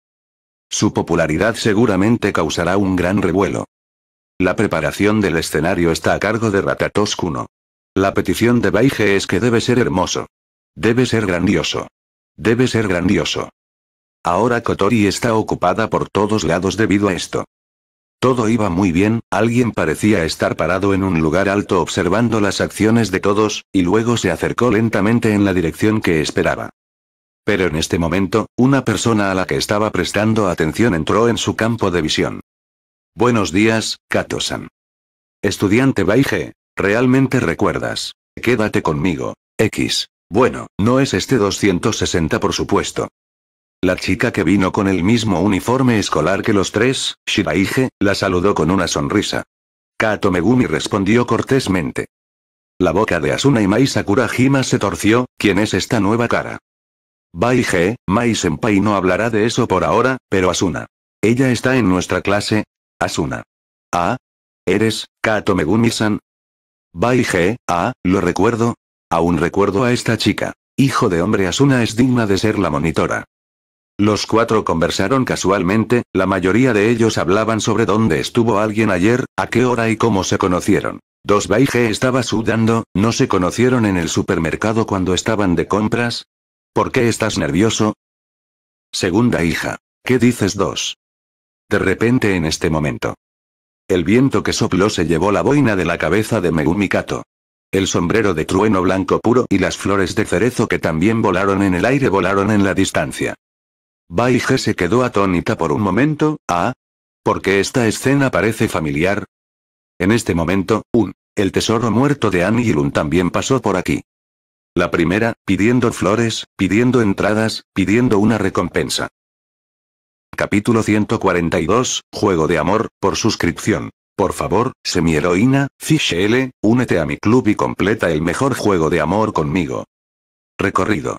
Speaker 1: Su popularidad seguramente causará un gran revuelo. La preparación del escenario está a cargo de Ratatos Kuno. La petición de Baige es que debe ser hermoso. Debe ser grandioso. Debe ser grandioso. Ahora Kotori está ocupada por todos lados debido a esto. Todo iba muy bien, alguien parecía estar parado en un lugar alto observando las acciones de todos, y luego se acercó lentamente en la dirección que esperaba. Pero en este momento, una persona a la que estaba prestando atención entró en su campo de visión. Buenos días, Kato-san. Estudiante Baige, realmente recuerdas. Quédate conmigo. X. Bueno, no es este 260 por supuesto. La chica que vino con el mismo uniforme escolar que los tres, Shiraige, la saludó con una sonrisa. Kato Megumi respondió cortésmente. La boca de Asuna y Mai Sakurajima se torció, ¿quién es esta nueva cara? Baige, Mai Senpai no hablará de eso por ahora, pero Asuna. Ella está en nuestra clase, Asuna. Ah. ¿Eres, Kato Megumi-san? Baige, ah, lo recuerdo. Aún recuerdo a esta chica. Hijo de hombre Asuna es digna de ser la monitora. Los cuatro conversaron casualmente, la mayoría de ellos hablaban sobre dónde estuvo alguien ayer, a qué hora y cómo se conocieron. Dos Baige estaba sudando, ¿no se conocieron en el supermercado cuando estaban de compras? ¿Por qué estás nervioso? Segunda hija. ¿Qué dices dos? De repente en este momento. El viento que sopló se llevó la boina de la cabeza de Megumi Kato. El sombrero de trueno blanco puro y las flores de cerezo que también volaron en el aire volaron en la distancia. Baige se quedó atónita por un momento, ah. Porque esta escena parece familiar. En este momento, un, el tesoro muerto de Anilun también pasó por aquí. La primera, pidiendo flores, pidiendo entradas, pidiendo una recompensa. Capítulo 142, Juego de Amor, por suscripción. Por favor, semi-heroína, L, únete a mi club y completa el mejor juego de amor conmigo. Recorrido.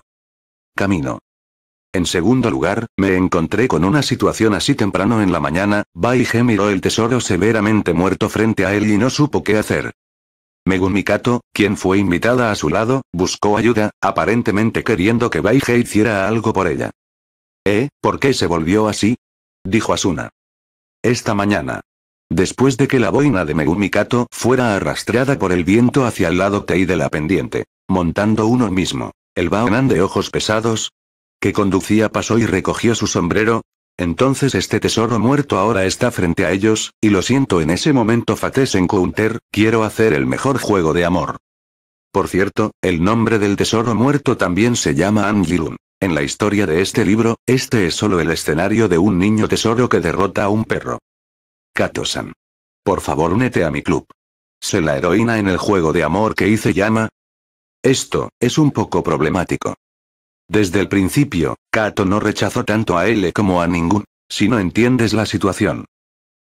Speaker 1: Camino. En segundo lugar, me encontré con una situación así temprano en la mañana, Baige miró el tesoro severamente muerto frente a él y no supo qué hacer. kato quien fue invitada a su lado, buscó ayuda, aparentemente queriendo que Baige hiciera algo por ella. ¿Eh? ¿Por qué se volvió así? Dijo Asuna. Esta mañana. Después de que la boina de Megumi fuera arrastrada por el viento hacia el lado Tei de la pendiente, montando uno mismo, el Baonan de ojos pesados, que conducía pasó y recogió su sombrero, entonces este tesoro muerto ahora está frente a ellos, y lo siento en ese momento Fates en quiero hacer el mejor juego de amor. Por cierto, el nombre del tesoro muerto también se llama Angilun. En la historia de este libro, este es solo el escenario de un niño tesoro que derrota a un perro. Kato-san. Por favor únete a mi club. Sé la heroína en el juego de amor que hice llama. Esto, es un poco problemático. Desde el principio, Kato no rechazó tanto a L como a ningún, si no entiendes la situación.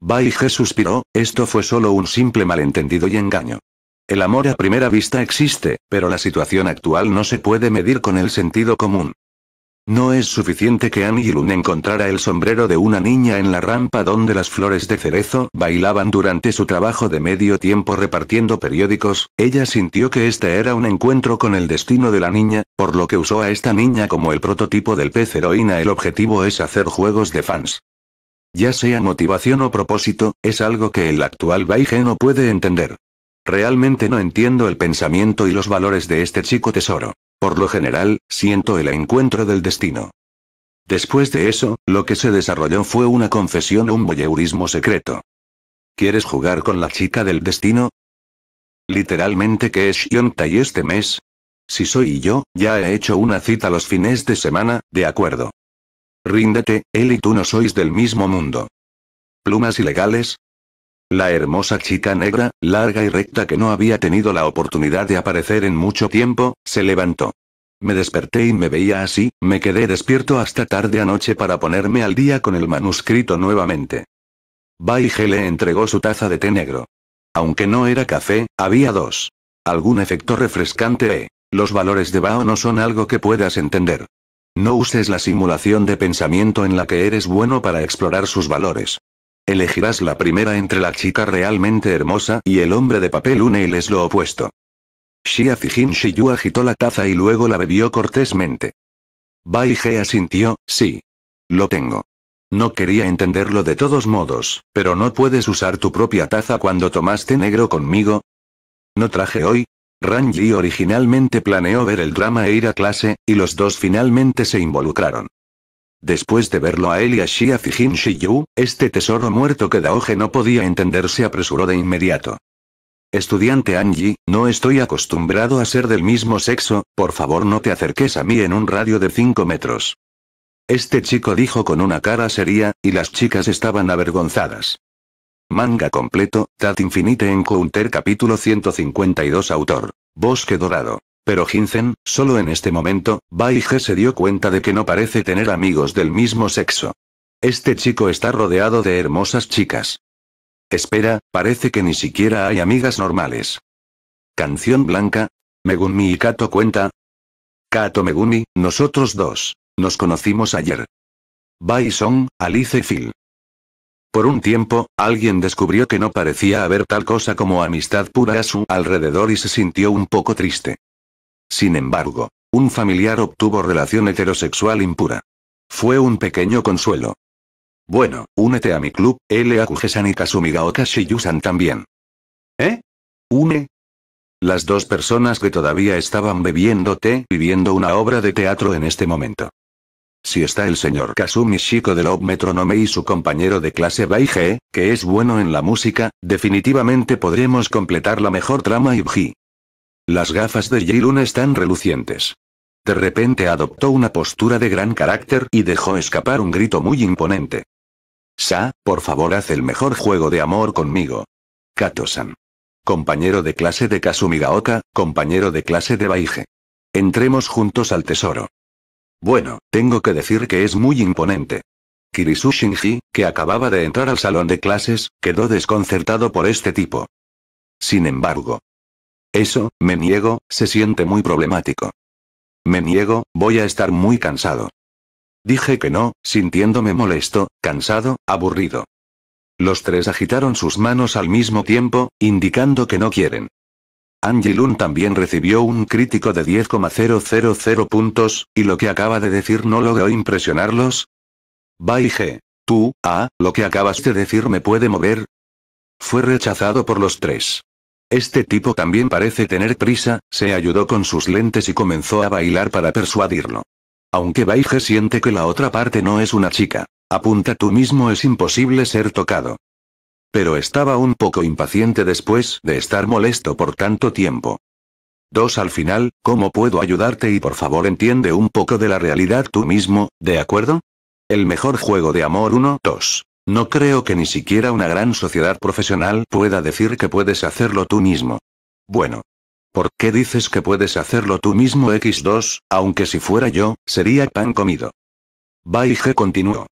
Speaker 1: Baige suspiró, esto fue solo un simple malentendido y engaño. El amor a primera vista existe, pero la situación actual no se puede medir con el sentido común. No es suficiente que Annie Lun encontrara el sombrero de una niña en la rampa donde las flores de cerezo bailaban durante su trabajo de medio tiempo repartiendo periódicos, ella sintió que este era un encuentro con el destino de la niña, por lo que usó a esta niña como el prototipo del pez heroína. El objetivo es hacer juegos de fans. Ya sea motivación o propósito, es algo que el actual Baige no puede entender. Realmente no entiendo el pensamiento y los valores de este chico tesoro. Por lo general, siento el encuentro del destino. Después de eso, lo que se desarrolló fue una confesión un voyeurismo secreto. ¿Quieres jugar con la chica del destino? Literalmente que es Shiontai este mes. Si soy yo, ya he hecho una cita los fines de semana, de acuerdo. Ríndete, él y tú no sois del mismo mundo. Plumas ilegales, la hermosa chica negra, larga y recta que no había tenido la oportunidad de aparecer en mucho tiempo, se levantó. Me desperté y me veía así, me quedé despierto hasta tarde anoche para ponerme al día con el manuscrito nuevamente. Baige le entregó su taza de té negro. Aunque no era café, había dos. Algún efecto refrescante. Eh? Los valores de Bao no son algo que puedas entender. No uses la simulación de pensamiento en la que eres bueno para explorar sus valores. Elegirás la primera entre la chica realmente hermosa y el hombre de papel y es lo opuesto. Shia Fijin Shiyu agitó la taza y luego la bebió cortésmente. Bai asintió, sí. Lo tengo. No quería entenderlo de todos modos, pero ¿no puedes usar tu propia taza cuando tomaste negro conmigo? No traje hoy. Ranji originalmente planeó ver el drama e ir a clase, y los dos finalmente se involucraron. Después de verlo a él y a Fijin Shiyu, este tesoro muerto que Daoge no podía entender se apresuró de inmediato. Estudiante Anji, no estoy acostumbrado a ser del mismo sexo, por favor no te acerques a mí en un radio de 5 metros. Este chico dijo con una cara seria, y las chicas estaban avergonzadas. Manga completo, Tat Infinite en Counter capítulo 152 autor. Bosque Dorado. Pero Hinzen, solo en este momento, Baige se dio cuenta de que no parece tener amigos del mismo sexo. Este chico está rodeado de hermosas chicas. Espera, parece que ni siquiera hay amigas normales. Canción blanca. Megumi y Kato cuenta. Kato Megumi, nosotros dos. Nos conocimos ayer. Song, Alice Phil. Por un tiempo, alguien descubrió que no parecía haber tal cosa como amistad pura a su alrededor y se sintió un poco triste. Sin embargo, un familiar obtuvo relación heterosexual impura. Fue un pequeño consuelo. Bueno, únete a mi club, L.A. Kujesan y Kasumigaoka Shiyusan también. ¿Eh? ¿Une? Las dos personas que todavía estaban bebiendo té y una obra de teatro en este momento. Si está el señor Kasumi Shiko de Love Metronome y su compañero de clase Baige, que es bueno en la música, definitivamente podremos completar la mejor trama y las gafas de Jilun están relucientes. De repente adoptó una postura de gran carácter y dejó escapar un grito muy imponente. Sa, por favor haz el mejor juego de amor conmigo. Katosan. Compañero de clase de Kasumigaoka, compañero de clase de Baige. Entremos juntos al tesoro. Bueno, tengo que decir que es muy imponente. Kirisu Shinji, que acababa de entrar al salón de clases, quedó desconcertado por este tipo. Sin embargo, eso, me niego, se siente muy problemático. Me niego, voy a estar muy cansado. Dije que no, sintiéndome molesto, cansado, aburrido. Los tres agitaron sus manos al mismo tiempo, indicando que no quieren. Angie también recibió un crítico de 10,000 puntos, y lo que acaba de decir no logró impresionarlos. Bai Tú, ah, lo que acabas de decir me puede mover. Fue rechazado por los tres. Este tipo también parece tener prisa, se ayudó con sus lentes y comenzó a bailar para persuadirlo. Aunque Baige siente que la otra parte no es una chica. Apunta tú mismo es imposible ser tocado. Pero estaba un poco impaciente después de estar molesto por tanto tiempo. 2. Al final, ¿cómo puedo ayudarte y por favor entiende un poco de la realidad tú mismo, ¿de acuerdo? El mejor juego de amor 1, 2. No creo que ni siquiera una gran sociedad profesional pueda decir que puedes hacerlo tú mismo. Bueno. ¿Por qué dices que puedes hacerlo tú mismo X2, aunque si fuera yo, sería pan comido? Baige continuó.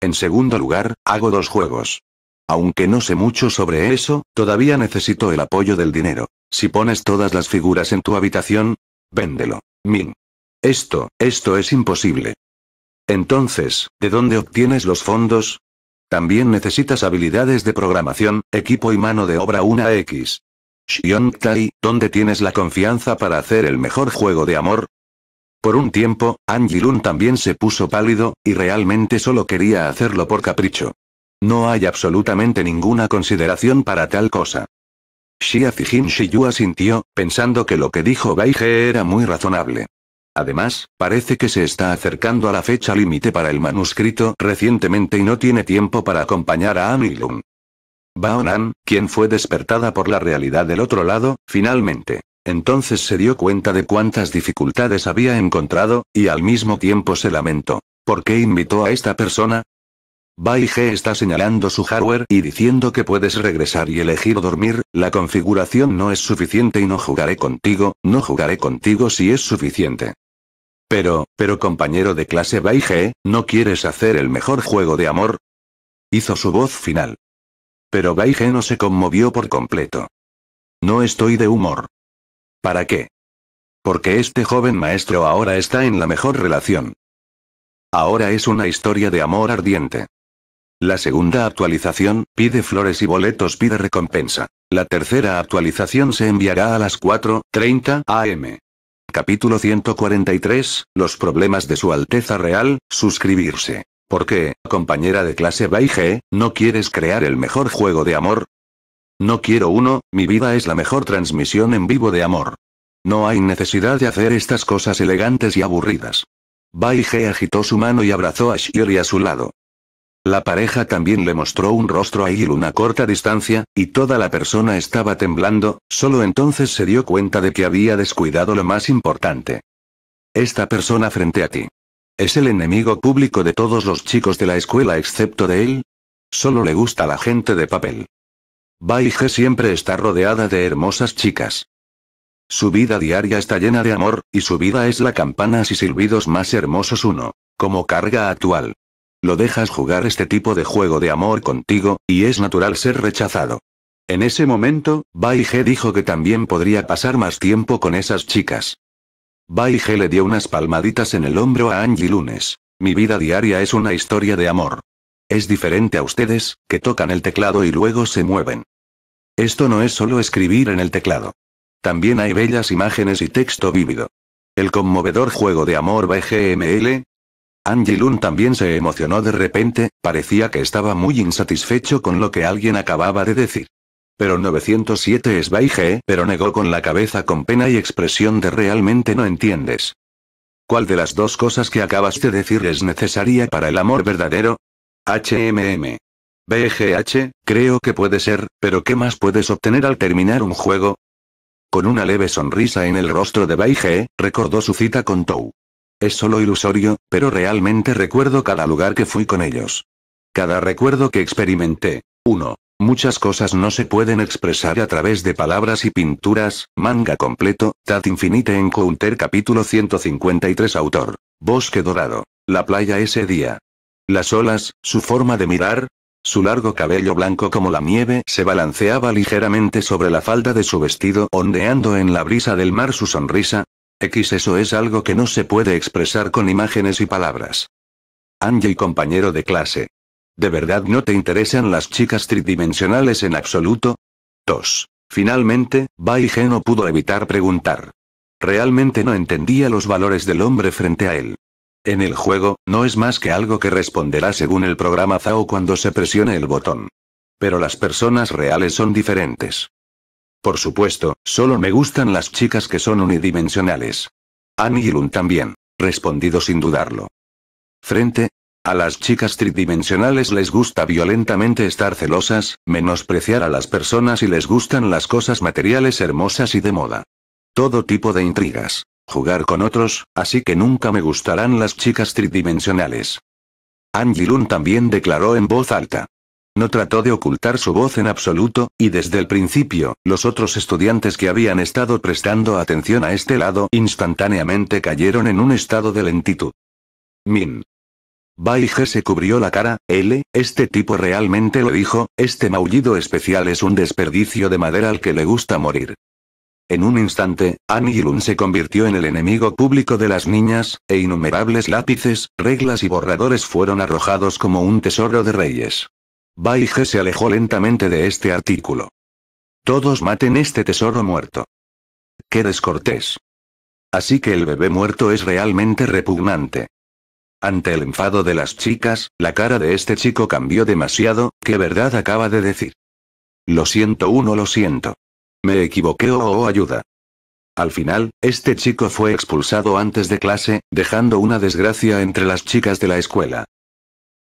Speaker 1: En segundo lugar, hago dos juegos. Aunque no sé mucho sobre eso, todavía necesito el apoyo del dinero. Si pones todas las figuras en tu habitación, véndelo. Min. Esto, esto es imposible. Entonces, ¿de dónde obtienes los fondos? También necesitas habilidades de programación, equipo y mano de obra 1X. Xiong Tai, ¿dónde tienes la confianza para hacer el mejor juego de amor? Por un tiempo, Angilun también se puso pálido, y realmente solo quería hacerlo por capricho. No hay absolutamente ninguna consideración para tal cosa. Xia Fijin Shiyu asintió, pensando que lo que dijo Baige era muy razonable. Además, parece que se está acercando a la fecha límite para el manuscrito recientemente y no tiene tiempo para acompañar a Lung. Baonan, quien fue despertada por la realidad del otro lado, finalmente. Entonces se dio cuenta de cuántas dificultades había encontrado, y al mismo tiempo se lamentó. ¿Por qué invitó a esta persona? Bai está señalando su hardware y diciendo que puedes regresar y elegir dormir, la configuración no es suficiente y no jugaré contigo, no jugaré contigo si es suficiente. Pero, pero compañero de clase Baige, ¿no quieres hacer el mejor juego de amor? Hizo su voz final. Pero Baige no se conmovió por completo. No estoy de humor. ¿Para qué? Porque este joven maestro ahora está en la mejor relación. Ahora es una historia de amor ardiente. La segunda actualización, pide flores y boletos, pide recompensa. La tercera actualización se enviará a las 4.30 am. Capítulo 143, Los problemas de Su Alteza Real, suscribirse. ¿Por qué, compañera de clase Baige, no quieres crear el mejor juego de amor? No quiero uno, mi vida es la mejor transmisión en vivo de amor. No hay necesidad de hacer estas cosas elegantes y aburridas. Baige agitó su mano y abrazó a Shiori a su lado. La pareja también le mostró un rostro a una corta distancia, y toda la persona estaba temblando, solo entonces se dio cuenta de que había descuidado lo más importante. Esta persona frente a ti. ¿Es el enemigo público de todos los chicos de la escuela excepto de él? Solo le gusta la gente de papel. Baige siempre está rodeada de hermosas chicas. Su vida diaria está llena de amor, y su vida es la campanas y silbidos más hermosos uno. Como carga actual. Lo dejas jugar este tipo de juego de amor contigo, y es natural ser rechazado. En ese momento, Bai dijo que también podría pasar más tiempo con esas chicas. Bai le dio unas palmaditas en el hombro a Angie Lunes. Mi vida diaria es una historia de amor. Es diferente a ustedes, que tocan el teclado y luego se mueven. Esto no es solo escribir en el teclado. También hay bellas imágenes y texto vívido. El conmovedor juego de amor BGML, Angie también se emocionó de repente, parecía que estaba muy insatisfecho con lo que alguien acababa de decir. Pero 907 es Baige, pero negó con la cabeza con pena y expresión de realmente no entiendes. ¿Cuál de las dos cosas que acabas de decir es necesaria para el amor verdadero? HMM. BGH, creo que puede ser, pero ¿qué más puedes obtener al terminar un juego? Con una leve sonrisa en el rostro de Baige, recordó su cita con Tou. Es solo ilusorio, pero realmente recuerdo cada lugar que fui con ellos. Cada recuerdo que experimenté. 1. Muchas cosas no se pueden expresar a través de palabras y pinturas. Manga completo, Tat Infinite Encounter capítulo 153 autor. Bosque dorado. La playa ese día. Las olas, su forma de mirar, su largo cabello blanco como la nieve se balanceaba ligeramente sobre la falda de su vestido, ondeando en la brisa del mar su sonrisa, X eso es algo que no se puede expresar con imágenes y palabras. Angie compañero de clase. ¿De verdad no te interesan las chicas tridimensionales en absoluto? Tos. Finalmente, Bai G no pudo evitar preguntar. Realmente no entendía los valores del hombre frente a él. En el juego, no es más que algo que responderá según el programa Zhao cuando se presione el botón. Pero las personas reales son diferentes. Por supuesto, solo me gustan las chicas que son unidimensionales. Annie también, respondido sin dudarlo. Frente, a las chicas tridimensionales les gusta violentamente estar celosas, menospreciar a las personas y les gustan las cosas materiales hermosas y de moda. Todo tipo de intrigas. Jugar con otros, así que nunca me gustarán las chicas tridimensionales. Angilun también declaró en voz alta. No trató de ocultar su voz en absoluto, y desde el principio, los otros estudiantes que habían estado prestando atención a este lado instantáneamente cayeron en un estado de lentitud. Min. Bai se cubrió la cara, L, este tipo realmente lo dijo, este maullido especial es un desperdicio de madera al que le gusta morir. En un instante, Lun se convirtió en el enemigo público de las niñas, e innumerables lápices, reglas y borradores fueron arrojados como un tesoro de reyes. Baige se alejó lentamente de este artículo. Todos maten este tesoro muerto. Qué descortés. Así que el bebé muerto es realmente repugnante. Ante el enfado de las chicas, la cara de este chico cambió demasiado, ¿qué verdad acaba de decir? Lo siento uno, lo siento. Me equivoqué o ayuda. Al final, este chico fue expulsado antes de clase, dejando una desgracia entre las chicas de la escuela.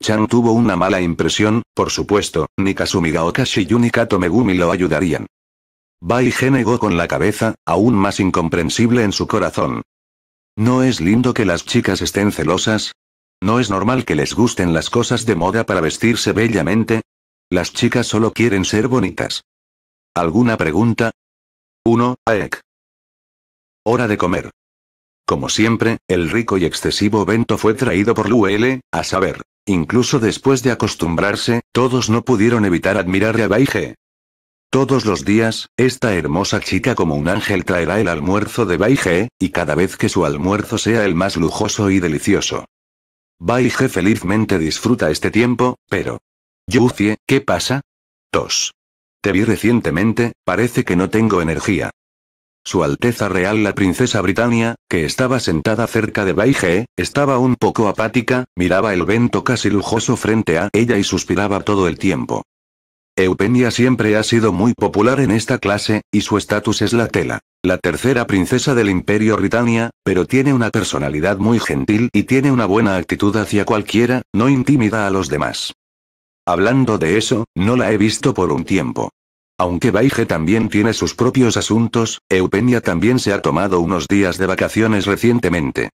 Speaker 1: Chan tuvo una mala impresión, por supuesto, ni Kasumi Gaokashi y Megumi lo ayudarían. Bai negó con la cabeza, aún más incomprensible en su corazón. ¿No es lindo que las chicas estén celosas? ¿No es normal que les gusten las cosas de moda para vestirse bellamente? Las chicas solo quieren ser bonitas. ¿Alguna pregunta? 1. Aek. Hora de comer. Como siempre, el rico y excesivo vento fue traído por Luele, a saber, incluso después de acostumbrarse, todos no pudieron evitar admirar a Baige. Todos los días, esta hermosa chica como un ángel traerá el almuerzo de Baige, y cada vez que su almuerzo sea el más lujoso y delicioso. Baige felizmente disfruta este tiempo, pero... Yucie, ¿qué pasa? Tos. Te vi recientemente, parece que no tengo energía. Su Alteza Real la Princesa Britannia, que estaba sentada cerca de Baige, estaba un poco apática, miraba el vento casi lujoso frente a ella y suspiraba todo el tiempo. Eupenia siempre ha sido muy popular en esta clase, y su estatus es la tela. La tercera princesa del Imperio Britannia, pero tiene una personalidad muy gentil y tiene una buena actitud hacia cualquiera, no intimida a los demás. Hablando de eso, no la he visto por un tiempo. Aunque Baige también tiene sus propios asuntos, Eupenia también se ha tomado unos días de vacaciones recientemente.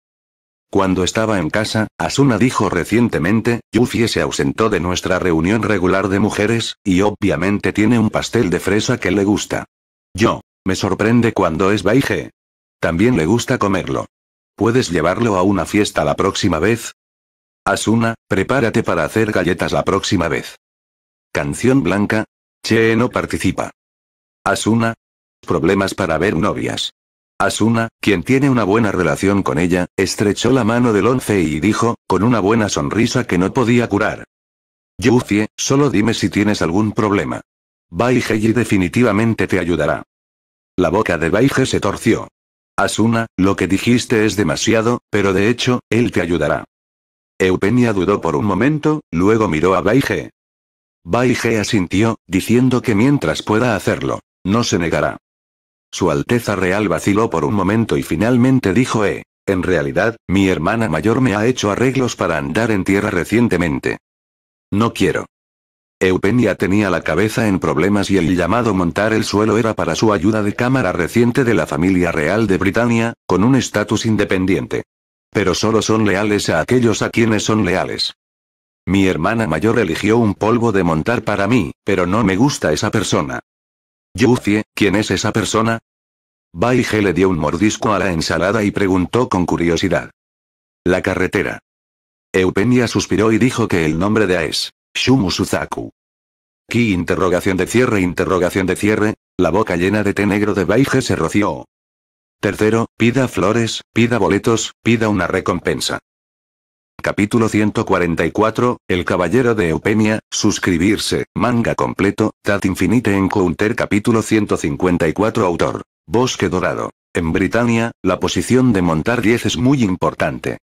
Speaker 1: Cuando estaba en casa, Asuna dijo recientemente, Yufie se ausentó de nuestra reunión regular de mujeres, y obviamente tiene un pastel de fresa que le gusta. Yo. Me sorprende cuando es Baige. También le gusta comerlo. ¿Puedes llevarlo a una fiesta la próxima vez? Asuna, prepárate para hacer galletas la próxima vez. Canción blanca, Che no participa. Asuna. Problemas para ver novias. Asuna, quien tiene una buena relación con ella, estrechó la mano del once y dijo, con una buena sonrisa que no podía curar. Yufie, solo dime si tienes algún problema. Bai y definitivamente te ayudará. La boca de Baige se torció. Asuna, lo que dijiste es demasiado, pero de hecho, él te ayudará. Eupenia dudó por un momento, luego miró a Baige. Baige asintió, diciendo que mientras pueda hacerlo, no se negará. Su Alteza Real vaciló por un momento y finalmente dijo, eh, en realidad, mi hermana mayor me ha hecho arreglos para andar en tierra recientemente. No quiero. Eupenia tenía la cabeza en problemas y el llamado montar el suelo era para su ayuda de cámara reciente de la familia real de Britania, con un estatus independiente. Pero solo son leales a aquellos a quienes son leales. Mi hermana mayor eligió un polvo de montar para mí, pero no me gusta esa persona. Yucie, ¿quién es esa persona? Baige le dio un mordisco a la ensalada y preguntó con curiosidad. La carretera. Eupenia suspiró y dijo que el nombre de Aes. Shumu Suzaku. ¿Qué? interrogación de cierre interrogación de cierre, la boca llena de té negro de Baige se roció. Tercero, pida flores, pida boletos, pida una recompensa. Capítulo 144, El Caballero de Eupenia, suscribirse, manga completo, Tat Infinite Encounter Capítulo 154 Autor. Bosque Dorado. En Britania, la posición de montar 10 es muy importante.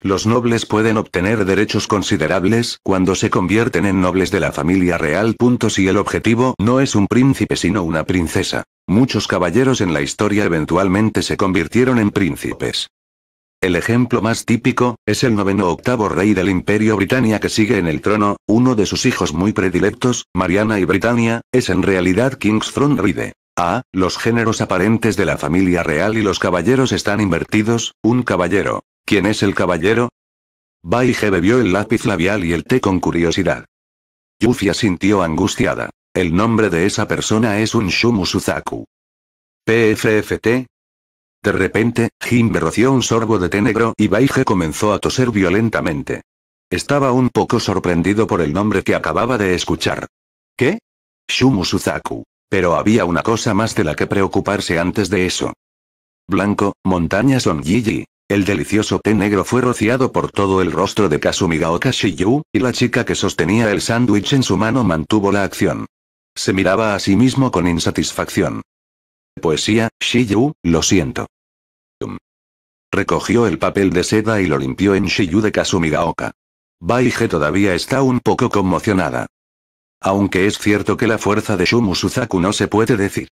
Speaker 1: Los nobles pueden obtener derechos considerables cuando se convierten en nobles de la familia real. Si el objetivo no es un príncipe sino una princesa. Muchos caballeros en la historia eventualmente se convirtieron en príncipes. El ejemplo más típico, es el noveno octavo rey del Imperio Britannia que sigue en el trono, uno de sus hijos muy predilectos, Mariana y Britannia, es en realidad King's Throne Ride. A. Ah, los géneros aparentes de la familia real y los caballeros están invertidos, un caballero. ¿Quién es el caballero? Baige bebió el lápiz labial y el té con curiosidad. Yufia sintió angustiada. El nombre de esa persona es un Shumu PFFT, de repente, Jimbe roció un sorbo de té negro y Baige comenzó a toser violentamente. Estaba un poco sorprendido por el nombre que acababa de escuchar. ¿Qué? Shumu Pero había una cosa más de la que preocuparse antes de eso. Blanco, montaña Gigi. El delicioso té negro fue rociado por todo el rostro de Kasumigaoka Shiyu, y la chica que sostenía el sándwich en su mano mantuvo la acción. Se miraba a sí mismo con insatisfacción poesía, Shiyu, lo siento. Recogió el papel de seda y lo limpió en Shiyu de Kasumigaoka. Baige todavía está un poco conmocionada. Aunque es cierto que la fuerza de Shumu Suzaku no se puede decir.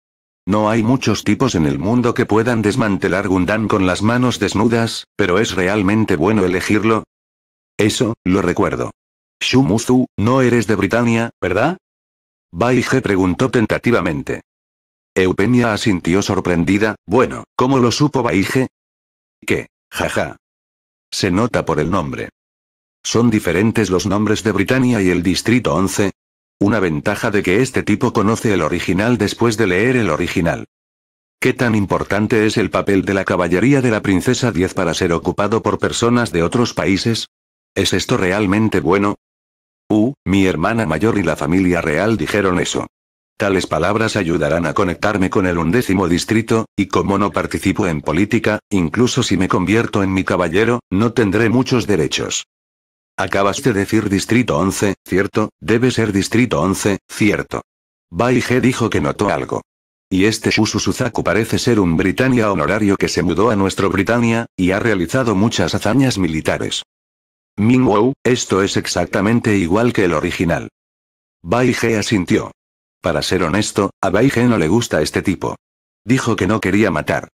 Speaker 1: No hay muchos tipos en el mundo que puedan desmantelar Gundam con las manos desnudas, pero ¿es realmente bueno elegirlo? Eso, lo recuerdo. Shumuzu, no eres de Britania, ¿verdad? Baige preguntó tentativamente. Eupenia asintió sorprendida, bueno, ¿cómo lo supo Baige? ¿Qué? Jaja. Se nota por el nombre. ¿Son diferentes los nombres de Britania y el Distrito 11? Una ventaja de que este tipo conoce el original después de leer el original. ¿Qué tan importante es el papel de la caballería de la Princesa 10 para ser ocupado por personas de otros países? ¿Es esto realmente bueno? Uh, mi hermana mayor y la familia real dijeron eso. Tales palabras ayudarán a conectarme con el undécimo distrito, y como no participo en política, incluso si me convierto en mi caballero, no tendré muchos derechos. Acabas de decir distrito 11, cierto, debe ser distrito 11, cierto. Baige dijo que notó algo. Y este Shusu parece ser un Britannia honorario que se mudó a nuestro Britannia, y ha realizado muchas hazañas militares. Wow, esto es exactamente igual que el original. Baige asintió. Para ser honesto, a Baige no le gusta este tipo. Dijo que no quería matar.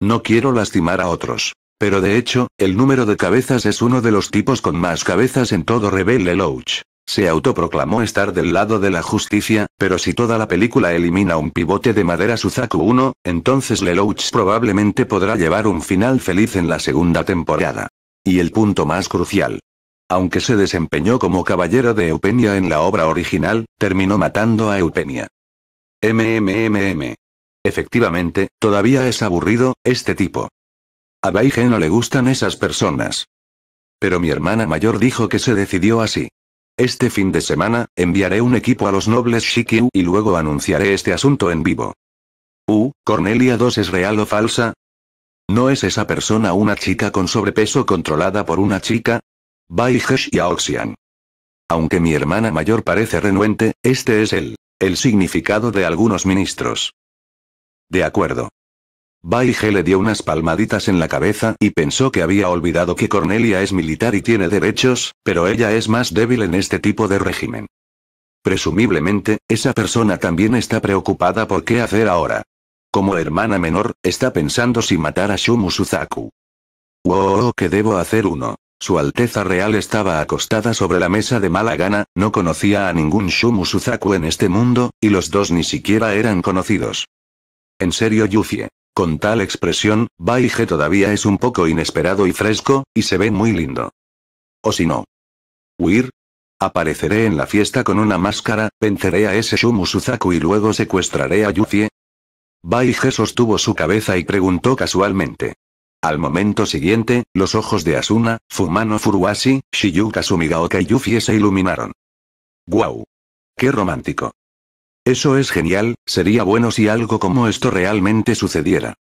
Speaker 1: No quiero lastimar a otros. Pero de hecho, el número de cabezas es uno de los tipos con más cabezas en todo Rebel louch Se autoproclamó estar del lado de la justicia, pero si toda la película elimina un pivote de madera Suzaku 1, entonces Lelouch probablemente podrá llevar un final feliz en la segunda temporada. Y el punto más crucial. Aunque se desempeñó como caballero de Eupenia en la obra original, terminó matando a Eupenia. MMMM. Efectivamente, todavía es aburrido, este tipo. A Baige no le gustan esas personas. Pero mi hermana mayor dijo que se decidió así. Este fin de semana, enviaré un equipo a los nobles Shikyu y luego anunciaré este asunto en vivo. Uh, Cornelia 2 es real o falsa? ¿No es esa persona una chica con sobrepeso controlada por una chica? Baigesh y Aoxian. Aunque mi hermana mayor parece renuente, este es el, el significado de algunos ministros. De acuerdo. Baige le dio unas palmaditas en la cabeza y pensó que había olvidado que Cornelia es militar y tiene derechos, pero ella es más débil en este tipo de régimen. Presumiblemente, esa persona también está preocupada por qué hacer ahora. Como hermana menor, está pensando si matar a Shumu Suzaku. Oh, oh, oh que debo hacer uno. Su Alteza Real estaba acostada sobre la mesa de mala gana, no conocía a ningún Shumu Suzaku en este mundo, y los dos ni siquiera eran conocidos. En serio Yufie. Con tal expresión, Baige todavía es un poco inesperado y fresco, y se ve muy lindo. O si no. ¿Huir? Apareceré en la fiesta con una máscara, venceré a ese Shumu Suzaku y luego secuestraré a Yufie. Baige sostuvo su cabeza y preguntó casualmente. Al momento siguiente, los ojos de Asuna, Fumano Furuasi, Shiyuka Sumigaoka y Yuffie se iluminaron. ¡Guau! ¡Qué romántico! Eso es genial, sería bueno si algo como esto realmente sucediera.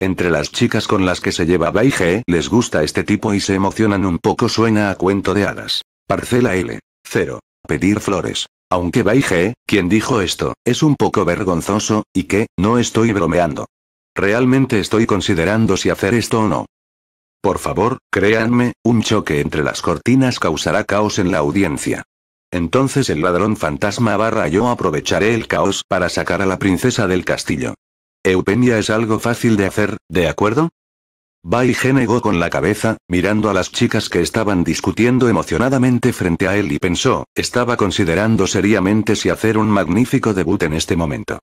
Speaker 1: Entre las chicas con las que se lleva Baige les gusta este tipo y se emocionan un poco suena a cuento de hadas. Parcela L. 0. Pedir flores. Aunque Baige, quien dijo esto, es un poco vergonzoso, y que, no estoy bromeando. Realmente estoy considerando si hacer esto o no. Por favor, créanme, un choque entre las cortinas causará caos en la audiencia. Entonces el ladrón fantasma barra yo aprovecharé el caos para sacar a la princesa del castillo. Eupenia es algo fácil de hacer, ¿de acuerdo? Baige negó con la cabeza, mirando a las chicas que estaban discutiendo emocionadamente frente a él y pensó, estaba considerando seriamente si hacer un magnífico debut en este momento.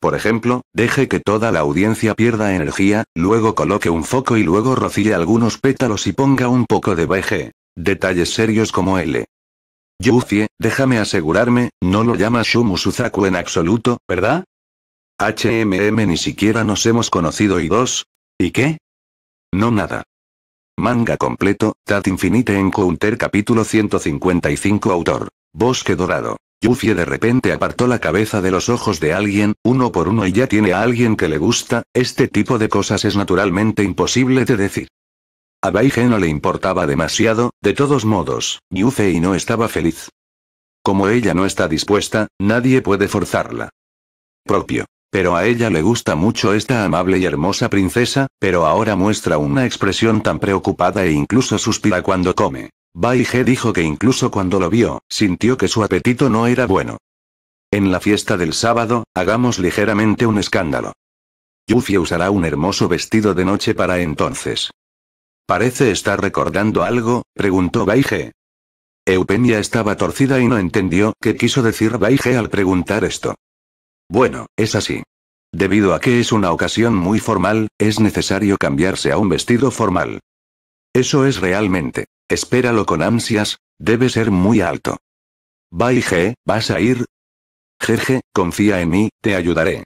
Speaker 1: Por ejemplo, deje que toda la audiencia pierda energía, luego coloque un foco y luego rocille algunos pétalos y ponga un poco de BG. Detalles serios como L. Yufie, déjame asegurarme, no lo llamas Shumu en absoluto, ¿verdad? HMM ni siquiera nos hemos conocido y dos. ¿Y qué? No nada. Manga completo, Tat Infinite en counter capítulo 155 autor. Bosque Dorado. Yuffie de repente apartó la cabeza de los ojos de alguien, uno por uno y ya tiene a alguien que le gusta, este tipo de cosas es naturalmente imposible de decir. A Baige no le importaba demasiado, de todos modos, Yufei no estaba feliz. Como ella no está dispuesta, nadie puede forzarla. Propio. Pero a ella le gusta mucho esta amable y hermosa princesa, pero ahora muestra una expresión tan preocupada e incluso suspira cuando come. Baige dijo que incluso cuando lo vio, sintió que su apetito no era bueno. En la fiesta del sábado, hagamos ligeramente un escándalo. Yuffie usará un hermoso vestido de noche para entonces. ¿Parece estar recordando algo? preguntó Baige. Eupenia estaba torcida y no entendió qué quiso decir Baige al preguntar esto. Bueno, es así. Debido a que es una ocasión muy formal, es necesario cambiarse a un vestido formal. Eso es realmente. Espéralo con ansias, debe ser muy alto. Baige, ¿vas a ir? Jeje, confía en mí, te ayudaré.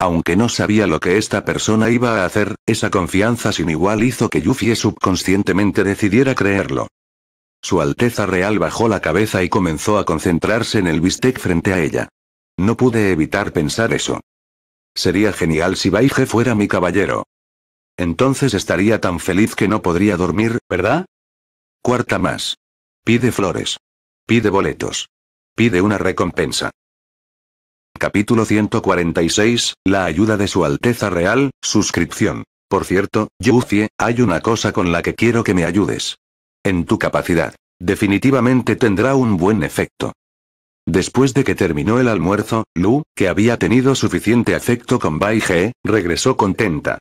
Speaker 1: Aunque no sabía lo que esta persona iba a hacer, esa confianza sin igual hizo que Yuffie subconscientemente decidiera creerlo. Su Alteza Real bajó la cabeza y comenzó a concentrarse en el bistec frente a ella. No pude evitar pensar eso. Sería genial si Baige fuera mi caballero. Entonces estaría tan feliz que no podría dormir, ¿verdad? Cuarta más. Pide flores. Pide boletos. Pide una recompensa. Capítulo 146, La ayuda de Su Alteza Real, suscripción. Por cierto, Yufie, hay una cosa con la que quiero que me ayudes. En tu capacidad. Definitivamente tendrá un buen efecto. Después de que terminó el almuerzo, Lu, que había tenido suficiente afecto con Bai regresó contenta.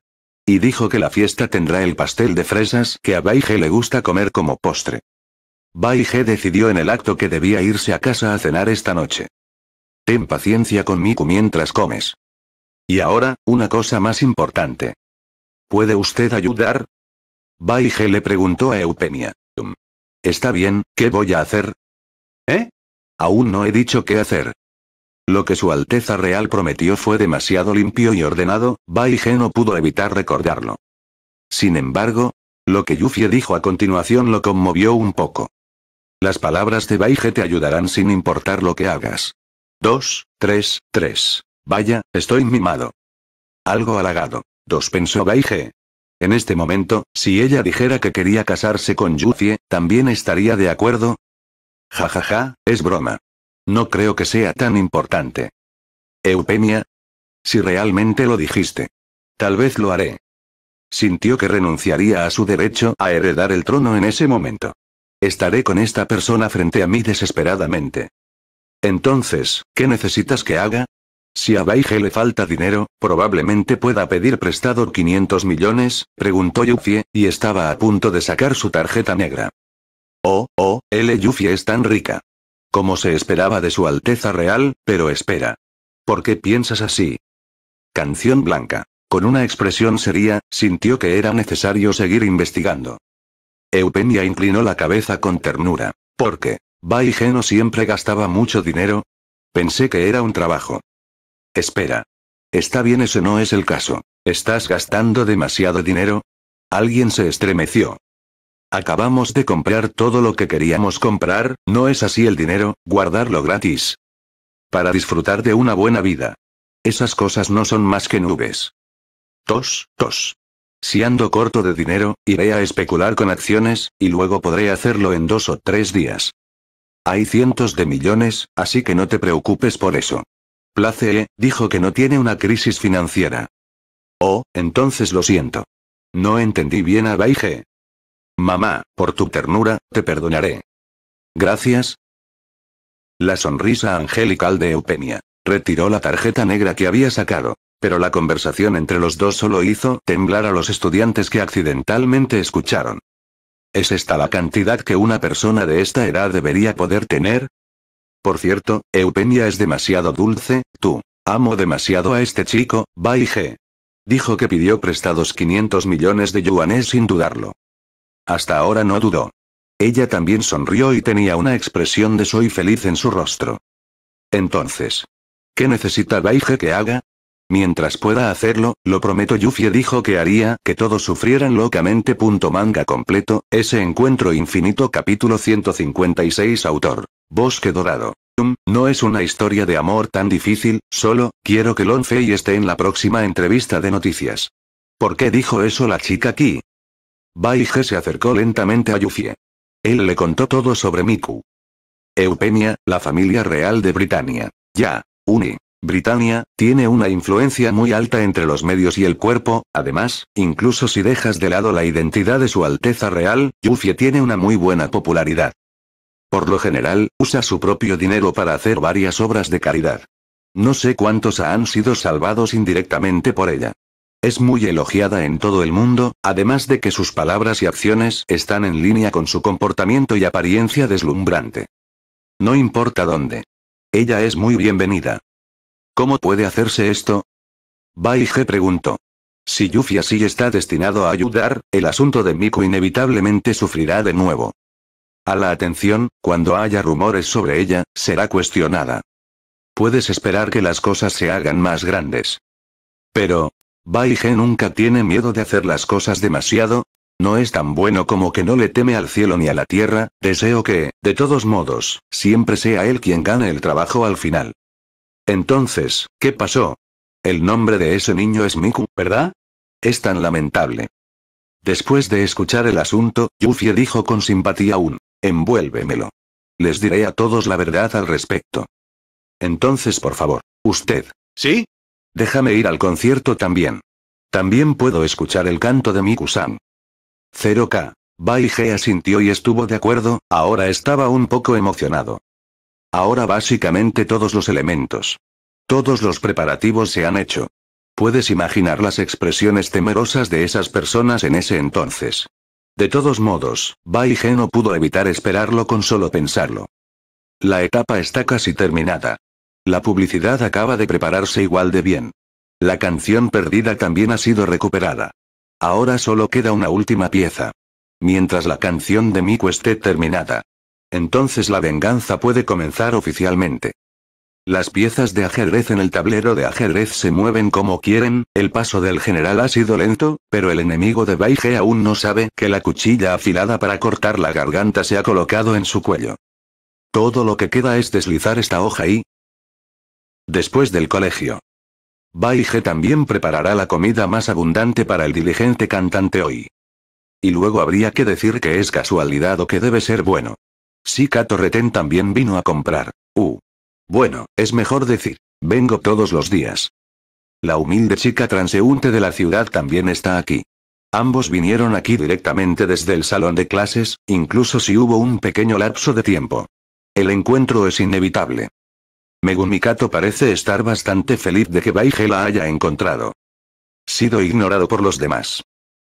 Speaker 1: Y dijo que la fiesta tendrá el pastel de fresas que a Baige le gusta comer como postre. Baige decidió en el acto que debía irse a casa a cenar esta noche. Ten paciencia con Miku mientras comes. Y ahora, una cosa más importante. ¿Puede usted ayudar? Baige le preguntó a Eupenia. Está bien, ¿qué voy a hacer? ¿Eh? Aún no he dicho qué hacer, lo que su Alteza Real prometió fue demasiado limpio y ordenado, Bai no pudo evitar recordarlo. Sin embargo, lo que Yufie dijo a continuación lo conmovió un poco. Las palabras de Baige te ayudarán sin importar lo que hagas. 2, 3, 3. Vaya, estoy mimado. Algo halagado. Dos pensó Baige. En este momento, si ella dijera que quería casarse con Yufie, ¿también estaría de acuerdo? Jajaja, ja, ja, es broma. No creo que sea tan importante. Eupenia. Si realmente lo dijiste. Tal vez lo haré. Sintió que renunciaría a su derecho a heredar el trono en ese momento. Estaré con esta persona frente a mí desesperadamente. Entonces, ¿qué necesitas que haga? Si a Baige le falta dinero, probablemente pueda pedir prestado 500 millones, preguntó Yufie, y estaba a punto de sacar su tarjeta negra. Oh, oh, L. Yufie es tan rica. Como se esperaba de su Alteza Real, pero espera. ¿Por qué piensas así? Canción Blanca. Con una expresión seria, sintió que era necesario seguir investigando. Eupenia inclinó la cabeza con ternura. ¿Por qué? Baigeno siempre gastaba mucho dinero. Pensé que era un trabajo. Espera. Está bien, eso no es el caso. ¿Estás gastando demasiado dinero? Alguien se estremeció. Acabamos de comprar todo lo que queríamos comprar, ¿no es así el dinero, guardarlo gratis? Para disfrutar de una buena vida. Esas cosas no son más que nubes. Tos, tos. Si ando corto de dinero, iré a especular con acciones, y luego podré hacerlo en dos o tres días. Hay cientos de millones, así que no te preocupes por eso. Place eh, dijo que no tiene una crisis financiera. Oh, entonces lo siento. No entendí bien a Baige, Mamá, por tu ternura, te perdonaré. Gracias. La sonrisa angelical de Eupenia. Retiró la tarjeta negra que había sacado. Pero la conversación entre los dos solo hizo temblar a los estudiantes que accidentalmente escucharon. ¿Es esta la cantidad que una persona de esta edad debería poder tener? Por cierto, Eupenia es demasiado dulce, tú. Amo demasiado a este chico, Baige. Dijo que pidió prestados 500 millones de yuanes sin dudarlo. Hasta ahora no dudó. Ella también sonrió y tenía una expresión de soy feliz en su rostro. Entonces, ¿qué necesita Baige que haga? Mientras pueda hacerlo, lo prometo Yufie dijo que haría que todos sufrieran locamente. Punto manga completo, ese encuentro infinito capítulo 156 autor. Bosque Dorado. Mm, no es una historia de amor tan difícil, solo, quiero que Lonfei esté en la próxima entrevista de noticias. ¿Por qué dijo eso la chica aquí? Baige se acercó lentamente a Yufie. Él le contó todo sobre Miku. Eupenia, la familia real de Britania. Ya, Uni. Britania, tiene una influencia muy alta entre los medios y el cuerpo, además, incluso si dejas de lado la identidad de su Alteza Real, Yufie tiene una muy buena popularidad. Por lo general, usa su propio dinero para hacer varias obras de caridad. No sé cuántos han sido salvados indirectamente por ella. Es muy elogiada en todo el mundo, además de que sus palabras y acciones están en línea con su comportamiento y apariencia deslumbrante. No importa dónde. Ella es muy bienvenida. ¿Cómo puede hacerse esto? Baige preguntó. Si Yuffie así está destinado a ayudar, el asunto de Miku inevitablemente sufrirá de nuevo. A la atención, cuando haya rumores sobre ella, será cuestionada. Puedes esperar que las cosas se hagan más grandes. Pero, ¿Baihe nunca tiene miedo de hacer las cosas demasiado. No es tan bueno como que no le teme al cielo ni a la tierra, deseo que, de todos modos, siempre sea él quien gane el trabajo al final. Entonces, ¿qué pasó? El nombre de ese niño es Miku, ¿verdad? Es tan lamentable. Después de escuchar el asunto, Yufie dijo con simpatía aún, envuélvemelo. Les diré a todos la verdad al respecto. Entonces, por favor, usted. ¿Sí? Déjame ir al concierto también. También puedo escuchar el canto de Miku-san. 0K. Bai asintió y estuvo de acuerdo, ahora estaba un poco emocionado. Ahora básicamente todos los elementos. Todos los preparativos se han hecho. Puedes imaginar las expresiones temerosas de esas personas en ese entonces. De todos modos, Bai no pudo evitar esperarlo con solo pensarlo. La etapa está casi terminada. La publicidad acaba de prepararse igual de bien. La canción perdida también ha sido recuperada. Ahora solo queda una última pieza. Mientras la canción de Miku esté terminada. Entonces la venganza puede comenzar oficialmente. Las piezas de ajedrez en el tablero de ajedrez se mueven como quieren, el paso del general ha sido lento, pero el enemigo de Baige aún no sabe que la cuchilla afilada para cortar la garganta se ha colocado en su cuello. Todo lo que queda es deslizar esta hoja y, Después del colegio. Baige también preparará la comida más abundante para el diligente cantante hoy. Y luego habría que decir que es casualidad o que debe ser bueno. Si Kato también vino a comprar. Uh. Bueno, es mejor decir, vengo todos los días. La humilde chica transeúnte de la ciudad también está aquí. Ambos vinieron aquí directamente desde el salón de clases, incluso si hubo un pequeño lapso de tiempo. El encuentro es inevitable. Megumi parece estar bastante feliz de que Baige la haya encontrado. Sido ignorado por los demás.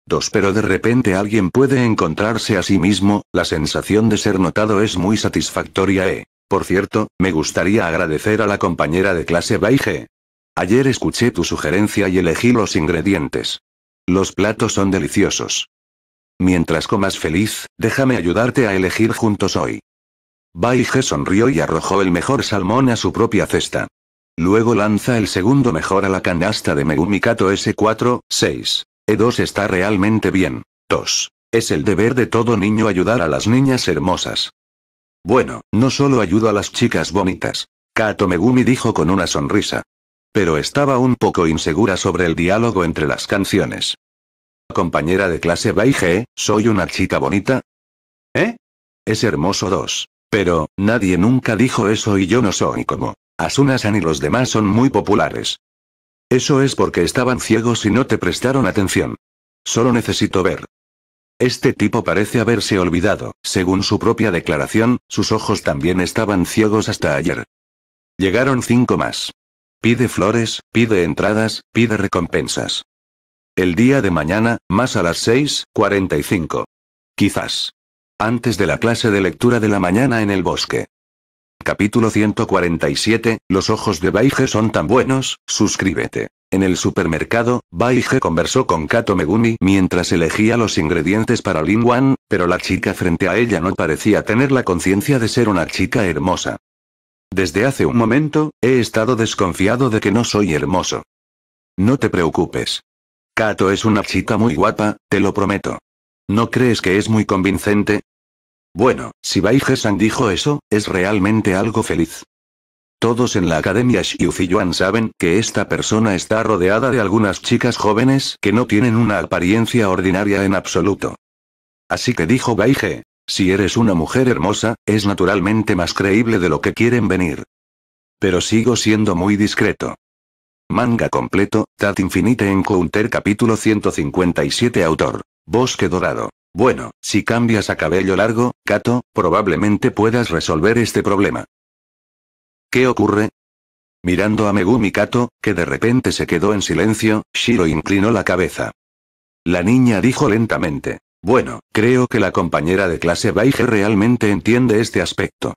Speaker 1: Dos, pero de repente alguien puede encontrarse a sí mismo, la sensación de ser notado es muy satisfactoria ¿eh? Por cierto, me gustaría agradecer a la compañera de clase Baige. Ayer escuché tu sugerencia y elegí los ingredientes. Los platos son deliciosos. Mientras comas feliz, déjame ayudarte a elegir juntos hoy. Baige sonrió y arrojó el mejor salmón a su propia cesta. Luego lanza el segundo mejor a la canasta de Megumi Kato S4, 6. E2 está realmente bien. 2. Es el deber de todo niño ayudar a las niñas hermosas. Bueno, no solo ayudo a las chicas bonitas. Kato Megumi dijo con una sonrisa. Pero estaba un poco insegura sobre el diálogo entre las canciones. Compañera de clase Baige, ¿soy una chica bonita? ¿Eh? Es hermoso 2. Pero, nadie nunca dijo eso y yo no soy como. asuna y los demás son muy populares. Eso es porque estaban ciegos y no te prestaron atención. Solo necesito ver. Este tipo parece haberse olvidado, según su propia declaración, sus ojos también estaban ciegos hasta ayer. Llegaron cinco más. Pide flores, pide entradas, pide recompensas. El día de mañana, más a las 6.45. Quizás antes de la clase de lectura de la mañana en el bosque. Capítulo 147, Los ojos de Baige son tan buenos, suscríbete. En el supermercado, Baige conversó con Kato Megumi mientras elegía los ingredientes para Lin Wan, pero la chica frente a ella no parecía tener la conciencia de ser una chica hermosa. Desde hace un momento, he estado desconfiado de que no soy hermoso. No te preocupes. Kato es una chica muy guapa, te lo prometo. ¿No crees que es muy convincente? Bueno, si Bai San dijo eso, es realmente algo feliz. Todos en la Academia Xiuciyuan Yuan saben que esta persona está rodeada de algunas chicas jóvenes que no tienen una apariencia ordinaria en absoluto. Así que dijo Baige, si eres una mujer hermosa, es naturalmente más creíble de lo que quieren venir. Pero sigo siendo muy discreto. Manga completo, Tat Infinite Encounter capítulo 157 autor. Bosque Dorado. Bueno, si cambias a cabello largo, Kato, probablemente puedas resolver este problema. ¿Qué ocurre? Mirando a Megumi Kato, que de repente se quedó en silencio, Shiro inclinó la cabeza. La niña dijo lentamente. Bueno, creo que la compañera de clase Baige realmente entiende este aspecto.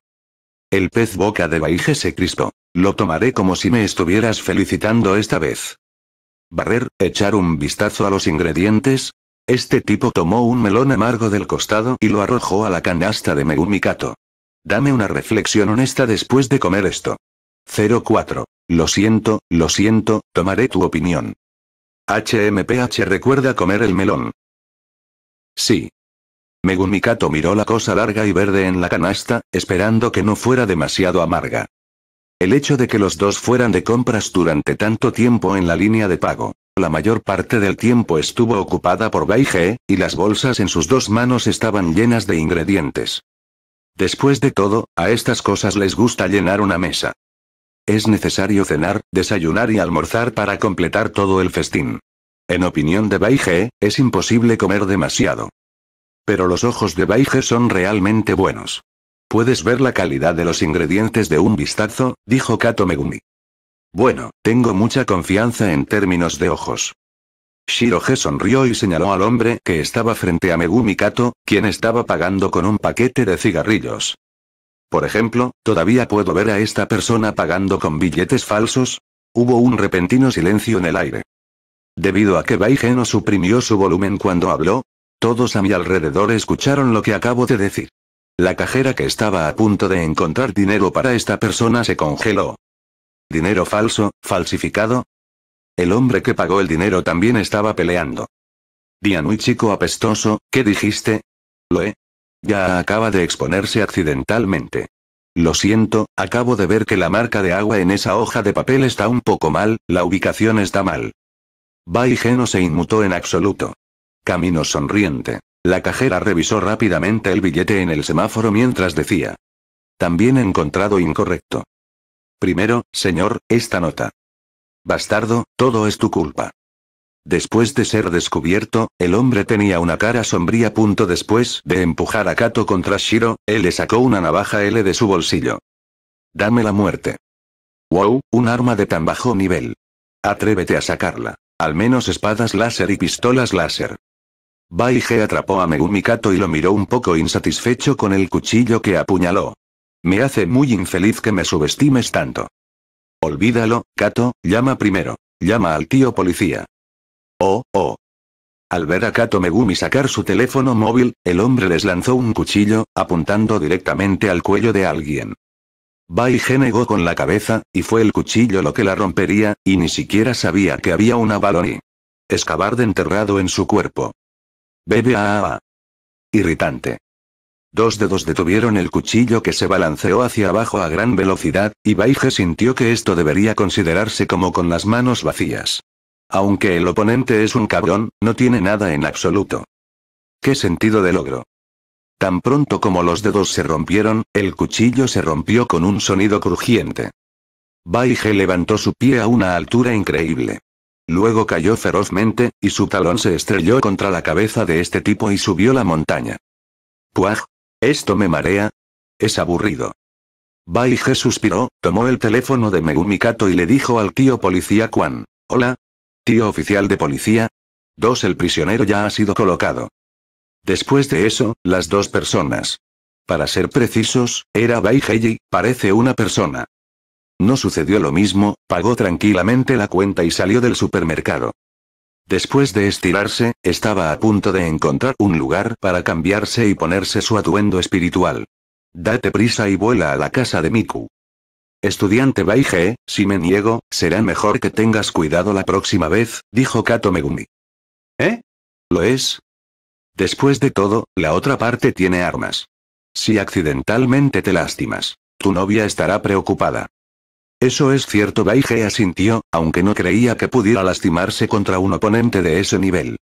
Speaker 1: El pez boca de Baige se crispó. Lo tomaré como si me estuvieras felicitando esta vez. Barrer, echar un vistazo a los ingredientes, este tipo tomó un melón amargo del costado y lo arrojó a la canasta de Megumikato. Dame una reflexión honesta después de comer esto. 04. Lo siento, lo siento, tomaré tu opinión. HMPH recuerda comer el melón. Sí. Megumikato miró la cosa larga y verde en la canasta, esperando que no fuera demasiado amarga. El hecho de que los dos fueran de compras durante tanto tiempo en la línea de pago, la mayor parte del tiempo estuvo ocupada por Bai y las bolsas en sus dos manos estaban llenas de ingredientes. Después de todo, a estas cosas les gusta llenar una mesa. Es necesario cenar, desayunar y almorzar para completar todo el festín. En opinión de Baige, es imposible comer demasiado. Pero los ojos de Baige son realmente buenos. Puedes ver la calidad de los ingredientes de un vistazo, dijo Kato Megumi. Bueno, tengo mucha confianza en términos de ojos. Shiroge sonrió y señaló al hombre que estaba frente a Megumi Kato, quien estaba pagando con un paquete de cigarrillos. Por ejemplo, ¿todavía puedo ver a esta persona pagando con billetes falsos? Hubo un repentino silencio en el aire. Debido a que Baigeno suprimió su volumen cuando habló, todos a mi alrededor escucharon lo que acabo de decir. La cajera que estaba a punto de encontrar dinero para esta persona se congeló. ¿Dinero falso, falsificado? El hombre que pagó el dinero también estaba peleando. Dianui chico apestoso, ¿qué dijiste? Lo he. Ya acaba de exponerse accidentalmente. Lo siento, acabo de ver que la marca de agua en esa hoja de papel está un poco mal, la ubicación está mal. Bai no se inmutó en absoluto. Camino sonriente. La cajera revisó rápidamente el billete en el semáforo mientras decía. También encontrado incorrecto. Primero, señor, esta nota. Bastardo, todo es tu culpa. Después de ser descubierto, el hombre tenía una cara sombría. Punto Después de empujar a Kato contra Shiro, él le sacó una navaja L de su bolsillo. Dame la muerte. Wow, un arma de tan bajo nivel. Atrévete a sacarla. Al menos espadas láser y pistolas láser. Baige atrapó a Megumi Kato y lo miró un poco insatisfecho con el cuchillo que apuñaló. Me hace muy infeliz que me subestimes tanto. Olvídalo, Kato, llama primero. Llama al tío policía. Oh, oh. Al ver a Kato Megumi sacar su teléfono móvil, el hombre les lanzó un cuchillo, apuntando directamente al cuello de alguien. Bai negó con la cabeza, y fue el cuchillo lo que la rompería, y ni siquiera sabía que había una balón excavar de enterrado en su cuerpo. Bebe a, ah, a, ah, a. Ah. Irritante. Dos dedos detuvieron el cuchillo que se balanceó hacia abajo a gran velocidad, y Baige sintió que esto debería considerarse como con las manos vacías. Aunque el oponente es un cabrón, no tiene nada en absoluto. ¿Qué sentido de logro? Tan pronto como los dedos se rompieron, el cuchillo se rompió con un sonido crujiente. Baige levantó su pie a una altura increíble. Luego cayó ferozmente, y su talón se estrelló contra la cabeza de este tipo y subió la montaña. Puaj, esto me marea. Es aburrido. Baige suspiró, tomó el teléfono de Megumi Kato y le dijo al tío policía Kwan. Hola. Tío oficial de policía. Dos el prisionero ya ha sido colocado. Después de eso, las dos personas. Para ser precisos, era Baigei, parece una persona. No sucedió lo mismo, pagó tranquilamente la cuenta y salió del supermercado. Después de estirarse, estaba a punto de encontrar un lugar para cambiarse y ponerse su atuendo espiritual. Date prisa y vuela a la casa de Miku. Estudiante Baige, si me niego, será mejor que tengas cuidado la próxima vez, dijo Kato Megumi. ¿Eh? ¿Lo es? Después de todo, la otra parte tiene armas. Si accidentalmente te lastimas, tu novia estará preocupada. Eso es cierto, Baige asintió, aunque no creía que pudiera lastimarse contra un oponente de ese nivel.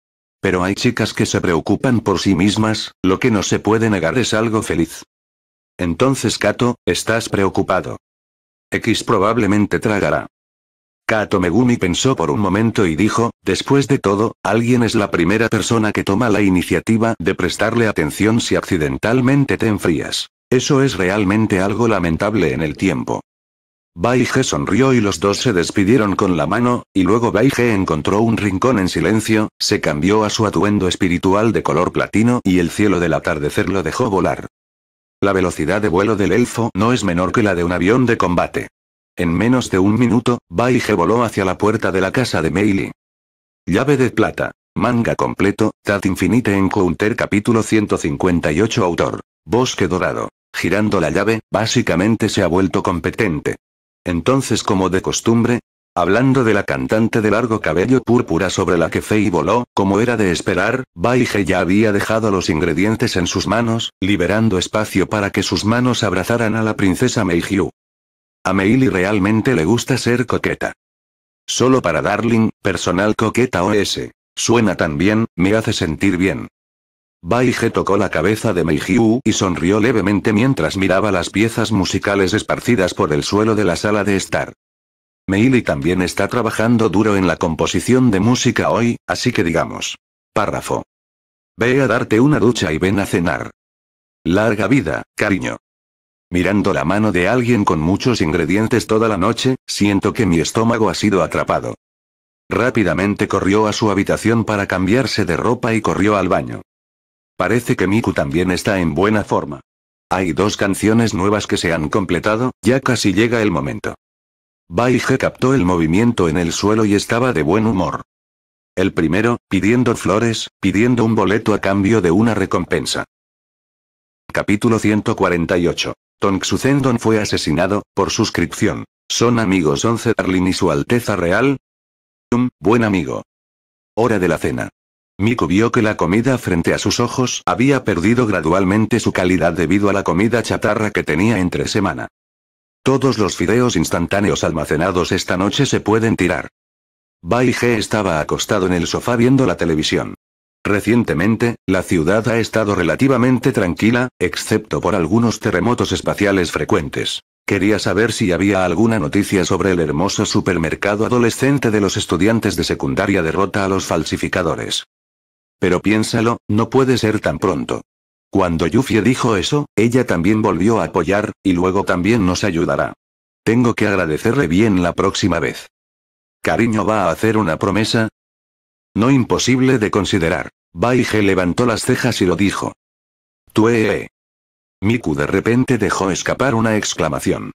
Speaker 1: Pero hay chicas que se preocupan por sí mismas, lo que no se puede negar es algo feliz. Entonces Kato, estás preocupado. X probablemente tragará. Kato Megumi pensó por un momento y dijo, después de todo, alguien es la primera persona que toma la iniciativa de prestarle atención si accidentalmente te enfrías. Eso es realmente algo lamentable en el tiempo. Baige sonrió y los dos se despidieron con la mano, y luego Baige encontró un rincón en silencio, se cambió a su atuendo espiritual de color platino y el cielo del atardecer lo dejó volar. La velocidad de vuelo del elfo no es menor que la de un avión de combate. En menos de un minuto, Baige voló hacia la puerta de la casa de Meili. Llave de plata. Manga completo, Tat Infinite Encounter capítulo 158 autor. Bosque dorado. Girando la llave, básicamente se ha vuelto competente. Entonces como de costumbre, hablando de la cantante de largo cabello púrpura sobre la que Fei voló, como era de esperar, Baige ya había dejado los ingredientes en sus manos, liberando espacio para que sus manos abrazaran a la princesa Meiju. A Meili realmente le gusta ser coqueta. Solo para Darling, personal coqueta o ese. Suena tan bien, me hace sentir bien. Baige tocó la cabeza de Meijiu y sonrió levemente mientras miraba las piezas musicales esparcidas por el suelo de la sala de estar. Meili también está trabajando duro en la composición de música hoy, así que digamos. Párrafo. Ve a darte una ducha y ven a cenar. Larga vida, cariño. Mirando la mano de alguien con muchos ingredientes toda la noche, siento que mi estómago ha sido atrapado. Rápidamente corrió a su habitación para cambiarse de ropa y corrió al baño. Parece que Miku también está en buena forma. Hay dos canciones nuevas que se han completado, ya casi llega el momento. Baige captó el movimiento en el suelo y estaba de buen humor. El primero, pidiendo flores, pidiendo un boleto a cambio de una recompensa. Capítulo 148. Zendon fue asesinado, por suscripción. ¿Son amigos 11 Darling y su Alteza Real? Un mm, buen amigo. Hora de la cena. Miku vio que la comida frente a sus ojos había perdido gradualmente su calidad debido a la comida chatarra que tenía entre semana. Todos los fideos instantáneos almacenados esta noche se pueden tirar. Bai estaba acostado en el sofá viendo la televisión. Recientemente, la ciudad ha estado relativamente tranquila, excepto por algunos terremotos espaciales frecuentes. Quería saber si había alguna noticia sobre el hermoso supermercado adolescente de los estudiantes de secundaria derrota a los falsificadores. Pero piénsalo, no puede ser tan pronto. Cuando Yufie dijo eso, ella también volvió a apoyar, y luego también nos ayudará. Tengo que agradecerle bien la próxima vez. ¿Cariño va a hacer una promesa? No imposible de considerar. Baige levantó las cejas y lo dijo. tue Miku de repente dejó escapar una exclamación.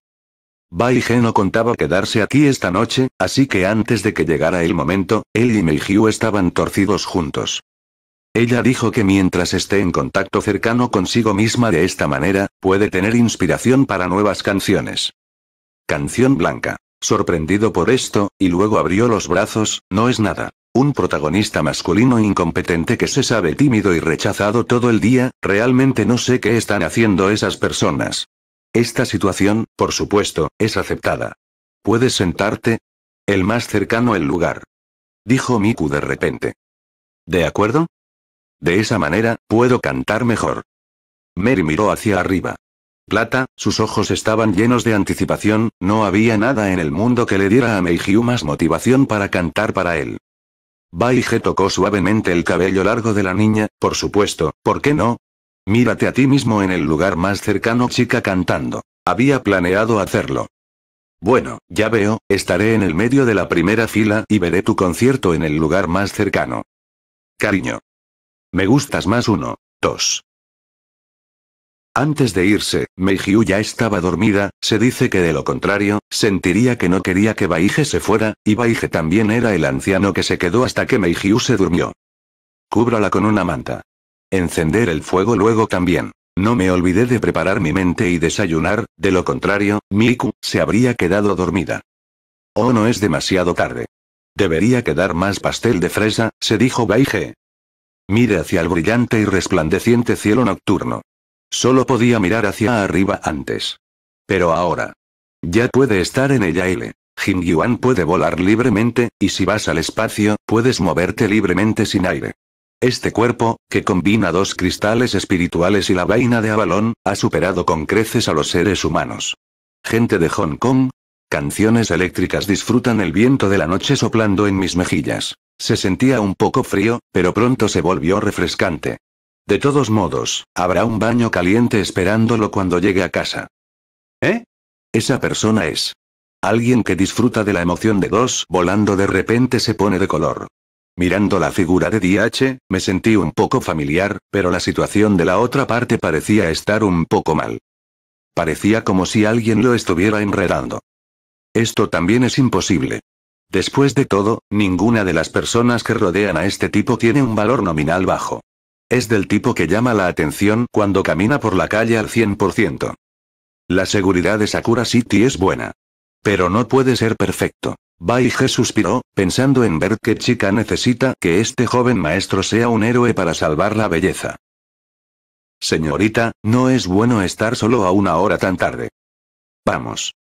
Speaker 1: Baige no contaba quedarse aquí esta noche, así que antes de que llegara el momento, él y Meijiu estaban torcidos juntos. Ella dijo que mientras esté en contacto cercano consigo misma de esta manera, puede tener inspiración para nuevas canciones. Canción blanca. Sorprendido por esto, y luego abrió los brazos, no es nada. Un protagonista masculino incompetente que se sabe tímido y rechazado todo el día, realmente no sé qué están haciendo esas personas. Esta situación, por supuesto, es aceptada. ¿Puedes sentarte? El más cercano el lugar. Dijo Miku de repente. ¿De acuerdo? De esa manera, puedo cantar mejor. Mary miró hacia arriba. Plata, sus ojos estaban llenos de anticipación, no había nada en el mundo que le diera a Meijiú más motivación para cantar para él. Baige tocó suavemente el cabello largo de la niña, por supuesto, ¿por qué no? Mírate a ti mismo en el lugar más cercano chica cantando. Había planeado hacerlo. Bueno, ya veo, estaré en el medio de la primera fila y veré tu concierto en el lugar más cercano. Cariño, me gustas más uno, dos. Antes de irse, Meijiu ya estaba dormida, se dice que de lo contrario, sentiría que no quería que Baige se fuera, y Baige también era el anciano que se quedó hasta que Meijiu se durmió. Cúbrala con una manta. Encender el fuego luego también. No me olvidé de preparar mi mente y desayunar, de lo contrario, Miku se habría quedado dormida. Oh, no es demasiado tarde. Debería quedar más pastel de fresa, se dijo Baige, Mire hacia el brillante y resplandeciente cielo nocturno. Solo podía mirar hacia arriba antes. Pero ahora. Ya puede estar en ella aire Jin Yuan puede volar libremente, y si vas al espacio, puedes moverte libremente sin aire. Este cuerpo, que combina dos cristales espirituales y la vaina de Avalón, ha superado con creces a los seres humanos. Gente de Hong Kong, Canciones eléctricas disfrutan el viento de la noche soplando en mis mejillas. Se sentía un poco frío, pero pronto se volvió refrescante. De todos modos, habrá un baño caliente esperándolo cuando llegue a casa. ¿Eh? Esa persona es. Alguien que disfruta de la emoción de dos volando de repente se pone de color. Mirando la figura de DH, me sentí un poco familiar, pero la situación de la otra parte parecía estar un poco mal. Parecía como si alguien lo estuviera enredando. Esto también es imposible. Después de todo, ninguna de las personas que rodean a este tipo tiene un valor nominal bajo. Es del tipo que llama la atención cuando camina por la calle al 100%. La seguridad de Sakura City es buena. Pero no puede ser perfecto. Baige suspiró, pensando en ver qué chica necesita que este joven maestro sea un héroe para salvar la belleza. Señorita, no es bueno estar solo a una hora tan tarde. Vamos.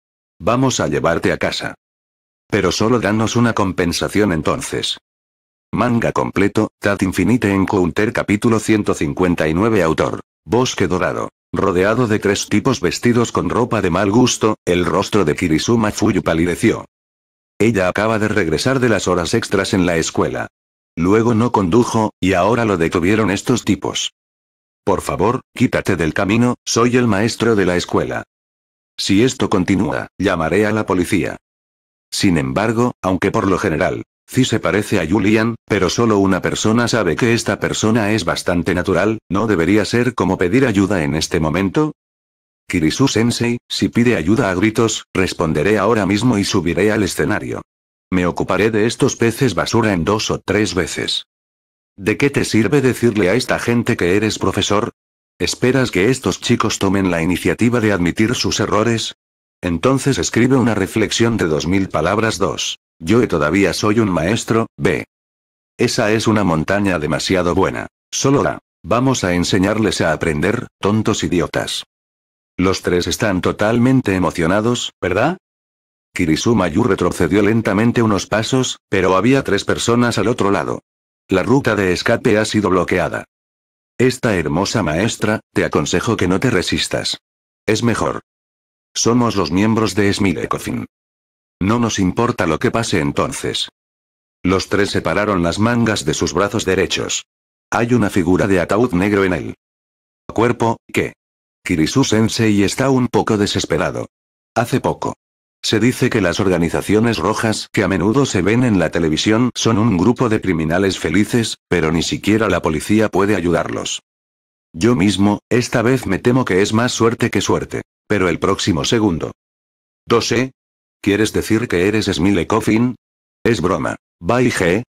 Speaker 1: Vamos a llevarte a casa. Pero solo danos una compensación entonces. Manga completo, Tat Infinite en Counter capítulo 159 autor. Bosque dorado. Rodeado de tres tipos vestidos con ropa de mal gusto, el rostro de Kirisuma Fuyu palideció. Ella acaba de regresar de las horas extras en la escuela. Luego no condujo, y ahora lo detuvieron estos tipos. Por favor, quítate del camino, soy el maestro de la escuela. Si esto continúa, llamaré a la policía. Sin embargo, aunque por lo general, sí se parece a Julian, pero solo una persona sabe que esta persona es bastante natural, ¿no debería ser como pedir ayuda en este momento? Kirisu Sensei, si pide ayuda a gritos, responderé ahora mismo y subiré al escenario. Me ocuparé de estos peces basura en dos o tres veces. ¿De qué te sirve decirle a esta gente que eres profesor? ¿Esperas que estos chicos tomen la iniciativa de admitir sus errores? Entonces escribe una reflexión de 2.000 palabras 2. Yo todavía soy un maestro, B. Esa es una montaña demasiado buena. Solo la. Vamos a enseñarles a aprender, tontos idiotas. Los tres están totalmente emocionados, ¿verdad? Kirisumayu Yu retrocedió lentamente unos pasos, pero había tres personas al otro lado. La ruta de escape ha sido bloqueada. Esta hermosa maestra, te aconsejo que no te resistas. Es mejor. Somos los miembros de Smith No nos importa lo que pase entonces. Los tres separaron las mangas de sus brazos derechos. Hay una figura de ataúd negro en él. Cuerpo, qué Kirisu Sensei está un poco desesperado. Hace poco. Se dice que las organizaciones rojas que a menudo se ven en la televisión son un grupo de criminales felices, pero ni siquiera la policía puede ayudarlos. Yo mismo, esta vez me temo que es más suerte que suerte. Pero el próximo segundo. 12. ¿Quieres decir que eres Smile Coffin? Es broma. ¿Baige?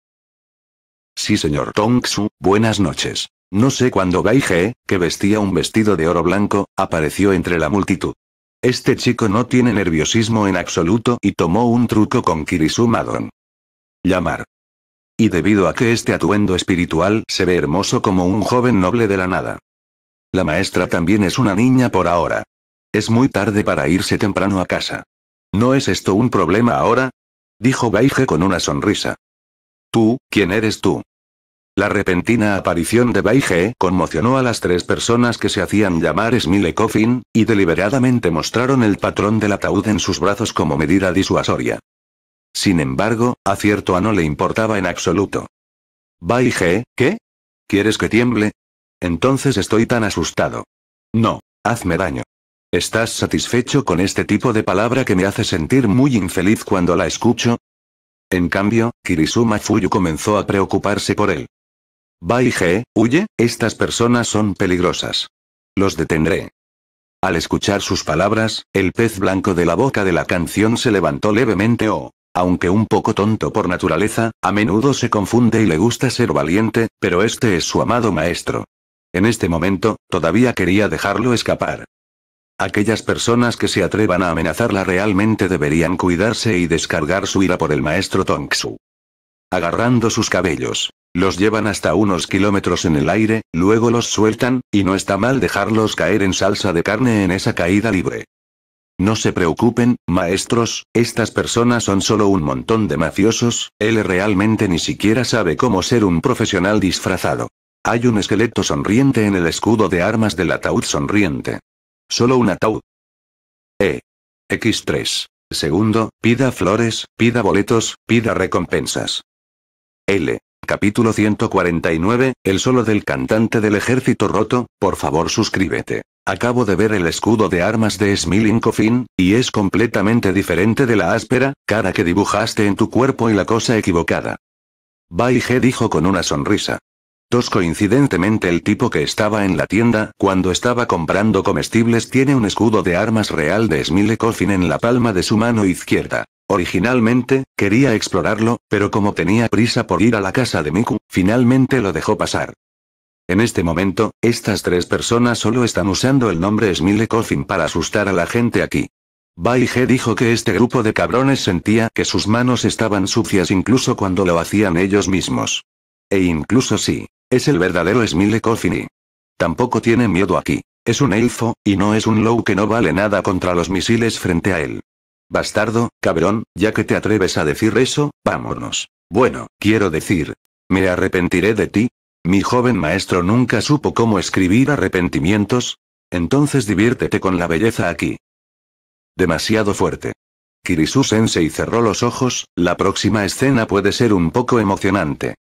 Speaker 1: Sí, señor Su, buenas noches. No sé cuándo Bai que vestía un vestido de oro blanco, apareció entre la multitud. Este chico no tiene nerviosismo en absoluto y tomó un truco con Kirisuma Don. Llamar. Y debido a que este atuendo espiritual se ve hermoso como un joven noble de la nada. La maestra también es una niña por ahora. Es muy tarde para irse temprano a casa. ¿No es esto un problema ahora? Dijo Baige con una sonrisa. Tú, ¿quién eres tú? La repentina aparición de Baige conmocionó a las tres personas que se hacían llamar Smile Coffin, y deliberadamente mostraron el patrón del ataúd en sus brazos como medida disuasoria. Sin embargo, a cierto a no le importaba en absoluto. Baige, ¿qué? ¿Quieres que tiemble? Entonces estoy tan asustado. No, hazme daño. ¿Estás satisfecho con este tipo de palabra que me hace sentir muy infeliz cuando la escucho? En cambio, Kirisuma Fuyu comenzó a preocuparse por él. Baige, huye, estas personas son peligrosas. Los detendré. Al escuchar sus palabras, el pez blanco de la boca de la canción se levantó levemente o, aunque un poco tonto por naturaleza, a menudo se confunde y le gusta ser valiente, pero este es su amado maestro. En este momento, todavía quería dejarlo escapar. Aquellas personas que se atrevan a amenazarla realmente deberían cuidarse y descargar su ira por el maestro Tongsu. Agarrando sus cabellos, los llevan hasta unos kilómetros en el aire, luego los sueltan, y no está mal dejarlos caer en salsa de carne en esa caída libre. No se preocupen, maestros, estas personas son solo un montón de mafiosos, él realmente ni siquiera sabe cómo ser un profesional disfrazado. Hay un esqueleto sonriente en el escudo de armas del ataúd sonriente. Solo un ataúd. E. X3. Segundo, pida flores, pida boletos, pida recompensas. L. Capítulo 149, El solo del cantante del ejército roto, por favor suscríbete. Acabo de ver el escudo de armas de Smiling Coffin, y es completamente diferente de la áspera, cara que dibujaste en tu cuerpo y la cosa equivocada. Bai dijo con una sonrisa. Tos coincidentemente el tipo que estaba en la tienda cuando estaba comprando comestibles tiene un escudo de armas real de Smile Coffin en la palma de su mano izquierda. Originalmente, quería explorarlo, pero como tenía prisa por ir a la casa de Miku, finalmente lo dejó pasar. En este momento, estas tres personas solo están usando el nombre Smile Coffin para asustar a la gente aquí. Bai dijo que este grupo de cabrones sentía que sus manos estaban sucias incluso cuando lo hacían ellos mismos. E incluso sí, es el verdadero Smile Coffin y tampoco tiene miedo aquí. Es un elfo, y no es un low que no vale nada contra los misiles frente a él. Bastardo, cabrón, ya que te atreves a decir eso, vámonos. Bueno, quiero decir, ¿me arrepentiré de ti? Mi joven maestro nunca supo cómo escribir arrepentimientos. Entonces diviértete con la belleza aquí. Demasiado fuerte. Kirisu y cerró los ojos, la próxima escena puede ser un poco emocionante.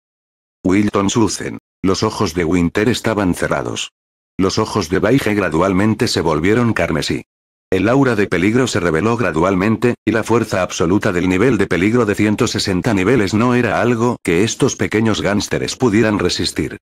Speaker 1: Wilton Suzen. Los ojos de Winter estaban cerrados. Los ojos de Baige gradualmente se volvieron carmesí. El aura de peligro se reveló gradualmente, y la fuerza absoluta del nivel de peligro de 160 niveles no era algo que estos pequeños gánsteres pudieran resistir.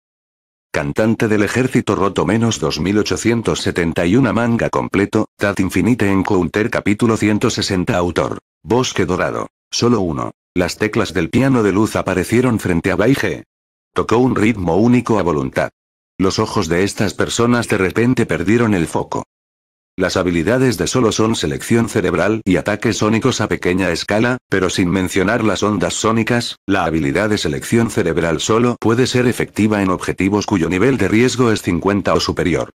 Speaker 1: Cantante del ejército roto menos 2871 manga completo, Tat Infinite en Encounter capítulo 160 autor. Bosque dorado. Solo uno. Las teclas del piano de luz aparecieron frente a Baige. Tocó un ritmo único a voluntad. Los ojos de estas personas de repente perdieron el foco. Las habilidades de solo son selección cerebral y ataques sónicos a pequeña escala, pero sin mencionar las ondas sónicas, la habilidad de selección cerebral solo puede ser efectiva en objetivos cuyo nivel de riesgo es 50 o superior.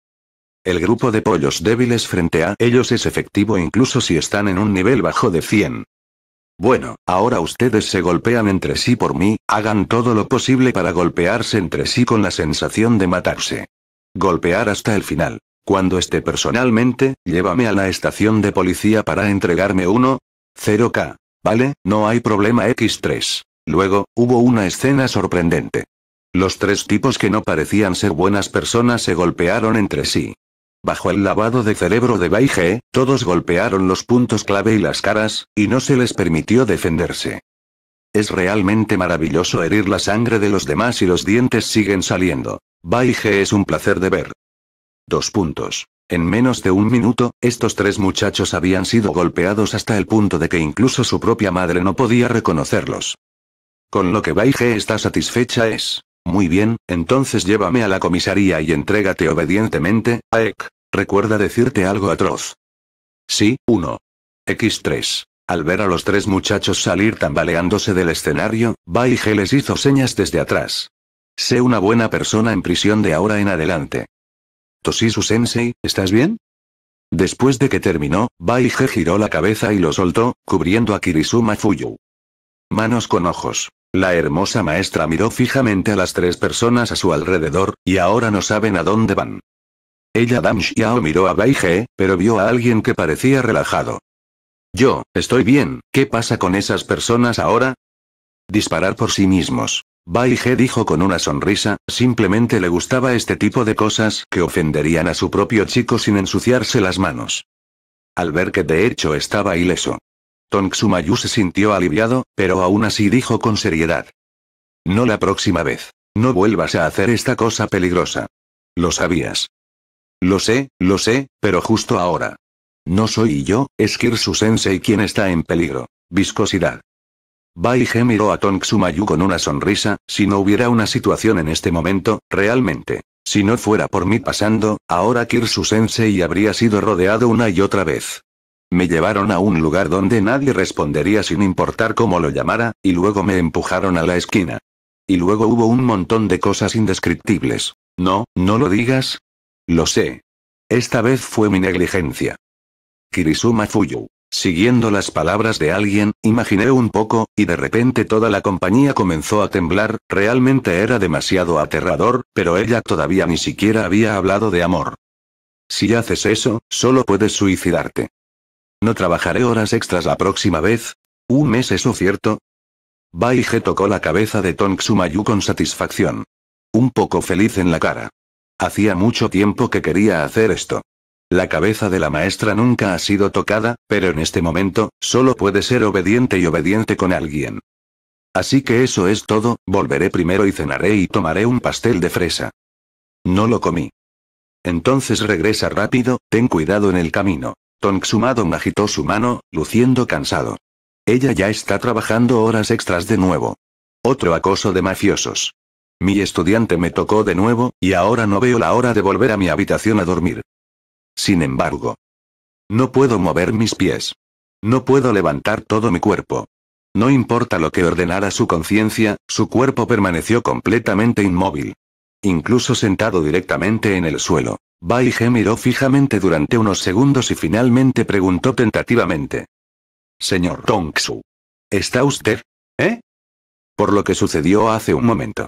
Speaker 1: El grupo de pollos débiles frente a ellos es efectivo incluso si están en un nivel bajo de 100. Bueno, ahora ustedes se golpean entre sí por mí, hagan todo lo posible para golpearse entre sí con la sensación de matarse. Golpear hasta el final. Cuando esté personalmente, llévame a la estación de policía para entregarme uno. 0K. Vale, no hay problema X3. Luego, hubo una escena sorprendente. Los tres tipos que no parecían ser buenas personas se golpearon entre sí. Bajo el lavado de cerebro de Baige, todos golpearon los puntos clave y las caras, y no se les permitió defenderse. Es realmente maravilloso herir la sangre de los demás y los dientes siguen saliendo. Baige es un placer de ver. Dos puntos. En menos de un minuto, estos tres muchachos habían sido golpeados hasta el punto de que incluso su propia madre no podía reconocerlos. Con lo que Baige está satisfecha es. Muy bien, entonces llévame a la comisaría y entrégate obedientemente, Aek. Recuerda decirte algo atroz. Sí, 1. X3. Al ver a los tres muchachos salir tambaleándose del escenario, Baige les hizo señas desde atrás. Sé una buena persona en prisión de ahora en adelante. Toshizu-sensei, ¿estás bien? Después de que terminó, Baige giró la cabeza y lo soltó, cubriendo a Kirisuma Fuyu. Manos con ojos. La hermosa maestra miró fijamente a las tres personas a su alrededor, y ahora no saben a dónde van. Ella Dam miró a Baige, pero vio a alguien que parecía relajado. Yo, estoy bien, ¿qué pasa con esas personas ahora? Disparar por sí mismos. Bai dijo con una sonrisa, simplemente le gustaba este tipo de cosas que ofenderían a su propio chico sin ensuciarse las manos. Al ver que de hecho estaba ileso. Tongsumayu se sintió aliviado, pero aún así dijo con seriedad. No la próxima vez. No vuelvas a hacer esta cosa peligrosa. Lo sabías. Lo sé, lo sé, pero justo ahora. No soy yo, es Kirsu-sensei quien está en peligro. Viscosidad. Baige miró a Tonksumayu con una sonrisa, si no hubiera una situación en este momento, realmente. Si no fuera por mí pasando, ahora Kirsu-sensei habría sido rodeado una y otra vez. Me llevaron a un lugar donde nadie respondería sin importar cómo lo llamara, y luego me empujaron a la esquina. Y luego hubo un montón de cosas indescriptibles. No, no lo digas. Lo sé. Esta vez fue mi negligencia. Kirisuma Fuyu. Siguiendo las palabras de alguien, imaginé un poco, y de repente toda la compañía comenzó a temblar, realmente era demasiado aterrador, pero ella todavía ni siquiera había hablado de amor. Si haces eso, solo puedes suicidarte. No trabajaré horas extras la próxima vez. ¿Un mes eso cierto? Baige tocó la cabeza de Tonksumayu con satisfacción. Un poco feliz en la cara. Hacía mucho tiempo que quería hacer esto. La cabeza de la maestra nunca ha sido tocada, pero en este momento, solo puede ser obediente y obediente con alguien. Así que eso es todo, volveré primero y cenaré y tomaré un pastel de fresa. No lo comí. Entonces regresa rápido, ten cuidado en el camino. sumado agitó su mano, luciendo cansado. Ella ya está trabajando horas extras de nuevo. Otro acoso de mafiosos. Mi estudiante me tocó de nuevo, y ahora no veo la hora de volver a mi habitación a dormir. Sin embargo. No puedo mover mis pies. No puedo levantar todo mi cuerpo. No importa lo que ordenara su conciencia, su cuerpo permaneció completamente inmóvil. Incluso sentado directamente en el suelo. Baige miró fijamente durante unos segundos y finalmente preguntó tentativamente. Señor Tongsu. ¿Está usted? ¿Eh? Por lo que sucedió hace un momento.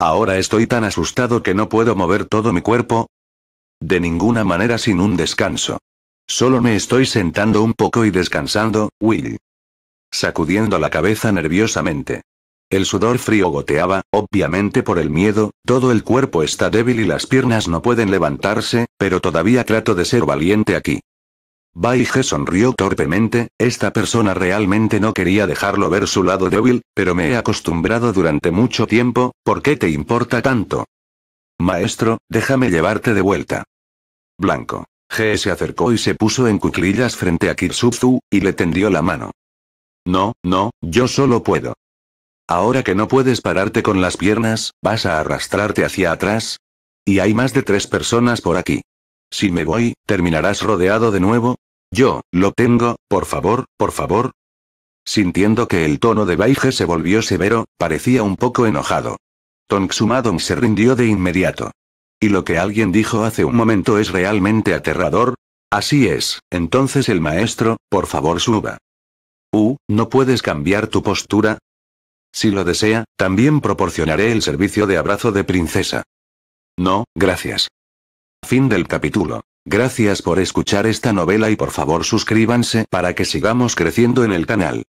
Speaker 1: Ahora estoy tan asustado que no puedo mover todo mi cuerpo, de ninguna manera sin un descanso. Solo me estoy sentando un poco y descansando, Will. Sacudiendo la cabeza nerviosamente. El sudor frío goteaba, obviamente por el miedo, todo el cuerpo está débil y las piernas no pueden levantarse, pero todavía trato de ser valiente aquí. Baige sonrió torpemente, esta persona realmente no quería dejarlo ver su lado débil, pero me he acostumbrado durante mucho tiempo, ¿por qué te importa tanto? Maestro, déjame llevarte de vuelta. Blanco. G se acercó y se puso en cuclillas frente a Kirsuzu y le tendió la mano. No, no, yo solo puedo. Ahora que no puedes pararte con las piernas, ¿vas a arrastrarte hacia atrás? Y hay más de tres personas por aquí. Si me voy, ¿terminarás rodeado de nuevo? Yo, lo tengo, por favor, por favor. Sintiendo que el tono de Baige se volvió severo, parecía un poco enojado. Sumadong se rindió de inmediato. Y lo que alguien dijo hace un momento es realmente aterrador. Así es, entonces el maestro, por favor suba. Uh, ¿no puedes cambiar tu postura? Si lo desea, también proporcionaré el servicio de abrazo de princesa. No, gracias. Fin del capítulo. Gracias por escuchar esta novela y por favor suscríbanse para que sigamos creciendo en el canal.